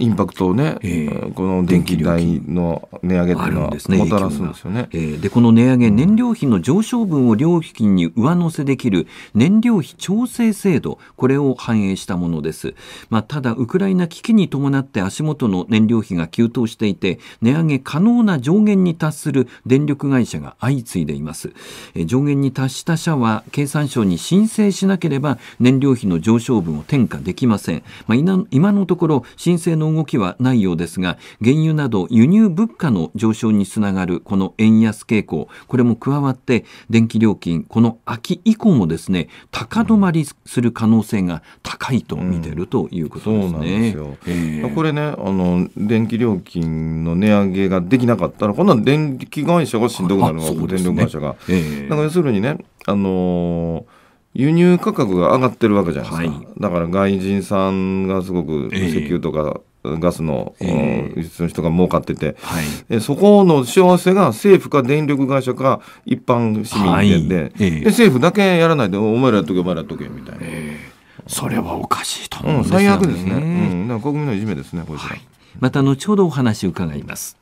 インパクトをね、えー、この電気代の値上げっていうのはもたらすんですよね。で、えー、この値上げ、燃料費の上昇分を料金に上乗せできる燃料費調整制度、これを反映したものです。まあ、ただ、ウクライナ危機に伴って足元の燃料費が急騰していて、値上げ可能な上限に達する電力会社が相次いでいます。えー、上限に達した社は、経産省に申請しなければ燃料費の上昇分を転嫁できません。まあ、今のところ、申請の動きはないようですが原油など輸入物価の上昇につながるこの円安傾向これも加わって電気料金この秋以降もですね高止まりする可能性が高いと見てるということですね。うんえー、これねあの電気料金の値上げができなかったらこんな電気会社がしんどくなるのね、電力会社が。えー、だから要するにねあのー輸入価格が上がってるわけじゃないですか、はい、だから外人さんがすごく石油とかガスの、えー、輸出の人が儲かってて、はい、えそこの幸せが政府か電力会社か一般市民で,、はいえー、で政府だけやらないでお前らやっとけお前らやっとけみたいな、えー、それはおかしいと思うんですよね、うん、最悪ですね、うん、国民のいじめですねこちら、はい、また後ほどお話を伺います。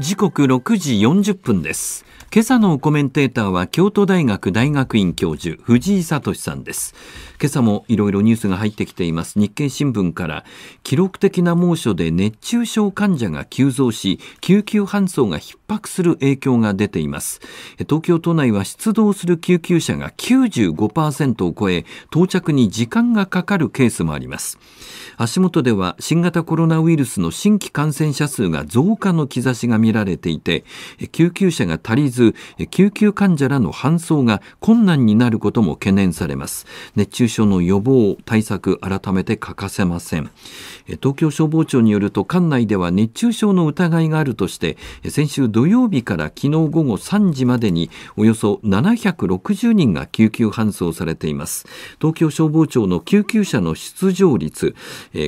時刻6時40分です。今朝のコメンテーターは京都大学大学院教授藤井聡さんです。今朝もいろいろニュースが入ってきています。日経新聞から記録的な猛暑で熱中症患者が急増し、救急搬送が逼迫する影響が出ています。東京都内は出動する救急車が95%を超え、到着に時間がかかるケースもあります。足元では新型コロナウイルスの新規感染者数が増加の兆しが見限られていて救急車が足りず救急患者らの搬送が困難になることも懸念されます熱中症の予防対策改めて欠かせません東京消防庁によると館内では熱中症の疑いがあるとして先週土曜日から昨日午後3時までにおよそ760人が救急搬送されています東京消防庁の救急車の出場率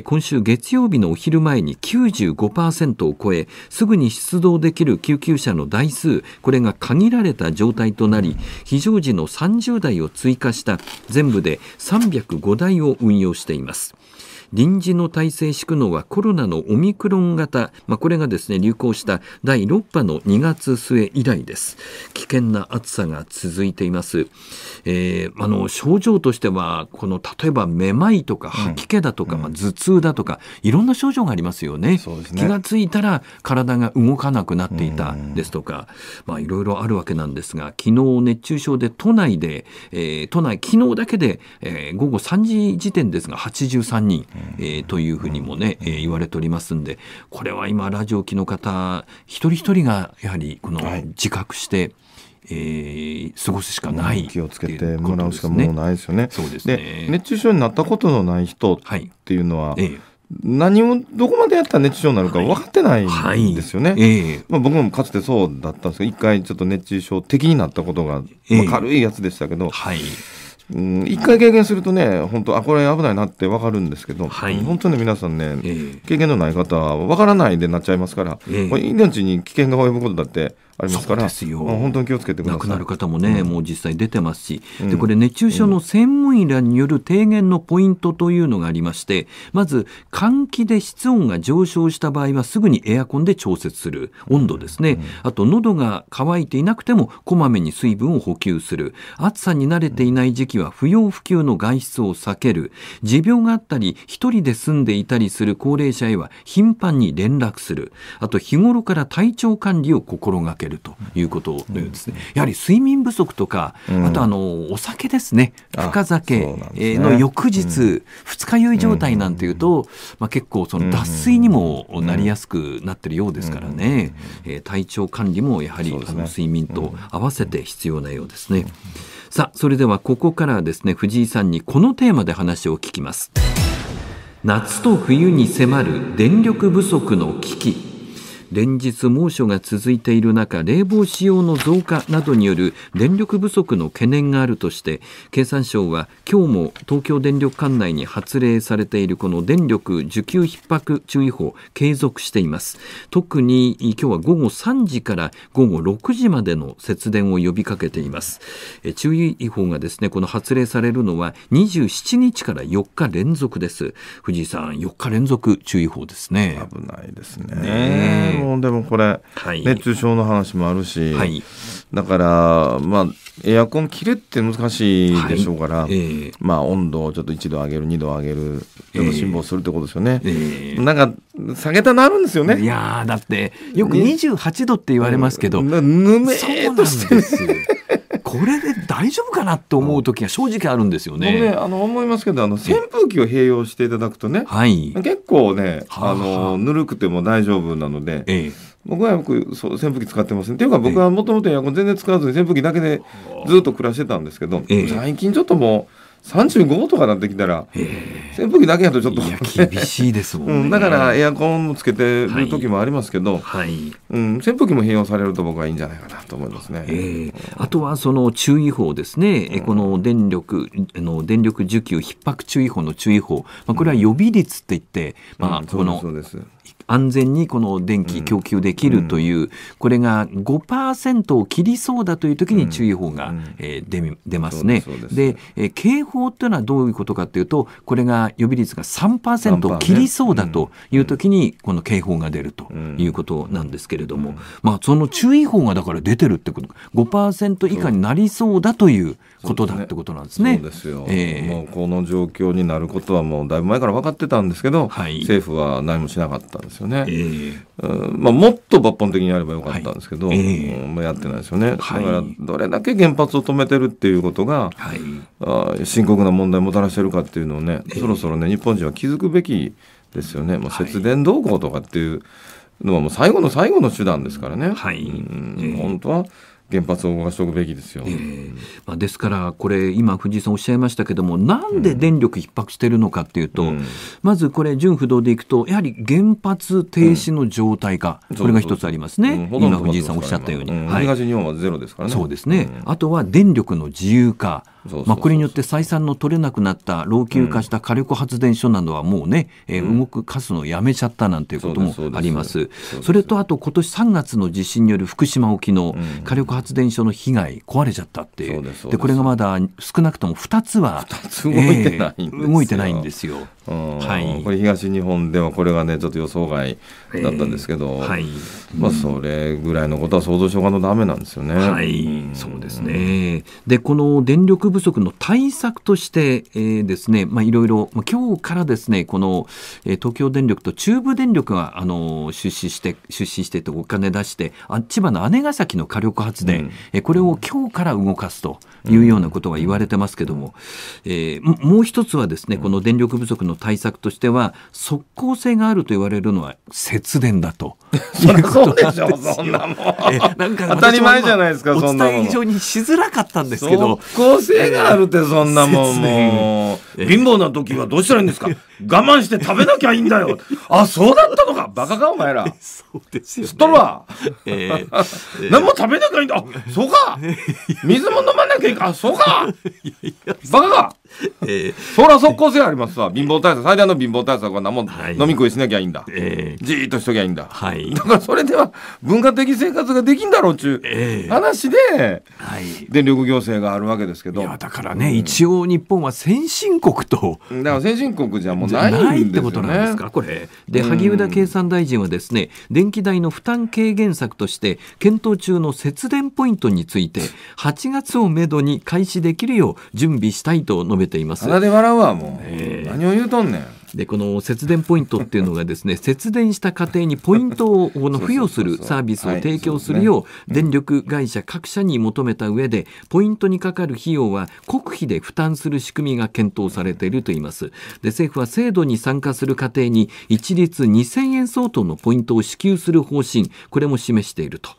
今週月曜日のお昼前に95%を超えすぐに出動できる救急車の台数これが限られた状態となり非常時の30台を追加した全部で305台を運用しています。臨時の体制敷くのはコロナのオミクロン型、まあ、これがですね流行した第6波の2月末以来です危険な暑さが続いていますえー、あの症状としてはこの例えばめまいとか吐き気だとか、うん、まあ、頭痛だとかいろんな症状がありますよね、ね、気がついたら体が動かなくなっていたですとか、まあ、いろいろあるわけなんですが昨日熱中症で都内で、えー、都内昨日だけで、えー、午後3時時点ですが83人、えー、というふうにもね、えー、言われておりますんでこれは今ラジオ機の方一人一人がやはりこの自覚して、はいえー、過ごすしかない、ね、気をつけてもらうしかもうないですよね。そうですねで熱中症になったことのない人っていうのは、はい何をどこまでやったら熱中症になるか分かってないんですよね。はいはい、えー、まあ、僕もかつてそうだったんですけど一回ちょっと熱中症的になったことが、まあ、軽いやつでしたけど、はいうん、一回経験するとね本当あこれ危ないなって分かるんですけど、はい、本当に皆さんね、えー、経験のない方は分からないでなっちゃいますから、えー、命に危険が及ぶことだってありますからですよ本当に気をつけてください亡くなる方もね、うん、もう実際出てますし、うん、でこれ熱中症の専門医らによる提言のポイントというのがありまして、まず換気で室温が上昇した場合はすぐにエアコンで調節する温度ですね、あと喉が渇いていなくてもこまめに水分を補給する暑さに慣れていない時期は不要不急の外出を避ける持病があったり1人で住んでいたりする高齢者へは頻繁に連絡するあと日頃から体調管理を心がけるるということのようですね、やはり睡眠不足とか、あとあのお酒ですね深酒の翌日二、日酔い状態なんていうと、まあ、結構その脱水にもなりやすくなってるようですからね、え体調管理もやはりあの睡眠と合わせて必要なようですね。さあそれではここからですね藤井さんにこのテーマで話を聞きます夏と冬に迫る電力不足の危機連日猛暑が続いている中冷房使用の増加などによる電力不足の懸念があるとして経産省は今日も東京電力管内に発令されているこの電力需給逼迫注意報継続しています特に今日は午後3時から午後6時までの節電を呼びかけています注意報がですねこの発令されるのは27日から4日連続です藤井さん4日連続注意報ですね危ないですねねもでもこれ、はい、熱中症の話もあるし、はい、だから、まあ、エアコン切るって難しいでしょうから、はいえー、まあ、温度をちょっと1度上げる2度上げるちょっと辛抱するってことですよね、えー、なんか下げたなるんですよねいやだってよく28度って言われますけど、ぬめーとしてる、ねこれで大丈夫かなって思う時が正直あるんですよね。ねあの思いますけどあの扇風機を併用していただくとね、はい、結構ねあのぬるくても大丈夫なので。ええ僕はよくそう扇風機使ってますね。っていうか僕はもともとエアコン全然使わずに扇風機だけでずっと暮らしてたんですけど、ええ、最近ちょっともう35とかなってきたら、扇風機だけやとちょっと、厳しいですもん、ねうん、だからエアコンもつけてる時もありますけど、はい、はい、うん、扇風機も併用されると僕はいいんじゃないかなと思いますね、えー、あとはその注意報ですね、うん、この電力の電力需給逼迫注意報の注意報、まあ、これは予備率っていって、まあ、この安全にこの電気供給できるという、これが5%を切りそうだという時に注意報が、えー、出ますね。でえ警報というのはどういうことかというとこれが予備率が3%を切りそうだという時にこの警報が出るということなんですけれども、まあ、その注意報がだから出てるってこと5%以下になりそうだということだってことなんですね。そうですよ、えー、もうこの状況になることはもうだいぶ前から分かってたんですけど、はい、政府は何もしなかったんですよよね、えーうんまあ、もっと抜本的にやればよかったんですけど、はいえー、まあ、やってないですよね、だからどれだけ原発を止めてるっていうことが、はい、あ深刻な問題をもたらしてるかっていうのをね、そろそろね日本人は気づくべきですよね、まあ、節電動向とかっていうのはもう最後の最後の手段ですからね。はい、うん、本当は原発を動かしておくべきですよ、えー、まあ、ですから、これ、今、藤井さんおっしゃいましたけども、なんで電力逼迫しているのかというと、うん、まずこれ、準不動でいくと、やはり原発停止の状態化、うん、これが一つありますね、うん、今、藤井さんおっしゃったように、はい、東日本はゼロですからね。そうですね、あとは電力の自由化、まあ、これによって採算の取れなくなった老朽化した火力発電所などはもうね、えー、動くすのやめちゃったなんていうこともあります。それとあと今年3月の地震による福島沖の火力発電所の被害壊れちゃったっていう。でこれがまだ少なくとも2つは動いてない、えー、動いてないんですよ。はい、これ東日本ではこれがねちょっと予想外だったんですけど、えー、はい、まあそれぐらいのことは想像しうがのダメなんですよね。はい、そうですね。でこの電力不足の対策として、えー、ですね、まあ、いろいろ、まあ、今日からですね、この、えー、東京電力と中部電力が、あの、出資して、出資してとお金出して、あ千葉の姉崎の火力発電、うん、えー、これを今日から動かすというようなことが言われてますけども、うえー、もう一つはですね、この電力不足の対策としては、即効性があると言われるのは節電だと。そりゃそうでしょ、そんなもん。えー、なんか当たり前じゃないですか、そんなもん。お伝え非常にしづらかったんですけど。即効性癖があるってそんなもんもう貧乏な時はどうしたらいいんですか我慢して食べなきゃいいんだよ あそうだったのかバカかお前らそうですよ、ね、ストロー、えーえー、何も食べなきゃいいんだあそうか水も飲まなきゃいいかあそうかバカかえー、そら即効性ありますわ貧乏対策最大の貧乏対策は何も飲み食いしなきゃいいんだ、えー、じーっとしときゃいいんだ、はい、だからそれでは文化的生活ができんだろうっちゅう話で、はい、電力行政があるわけですけどはだからね、うん、一応日本は先進国とだから先進国じゃもうない、ね、ないってことなんですかこれで萩生田経産大臣はですね、電気代の負担軽減策として検討中の節電ポイントについて8月をめどに開始できるよう準備したいと述べています笑うわもう、えー、何を言うとんねんでこの節電ポイントっていうのがですね 節電した家庭にポイントを付与するサービスを提供するよう、電力会社各社に求めた上でポイントにかかる費用は国費で負担する仕組みが検討されているといいますで政府は制度に参加する家庭に一律2000円相当のポイントを支給する方針これも示していると、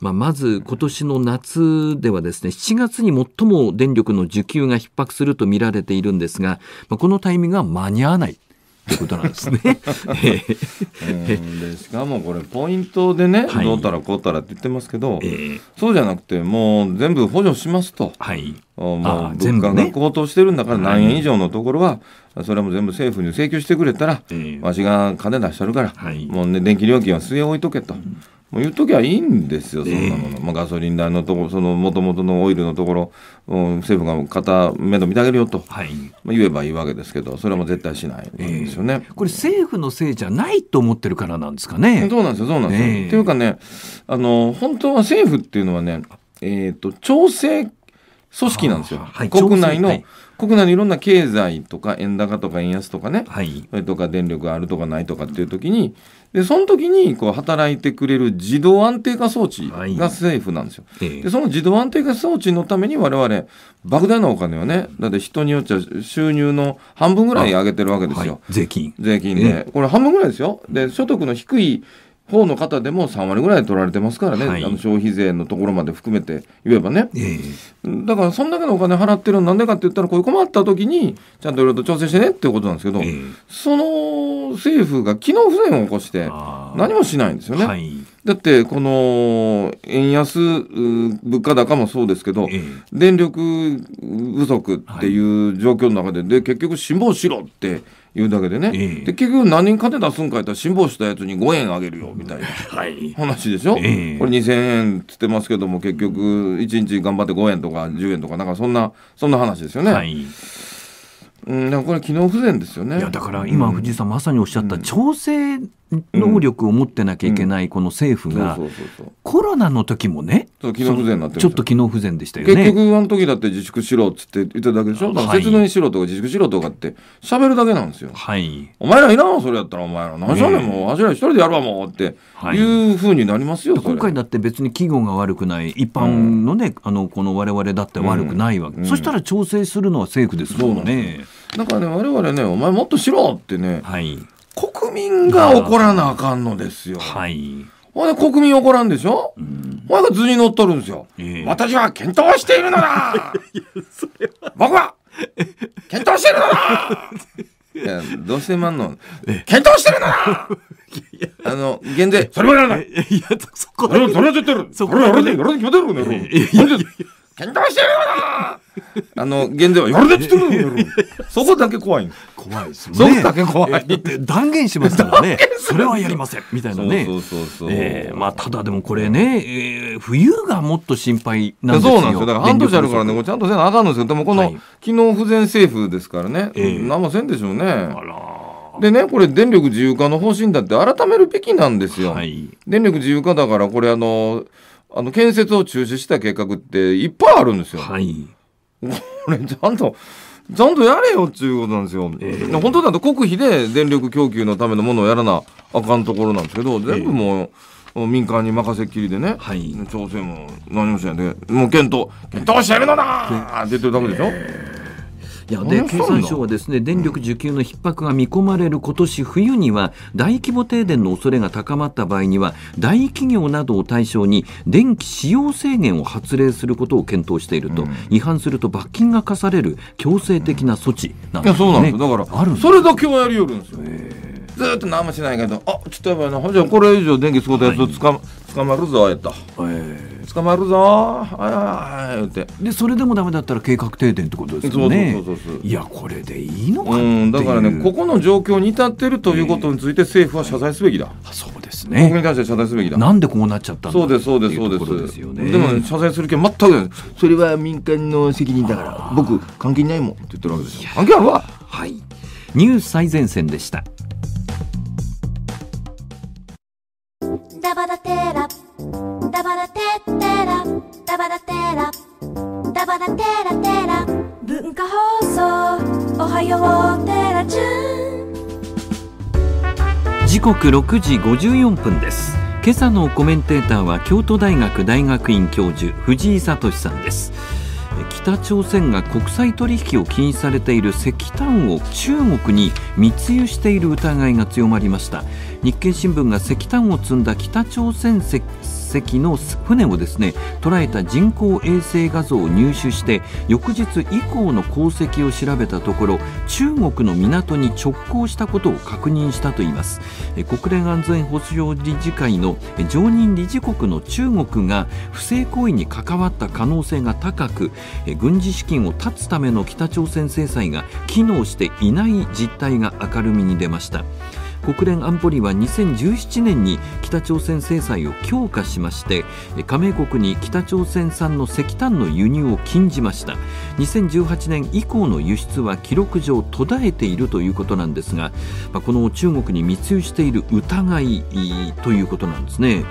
まあ、まず今年の夏ではですね7月に最も電力の需給が逼迫すると見られているんですが、まあ、このタイミングは間に合わないということなんですね。でしかもこれポイントでね、はい、どうたらこうたらって言ってますけど、えー、そうじゃなくてもう全部補助しますと、はい、もう物価が高騰してるんだから何円以上のところは、それも全部政府に請求してくれたら、えー、わしが金出しゃるから、はい、もうね電気料金は据え置いとけと。うんもう言っときゃいいんですよ、そんなもの、えー、まあ、ガソリン代のところ、そのもともとのオイルのところ、うん、政府が片目の見てあげるよと、はいまあ、言えばいいわけですけど、それも絶対しないんですよね、これ、政府のせいじゃないと思ってるからなんですかね。そうなんですよ、そうなんですよ。えー、っていうかねあの、本当は政府っていうのはね、えーと、と調整組織なんですよ、はい、国内の、はい国内のいろんな経済とか円高とか円安とかね、はい、それとか電力があるとかないとかっていう時にでその時にこう働いてくれる自動安定化装置が政府なんですよ、はい、でその自動安定化装置のために我々莫大なお金をねだって人によっちゃ収入の半分ぐらい上げてるわけですよ、はい、税金税金で、これ半分ぐらいですよで所得の低い方の方でも3割ぐらい取られてますからね、はい、あの消費税のところまで含めて言えばね、えー、だからそんだけのお金払ってるのなんでかって言ったらこういう困った時にちゃんといろいろと調整してねっていうことなんですけど、えー、その政府が機能不全を起こして何もしないんですよね。はい、だってこの円安物価高もそうですけど、えー、電力不足っていう状況の中でで結局辛抱しろって。いうだけでね、えー、で結局何人金出すんかいったら辛抱したやつに5円あげるよみたいな 話でしょ、はい、これ2000円っつってますけども結局1日頑張って5円とか10円とかなんかそんなそんな話ですよね。はいうん、でもこれ機能不全ですよねいやだから今藤井さんまさにおっしゃった調整能力を持ってなきゃいけないこの政府がコロナの時もねちょっと機能不全でしたよね結局あの時だって自粛しろっつって言ってただけでしょ、はい、しろとか自粛しろとかって喋るだけなんですよ、はい、お前らいらんわそれやったらお前ら何しゃねんもうわしら一人でやるわもうっていうふうになりますよ、今回だって別に企業が悪くない一般のね、うん、あのこのわれだって悪くないわけ、うん、そしたら調整するのは政府ですもんね、なん、だからね我々ねお前もっとしろってね、はい国民が怒らなあかんのですよ。はい。ほんで国民怒らんでしょ、うん、ほんが図に乗っとるんですよ。え私は検討しているのだ 僕は検討しているのだ いや、どうしてまんの検討してるのだあの、減税。それはやらない。いや、そこそれは絶対やる。それは検討してるよな あの現在はやるでっつってるそこだけ怖い怖いですねそこだけ怖いだって断言しますからね それはやりませんみたいなねそうそうそうえー、まあただでもこれね、えー、冬がもっと心配なんですよそうなんですよだから半年あるからねちゃんとせなあかんのですけでもこの、はい、機能不全政府ですからね、えー、何もせんでしょうねあらでね、これ、電力自由化の方針だって改めるべきなんですよ。はい、電力自由化だから、これ、あの、あの建設を中止した計画っていっぱいあるんですよ。はい、これちゃんとちゃんとやれよっていうことなんですよ。えー、本当だと国費で電力供給のためのものをやらなあかんところなんですけど、全部もう、えー、民間に任せっきりでね、はい、調整も何もしないで、もう検討、検討してるのだって言ってるだけでしょ。えーいやで経産省はですね電力需給の逼迫が見込まれる今年冬には大規模停電の恐れが高まった場合には大企業などを対象に電気使用制限を発令することを検討していると、うん、違反すると罰金が科される強制的な措置なんですね。いやそうなんですだからそれだけはやりよるんですよ。ずっと何もしないけどあちょっとやばいなじゃこれ以上電気使うたやつを捕ま,、捕まるぞえっと、捕まるぞはいはいってでそれでもダメだったら計画停電ってことですよねそうそうそうそういやこれでいいのかうんだからねここの状況に至ってるということについて政府は謝罪すべきだ、あそうですね国に対して謝罪すべきだなんでこうなっちゃったんだそうですそうですそうですですよねでも、ね、謝罪する気は全くないそれは民間の責任だから僕関係ないもんって言ってるわけですよ関係あるわはいニュース最前線でしたダバダテラダバダテテラダバダテラダバダテラテラ文化放送おはようテラちゃン時刻六時五十四分です今朝のコメンテーターは京都大学大学院教授藤井聡さんです北朝鮮が国際取引を禁止されている石炭を中国に密輸している疑いが強まりました日経新聞が石炭を積んだ北朝鮮石石の船をですね捉えた人工衛星画像を入手して翌日以降の航跡を調べたところ中国の港に直行したことを確認したといいます国連安全保障理事会の常任理事国の中国が不正行為に関わった可能性が高く軍事資金を断つための北朝鮮制裁が機能していない実態が明るみに出ました。国連安保理は2017年に北朝鮮制裁を強化しまして加盟国に北朝鮮産の石炭の輸入を禁じました2018年以降の輸出は記録上途絶えているということなんですが、この中国に密輸している疑いということなんですね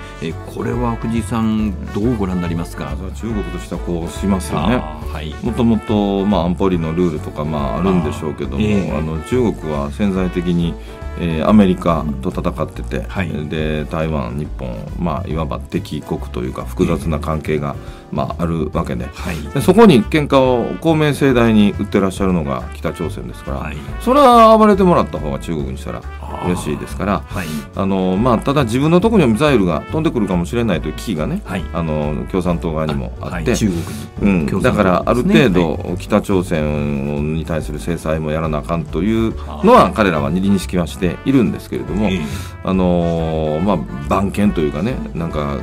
これは藤井さんどうご覧になりますか中国としてはこうしますよね、はい、もともと、まあ、安保理のルールとか、まあ、あるんでしょうけども、えー、あの中国は潜在的にえー、アメリカと戦ってて、うんはい、で台湾、日本、まあ、いわば敵国というか複雑な関係が、まあ、あるわけではい、でそこに喧嘩を公明正大に売ってらっしゃるのが北朝鮮ですから、はい、それは暴れてもらった方が中国にしたら嬉しいですからはいあのまあ、ただ自分のところにミサイルが飛んでくるかもしれないという危機がね、はい、あの共産党側にもあって、中国に、うん、だからある程度、北朝鮮に対する制裁もやらなあかんというのは彼らは認識はしているんですけれども、あのまあ、番犬というかねなんか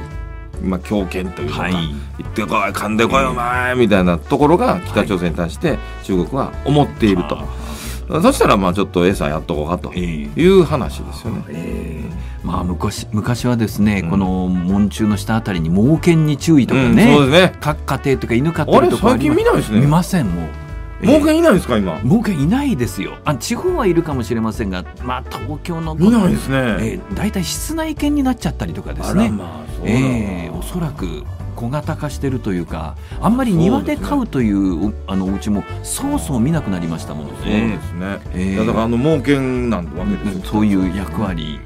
まあ、強権というか、はい、行ってこい、噛んでこい、お前みたいなところが北朝鮮に対して中国は思っていると。そしたらまあちょっと餌やっとこうかという話ですよね。ええー、まあ昔昔はですね、うん、この門中の下あたりに猛犬に注意とかね、うん、そうですね各家庭とか犬飼ってるとかあれ最近見ないですね見ませんもう猛犬いないですか今猛犬いないですよあ地方はいるかもしれませんが、まあ、東京のいないですね、えー、大体室内犬になっちゃったりとかですね、まあ、そうえー、おそらく小型化してるというかあんまり庭で飼うというう、あのお家もそうそう見なくなりましたものねそうですね、えー、だからあの猛犬なんわけです、そういう役割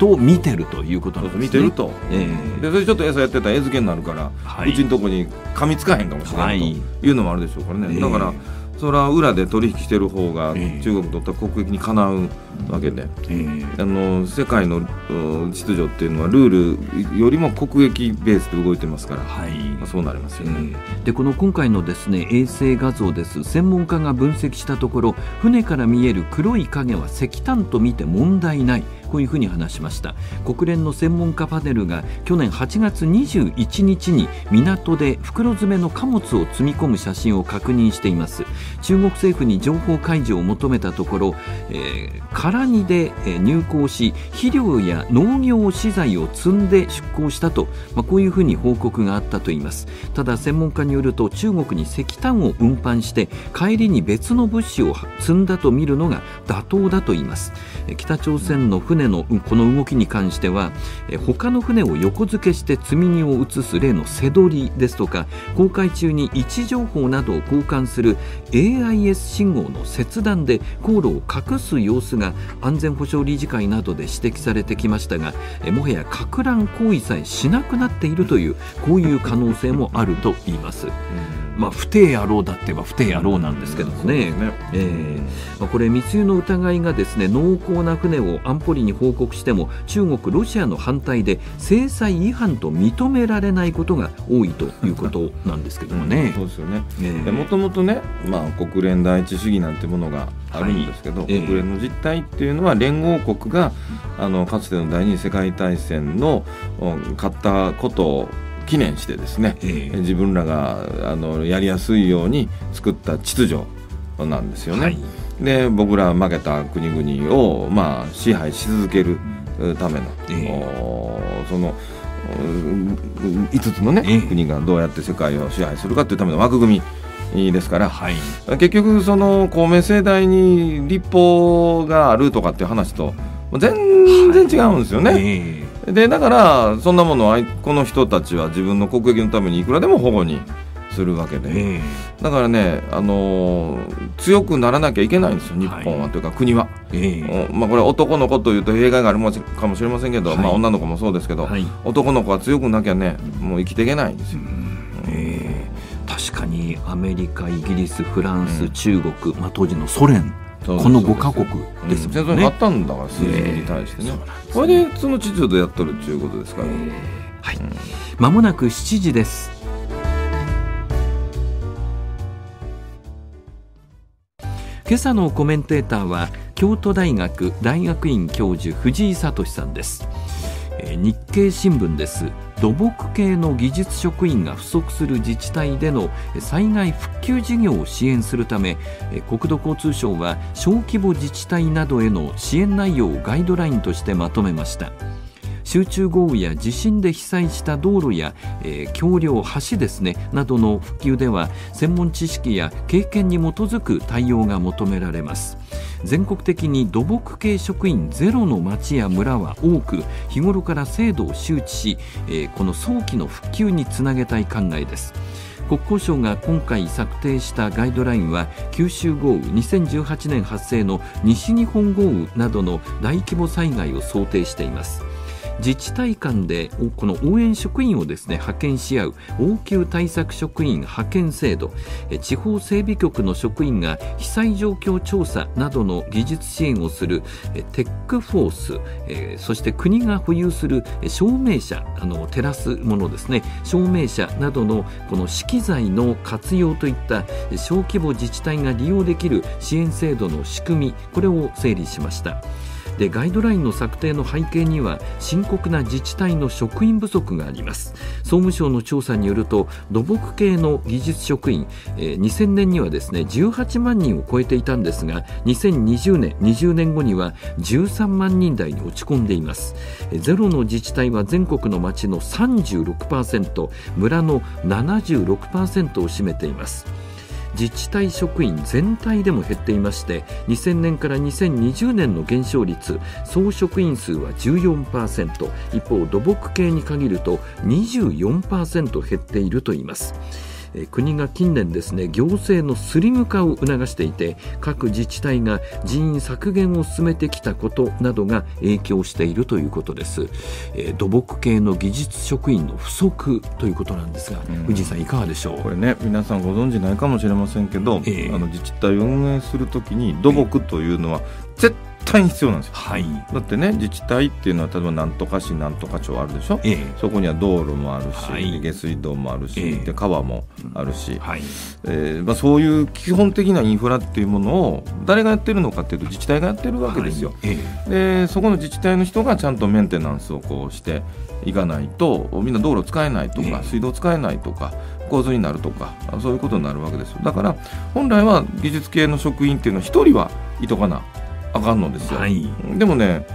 と見てるということなんですね見てると、えー、でそれちょっと餌やってたら餌付けになるから、はい、うちのとこに噛みつかへんかもしれないというのもあるでしょうからね、えー、だからそれは裏で取引してる方が中国にとっては国益にかなうわけで、えー、あの世界の秩序っていうのはルールよりも国益ベースで動いてますから、はいまあ、そうなりますよね、えー、でこの今回のですね衛星画像です専門家が分析したところ船から見える黒い影は石炭と見て問題ない。こういうふうに話しました国連の専門家パネルが去年8月21日に港で袋詰めの貨物を積み込む写真を確認しています中国政府に情報開示を求めたところ、えー、空荷で入港し肥料や農業資材を積んで出港したと、まあ、こういうふうに報告があったといいますただ専門家によると中国に石炭を運搬して帰りに別の物資を積んだと見るのが妥当だと言います北朝鮮の船のこの動きに関しては他の船を横付けして積み荷を移す例の背取りですとか航海中に位置情報などを交換する AIS 信号の切断で航路を隠す様子が安全保障理事会などで指摘されてきましたがもはやか乱行為さえしなくなっているというこういう可能性もあると言います。うんまあ、不定野郎だって言えば不定野郎なんですけどもね、ねえー、まあ、これ、密輸の疑いがですね濃厚な船を安保理に報告しても中国、ロシアの反対で制裁違反と認められないことが多いということなんですけどもね。そうですよね、えー、もともとね、まあ、国連第一主義なんてものがあるんですけど、はいえー、国連の実態っていうのは連合国があのかつての第二次世界大戦の勝ったことを記念してですね、えー、自分らがあのやりやすいように作った秩序なんですよね。はい、で僕ら負けた国々を、まあ、支配し続けるための、えー、その5つのね、えー、国がどうやって世界を支配するかというための枠組みですから、はい、結局その公明正大に立法があるとかっていう話と全然違うんですよね。はいえーでだからそんなものをこの人たちは自分の国益のためにいくらでも保護にするわけで、だからね、あのー、強くならなきゃいけないんですよ、日本は、はい、というか国は。えー、まあ、これ、男の子というと弊害があるかもしれませんけど、はい、まあ、女の子もそうですけど、はい、男の子は強くなきゃね、もう生きていけないんですよ。うん、えー、確かにアメリカ、イギリス、フランス、うん、中国、まあ、当時のソ連この五か国ですね、うん、戦争あったんだから数字に対してね、えー、それでその秩序でやっとるっていうことですから、えー、はい、まもなく七時です今朝のコメンテーターは京都大学大学院教授藤井聡さんです日経新聞です土木系の技術職員が不足する自治体での災害復旧事業を支援するため国土交通省は小規模自治体などへの支援内容をガイドラインとしてまとめました。集中豪雨や地震で被災した道路や、えー、橋梁橋ですねなどの復旧では専門知識や経験に基づく対応が求められます全国的に土木系職員ゼロの町や村は多く日頃から制度を周知し、えー、この早期の復旧につなげたい考えです国交省が今回策定したガイドラインは九州豪雨2018年発生の西日本豪雨などの大規模災害を想定しています自治体間でこの応援職員をですね派遣し合う応急対策職員派遣制度地方整備局の職員が被災状況調査などの技術支援をするテックフォースそして国が保有する証明者あの照らすものですね証明者などのこの資機材の活用といった小規模自治体が利用できる支援制度の仕組みこれを整理しました。でガイドラインの策定の背景には深刻な自治体の職員不足があります総務省の調査によると土木系の技術職員、えー、2000年にはですね18万人を超えていたんですが2020年20年後には13万人台に落ち込んでいますえゼロの自治体は全国の町の36%村の76%を占めています自治体職員全体でも減っていまして2000年から2020年の減少率総職員数は14%一方土木系に限ると24%減っているといいます。国が近年ですね行政のスリム化を促していて各自治体が人員削減を進めてきたことなどが影響しているということです、えー、土木系の技術職員の不足ということなんですが、藤井さんいかがでしょうこれね皆さんご存知ないかもしれませんけど、えー、あの自治体を運営するときに土木というのは絶対に必要なんですよ、はい、だってね自治体っていうのは例えば何とか市なんとか町あるでしょ、えそこには道路もあるし、はい、下水道もあるし、え、で川もあるし、はいえーまあ、そういう基本的なインフラっていうものを誰がやってるのかっていうと自治体がやってるわけですよ、はい、でそこの自治体の人がちゃんとメンテナンスをこうしていかないとみんな道路使えないとか、水道使えないとか洪水になるとかそういうことになるわけですよだから本来は技術系の職員っていうのは1人はいとかなあかんのですよ、はい、でもね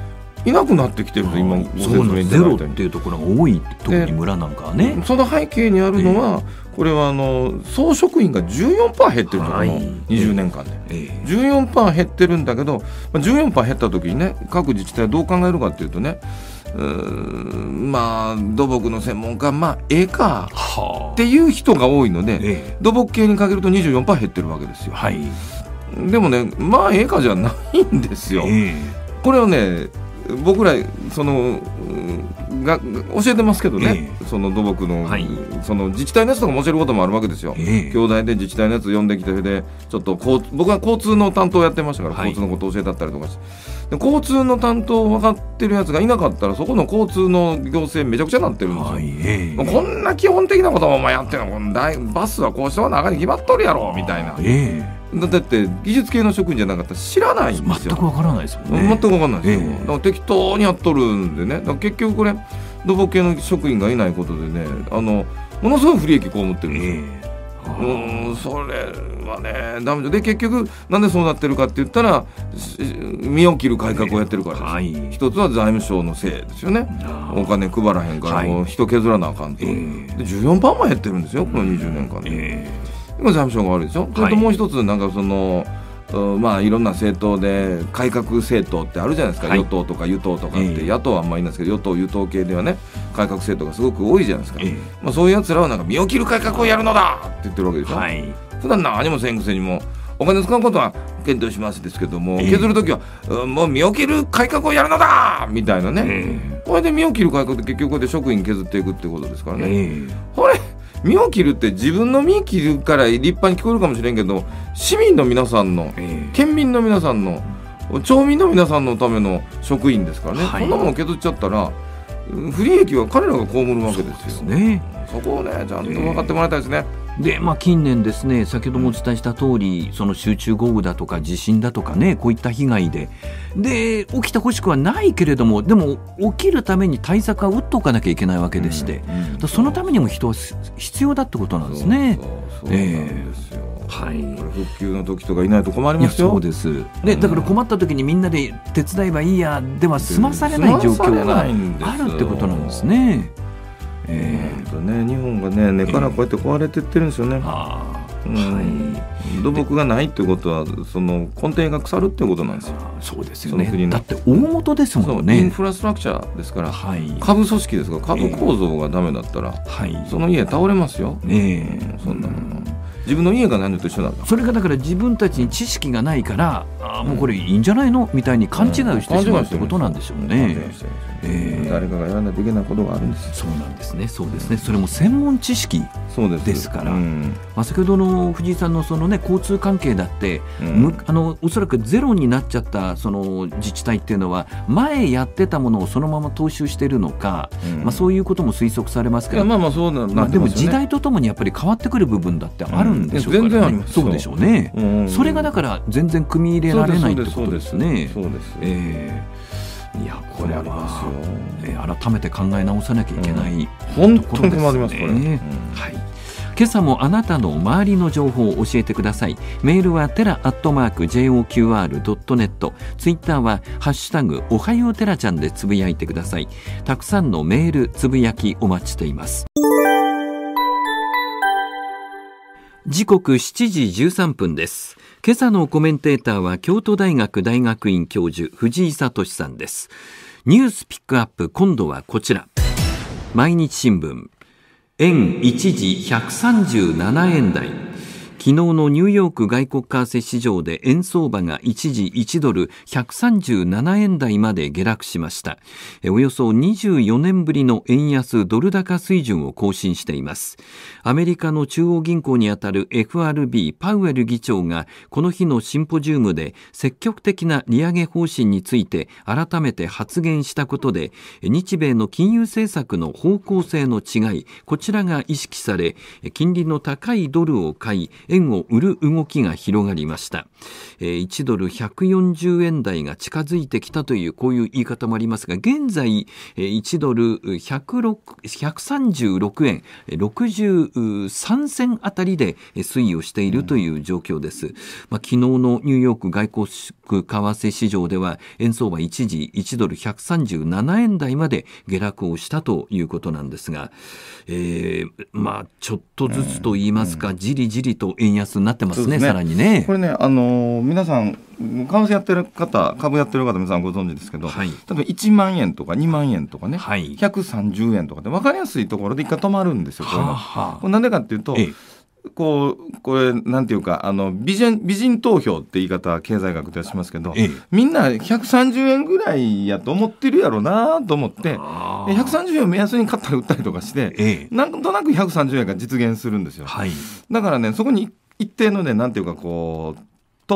いなくなってきてるん今ご説明いただいたっていうところが多い特に村なんかはねその背景にあるのは、えー、これはあの総職員が14%減ってるの、はい、この20年間で、えー、14%減ってるんだけど、まあ、14%減った時にね各自治体はどう考えるかっていうとねまあ土木の専門家まあええかっていう人が多いので、え土木系にかけると24%減ってるわけですよ。はいでもねまあええかじゃないんですよ、これをね僕らそのが教えてますけどね、えその土木のはい、その自治体のやつとかも教えることもあるわけですよ、ええ、兄弟で自治体のやつ読んできて、でちょっと僕は交通の担当やってましたから、交通のこと教えたったりとかして、交通の担当分かってるやつがいなかったら、そこの交通の行政、めちゃくちゃなってるんですよ、はいえ、こんな基本的なことをお前やってるの、このバスはこうした方が中に決まっとるやろみたいな。だって技術系の職員じゃなかったら知らないんですよ全くわからないですもんね全くわからないですよ、えー、適当にやっとるんでね結局これ土木系の職員がいないことでねあのものすごい不利益被ってるんですよ、えー、うんそれはねダメで結局なんでそうなってるかって言ったら身を切る改革をやってるからではい、一つは財務省のせいですよねお金配らへんからもう人削らなあかんと、はいで14%も減ってるんですよこの20年間で。えー今財務省が悪いでしょ、それともう一つなんかその、まあ、いろんな政党で改革政党ってあるじゃないですか、はい、与党とか与党とかって、野党はあんまりいないですけど与党、与党系ではね改革政党がすごく多いじゃないですか、えー、まあ、そういうやつらはなんか身を切る改革をやるのだって言ってるわけでしょ、はい、普段何もせんくせにもお金使うことは検討しますですけども、えー、削るときは、うん、もう身を切る改革をやるのだみたいなね、これで身を切る改革って結局こ職員削っていくってことですからね。これ身を切るって自分の身切るから立派に聞こえるかもしれんけど市民の皆さんの、えー、県民の皆さんの町民の皆さんのための職員ですからね、はい、こんなものっちゃったら不利益は彼らが被るわけですよ。そね、そこをねちゃんと分かってもらいたいですね。えーで、まあ、近年ですね先ほどもお伝えした通りそり集中豪雨だとか地震だとかねこういった被害でで起きてほしくはないけれどもでも起きるために対策は打っておかなきゃいけないわけでして、うんうん、そのためにも人は必要だってことなんですね。そうそうえーはい、復旧の時とかいないと困りますよ。そうです。ね、だから困った時にみんなで手伝えばいいやでは済まされない状況があるってことなんですね。えー、とね日本がね根からこうやって壊れてってるんですよね。うん、土木がないってことはその根底が腐るってことなんですよ。そうですよね。だって大元ですもんね。インフラストラクチャーですから、はい、株組織ですから株構造がダメだったら、はい、その家倒れますよ。えー、そんなもの。自分の家がないのと一緒なんだそれがだから自分たちに知識がないからあもうこれいいんじゃないのみたいに勘違いをしてしまうってことなんでしょうね、えー、誰かがやらないといけないことがあるんですそうなんですねそうですねそれも専門知識ですから、うん、まあ、先ほどの藤井さんのその、ね、交通関係だって、うん、あのおそらくゼロになっちゃったその自治体っていうのは前やってたものをそのまま踏襲しているのか、うん、まあ、そういうことも推測されますけどまあまあそうなん、ね、まあ、でも時代とともにやっぱり変わってくる部分だってあるんでしょうから、ね、全然ありますそうでしょうね、うんうん、それがだから全然組み入れられないってことですねそうですそいやこれは、えー、改めて考え直さなきゃいけない、うん、ところですね。はい今朝もあなたの周りの情報を教えてくださいメールはテラアットマーク JOQR.net ツイッターはハッシュタグおはようテラちゃんでつぶやいてくださいたくさんのメールつぶやきお待ちしています時刻7時13分です。今朝のコメンテーターは京都大学大学院教授藤井聡さんです。ニュースピックアップ今度はこちら。毎日新聞。円一時137円台。昨日のニューヨーク外国為替市場で円相場が一時1ドル137円台まで下落しましたおよそ24年ぶりの円安ドル高水準を更新していますアメリカの中央銀行にあたる FRB パウエル議長がこの日のシンポジウムで積極的な利上げ方針について改めて発言したことで日米の金融政策の方向性の違いこちらが意識され金利の高いドルを買い円を売る動きが広がりました、えー、1ドル140円台が近づいてきたというこういう言い方もありますが現在、えー、1ドル136円63銭あたりで推移をしているという状況です、まあ、昨日のニューヨーク外国為替市場では円相場一時1ドル137円台まで下落をしたということなんですが、えー、まあちょっとずつと言いますか、じりじりと円安になってますね、すねさらにね。これね、あのー、皆さん、為替やってる方、株やってる方、皆さんご存知ですけど、はい、例えば1万円とか2万円とかね、はい、130円とかって分かりやすいところで一回止まるんですよ、これは。なんでかっていうと、ええこうこれなんていうかあの美人美人投票って言い方は経済学ではしますけど、ええ、みんな130円ぐらいやと思ってるやろうなと思って130円を目安に買ったり売ったりとかして、ええ、なんとなく130円が実現するんですよ、はい、だからねそこに一定のねなんていうかこう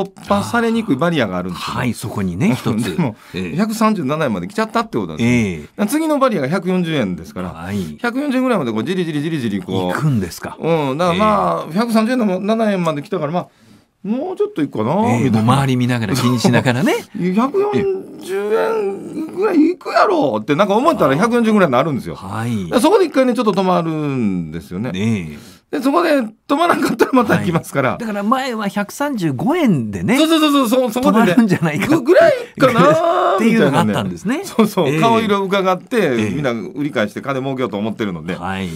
突破されにくいバリアがあるんですよ。はい、そこにね、一つ。でも、137円まで来ちゃったってことなんです、次のバリアが140円ですから、140円ぐらいまでこうじりじりじりじりこう。いくんですか。うん、だからまあ、130円の7円まで来たから、まあ、もうちょっといくかな、えー、周り見ながら気にしながらね140 円ぐらいいくやろってなんか思ったら140円ぐらいになるんですよ、はい、そこで一回ねちょっと止まるんですよね、ねでそこで止まらなかったらまた行きますから、はい、だから前は135円でねそうそうそうそうそこで、ね、るんじゃないかぐらいかなっていうのがあったんですねそうそう、えー、顔色伺って、えー、みんな売り返して金儲けようと思ってるので、はい、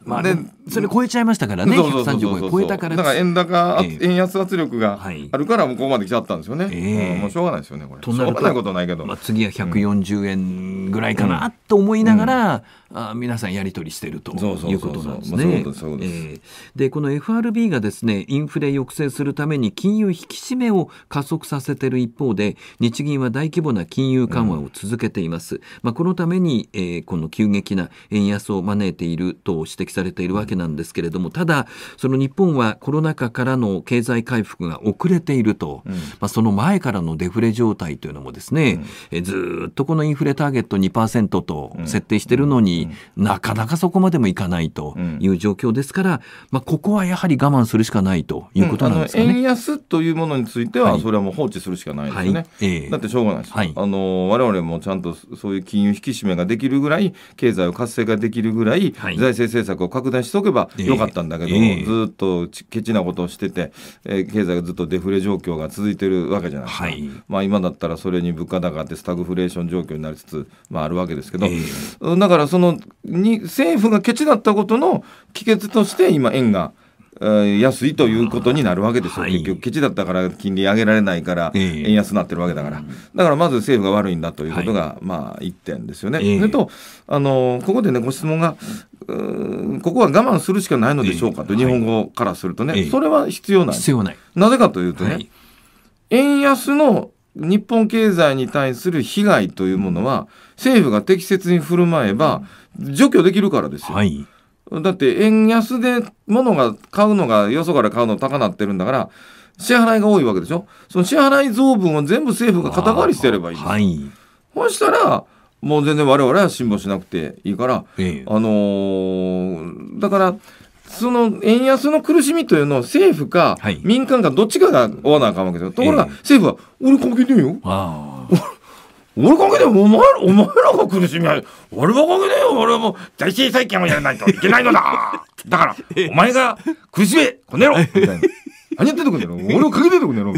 まあ、でそれ超えちゃいましたからね、135円超えたからだから円高、えー、円安圧力があるから、ここまで来ちゃったんですよね、えーうん、もうしょうがないですよね、これ、となるとしょうがないことないけど、まあ、次は140円ぐらいかなと思いながら、うんうんあ皆さんやり取りしているということなんですね。でこの FRB がですねインフレ抑制するために金融引き締めを加速させている一方で日銀は大規模な金融緩和を続けています。うん、まあ、このために、えー、この急激な円安を招いていると指摘されているわけなんですけれどもただその日本はコロナ禍からの経済回復が遅れていると、うん、まあ、その前からのデフレ状態というのもですね、うん、えずっとこのインフレターゲット2%と設定しているのに、なかなかそこまでもいかないという状況ですから、まあ、ここはやはり我慢するしかないということなんですかね、うん、円安というものについては、それはもう放置するしかないですね、はいえー、だってしょうがないです、はい、あの我々もちゃんとそういう金融引き締めができるぐらい、経済を活性化できるぐらい、財政政策を拡大しておけばよかったんだけど、えー、ずっとケチなことをしてて、えー、経済がずっとデフレ状況が続いてるわけじゃないですか、はい、まあ、今だったらそれに物価高ってスタグフレーション状況になりつつ、まあ、あるわけですけど、えー、だからそのに政府がケチだったことの帰結として今円が。安いということになるわけですよ、はい、結局、ケチだったから金利上げられないから、円安になってるわけだから、えー、だからまず政府が悪いんだということが、はい、まあ、1点ですよね。えー、それとあの、ここでね、ご質問が、ここは我慢するしかないのでしょうかと、えー、日本語からするとね、それは必要ない。必要ないなぜかというとね、円安の日本経済に対する被害というものは政府が適切に振る舞えば除去できるからですよ。はい、だって円安で物が買うのがよそから買うの高なってるんだから支払いが多いわけでしょその支払い増分を全部政府が肩代わりしてやればいいはい、そしたらもう全然我々は辛抱しなくていいから、ええ、あのー、だからその円安の苦しみというのを政府か民間かどっちかがオわなあかんわけですよ。ところが政府は、俺関係ねえよ。俺関係ねえお前お前らが苦しみは俺は関係ねえよ俺はもう財政再建をやらないといけないのだ だからお前が苦しめこねろみたいな。何やってんのよ 俺をかけてんのこ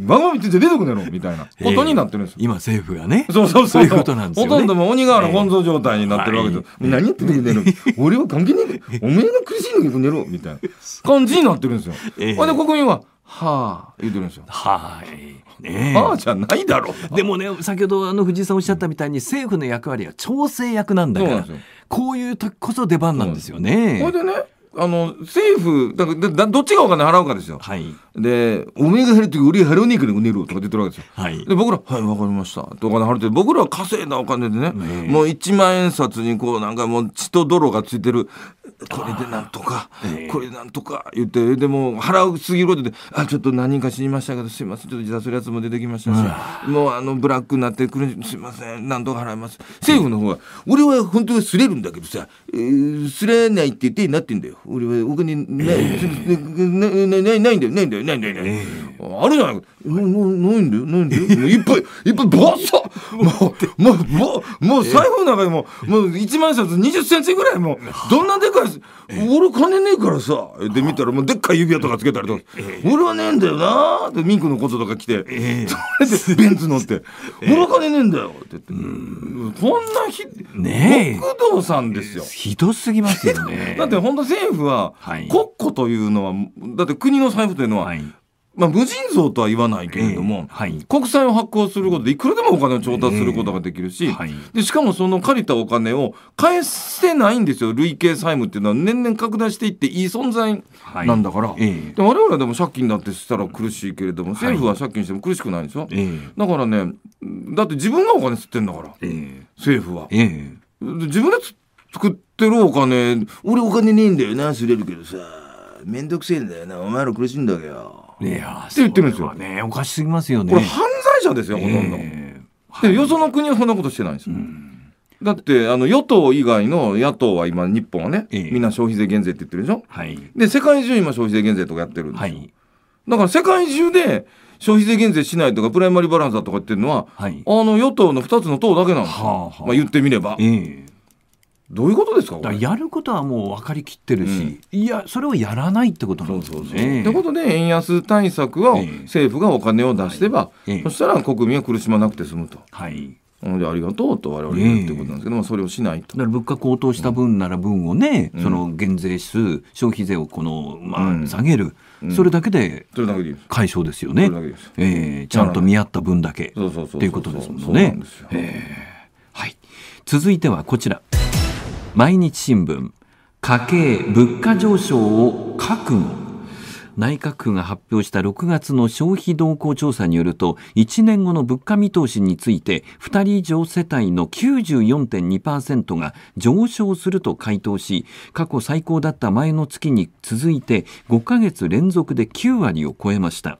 番組ってて出てくんのやろみたいなことになってるんですよ。今政府がね。そうそうそう。いうことなんですよ、ほとんどもう鬼瓦本尊状態になってるわけです。何やってんのこ 俺は関係ねえおめえが苦しいのにこのみたいな感じになってるんですよ。ええ。ほんで国民は、はあ、言ってるんですよ。はい。ね、ああじゃないだろうでもね先ほどあの藤井さんおっしゃったみたいに政府の役割は調整役なんだからこういう時こそ出番なんですよね。ほ、いでねあの政府だからどっちがお金払うかですよ、はい、でおめえが減ると売り払わねえからうねるとか出てるわけですよ、はい、で僕ら「はいわかりました」お金払って僕らは稼いだお金でね、もう一万円札にこうなんかもう血と泥がついてるこれでなんとか、これでなんとか言ってでも腹をすぎることであちょっと何人か死にましたけどすいませんちょっと自殺するやつも出てきましたし、もうあのブラックになってくるすいません何とか払います政府の方は俺は本当はすれるんだけどさ、えー、すれないって言ってなってんだよ俺はお金ない、えー、ないないんだよないんだよないんだよないあるじゃないかなないんだよないんだよいっぱいいっぱいバッサもうもうもうもう財布の中でももう1万冊20センチぐらいもうどんなでかい俺金ねえからさで見たらもうでっかい指輪とかつけたりとか俺はねえんだよなってミンクのこととか来てそれでベンツ乗って俺は金ねえんだよって言ってこんなひね極道さんですよひどすぎますよね だって本当政府は国庫というのはだって国の財布というのはまあ、無尽蔵とは言わないけれども、えーはい、国債を発行することでいくらでもお金を調達することができるし、えーはい、でしかもその借りたお金を返せないんですよ累計債務っていうのは年々拡大していっていい存在なんだから、はいえー、で我々でも借金だってしたら苦しいけれども政府は借金しても苦しくないんですよ、だからねだって自分がお金吸ってんだから、政府は、自分で作ってるお金俺お金ねえんだよなすれるけどさ面倒くせえんだよなお前ら苦しいんだけど。って言ってるんですよ。ね、おかしすぎますよね。これ犯罪者ですよ、ほとんど。えー、で、よその国はそんなことしてないんですよ。だってあの与党以外の野党は今日本はね、えみんな消費税減税って言ってるでしょ、はい、で世界中今消費税減税とかやってるんですよ、はい、だから世界中で消費税減税しないとかプライマリーバランスだとか言ってるのは、はい、あの与党の2つの党だけなんですよ、はあはあ、まあ、言ってみれば、ええ、どういうことですかやることはもう分かりきってるし、うん、いやそれをやらないってことなんですよね。ということで円安対策は政府がお金を出せば、えー、そしたら国民は苦しまなくて済むと。はいなのでありがとうと我々言うってことなんですけども、えー、それをしないと。だから物価高騰した分なら分をね、うん、その減税数、消費税をこの、まあ、下げる、うん、それだけで解消ですよね。えー、ちゃんと見合った分だけっていうことですもんね。はい。続いてはこちら。毎日新聞家計物価上昇を覚悟内閣府が発表した6月の消費動向調査によると1年後の物価見通しについて2人以上世帯の94.2%が上昇すると回答し過去最高だった前の月に続いて5ヶ月連続で9割を超えました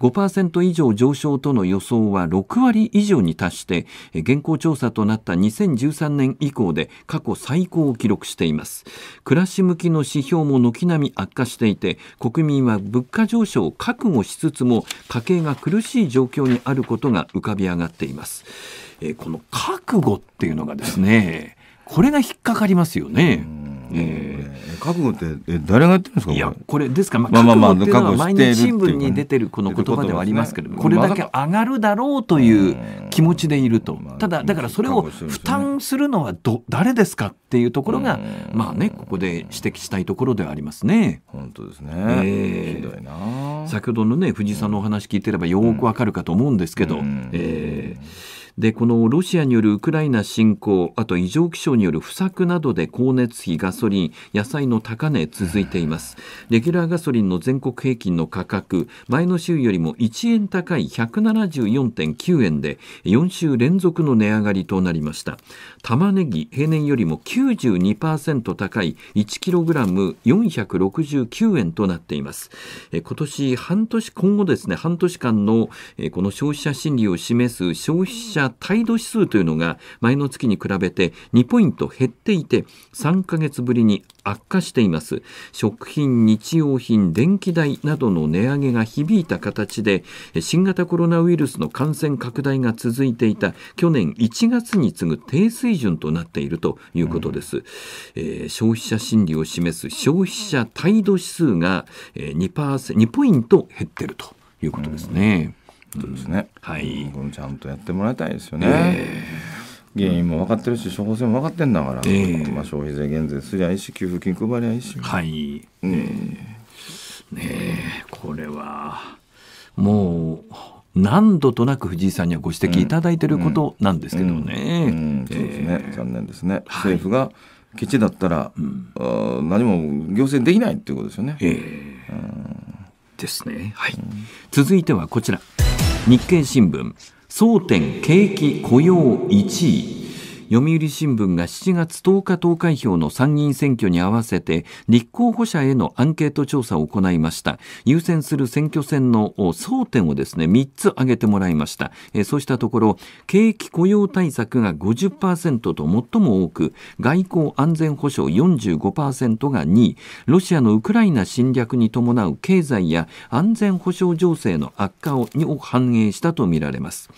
5%以上上昇との予想は6割以上に達して現行調査となった2013年以降で過去最高を記録しています暮らし向きの指標も軒並み悪化していて国民は物価上昇を覚悟しつつも家計が苦しい状況にあることが浮かび上がっています。えー、この覚悟っていうのがですねこれが引っかかりますよね。えー、覚悟ってえ誰がやってるんですかいやこれですから、まあ、まあまあ、覚悟毎日新聞に出てるこの言葉ではありますけれども、これだけ上がるだろうという気持ちでいると、ただだからそれを負担するのはど誰ですかっていうところが、まあねここで指摘したいところではありますね。本当ですね、えー、先ほどのね藤井さんのお話聞いてればよくわかるかと思うんですけど、えーでこのロシアによるウクライナ侵攻あと異常気象による不作などで光熱費ガソリン野菜の高値続いていますレギュラーガソリンの全国平均の価格前の週よりも1円高い174.9円で4週連続の値上がりとなりました玉ねぎ平年よりも92%高い 1kg469 円となっています今年半年今後ですね半年間のこの消費者心理を示す消費者態度指数というのが前の月に比べて2ポイント減っていて3ヶ月ぶりに悪化しています食品日用品電気代などの値上げが響いた形で新型コロナウイルスの感染拡大が続いていた去年1月に次ぐ低水準となっているということです、うん、えー、消費者心理を示す消費者態度指数が 2%, 2ポイント減っているということですね、うん、そうですね、はい、ちゃんとやってもらいたいですよね、えー原因も分かってるし、処方箋も分かってんだから、えー、まあ、消費税減税すりゃいいし給付金配りゃいいしはい、ねえこれはもう何度となく藤井さんにはご指摘いただいてることなんですけどね。そうですね、残念ですね、はい、政府がケチだったら、うん、あ何も行政できないっていうことですよね。えー、ですね、はい続いてはこちら日経新聞争点景気雇用1位読売新聞が7月10日投開票の参議院選挙に合わせて立候補者へのアンケート調査を行いました優先する選挙戦の争点をですね3つ挙げてもらいました、えそうしたところ景気雇用対策が50%と最も多く外交安全保障45%が2位ロシアのウクライナ侵略に伴う経済や安全保障情勢の悪化を反映したとみられます。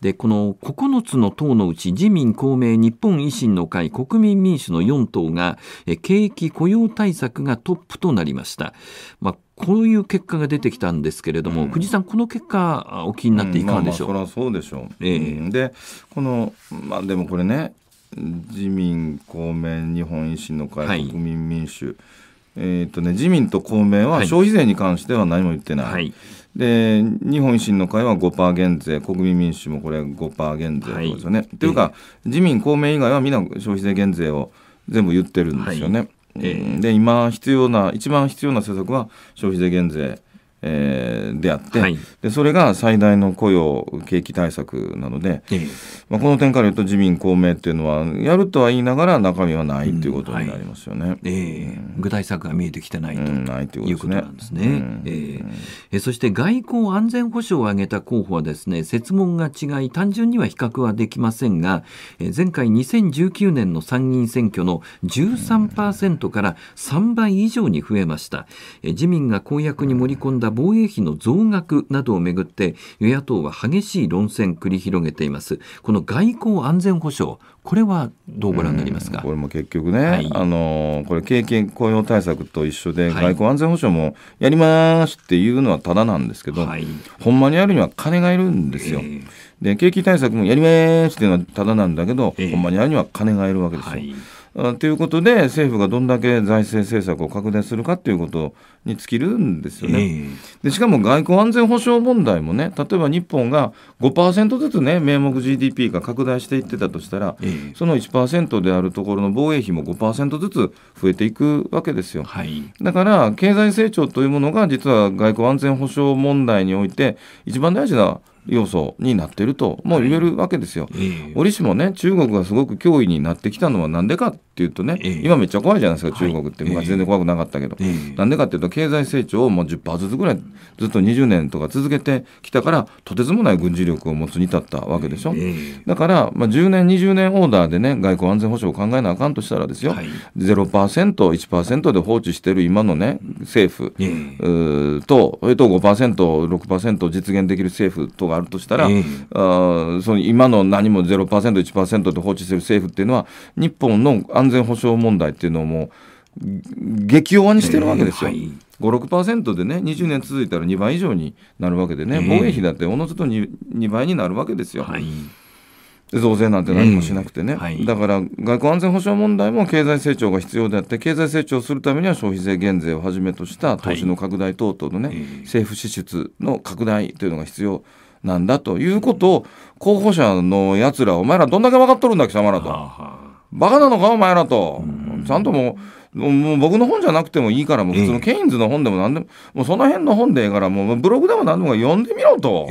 でこの9つの党のうち自民公明日本維新の会国民民主の4党が景気雇用対策がトップとなりました。まあこういう結果が出てきたんですけれども、うん、藤井さん、この結果、お気になっていかがでしょう、うんまあ、まあそりゃそうでしょう、ええ、でこの、まあ、でもこれね、自民、公明、日本維新の会、はい、国民民主、えーとね、自民と公明は消費税に関しては何も言ってない、はい、で日本維新の会は5%減税国民民主もこれ5%減税ですよね。と、はい、いうか、えー、自民公明以外は皆消費税減税を全部言ってるんですよね。はいえー、で今必要な一番必要な政策は消費税減税えー、であって、はい、でそれが最大の雇用景気対策なので、ええ、まあ、この点から言うと自民公明っていうのはやるとは言いながら中身はないということになりますよね、うんはい、えー、うん、具体策が見えてきてないと,、いうことなんですね、うん、えー、えー、そして外交安全保障を挙げた候補はですね設問が違い単純には比較はできませんが、えー、前回2019年の参議院選挙の13%から3倍以上に増えました、えー、自民が公約に盛り込んだだ防衛費の増額などをめぐって与野党は激しい論戦繰り広げていますこの外交安全保障これはどうご覧になりますか、これも結局ね、はい、あのこれ経験雇用対策と一緒で、外交安全保障もやりますっていうのはただなんですけど、はい、ほんまにやるには金がいるんですよ。えー、で景気対策もやりますっていうのはただなんだけど、えー、ほんまにやるには金がいるわけですよ。はいということで政府がどんだけ財政政策を拡大するかということに尽きるんですよね。でしかも外交安全保障問題もね例えば日本が5%ずつね名目 GDP が拡大していってたとしたらその1%であるところの防衛費も5%ずつ増えていくわけですよ、はい、だから経済成長というものが実は外交安全保障問題において一番大事な要素になっているともう言えるわけですよ。折しもね中国がすごく脅威になってきたのは何でかっていうとね、えー、今めっちゃ怖いじゃないですか中国って、はい、昔全然怖くなかったけど、えー、なんでかっていうと経済成長をもう10%ずつぐらいずっと20年とか続けてきたからとてつもない軍事力を持つに至ったわけでしょ、えー、だから、まあ、10年20年オーダーでね外交安全保障を考えなあかんとしたらですよ、はい、0%1% で放置してる今のね政府、えー、とそれと 5%6% 実現できる政府とがあるとしたら、えー、あその今の何も 0%1% で放置してる政府っていうのは日本の安安全保障問題っていうのも激弱にしてるわけですよ。えーはい56%でね20年続いたら2倍以上になるわけでね、防衛費だっておのずと 2, 2倍になるわけですよ。はい増税なんて何もしなくてね、えーはい、だから外交安全保障問題も経済成長が必要であって経済成長するためには消費税減税をはじめとした投資の拡大等々のね、はい、政府支出の拡大というのが必要なんだということを候補者のやつらお前らどんだけ分かっとるんだ貴様らと。ははバカなのかお前らと、ちゃんともうもう僕の本じゃなくてもいいからもう普通のケインズの本でも何でも,、もうその辺の本でええからもうブログでも何でも読んでみろと、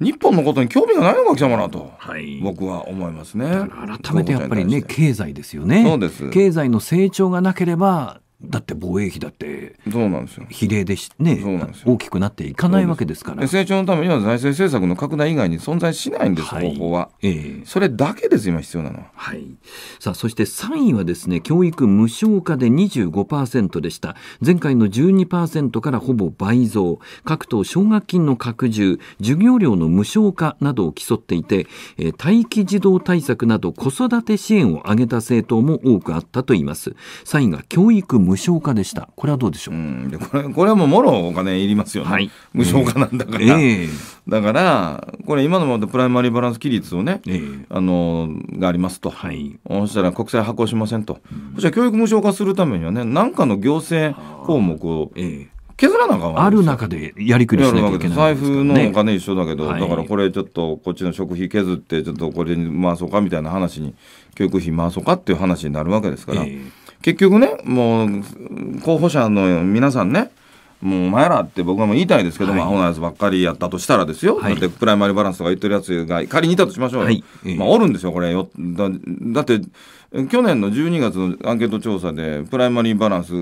日本のことに興味がないのか貴様らと、はい、僕は思いますね改めてやっぱりね経済ですよねそうです経済の成長がなければだって防衛費だってそうなんですよ比例でね大きくなっていかないわけですから成長のためには財政政策の拡大以外に存在しないんです、はい、方法は、えー、それだけです今必要なのは、はい、さあそして3位はですね教育無償化で25%でした前回の12%からほぼ倍増各党奨学金の拡充授業料の無償化などを競っていて、えー、待機児童対策など子育て支援を挙げた政党も多くあったといいます3位が教育無無償化でしたこれはどうでしょう、うん、これこれはもうもろお金いりますよね、はい、無償化なんだから、えー、だからこれ今のままプライマリーバランス規律をね、えー、あのがありますと、はい、そしたら国債発行しませんと、うん、そしたら教育無償化するためにはね何かの行政項目を、削らなある中でやりくりしなきゃいけない、ね、財布のお金一緒だけど、だからこれちょっとこっちの食費削ってちょっとこれに回そうかみたいな話に教育費回そうかっていう話になるわけですから。えー結局ねもう候補者の皆さんねもうお前らって僕はもう言いたいですけど、はい、まあ、アホなやつばっかりやったとしたらですよ、はい、だってプライマリーバランスとか言ってるやつが仮にいたとしましょうよ、はい、まあ、おるんですよこれよだだって去年の12月のアンケート調査でプライマリーバランス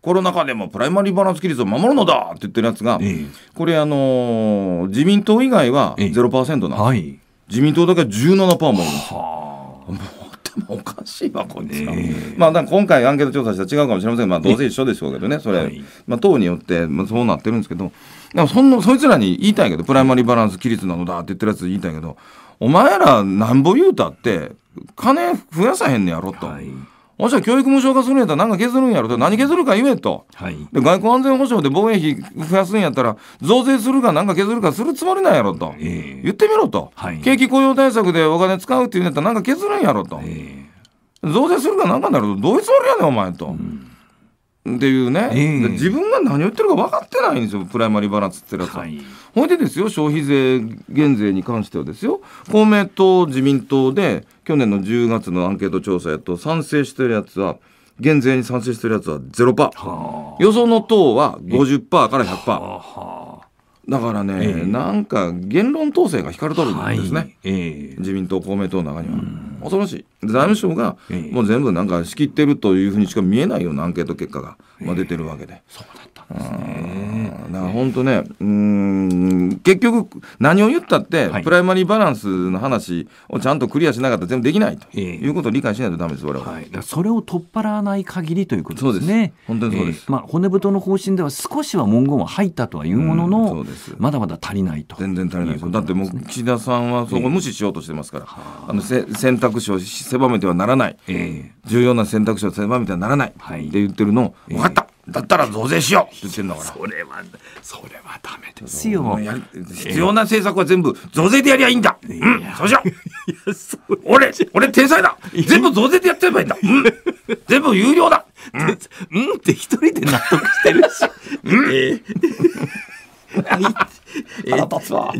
コロナ禍でもプライマリーバランス規律を守るのだって言ってるやつが、えー、これあのー、自民党以外は0%なんです、えーはい、自民党だけは17%もあるんです。おかしいわこいつえー、まあ、だ今回アンケート調査したら違うかもしれませんが、まあ、どうせ一緒でしょうけどねそれ、はい、まあ、党によって、まあ、そうなってるんですけどでもそんなそいつらに言いたいけどプライマリーバランス規律なのだって言ってるやつ言いたいけどお前らなんぼ言うたって金増やさへんねやろと。はいもしは教育無償化するんやったら何か削るんやろと何削るか言えと、はい、で外交安全保障で防衛費増やすんやったら増税するか何か削るかするつもりなんやろと、えー、言ってみろと、はい、景気雇用対策でお金使うって言うんやったら何か削るんやろと、えー、増税するか何かなるとどういうつもりやねんお前と。うんっていうね、えー、自分が何を言ってるか分かってないんですよプライマリーバランスってやつは。はい、ほいでですよ消費税減税に関してはですよ公明党自民党で去年の10月のアンケート調査やと賛成してるやつは減税に賛成してるやつは0%は予想の党は50%から100%。だからね、えー、なんか言論統制が引かれとるんですね、はいえー、自民党、公明党の中には。恐ろしい、財務省がもう全部なんか仕切ってるというふうにしか見えないようなアンケート結果が、まあ、出てるわけで。そうだだから本当ね、うん結局何を言ったって、プライマリーバランスの話をちゃんとクリアしなかったら全部できないということを理解しないとダメです我々、はい、それを取っ払わない限りということですね。す本当にそうです、えー、まあ骨太の方針では少しは文言は入ったとはいうものの、まだまだ足りないと全然足りないね、だってもう岸田さんはそこ無視しようとしてますから、えー、あのせ選択肢を狭めてはならない、えー、重要な選択肢を狭めてはならない、はい、って言ってるのを、分かっただったら増税しようって言ってんだから。それは、それはダメですよ。必要な政策は全部増税でやりゃいいんだ。うん、そうしよう。俺、俺天才だ。全部増税でやってればいいんだ。うん、全部有料だ。うん、うんって一人で納得してるし。うん。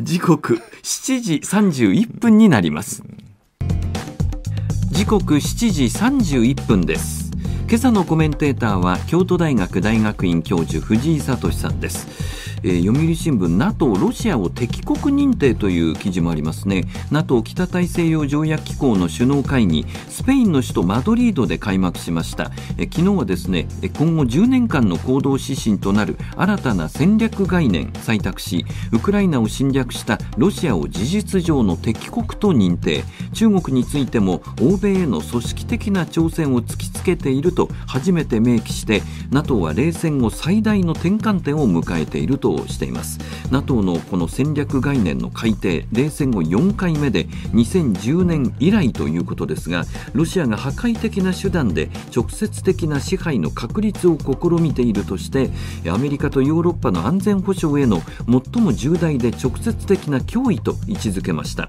時刻7時31分になります時刻7時31分です今朝のコメンテーターは京都大学大学院教授藤井聡さんですえー、読売新聞 NATO ロシアを敵国認定という記事もありますね NATO 北大西洋条約機構の首脳会議スペインの首都マドリードで開幕しました、えー、昨日はですね今後10年間の行動指針となる新たな戦略概念採択しウクライナを侵略したロシアを事実上の敵国と認定中国についても欧米への組織的な挑戦を突きつけていると初めて明記して NATO は冷戦後最大の転換点を迎えているととしています NATO のこの戦略概念の改定冷戦後4回目で2010年以来ということですがロシアが破壊的な手段で直接的な支配の確立を試みているとしてアメリカとヨーロッパの安全保障への最も重大で直接的な脅威と位置づけました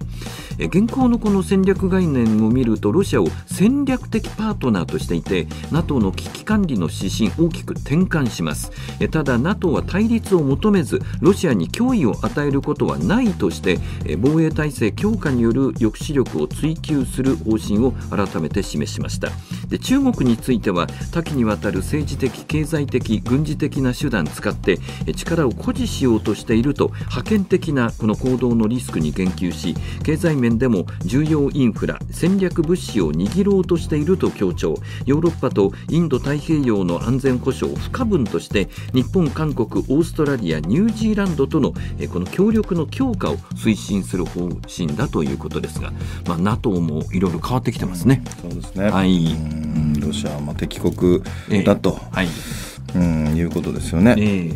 現行のこの戦略概念を見るとロシアを戦略的パートナーとしていて NATO の危機管理の指針大きく転換しますただ NATO は対立を求求めずロシアに脅威を与えることはないとして防衛体制強化による抑止力を追求する方針を改めて示しましたで中国については多岐にわたる政治的経済的軍事的な手段使って力を誇示しようとしていると覇権的なこの行動のリスクに言及し経済面でも重要インフラ戦略物資を握ろうとしていると強調ヨーロッパとインド太平洋の安全保障不可分として日本韓国オーストラリアやニュージーランドとの、えこの協力の強化を推進する方針だということですが、まあ、NATO もいろいろ変わってきてますね。そうですね、はい、ロシアはまあ敵国だと、えー、はいうん、いうことですよね。えー、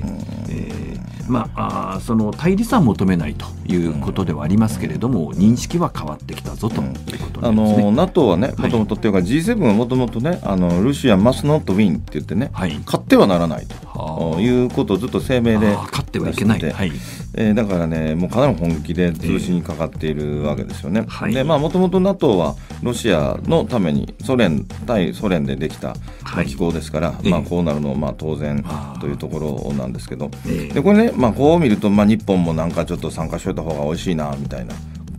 えーまあ、あその対立は求めないということではありますけれども、うん、認識は変わってきたぞと、ね、あの NATO はね、もともとっていうか、G7 はもともとね、あのルシア・マスノット・ウィンって言ってね、はい、勝ってはならないということをずっと声明で勝ってはいけない。はいえー、だからね、もうかなり本気で通信にかかっているわけですよね。えーはい、で、まあ、もともと NATO はロシアのために、ソ連、対ソ連でできた機構ですから、はい、まあ、こうなるのはまあ当然というところなんですけど、えー、でこれね、まあ、こう見ると、まあ、日本もなんかちょっと参加しといた方がおいしいなみたいな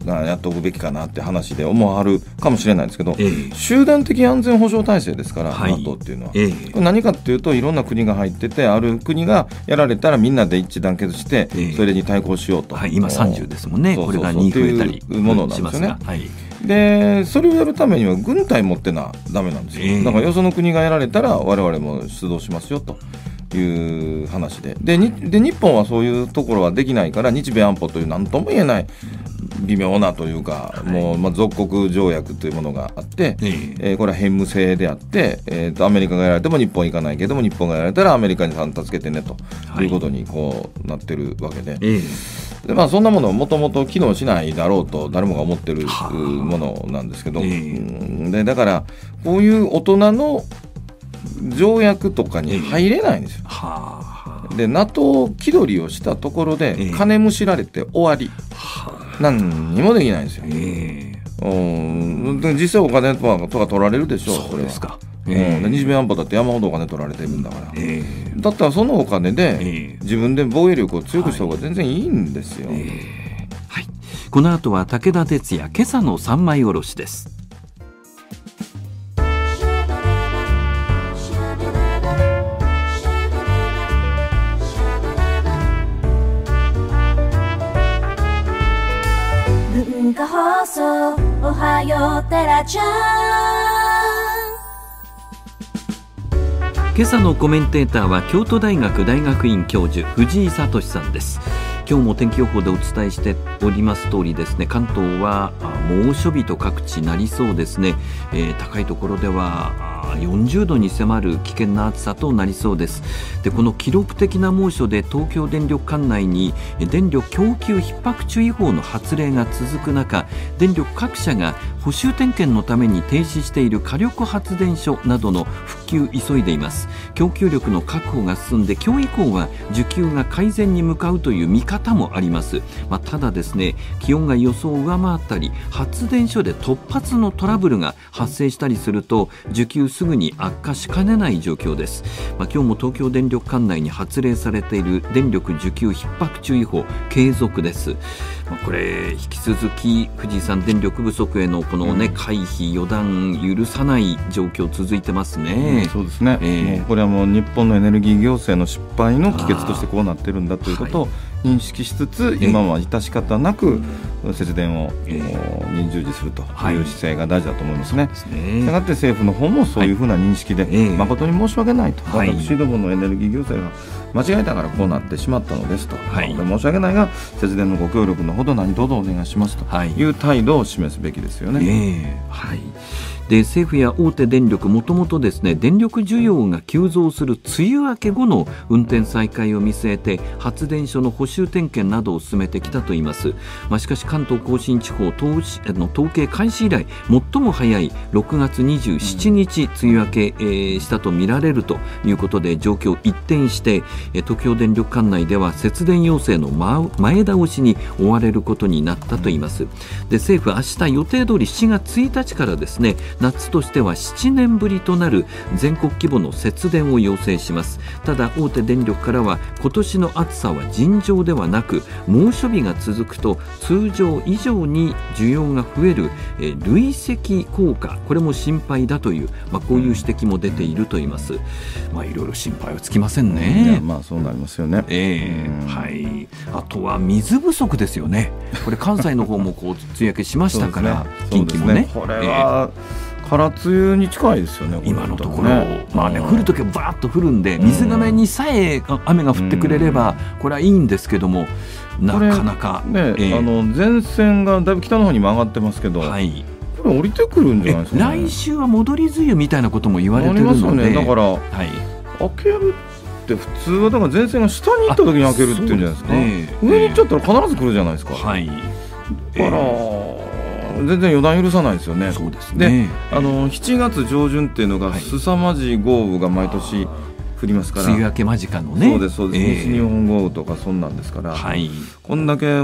やっておくべきかなって話で思わはるかもしれないですけど、え集団的安全保障体制ですから、はい、NATO っていうのは、え何かっていうといろんな国が入っててある国がやられたらみんなで一致団結して、えそれに対抗しようと、はい、今30ですもんねこれが2増えたりいうものなんですよね。はいでそれをやるためには軍隊持ってなだめなんですよ、えー、だからよその国がやられたらわれわれも出動しますよという話ででで日本はそういうところはできないから日米安保というなんとも言えない微妙なというか、はい、もう、まあ、属国条約というものがあって、ええー、これは偏無制であって、えーと、アメリカがやられても日本行かないけども日本がやられたらアメリカに助けてねと,、い、うことにこうなってるわけではい、でまあ、そんなものもともと機能しないだろうと誰もが思ってるものなんですけど、でだからこういう大人の条約とかに入れないんですよ。はで NATO 気取りをしたところで金むしられて終わり。何にもできないんですよ。えー、うん実際お金とかとか取られるでしょうそうですか。えー、うん、日米安保だって山ほどお金取られてるんだから、えー、だったらそのお金で自分で防衛力を強くした方が全然いいんですよ。はい、はい、この後は武田鉄矢今朝の三枚おろしです。そうおはようテラちゃん今朝のコメンテーターは京都大学大学院教授藤井聡さんです今日も天気予報でお伝えしております通りですね関東は猛暑日と各地なりそうですね、えー、高いところでは40度に迫る危険な暑さとなりそうですでこの記録的な猛暑で東京電力管内に電力供給逼迫注意報の発令が続く中電力各社が補修点検のために停止している火力発電所などの復旧急いでいます供給力の確保が進んで今日以降は需給が改善に向かうという見方もあります、まあ、ただですね気温が予想を上回ったり発電所で突発のトラブルが発生したりすると需給すぐに悪化しかねない状況です、まあ、今日も東京電力管内に発令されている電力需給逼迫注意報継続です、まあ、これ引き続き富士山電力不足へのこのね、回避予断許さない状況続いてますね、うん、そうですね、えー、これはもう日本のエネルギー行政の失敗の帰結としてこうなってるんだということを認識しつつ、はい、今は致し方なく節電を、えー、従事するという姿勢が大事だと思いますね。したがって政府の方もそういうふうな認識で、はい、誠に申し訳ないと、はい、私どものエネルギー行政が間違えたからこうなってしまったのですと、はい、申し訳ないが節電のご協力のほど何卒お願いしますという態度を示すべきですよね。えー、はいで政府や大手電力もともとですね電力需要が急増する梅雨明け後の運転再開を見据えて発電所の補修点検などを進めてきたといいます、まあ、しかし関東甲信地方統の統計開始以来最も早い6月27日、梅雨明け、えー、したとみられるということで状況一転して東京電力管内では節電要請の前倒しに追われることになったといいますで政府明日予定通り7月1日からですね夏としては7年ぶりとなる全国規模の節電を要請しますただ大手電力からは今年の暑さは尋常ではなく猛暑日が続くと通常以上に需要が増える、え累積効果これも心配だという、まあ、こういう指摘も出ていると言います、まあ、いろいろ心配はつきませんねまあそうなりますよね、えー、はい、あとは水不足ですよねこれ関西の方もこうつや明けしましたから、ね、近畿もねこれは、えー空梅雨に近いですよね今のところ、ね、まあね、降る時はばーっと降るんで水がめにさえ雨が降ってくれれば、これはいいんですけどもなかなか、ね、えー、あの前線がだいぶ北の方に曲がってますけど、はい、これ降りてくるんじゃないですか、ね、来週は戻り梅雨みたいなことも言われてるので、ね、だから、はい、明けるって普通はだから前線が下に行った時に開けるっていうんじゃないですか、ね、上に行っちゃったら必ず来るじゃないですか、はい、だから、えー全然予断許さないですよね。そうですねあの7月上旬っていうのが凄まじい豪雨が毎年降りますから、梅雨明け間近のねそうですそうです、えー、西日本豪雨とかそんなんですから、はい、こんだけ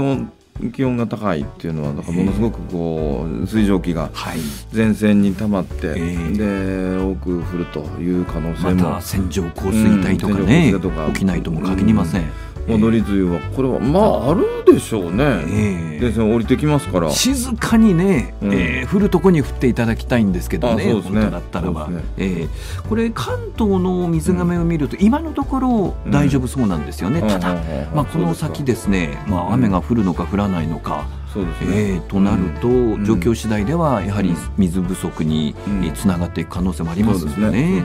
気温が高いっていうのはだからものすごくこう水蒸気が前線に溜まって、えー、で多く降るという可能性もまた線状降水帯とかね、うん、とか起きないとも限りません、うん戻り梅雨はこれはまああるでしょうね、えー、前線降りてきますから静かにね、うん、えー、降るとこに降っていただきたいんですけどね、ね、本当だったらば、ねえー、これ関東の水がめを見ると、うん、今のところ大丈夫そうなんですよね、うん、ただ、まあ、この先ですね、まあ、雨が降るのか降らないのか、そうですね、えー、となると、うん、状況次第ではやはり水不足につながっていく可能性もありますよね。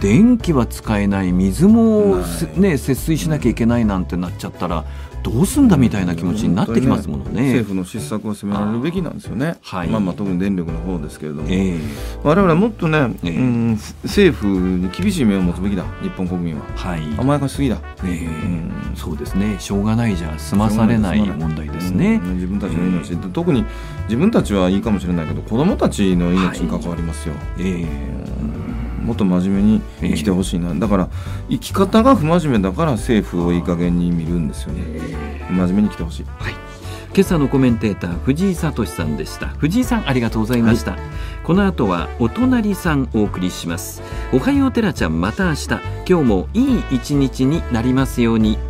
電気は使えない水も、ね、節水しなきゃいけないなんてなっちゃったらどうすんだみたいな気持ちになってきますものね、ね、政府の失策を責められるべきなんですよね、はい、まあ、まあ特に電力の方ですけれども、われわれはもっとね、えー、うん政府に厳しい目を持つべきだ日本国民は、はい、甘やかしすぎだ、えー、うん、そうですねしょうがないじゃ済まされない問題ですね、うん、自分たちの命、えー、特に自分たちはいいかもしれないけど子どもたちの命に関わりますよ、はい、えー、うんもっと真面目に生きてほしいな、えー、だから生き方が不真面目だから政府をいい加減に見るんですよね、えー、真面目に生きてほしい、はい、今朝のコメンテーター藤井聡さんでした藤井さんありがとうございました、はい、この後はお隣さんお送りしますおはようてらちゃんまた明日今日もいい一日になりますように